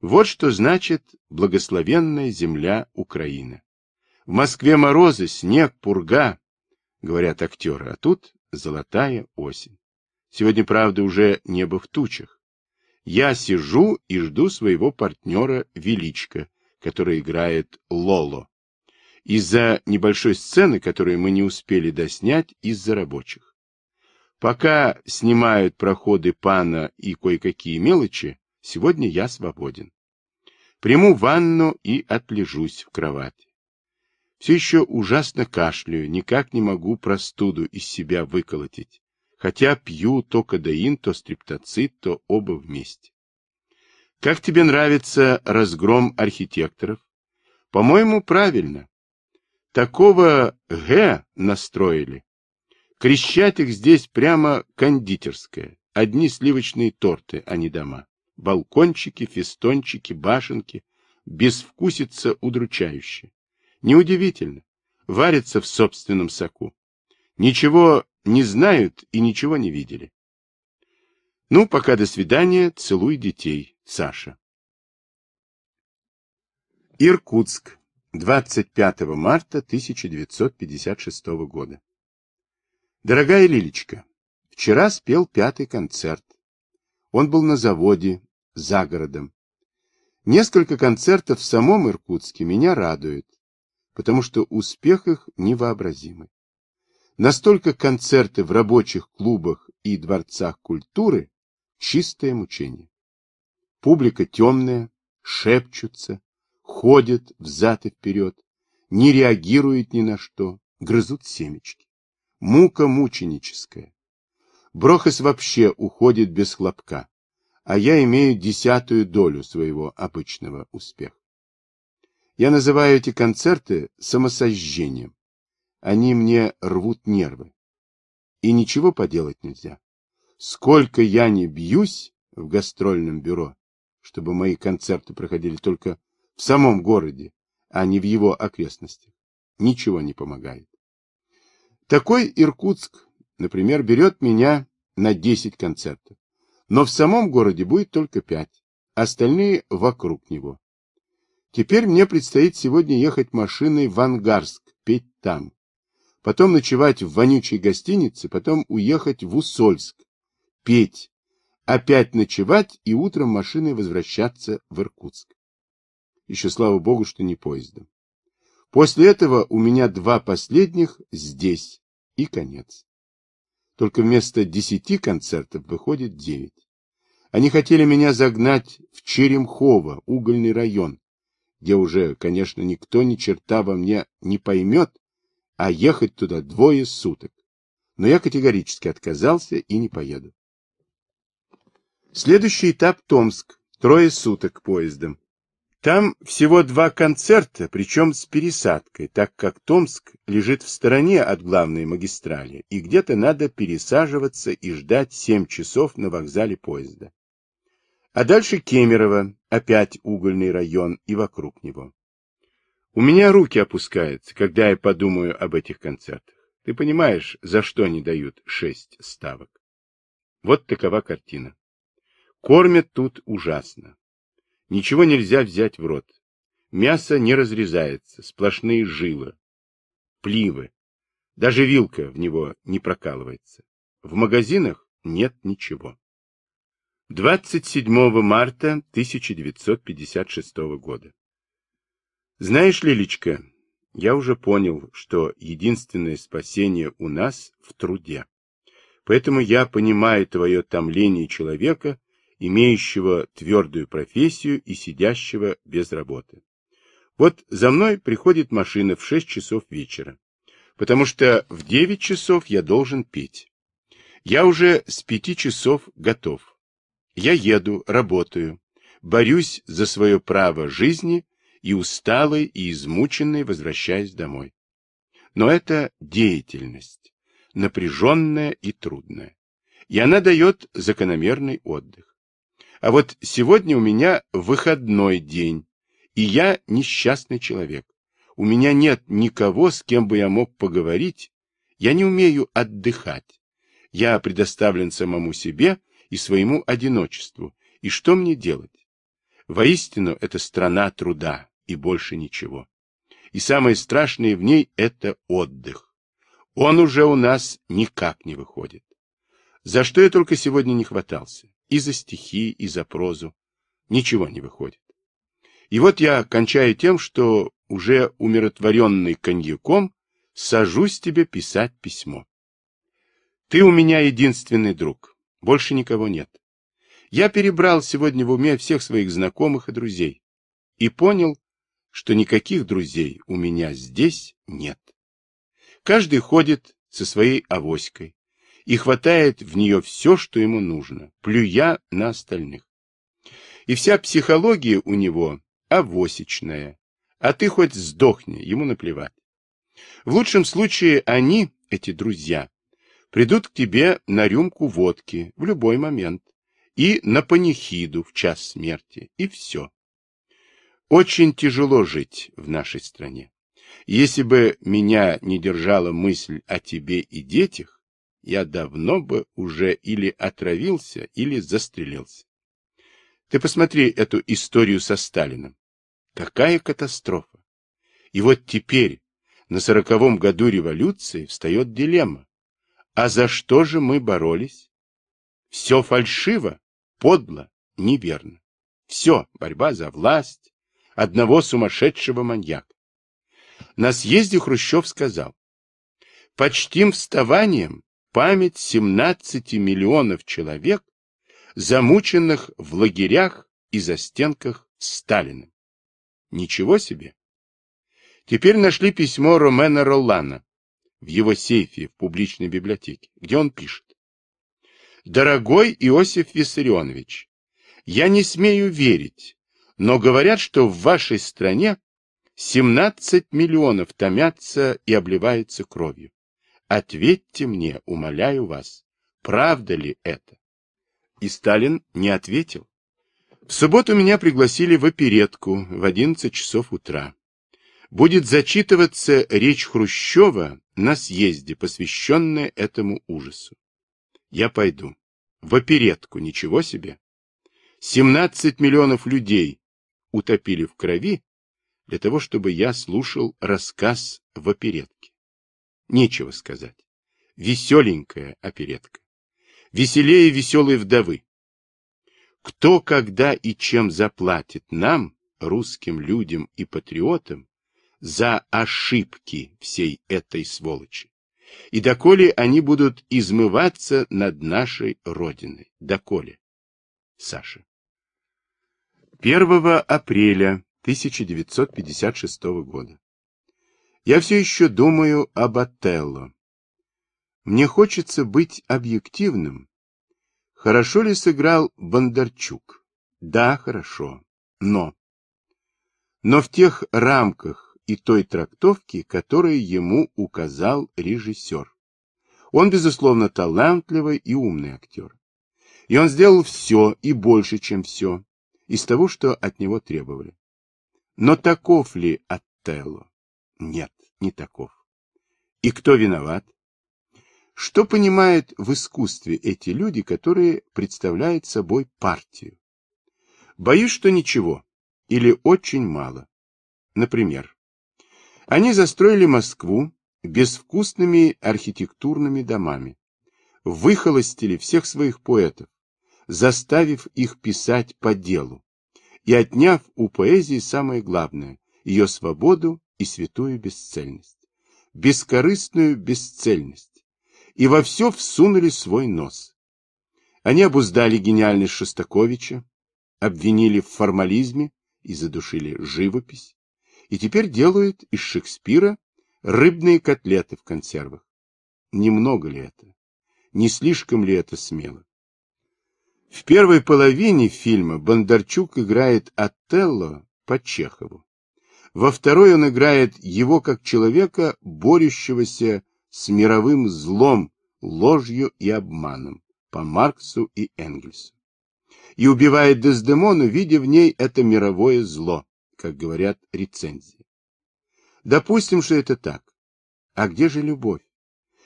Вот что значит благословенная земля Украина. В Москве морозы, снег, пурга, говорят актеры, а тут золотая осень. Сегодня, правда, уже небо в тучах. Я сижу и жду своего партнера Величко, который играет Лоло. Из-за небольшой сцены, которую мы не успели доснять из-за рабочих. Пока снимают проходы пана и кое-какие мелочи, сегодня я свободен. Приму ванну и отлежусь в кровати. Все еще ужасно кашляю, никак не могу простуду из себя выколотить, хотя пью то кадаин, то стриптоцит, то оба вместе. Как тебе нравится разгром архитекторов? По-моему, правильно. Такого Г настроили, Крещатик здесь прямо кондитерская. Одни сливочные торты, а не дома. Балкончики, фестончики, башенки. Безвкусица удручающе. Неудивительно. Варятся в собственном соку. Ничего не знают и ничего не видели. Ну, пока до свидания, целуй детей, Саша. Иркутск, 25 марта 1956 года. Дорогая Лилечка, вчера спел пятый концерт. Он был на заводе, за городом. Несколько концертов в самом Иркутске меня радует, потому что успех их невообразимый. Настолько концерты в рабочих клубах и дворцах культуры – чистое мучение. Публика темная, шепчутся, ходят взад и вперед, не реагируют ни на что, грызут семечки. Мука мученическая. Брохас вообще уходит без хлопка, а я имею десятую долю своего обычного успеха. Я называю эти концерты самосожжением. Они мне рвут нервы. И ничего поделать нельзя. Сколько я не бьюсь в гастрольном бюро, чтобы мои концерты проходили только в самом городе, а не в его окрестностях, ничего не помогает. Такой Иркутск, например, берет меня на 10 концертов, но в самом городе будет только 5, остальные вокруг него. Теперь мне предстоит сегодня ехать машиной в Ангарск, петь там. Потом ночевать в вонючей гостинице, потом уехать в Усольск, петь. Опять ночевать и утром машиной возвращаться в Иркутск. Еще слава богу, что не поездом. После этого у меня два последних здесь, и конец. Только вместо десяти концертов выходит девять. Они хотели меня загнать в Черемхово, угольный район, где уже, конечно, никто ни черта во мне не поймет, а ехать туда двое суток. Но я категорически отказался и не поеду. Следующий этап Томск. Трое суток поездом. Там всего два концерта, причем с пересадкой, так как Томск лежит в стороне от главной магистрали, и где-то надо пересаживаться и ждать семь часов на вокзале поезда. А дальше Кемерово, опять угольный район и вокруг него. У меня руки опускаются, когда я подумаю об этих концертах. Ты понимаешь, за что они дают шесть ставок? Вот такова картина. Кормят тут ужасно. Ничего нельзя взять в рот. Мясо не разрезается, сплошные жилы, пливы. Даже вилка в него не прокалывается. В магазинах нет ничего. 27 марта 1956 года. Знаешь, Лилечка, я уже понял, что единственное спасение у нас в труде. Поэтому я понимаю твое томление человека, имеющего твердую профессию и сидящего без работы. Вот за мной приходит машина в 6 часов вечера, потому что в 9 часов я должен петь. Я уже с 5 часов готов. Я еду, работаю, борюсь за свое право жизни и усталый и измученный возвращаюсь домой. Но это деятельность, напряженная и трудная, и она дает закономерный отдых. А вот сегодня у меня выходной день, и я несчастный человек. У меня нет никого, с кем бы я мог поговорить. Я не умею отдыхать. Я предоставлен самому себе и своему одиночеству. И что мне делать? Воистину, это страна труда и больше ничего. И самое страшное в ней – это отдых. Он уже у нас никак не выходит. За что я только сегодня не хватался. И за стихи, и за прозу. Ничего не выходит. И вот я кончаю тем, что, уже умиротворенный коньяком, сажусь тебе писать письмо. Ты у меня единственный друг. Больше никого нет. Я перебрал сегодня в уме всех своих знакомых и друзей и понял, что никаких друзей у меня здесь нет. Каждый ходит со своей авоськой, и хватает в нее все, что ему нужно, плюя на остальных. И вся психология у него авосечная, а ты хоть сдохни, ему наплевать. В лучшем случае они, эти друзья, придут к тебе на рюмку водки в любой момент и на панихиду в час смерти, и все. Очень тяжело жить в нашей стране. Если бы меня не держала мысль о тебе и детях, я давно бы уже или отравился, или застрелился. Ты посмотри эту историю со Сталиным. Какая катастрофа! И вот теперь, на сороковом году революции, встает дилемма. А за что же мы боролись? Все фальшиво, подло, неверно. Все, борьба за власть, одного сумасшедшего маньяка. На съезде Хрущев сказал, почтим вставанием память 17 миллионов человек, замученных в лагерях и за застенках Сталина. Ничего себе! Теперь нашли письмо Ромена Роллана в его сейфе в публичной библиотеке, где он пишет. «Дорогой Иосиф Виссарионович, я не смею верить, но говорят, что в вашей стране 17 миллионов томятся и обливаются кровью. Ответьте мне, умоляю вас, правда ли это? И Сталин не ответил. В субботу меня пригласили в оперетку в 11 часов утра. Будет зачитываться речь Хрущева на съезде, посвященная этому ужасу. Я пойду. В оперетку, ничего себе. 17 миллионов людей утопили в крови для того, чтобы я слушал рассказ в оперетке. Нечего сказать. Веселенькая оперетка. Веселее веселой вдовы. Кто, когда и чем заплатит нам, русским людям и патриотам, за ошибки всей этой сволочи? И доколе они будут измываться над нашей Родиной? Доколе? Саша. 1 апреля 1956 года. Я все еще думаю об Отелло. Мне хочется быть объективным. Хорошо ли сыграл Бондарчук? Да, хорошо. Но... Но в тех рамках и той трактовке, которые ему указал режиссер. Он, безусловно, талантливый и умный актер. И он сделал все и больше, чем все, из того, что от него требовали. Но таков ли Отелло? Нет, не таков. И кто виноват? Что понимают в искусстве эти люди, которые представляют собой партию? Боюсь, что ничего. Или очень мало. Например, они застроили Москву безвкусными архитектурными домами, выхолостили всех своих поэтов, заставив их писать по делу и отняв у поэзии самое главное – ее свободу и святую бесцельность, бескорыстную бесцельность, и во все всунули свой нос. Они обуздали гениальность Шостаковича, обвинили в формализме и задушили живопись, и теперь делают из Шекспира рыбные котлеты в консервах. Немного ли это? Не слишком ли это смело? В первой половине фильма Бондарчук играет Отелло по Чехову. Во второй он играет его как человека, борющегося с мировым злом, ложью и обманом по Марксу и Энгельсу. И убивает Дездемону, видя в ней это мировое зло, как говорят рецензии. Допустим, что это так. А где же любовь?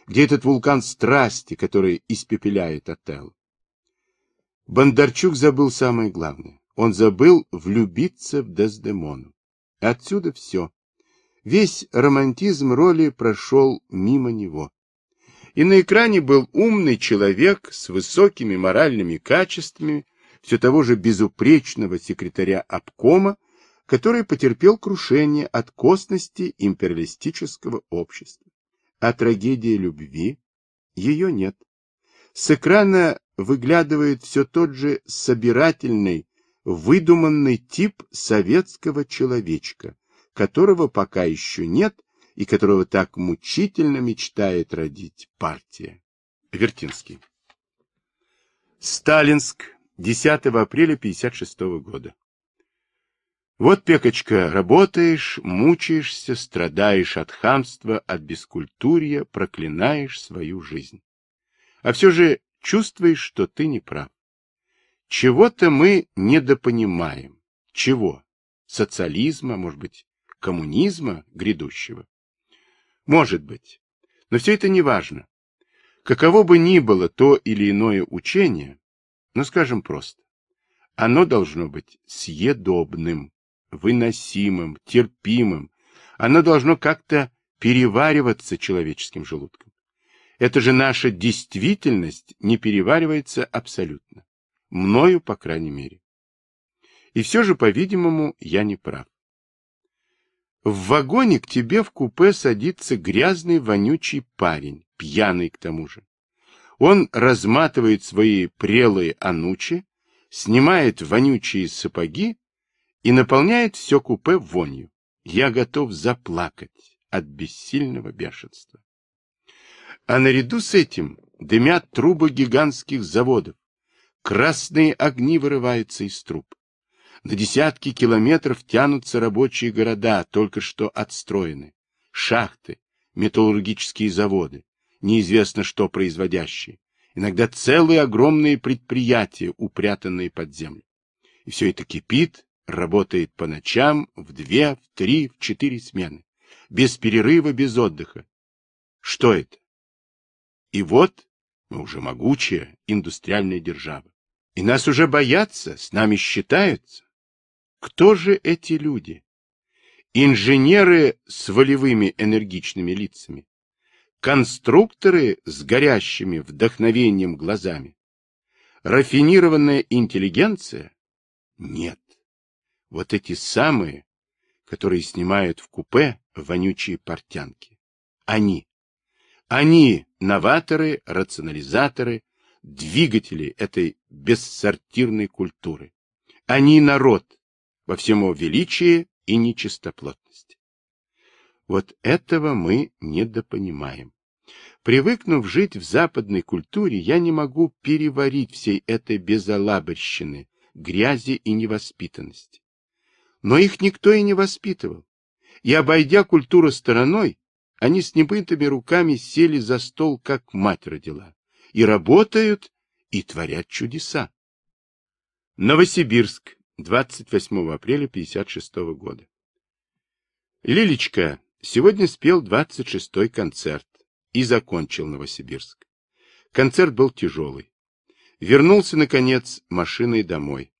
Где этот вулкан страсти, который испепеляет Отелло? Бондарчук забыл самое главное. Он забыл влюбиться в Дездемону. Отсюда все. Весь романтизм роли прошел мимо него. И на экране был умный человек с высокими моральными качествами, все того же безупречного секретаря обкома, который потерпел крушение от косности империалистического общества. А трагедия любви? Ее нет. С экрана выглядывает все тот же собирательный, выдуманный тип советского человечка, которого пока еще нет и которого так мучительно мечтает родить партия. Вертинский. Сталинск, 10 апреля 1956 года. Вот, Пекочка, работаешь, мучаешься, страдаешь от хамства, от бескультурья, проклинаешь свою жизнь. А все же чувствуешь, что ты не прав. Чего-то мы недопонимаем. Чего? Социализма, может быть, коммунизма грядущего? Может быть. Но все это не важно. Каково бы ни было то или иное учение, ну, скажем просто, оно должно быть съедобным, выносимым, терпимым. Оно должно как-то перевариваться человеческим желудком. Это же наша действительность не переваривается абсолютно. Мною, по крайней мере. И все же, по-видимому, я не прав. В вагоне к тебе в купе садится грязный вонючий парень, пьяный к тому же. Он разматывает свои прелые анучи, снимает вонючие сапоги и наполняет все купе вонью. Я готов заплакать от бессильного бешенства. А наряду с этим дымят трубы гигантских заводов, Красные огни вырываются из труб. На десятки километров тянутся рабочие города, только что отстроены. Шахты, металлургические заводы, неизвестно что производящие. Иногда целые огромные предприятия, упрятанные под землю. И все это кипит, работает по ночам в две, в три, в четыре смены. Без перерыва, без отдыха. Что это? И вот мы уже могучая индустриальная держава. И нас уже боятся, с нами считаются. Кто же эти люди? Инженеры с волевыми энергичными лицами. Конструкторы с горящими вдохновением глазами. Рафинированная интеллигенция? Нет. Вот эти самые, которые снимают в купе вонючие портянки. Они. Они новаторы, рационализаторы, двигатели этой бессортирной культуры. Они народ во всем его величии и нечистоплотности. Вот этого мы недопонимаем. Привыкнув жить в западной культуре, я не могу переварить всей этой безалабрщины, грязи и невоспитанности. Но их никто и не воспитывал. И, обойдя культуру стороной, они с небытыми руками сели за стол, как мать родила, и работают, и творят чудеса. Новосибирск, 28 апреля 56 года. Лилечка сегодня спел 26-й концерт и закончил Новосибирск. Концерт был тяжелый. Вернулся, наконец, машиной домой.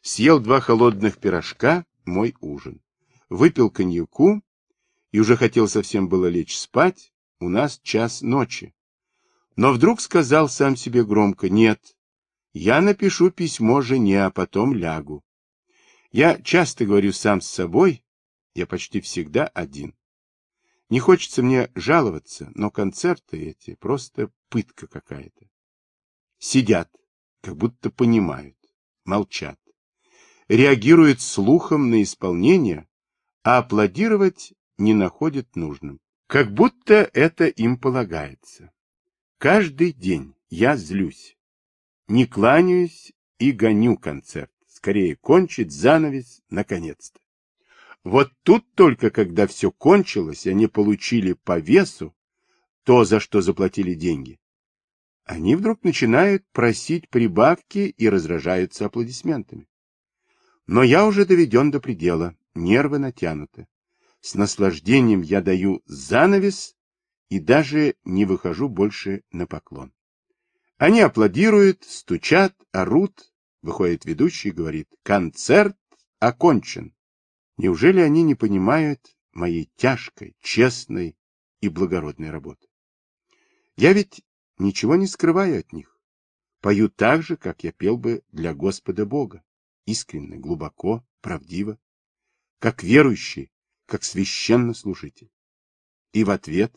Съел два холодных пирожка, мой ужин. Выпил коньяку и уже хотел совсем было лечь спать. У нас час ночи. Но вдруг сказал сам себе громко «Нет, я напишу письмо жене, а потом лягу». Я часто говорю сам с собой, я почти всегда один. Не хочется мне жаловаться, но концерты эти просто пытка какая-то. Сидят, как будто понимают, молчат, реагируют слухом на исполнение, а аплодировать не находят нужным, как будто это им полагается. Каждый день я злюсь. Не кланяюсь и гоню концерт. Скорее кончит занавес, наконец-то. Вот тут только, когда все кончилось, они получили по весу то, за что заплатили деньги. Они вдруг начинают просить прибавки и раздражаются аплодисментами. Но я уже доведен до предела, нервы натянуты. С наслаждением я даю занавес и даже не выхожу больше на поклон. Они аплодируют, стучат, орут. Выходит ведущий и говорит, концерт окончен. Неужели они не понимают моей тяжкой, честной и благородной работы? Я ведь ничего не скрываю от них. Пою так же, как я пел бы для Господа Бога, искренне, глубоко, правдиво, как верующий, как священнослужитель. И в ответ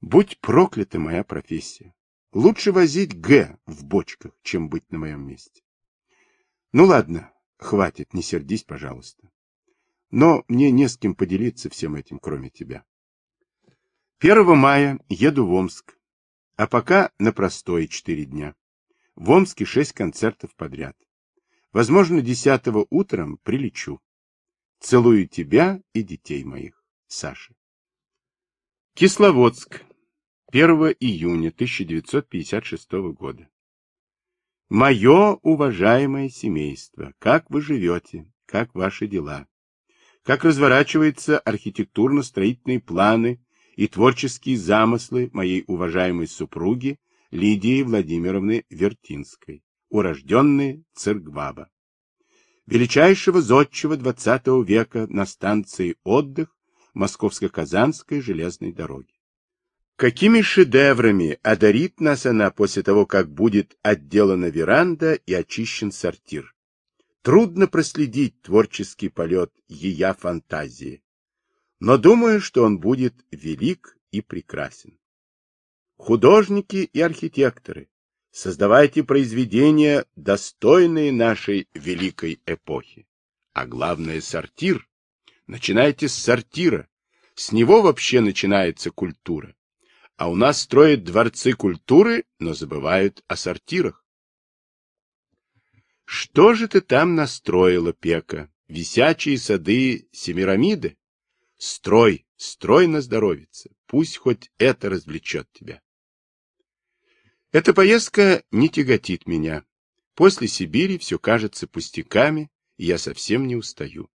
Будь проклята моя профессия. Лучше возить Г в бочках, чем быть на моем месте. Ну ладно, хватит, не сердись, пожалуйста. Но мне не с кем поделиться всем этим, кроме тебя. 1 мая еду в Омск, а пока на простое 4 дня. В Омске 6 концертов подряд. Возможно, 10 утром прилечу. Целую тебя и детей моих. Саша. Кисловодск. 1 июня 1956 года. Мое уважаемое семейство, как вы живете, как ваши дела, как разворачиваются архитектурно-строительные планы и творческие замыслы моей уважаемой супруги Лидии Владимировны Вертинской, урожденной Циргваба. Величайшего зодчего XX века на станции «Отдых» Московско-Казанской железной дороги. Какими шедеврами одарит нас она после того, как будет отделана веранда и очищен сортир? Трудно проследить творческий полет ее фантазии, но думаю, что он будет велик и прекрасен. Художники и архитекторы, создавайте произведения, достойные нашей великой эпохи. А главное, сортир. Начинайте с сортира. С него вообще начинается культура. А у нас строят дворцы культуры, но забывают о сортирах. Что же ты там настроила, Пека? Висячие сады Семирамиды? Строй, строй на здоровице. Пусть хоть это развлечет тебя. Эта поездка не тяготит меня. После Сибири все кажется пустяками, и я совсем не устаю.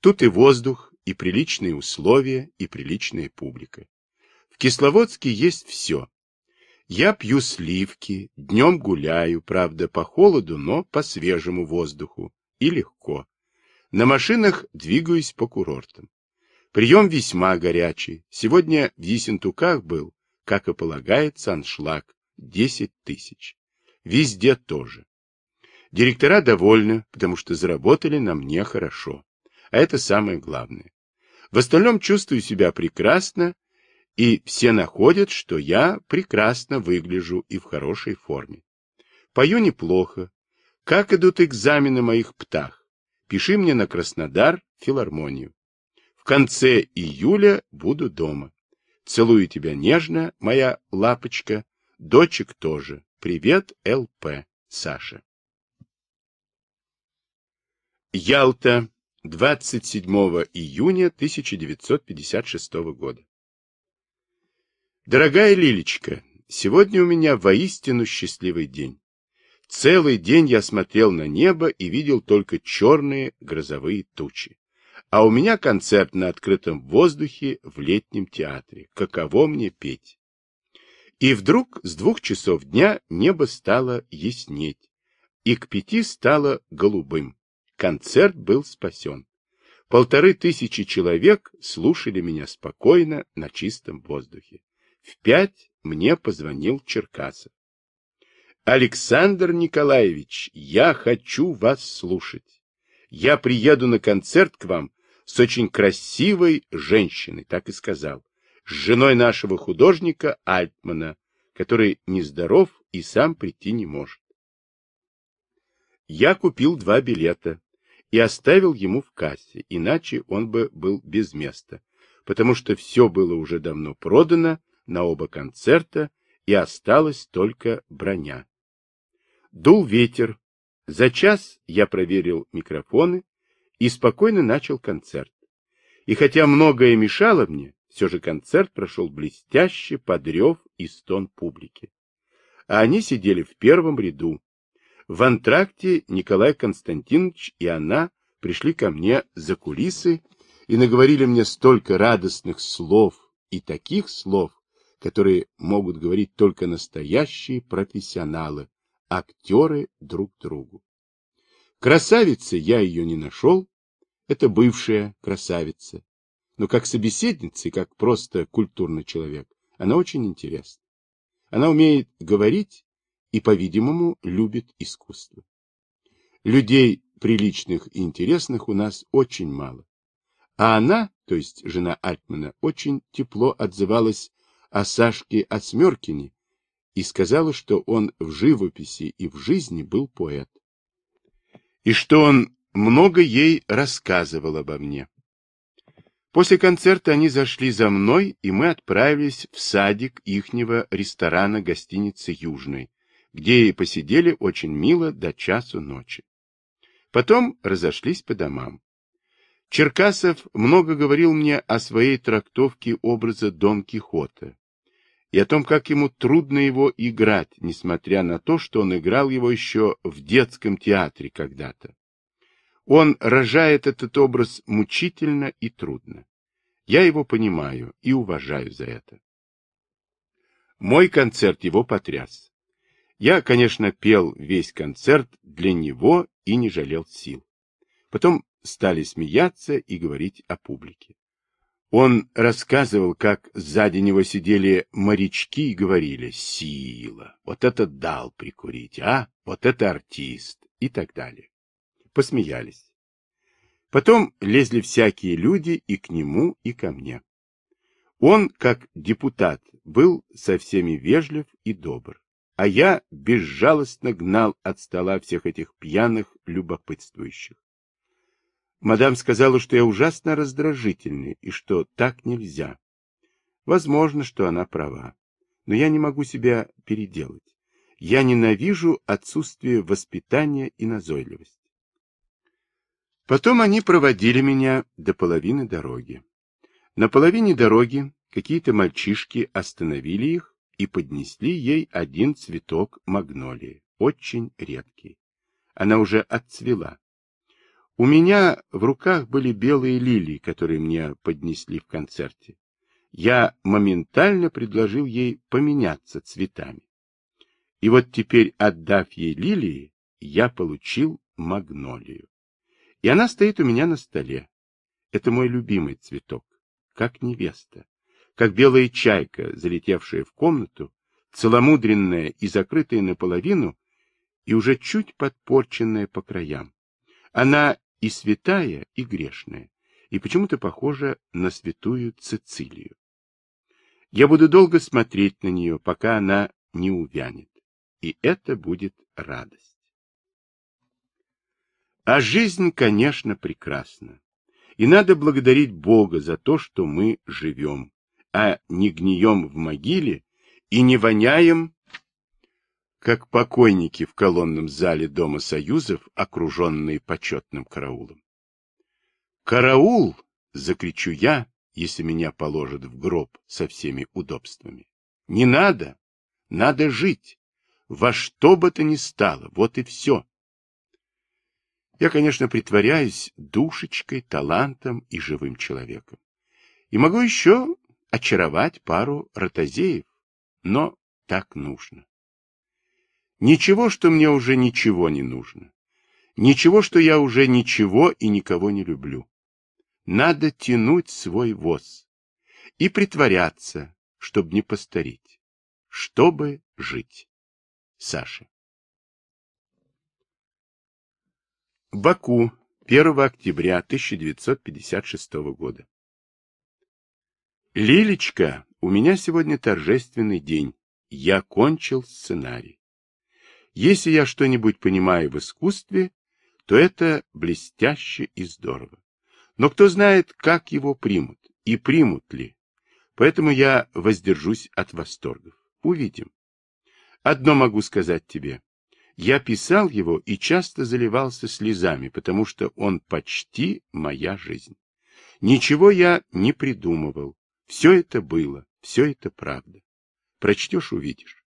Тут и воздух, и приличные условия, и приличная публика. В Кисловодске есть все. Я пью сливки, днем гуляю, правда, по холоду, но по свежему воздуху. И легко. На машинах двигаюсь по курортам. Прием весьма горячий. Сегодня в Ессентуках был, как и полагается, аншлаг. 10 тысяч. Везде тоже. Директора довольны, потому что заработали на мне хорошо. А это самое главное. В остальном чувствую себя прекрасно и все находят, что я прекрасно выгляжу и в хорошей форме. Пою неплохо. Как идут экзамены моих птах? Пиши мне на Краснодар филармонию. В конце июля буду дома. Целую тебя нежно, моя лапочка. Дочек тоже. Привет, ЛП, Саша. Ялта, 27 июня 1956 года. Дорогая Лилечка, сегодня у меня воистину счастливый день. Целый день я смотрел на небо и видел только черные грозовые тучи. А у меня концерт на открытом воздухе в летнем театре. Каково мне петь? И вдруг с двух часов дня небо стало яснеть, и к пяти стало голубым. Концерт был спасен. Полторы тысячи человек слушали меня спокойно на чистом воздухе. В пять мне позвонил Черкасов. Александр Николаевич, я хочу вас слушать. Я приеду на концерт к вам с очень красивой женщиной, так и сказал, с женой нашего художника Альтмана, который нездоров и сам прийти не может. Я купил два билета и оставил ему в кассе, иначе он бы был без места, потому что все было уже давно продано, на оба концерта, и осталась только броня. Дул ветер. За час я проверил микрофоны и спокойно начал концерт. И хотя многое мешало мне, все же концерт прошел блестяще под рев и стон публики. А они сидели в первом ряду. В антракте Николай Константинович и она пришли ко мне за кулисы и наговорили мне столько радостных слов и таких слов, которые могут говорить только настоящие профессионалы, актеры друг другу. Красавицы я ее не нашел, это бывшая красавица, но как собеседница и как просто культурный человек она очень интересна. Она умеет говорить и, по-видимому, любит искусство. Людей приличных и интересных у нас очень мало. А она, то есть жена Альтмана, очень тепло отзывалась о Сашке Осмеркине и сказала, что он в живописи и в жизни был поэт. И что он много ей рассказывал обо мне. После концерта они зашли за мной, и мы отправились в садик ихнего ресторана гостиницы «Южной», где и посидели очень мило до часу ночи. Потом разошлись по домам. Черкасов много говорил мне о своей трактовке образа Дон Кихота и о том, как ему трудно его играть, несмотря на то, что он играл его еще в детском театре когда-то. Он рожает этот образ мучительно и трудно. Я его понимаю и уважаю за это. Мой концерт его потряс. Я, конечно, пел весь концерт для него и не жалел сил. Потом стали смеяться и говорить о публике. Он рассказывал, как сзади него сидели морячки и говорили «Сила! Вот это дал прикурить, а? Вот это артист!» и так далее. Посмеялись. Потом лезли всякие люди и к нему, и ко мне. Он, как депутат, был со всеми вежлив и добр, а я безжалостно гнал от стола всех этих пьяных любопытствующих. Мадам сказала, что я ужасно раздражительный и что так нельзя. Возможно, что она права, но я не могу себя переделать. Я ненавижу отсутствие воспитания и назойливость. Потом они проводили меня до половины дороги. На половине дороги какие-то мальчишки остановили их и поднесли ей один цветок магнолии, очень редкий. Она уже отцвела. У меня в руках были белые лилии, которые мне поднесли в концерте. Я моментально предложил ей поменяться цветами. И вот теперь, отдав ей лилии, я получил магнолию. И она стоит у меня на столе. Это мой любимый цветок, как невеста, как белая чайка, залетевшая в комнату, целомудренная и закрытая наполовину, и уже чуть подпорченная по краям. Она и святая, и грешная, и почему-то похожа на святую Цицилию. Я буду долго смотреть на нее, пока она не увянет, и это будет радость. А жизнь, конечно, прекрасна, и надо благодарить Бога за то, что мы живем, а не гнием в могиле и не воняем как покойники в колонном зале Дома Союзов, окруженные почетным караулом. «Караул!» — закричу я, если меня положат в гроб со всеми удобствами. «Не надо! Надо жить! Во что бы то ни стало! Вот и все!» Я, конечно, притворяюсь душечкой, талантом и живым человеком. И могу еще очаровать пару ротозеев, но так нужно. Ничего, что мне уже ничего не нужно. Ничего, что я уже ничего и никого не люблю. Надо тянуть свой воз и притворяться, чтобы не постареть, чтобы жить. Саша. Баку, 1 октября 1956 года. Лилечка, у меня сегодня торжественный день. Я кончил сценарий. Если я что-нибудь понимаю в искусстве, то это блестяще и здорово. Но кто знает, как его примут и примут ли. Поэтому я воздержусь от восторгов. Увидим. Одно могу сказать тебе. Я писал его и часто заливался слезами, потому что он почти моя жизнь. Ничего я не придумывал. Все это было, все это правда. Прочтешь — увидишь.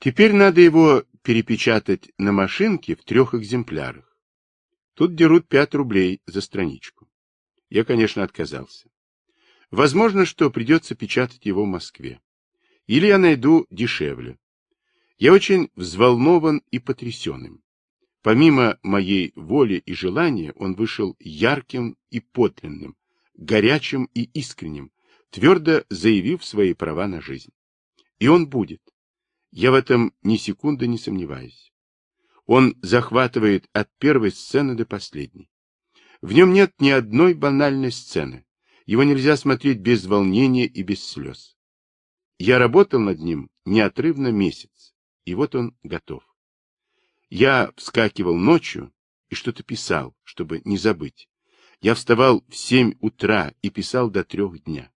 Теперь надо его перепечатать на машинке в трех экземплярах. Тут дерут пять рублей за страничку. Я, конечно, отказался. Возможно, что придется печатать его в Москве. Или я найду дешевле. Я очень взволнован и потрясенным. Помимо моей воли и желания, он вышел ярким и подлинным, горячим и искренним, твердо заявив свои права на жизнь. И он будет. Я в этом ни секунды не сомневаюсь. Он захватывает от первой сцены до последней. В нем нет ни одной банальной сцены. Его нельзя смотреть без волнения и без слез. Я работал над ним неотрывно месяц, и вот он готов. Я вскакивал ночью и что-то писал, чтобы не забыть. Я вставал в семь утра и писал до трех дня.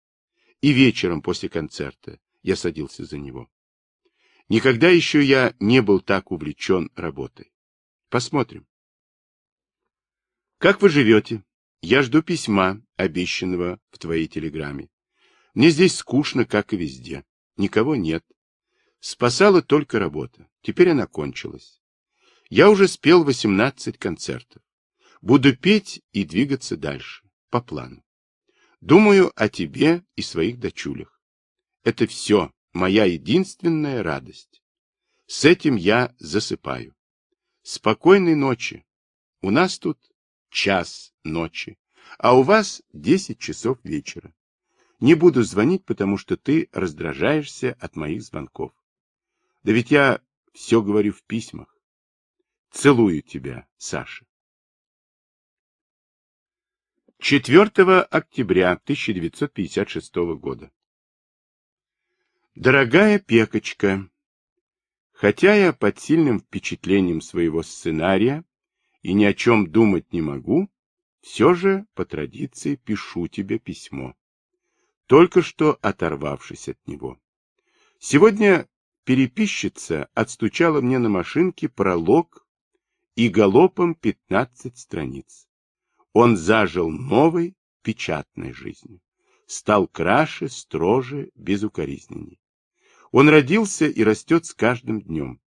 И вечером после концерта я садился за него. Никогда еще я не был так увлечен работой. Посмотрим. Как вы живете? Я жду письма, обещанного в твоей телеграмме. Мне здесь скучно, как и везде. Никого нет. Спасала только работа. Теперь она кончилась. Я уже спел 18 концертов. Буду петь и двигаться дальше, по плану. Думаю о тебе и своих дочулях. Это все, моя единственная радость. С этим я засыпаю. Спокойной ночи. У нас тут час ночи, а у вас десять часов вечера. Не буду звонить, потому что ты раздражаешься от моих звонков. Да ведь я все говорю в письмах. Целую тебя, Саша. 4 октября 1956 года. Дорогая Пекочка, хотя я под сильным впечатлением своего сценария и ни о чем думать не могу, все же по традиции пишу тебе письмо, только что оторвавшись от него. Сегодня переписчица отстучала мне на машинке пролог и галопом 15 страниц. Он зажил новой печатной жизнью, стал краше, строже, безукоризненней. Он родился и растет с каждым днем.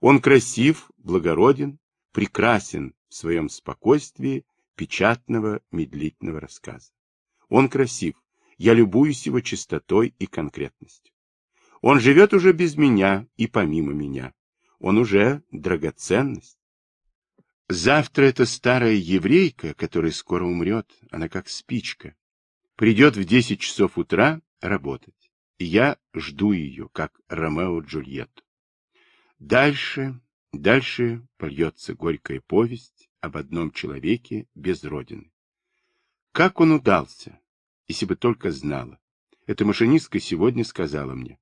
Он красив, благороден, прекрасен в своем спокойствии печатного медлительного рассказа. Он красив, я любуюсь его чистотой и конкретностью. Он живет уже без меня и помимо меня. Он уже драгоценность. Завтра эта старая еврейка, которая скоро умрет, она как спичка, придет в 10 часов утра работать. Я жду ее, как Ромео Джульетту. Дальше, дальше польется горькая повесть об одном человеке без родины. Как он удался, если бы только знала. Эта машинистка сегодня сказала мне.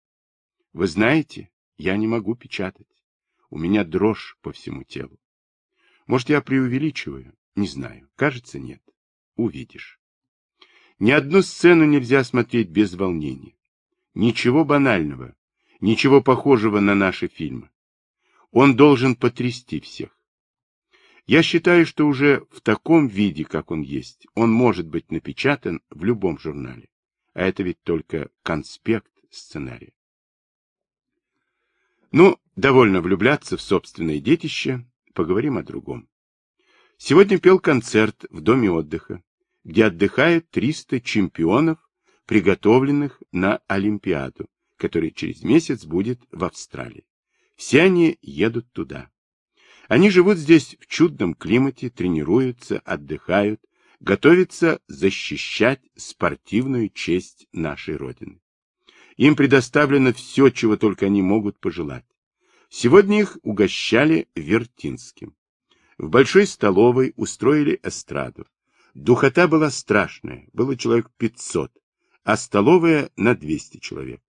Вы знаете, я не могу печатать. У меня дрожь по всему телу. Может, я преувеличиваю? Не знаю. Кажется, нет. Увидишь. Ни одну сцену нельзя смотреть без волнения. Ничего банального, ничего похожего на наши фильмы. Он должен потрясти всех. Я считаю, что уже в таком виде, как он есть, он может быть напечатан в любом журнале. А это ведь только конспект сценария. Ну, довольно влюбляться в собственное детище, поговорим о другом. Сегодня пел концерт в доме отдыха, где отдыхают 300 чемпионов приготовленных на Олимпиаду, которая через месяц будет в Австралии. Все они едут туда. Они живут здесь в чудном климате, тренируются, отдыхают, готовятся защищать спортивную честь нашей Родины. Им предоставлено все, чего только они могут пожелать. Сегодня их угощали Вертинским. В большой столовой устроили эстраду. Духота была страшная, было человек пятьсот а столовая на 200 человек.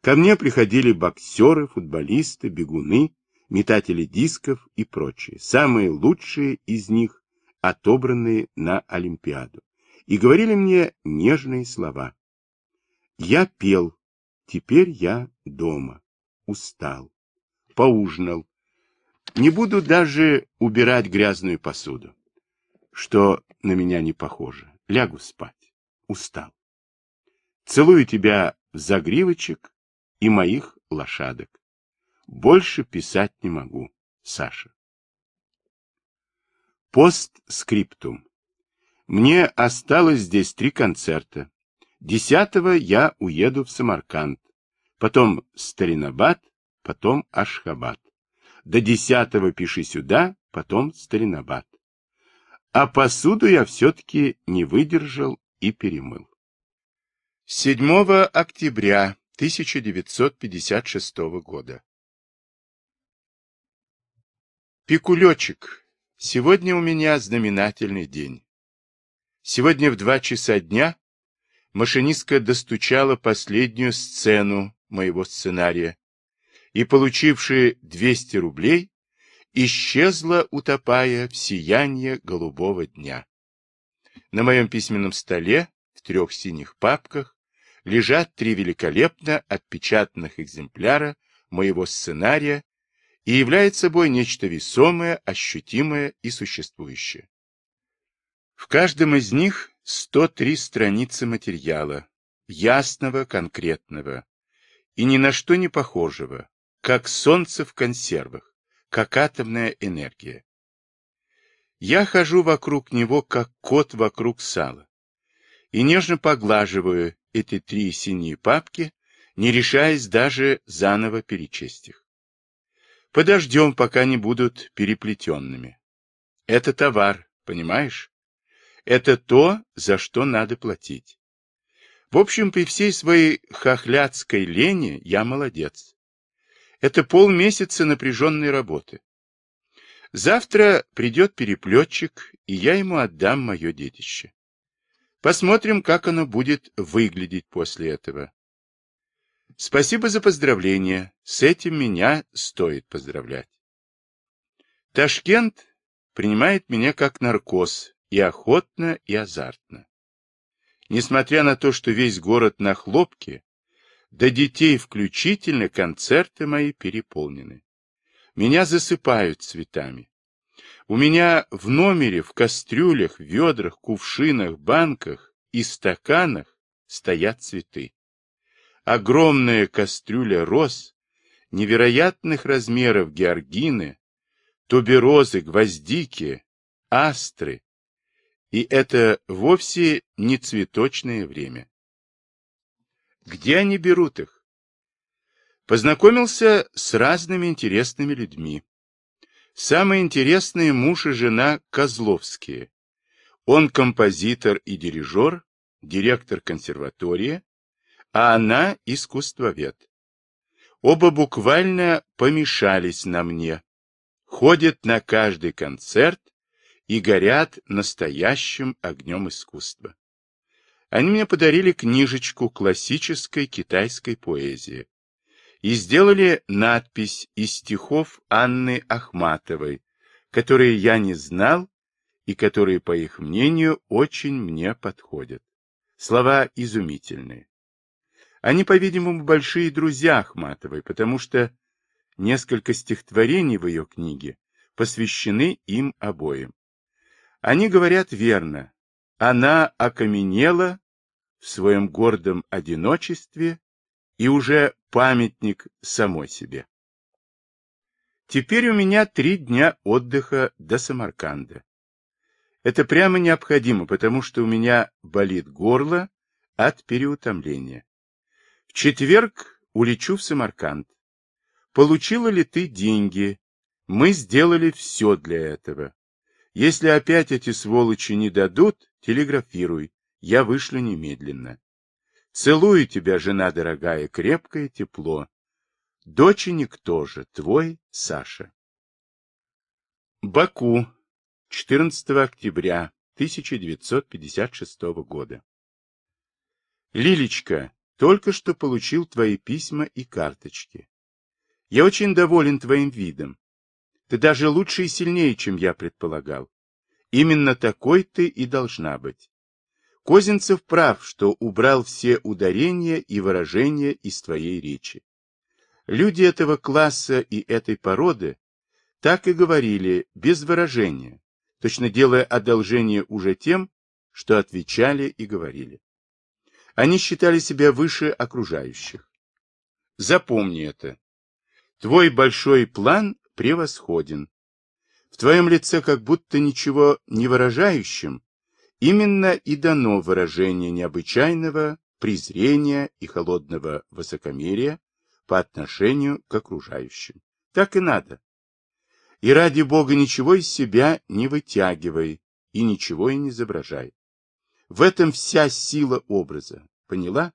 Ко мне приходили боксеры, футболисты, бегуны, метатели дисков и прочие, самые лучшие из них, отобранные на Олимпиаду, и говорили мне нежные слова. Я пел, теперь я дома, устал, поужинал, не буду даже убирать грязную посуду, что на меня не похоже, лягу спать, устал. Целую тебя в загривочек и моих лошадок. Больше писать не могу, Саша. Постскриптум. Мне осталось здесь три концерта. Десятого я уеду в Самарканд, потом Старинабад, потом Ашхабад. До десятого пиши сюда, потом Старинабад. А посуду я все-таки не выдержал и перемыл. 7 октября 1956 года. Пикулечек, сегодня у меня знаменательный день. Сегодня в два часа дня машинистка достучала последнюю сцену моего сценария и, получившие 200 рублей, исчезла, утопая в сияние голубого дня. На моем письменном столе в трех синих папках лежат три великолепно отпечатанных экземпляра моего сценария и являет собой нечто весомое, ощутимое и существующее. В каждом из них 103 страницы материала, ясного, конкретного и ни на что не похожего, как солнце в консервах, как атомная энергия. Я хожу вокруг него, как кот вокруг сала, и нежно поглаживаю эти три синие папки, не решаясь даже заново перечесть их. Подождем, пока не будут переплетенными. Это товар, понимаешь? Это то, за что надо платить. В общем, при всей своей хохляцкой лени я молодец. Это полмесяца напряженной работы. Завтра придет переплетчик, и я ему отдам мое детище. Посмотрим, как оно будет выглядеть после этого. Спасибо за поздравления. С этим меня стоит поздравлять. Ташкент принимает меня как наркоз и охотно, и азартно. Несмотря на то, что весь город на хлопке, до детей включительно концерты мои переполнены. Меня засыпают цветами. У меня в номере, в кастрюлях, ведрах, кувшинах, банках и стаканах стоят цветы. Огромная кастрюля роз, невероятных размеров георгины, туберозы, гвоздики, астры. И это вовсе не цветочное время. Где они берут их? Познакомился с разными интересными людьми. Самые интересные муж и жена Козловские. Он композитор и дирижер, директор консерватории, а она искусствовед. Оба буквально помешались на мне. Ходят на каждый концерт и горят настоящим огнем искусства. Они мне подарили книжечку классической китайской поэзии и сделали надпись из стихов Анны Ахматовой, которые я не знал и которые, по их мнению, очень мне подходят. Слова изумительные. Они, по-видимому, большие друзья Ахматовой, потому что несколько стихотворений в ее книге посвящены им обоим. Они говорят верно. Она окаменела в своем гордом одиночестве и уже памятник самой себе. Теперь у меня три дня отдыха до Самарканда. Это прямо необходимо, потому что у меня болит горло от переутомления. В четверг улечу в Самарканд. Получила ли ты деньги? Мы сделали все для этого. Если опять эти сволочи не дадут, телеграфируй. Я вышлю немедленно. Целую тебя, жена дорогая, крепкое тепло. Доченик тоже, твой Саша. Баку, 14 октября 1956 года. Лилечка, только что получил твои письма и карточки. Я очень доволен твоим видом. Ты даже лучше и сильнее, чем я предполагал. Именно такой ты и должна быть. Козинцев прав, что убрал все ударения и выражения из твоей речи. Люди этого класса и этой породы так и говорили без выражения, точно делая одолжение уже тем, что отвечали и говорили. Они считали себя выше окружающих. Запомни это. Твой большой план превосходен. В твоем лице как будто ничего не выражающим, Именно и дано выражение необычайного презрения и холодного высокомерия по отношению к окружающим. Так и надо. И ради Бога ничего из себя не вытягивай и ничего и не изображай. В этом вся сила образа. Поняла?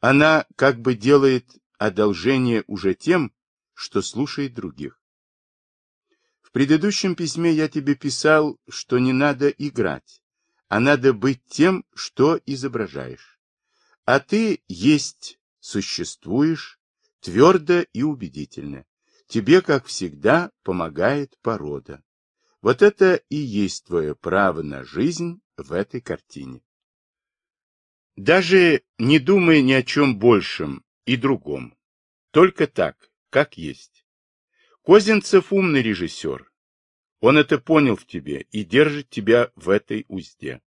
Она как бы делает одолжение уже тем, что слушает других. В предыдущем письме я тебе писал, что не надо играть, а надо быть тем, что изображаешь. А ты есть, существуешь, твердо и убедительно. Тебе, как всегда, помогает порода. Вот это и есть твое право на жизнь в этой картине. Даже не думай ни о чем большем и другом. Только так, как есть. Козинцев умный режиссер, он это понял в тебе и держит тебя в этой узде.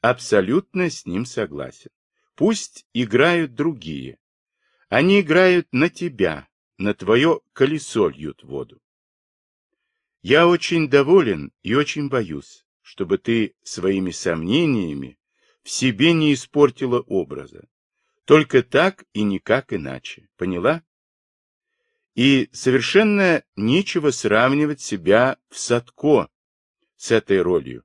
Абсолютно с ним согласен. Пусть играют другие. Они играют на тебя, на твое колесо льют воду. Я очень доволен и очень боюсь, чтобы ты своими сомнениями в себе не испортила образа. Только так и никак иначе. Поняла? И совершенно нечего сравнивать себя в Садко с этой ролью.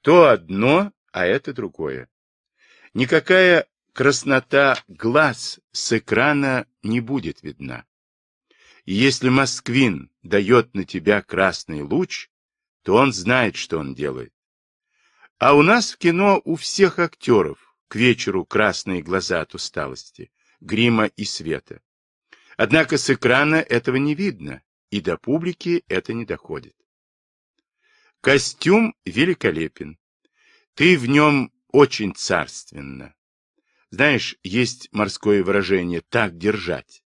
То одно, а это другое. Никакая краснота глаз с экрана не будет видна. И если Москвин дает на тебя красный луч, то он знает, что он делает. А у нас в кино у всех актеров к вечеру красные глаза от усталости, грима и света. Однако с экрана этого не видно, и до публики это не доходит. Костюм великолепен. Ты в нем очень царственно. Знаешь, есть морское выражение «так держать».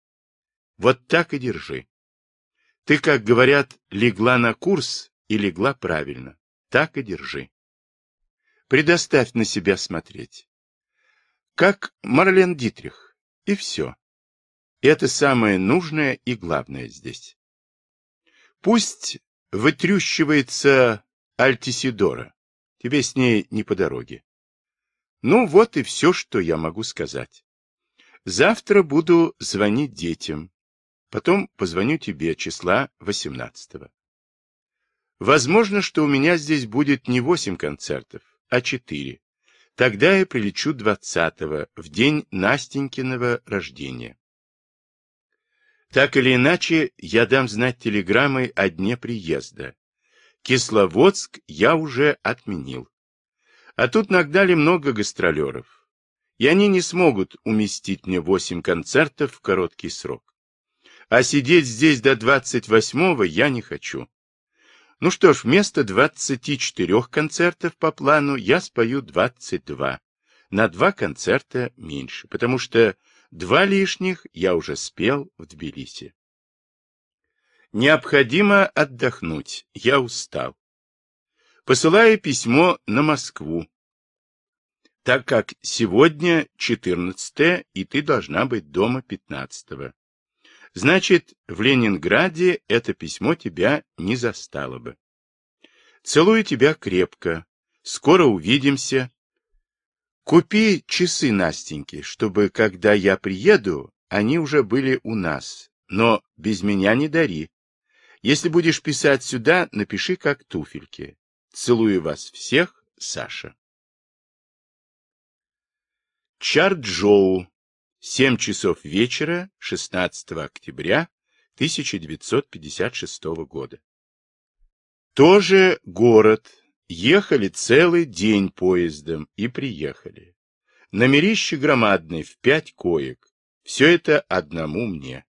Вот так и держи. Ты, как говорят, легла на курс и легла правильно. Так и держи. Предоставь на себя смотреть. Как Марлен Дитрих. И все. Это самое нужное и главное здесь. Пусть вытрющивается Альтисидора. Тебе с ней не по дороге. Ну вот и все, что я могу сказать. Завтра буду звонить детям. Потом позвоню тебе числа 18 -го. Возможно, что у меня здесь будет не 8 концертов, а 4. Тогда я прилечу 20 в день Настенькиного рождения. Так или иначе, я дам знать телеграммой о дне приезда. Кисловодск я уже отменил. А тут нагнали много гастролеров. И они не смогут уместить мне восемь концертов в короткий срок. А сидеть здесь до 28-го я не хочу. Ну что ж, вместо 24 концертов по плану я спою 22. На два концерта меньше, потому что Два лишних я уже спел в Тбилиси. Необходимо отдохнуть, я устал. Посылаю письмо на Москву, так как сегодня 14 и ты должна быть дома 15 -го. Значит, в Ленинграде это письмо тебя не застало бы. Целую тебя крепко. Скоро увидимся. Купи часы Настеньки, чтобы, когда я приеду, они уже были у нас, но без меня не дари. Если будешь писать сюда, напиши как туфельки. Целую вас всех, Саша. Чарджоу. семь часов вечера 16 октября 1956 года. Тоже город, Ехали целый день поездом и приехали. Намерище громадное, в пять коек. Все это одному мне.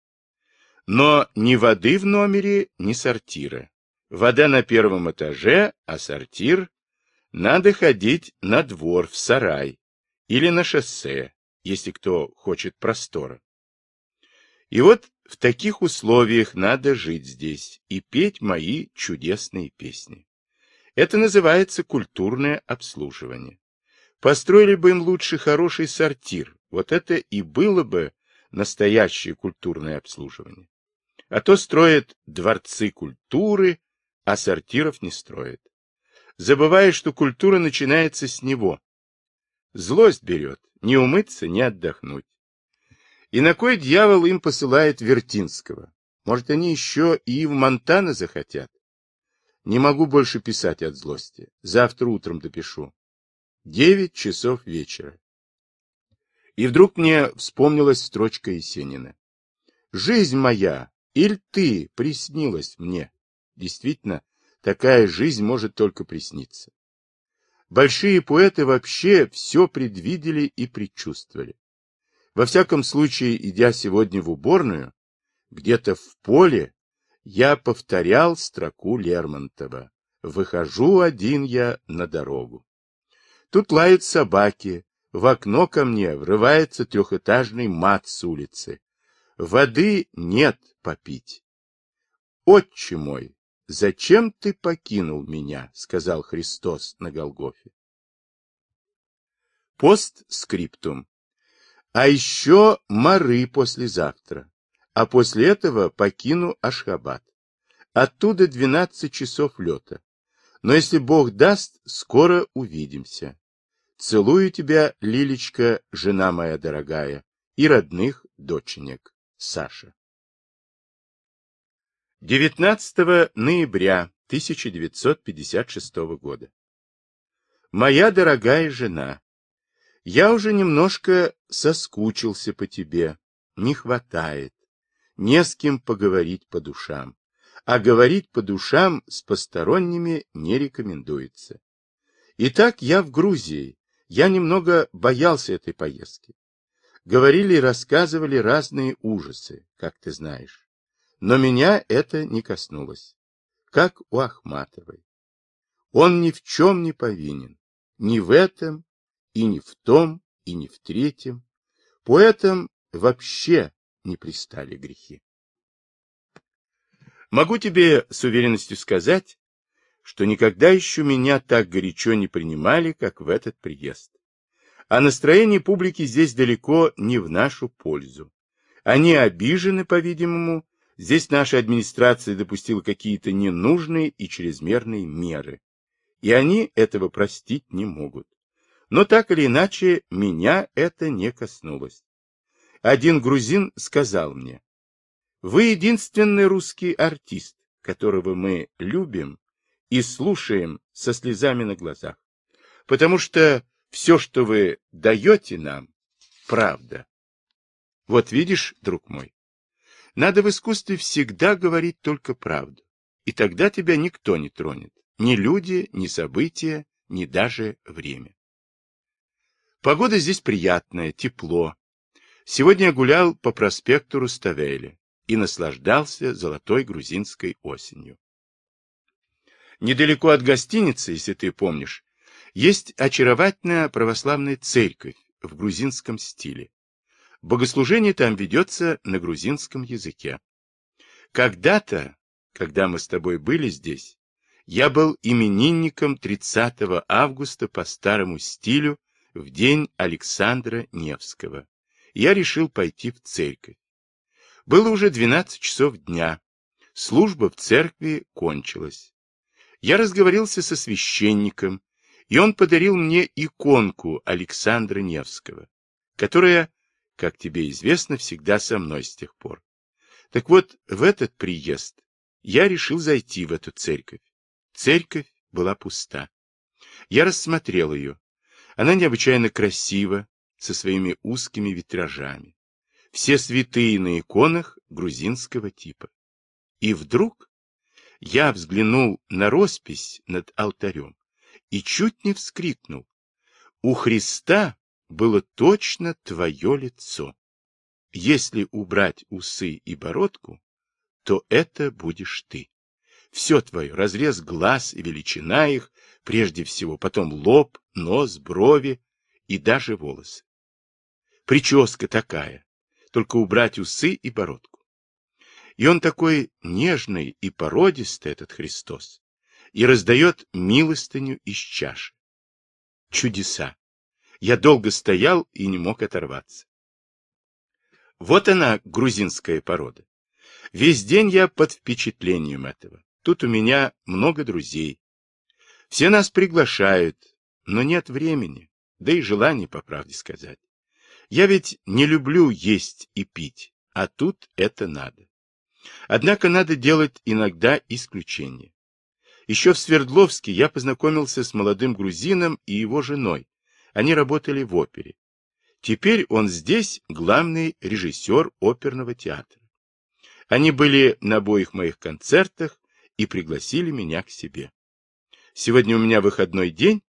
Но ни воды в номере, ни сортира. Вода на первом этаже, а сортир... Надо ходить на двор, в сарай или на шоссе, если кто хочет простора. И вот в таких условиях надо жить здесь и петь мои чудесные песни. Это называется культурное обслуживание. Построили бы им лучше хороший сортир. Вот это и было бы настоящее культурное обслуживание. А то строят дворцы культуры, а сортиров не строят. Забывая, что культура начинается с него. Злость берет, не умыться, не отдохнуть. И на кой дьявол им посылает Вертинского? Может, они еще и в Монтана захотят? Не могу больше писать от злости. Завтра утром допишу. Девять часов вечера. И вдруг мне вспомнилась строчка Есенина. «Жизнь моя, или ты приснилась мне?» Действительно, такая жизнь может только присниться. Большие поэты вообще все предвидели и предчувствовали. Во всяком случае, идя сегодня в уборную, где-то в поле я повторял строку Лермонтова «Выхожу один я на дорогу». Тут лают собаки, в окно ко мне врывается трехэтажный мат с улицы. Воды нет попить. «Отче мой, зачем ты покинул меня?» — сказал Христос на Голгофе. Постскриптум. А еще моры послезавтра а после этого покину Ашхабад. Оттуда 12 часов лета. Но если Бог даст, скоро увидимся. Целую тебя, Лилечка, жена моя дорогая, и родных доченек, Саша. 19 ноября 1956 года. Моя дорогая жена, я уже немножко соскучился по тебе, не хватает не с кем поговорить по душам. А говорить по душам с посторонними не рекомендуется. Итак, я в Грузии. Я немного боялся этой поездки. Говорили и рассказывали разные ужасы, как ты знаешь. Но меня это не коснулось. Как у Ахматовой. Он ни в чем не повинен. Ни в этом, и ни в том, и ни в третьем. Поэтам вообще не пристали грехи. Могу тебе с уверенностью сказать, что никогда еще меня так горячо не принимали, как в этот приезд. А настроение публики здесь далеко не в нашу пользу. Они обижены, по-видимому, здесь наша администрация допустила какие-то ненужные и чрезмерные меры. И они этого простить не могут. Но так или иначе, меня это не коснулось. Один грузин сказал мне, «Вы единственный русский артист, которого мы любим и слушаем со слезами на глазах, потому что все, что вы даете нам, правда». Вот видишь, друг мой, надо в искусстве всегда говорить только правду, и тогда тебя никто не тронет, ни люди, ни события, ни даже время. Погода здесь приятная, тепло, Сегодня я гулял по проспекту Руставели и наслаждался золотой грузинской осенью. Недалеко от гостиницы, если ты помнишь, есть очаровательная православная церковь в грузинском стиле. Богослужение там ведется на грузинском языке. Когда-то, когда мы с тобой были здесь, я был именинником 30 августа по старому стилю в день Александра Невского я решил пойти в церковь. Было уже 12 часов дня. Служба в церкви кончилась. Я разговорился со священником, и он подарил мне иконку Александра Невского, которая, как тебе известно, всегда со мной с тех пор. Так вот, в этот приезд я решил зайти в эту церковь. Церковь была пуста. Я рассмотрел ее. Она необычайно красива, со своими узкими витражами. Все святые на иконах грузинского типа. И вдруг я взглянул на роспись над алтарем и чуть не вскрикнул. У Христа было точно твое лицо. Если убрать усы и бородку, то это будешь ты. Все твое, разрез глаз и величина их, прежде всего, потом лоб, нос, брови, и даже волосы. Прическа такая, только убрать усы и бородку. И он такой нежный и породистый, этот Христос, и раздает милостыню из чаши. Чудеса! Я долго стоял и не мог оторваться. Вот она, грузинская порода. Весь день я под впечатлением этого. Тут у меня много друзей. Все нас приглашают, но нет времени да и желание, по правде сказать. Я ведь не люблю есть и пить, а тут это надо. Однако надо делать иногда исключения. Еще в Свердловске я познакомился с молодым грузином и его женой. Они работали в опере. Теперь он здесь главный режиссер оперного театра. Они были на обоих моих концертах и пригласили меня к себе. Сегодня у меня выходной день,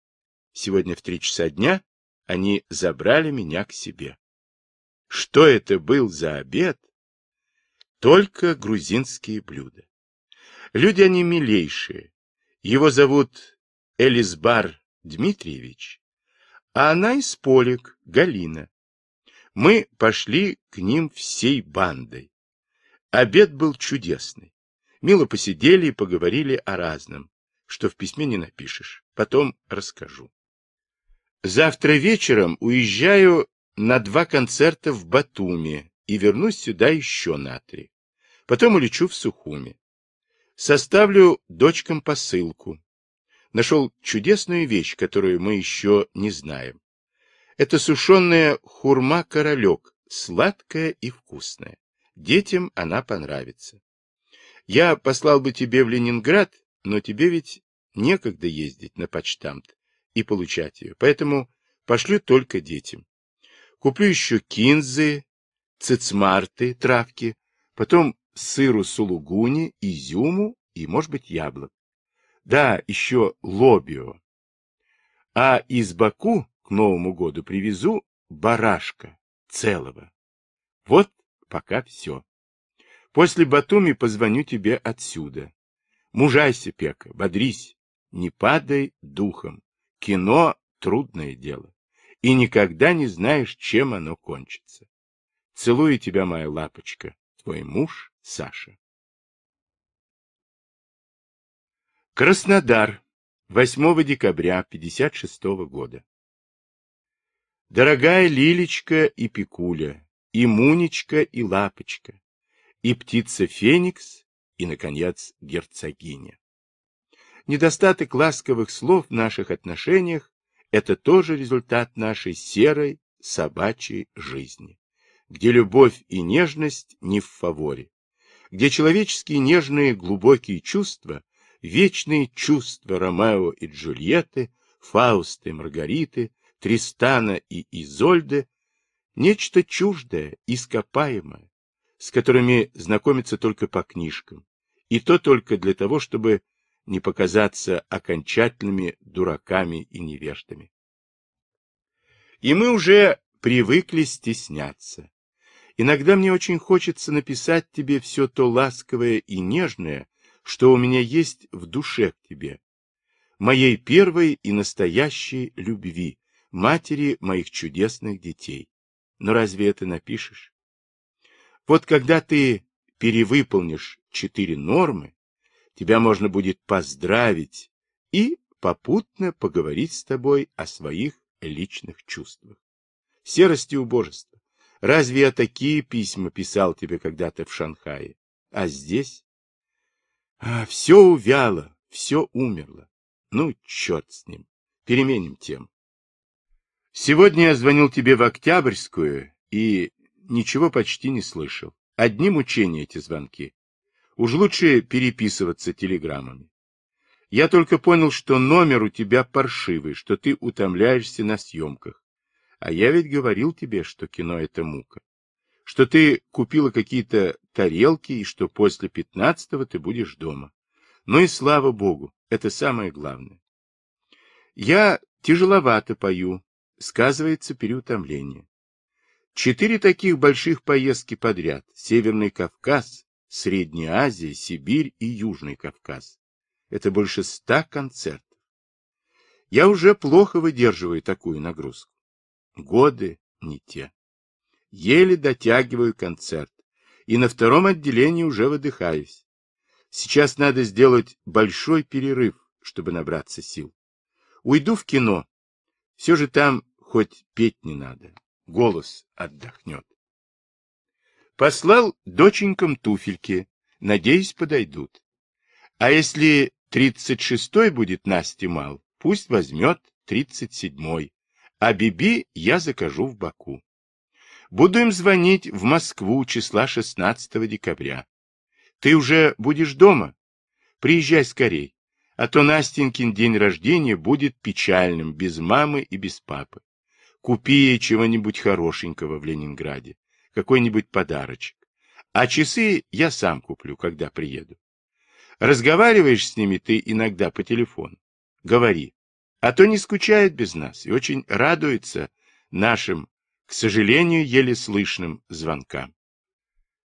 Сегодня в три часа дня они забрали меня к себе. Что это был за обед? Только грузинские блюда. Люди они милейшие. Его зовут Элисбар Дмитриевич, а она из Полик, Галина. Мы пошли к ним всей бандой. Обед был чудесный. Мило посидели и поговорили о разном, что в письме не напишешь. Потом расскажу. Завтра вечером уезжаю на два концерта в Батуми и вернусь сюда еще на три. Потом улечу в Сухуми. Составлю дочкам посылку. Нашел чудесную вещь, которую мы еще не знаем. Это сушеная хурма-королек, сладкая и вкусная. Детям она понравится. Я послал бы тебе в Ленинград, но тебе ведь некогда ездить на почтамт и получать ее. Поэтому пошлю только детям. Куплю еще кинзы, цицмарты, травки, потом сыру сулугуни, изюму и, может быть, яблок. Да, еще лобио. А из Баку к Новому году привезу барашка целого. Вот пока все. После Батуми позвоню тебе отсюда. Мужайся, Пека, бодрись, не падай духом. Кино — трудное дело, и никогда не знаешь, чем оно кончится. Целую тебя, моя лапочка, твой муж Саша. Краснодар, 8 декабря 56 года. Дорогая Лилечка и Пикуля, и Мунечка и Лапочка, и птица Феникс, и, наконец, герцогиня. Недостаток ласковых слов в наших отношениях – это тоже результат нашей серой собачьей жизни, где любовь и нежность не в фаворе, где человеческие нежные глубокие чувства, вечные чувства Ромео и Джульетты, Фаусты, и Маргариты, Тристана и Изольды, нечто чуждое, ископаемое, с которыми знакомиться только по книжкам, и то только для того, чтобы не показаться окончательными дураками и невеждами. И мы уже привыкли стесняться. Иногда мне очень хочется написать тебе все то ласковое и нежное, что у меня есть в душе к тебе, моей первой и настоящей любви, матери моих чудесных детей. Но разве это напишешь? Вот когда ты перевыполнишь четыре нормы, тебя можно будет поздравить и попутно поговорить с тобой о своих личных чувствах. Серость и Разве я такие письма писал тебе когда-то в Шанхае? А здесь? А, все увяло, все умерло. Ну, черт с ним. Переменим тему. Сегодня я звонил тебе в Октябрьскую и ничего почти не слышал. Одни мучения эти звонки. Уж лучше переписываться телеграммами. Я только понял, что номер у тебя паршивый, что ты утомляешься на съемках. А я ведь говорил тебе, что кино — это мука. Что ты купила какие-то тарелки, и что после пятнадцатого ты будешь дома. Ну и слава богу, это самое главное. Я тяжеловато пою, сказывается переутомление. Четыре таких больших поездки подряд. Северный Кавказ, Средняя Азия, Сибирь и Южный Кавказ. Это больше ста концертов. Я уже плохо выдерживаю такую нагрузку. Годы не те. Еле дотягиваю концерт. И на втором отделении уже выдыхаюсь. Сейчас надо сделать большой перерыв, чтобы набраться сил. Уйду в кино. Все же там хоть петь не надо. Голос отдохнет. Послал доченькам туфельки, надеюсь, подойдут. А если тридцать шестой будет Насте мал, пусть возьмет тридцать седьмой, а Биби я закажу в Баку. Буду им звонить в Москву числа 16 декабря. Ты уже будешь дома? Приезжай скорей, а то Настенькин день рождения будет печальным, без мамы и без папы. Купи ей чего-нибудь хорошенького в Ленинграде какой-нибудь подарочек. А часы я сам куплю, когда приеду. Разговариваешь с ними ты иногда по телефону. Говори. А то не скучают без нас и очень радуются нашим, к сожалению, еле слышным звонкам.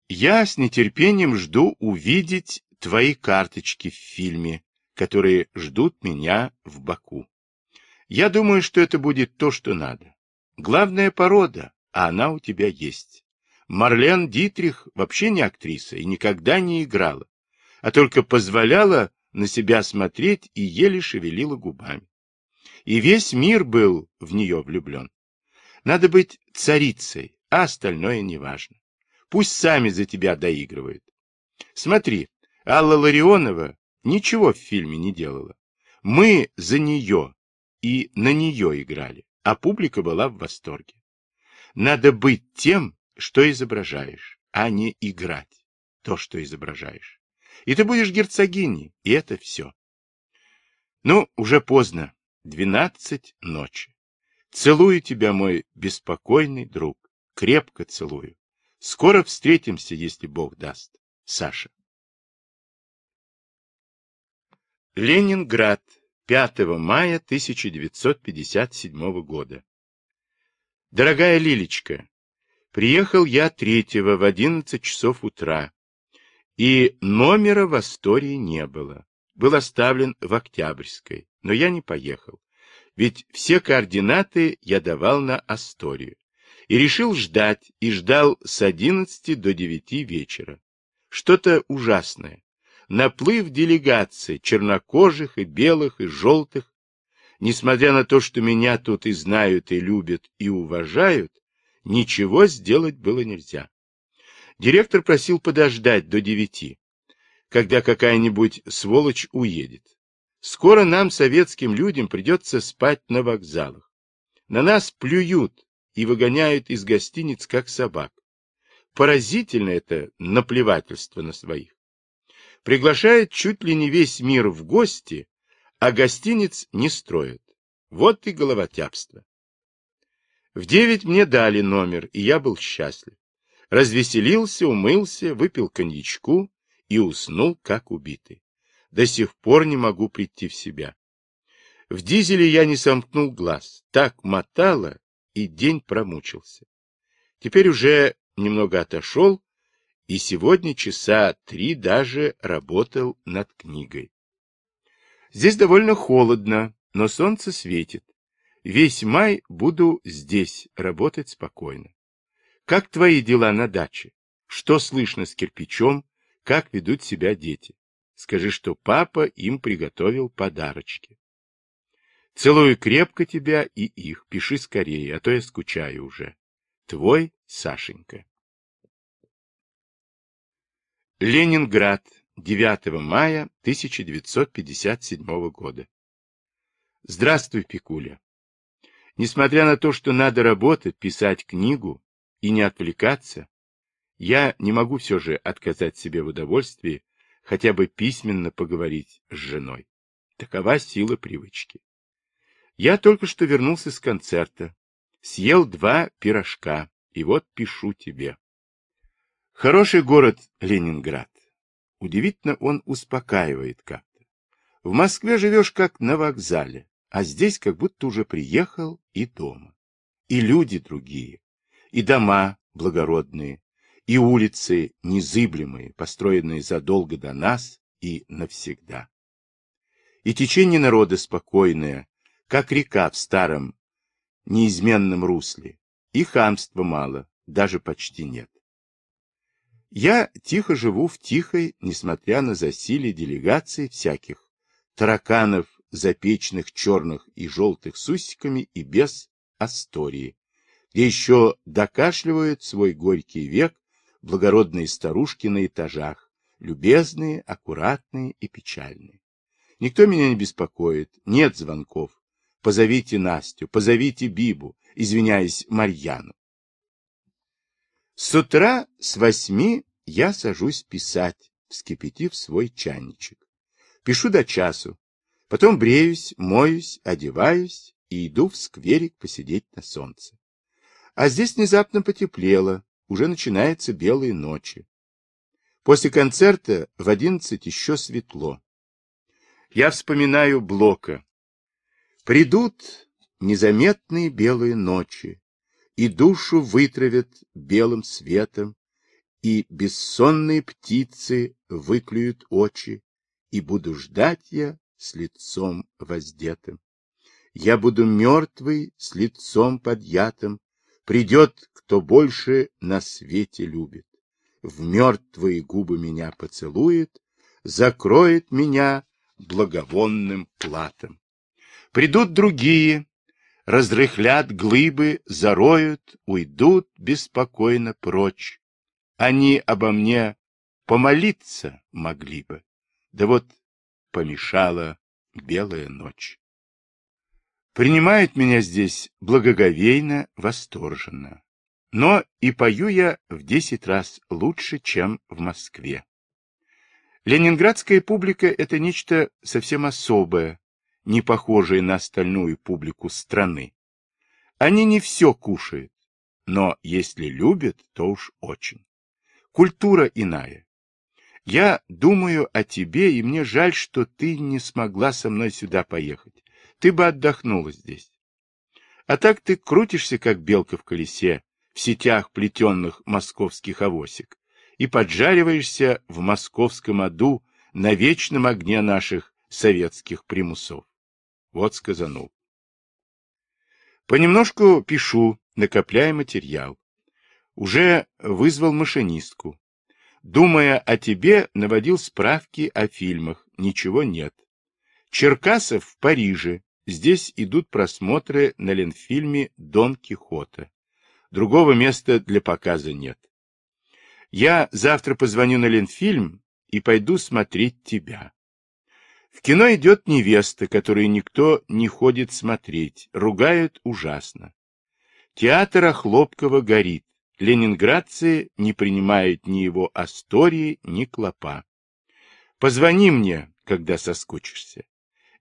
Я с нетерпением жду увидеть твои карточки в фильме, которые ждут меня в Баку. Я думаю, что это будет то, что надо. Главная порода, а она у тебя есть. Марлен Дитрих вообще не актриса и никогда не играла, а только позволяла на себя смотреть и еле шевелила губами. И весь мир был в нее влюблен. Надо быть царицей, а остальное неважно. Пусть сами за тебя доигрывают. Смотри, Алла Ларионова ничего в фильме не делала. Мы за нее и на нее играли, а публика была в восторге. Надо быть тем, что изображаешь, а не играть то, что изображаешь. И ты будешь герцогиней, и это все. Ну, уже поздно, двенадцать ночи. Целую тебя, мой беспокойный друг, крепко целую. Скоро встретимся, если Бог даст. Саша. Ленинград, 5 мая 1957 года. Дорогая Лилечка, Приехал я третьего в одиннадцать часов утра, и номера в Астории не было. Был оставлен в Октябрьской, но я не поехал, ведь все координаты я давал на Асторию. И решил ждать, и ждал с одиннадцати до девяти вечера. Что-то ужасное. Наплыв делегации, чернокожих и белых, и желтых. Несмотря на то, что меня тут и знают, и любят, и уважают, Ничего сделать было нельзя. Директор просил подождать до девяти, когда какая-нибудь сволочь уедет. Скоро нам, советским людям, придется спать на вокзалах. На нас плюют и выгоняют из гостиниц, как собак. Поразительно это наплевательство на своих. Приглашают чуть ли не весь мир в гости, а гостиниц не строят. Вот и головотяпство. В девять мне дали номер, и я был счастлив. Развеселился, умылся, выпил коньячку и уснул, как убитый. До сих пор не могу прийти в себя. В дизеле я не сомкнул глаз. Так мотало, и день промучился. Теперь уже немного отошел, и сегодня часа три даже работал над книгой. Здесь довольно холодно, но солнце светит. Весь май буду здесь работать спокойно. Как твои дела на даче? Что слышно с кирпичом? Как ведут себя дети? Скажи, что папа им приготовил подарочки. Целую крепко тебя и их. Пиши скорее, а то я скучаю уже. Твой Сашенька. Ленинград, 9 мая 1957 года. Здравствуй, Пикуля. Несмотря на то, что надо работать, писать книгу и не отвлекаться, я не могу все же отказать себе в удовольствии хотя бы письменно поговорить с женой. Такова сила привычки. Я только что вернулся с концерта, съел два пирожка, и вот пишу тебе. Хороший город Ленинград. Удивительно он успокаивает как-то. В Москве живешь как на вокзале а здесь как будто уже приехал и дома. И люди другие, и дома благородные, и улицы незыблемые, построенные задолго до нас и навсегда. И течение народа спокойное, как река в старом, неизменном русле, и хамства мало, даже почти нет. Я тихо живу в тихой, несмотря на засилие делегаций всяких, тараканов запечных черных и желтых сусиками и без астории, где еще докашливают свой горький век благородные старушки на этажах, любезные, аккуратные и печальные. Никто меня не беспокоит, нет звонков. Позовите Настю, позовите Бибу, извиняюсь, Марьяну. С утра с восьми я сажусь писать, вскипятив свой чайничек. Пишу до часу, Потом бреюсь, моюсь, одеваюсь и иду в скверик посидеть на солнце. А здесь внезапно потеплело, уже начинаются белые ночи. После концерта в одиннадцать еще светло. Я вспоминаю Блока. Придут незаметные белые ночи, и душу вытравят белым светом, и бессонные птицы выклюют очи, и буду ждать я с лицом воздетым. Я буду мертвый с лицом подъятым. Придет, кто больше на свете любит. В мертвые губы меня поцелует, Закроет меня благовонным платом. Придут другие, разрыхлят глыбы, Зароют, уйдут беспокойно прочь. Они обо мне помолиться могли бы. Да вот помешала белая ночь. Принимает меня здесь благоговейно, восторженно. Но и пою я в десять раз лучше, чем в Москве. Ленинградская публика — это нечто совсем особое, не похожее на остальную публику страны. Они не все кушают, но если любят, то уж очень. Культура иная, я думаю о тебе, и мне жаль, что ты не смогла со мной сюда поехать. Ты бы отдохнула здесь. А так ты крутишься, как белка в колесе, в сетях плетенных московских авосик, и поджариваешься в московском аду на вечном огне наших советских примусов. Вот сказанул. Понемножку пишу, накопляя материал. Уже вызвал машинистку. Думая о тебе, наводил справки о фильмах. Ничего нет. Черкасов в Париже. Здесь идут просмотры на ленфильме «Дон Кихота». Другого места для показа нет. Я завтра позвоню на ленфильм и пойду смотреть тебя. В кино идет невеста, которую никто не ходит смотреть, ругают ужасно. Театр Охлопкова горит, ленинградцы не принимают ни его Астории, ни Клопа. Позвони мне, когда соскучишься.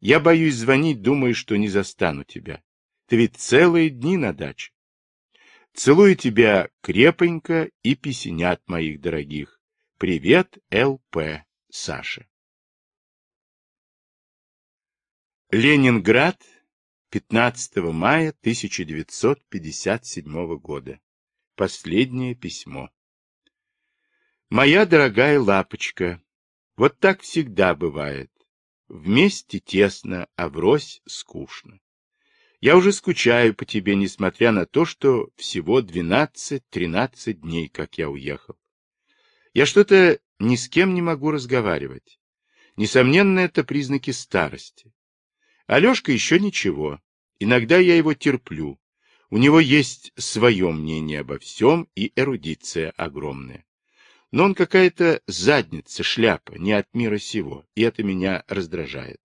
Я боюсь звонить, думаю, что не застану тебя. Ты ведь целые дни на даче. Целую тебя крепонько и песенят моих дорогих. Привет, ЛП, Саша. Ленинград, 15 мая 1957 года. Последнее письмо. Моя дорогая лапочка, вот так всегда бывает. Вместе тесно, а врозь скучно. Я уже скучаю по тебе, несмотря на то, что всего 12-13 дней, как я уехал. Я что-то ни с кем не могу разговаривать. Несомненно, это признаки старости. Алешка еще ничего. Иногда я его терплю, у него есть свое мнение обо всем и эрудиция огромная. Но он какая-то задница, шляпа, не от мира сего, и это меня раздражает.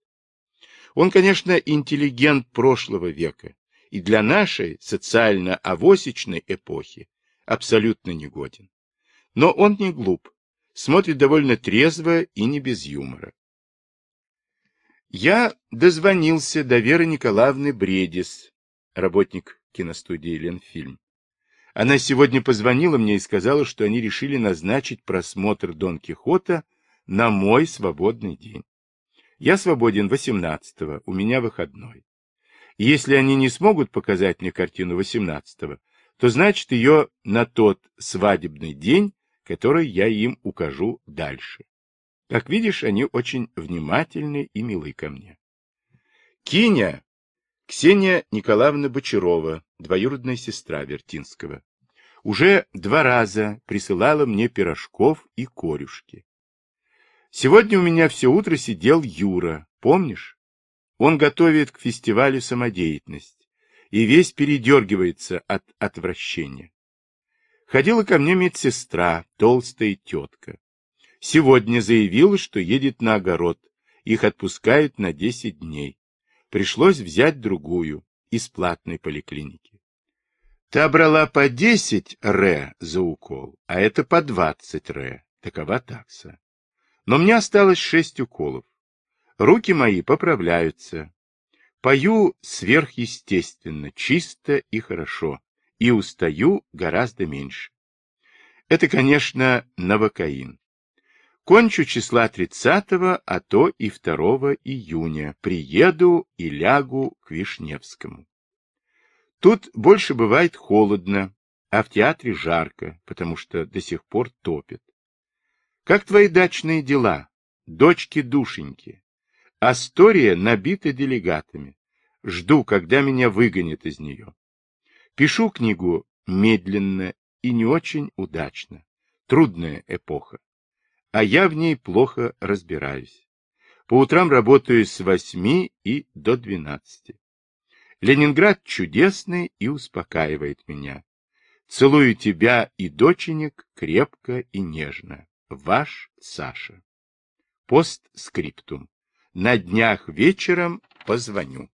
Он, конечно, интеллигент прошлого века, и для нашей социально-авосичной эпохи абсолютно негоден. Но он не глуп, смотрит довольно трезво и не без юмора. Я дозвонился до Веры Николаевны Бредис, работник киностудии «Ленфильм». Она сегодня позвонила мне и сказала, что они решили назначить просмотр Дон Кихота на мой свободный день. Я свободен 18-го, у меня выходной. если они не смогут показать мне картину 18-го, то значит ее на тот свадебный день, который я им укажу дальше. Как видишь, они очень внимательны и милы ко мне. Киня Ксения Николаевна Бочарова, двоюродная сестра Вертинского, уже два раза присылала мне пирожков и корюшки. Сегодня у меня все утро сидел Юра, помнишь? Он готовит к фестивалю самодеятельность и весь передергивается от отвращения. Ходила ко мне медсестра, толстая тетка. Сегодня заявила, что едет на огород. Их отпускают на десять дней. Пришлось взять другую из платной поликлиники. Та брала по 10 ре за укол, а это по 20 ре. Такова такса. Но мне осталось 6 уколов. Руки мои поправляются. Пою сверхъестественно, чисто и хорошо, и устаю гораздо меньше. Это, конечно, новокаин. Кончу числа 30, а то и 2 июня. Приеду и лягу к Вишневскому. Тут больше бывает холодно, а в театре жарко, потому что до сих пор топит. Как твои дачные дела, дочки-душеньки? Астория набита делегатами. Жду, когда меня выгонят из нее. Пишу книгу медленно и не очень удачно. Трудная эпоха а я в ней плохо разбираюсь. По утрам работаю с восьми и до двенадцати. Ленинград чудесный и успокаивает меня. Целую тебя и доченек крепко и нежно. Ваш Саша. Постскриптум. На днях вечером позвоню.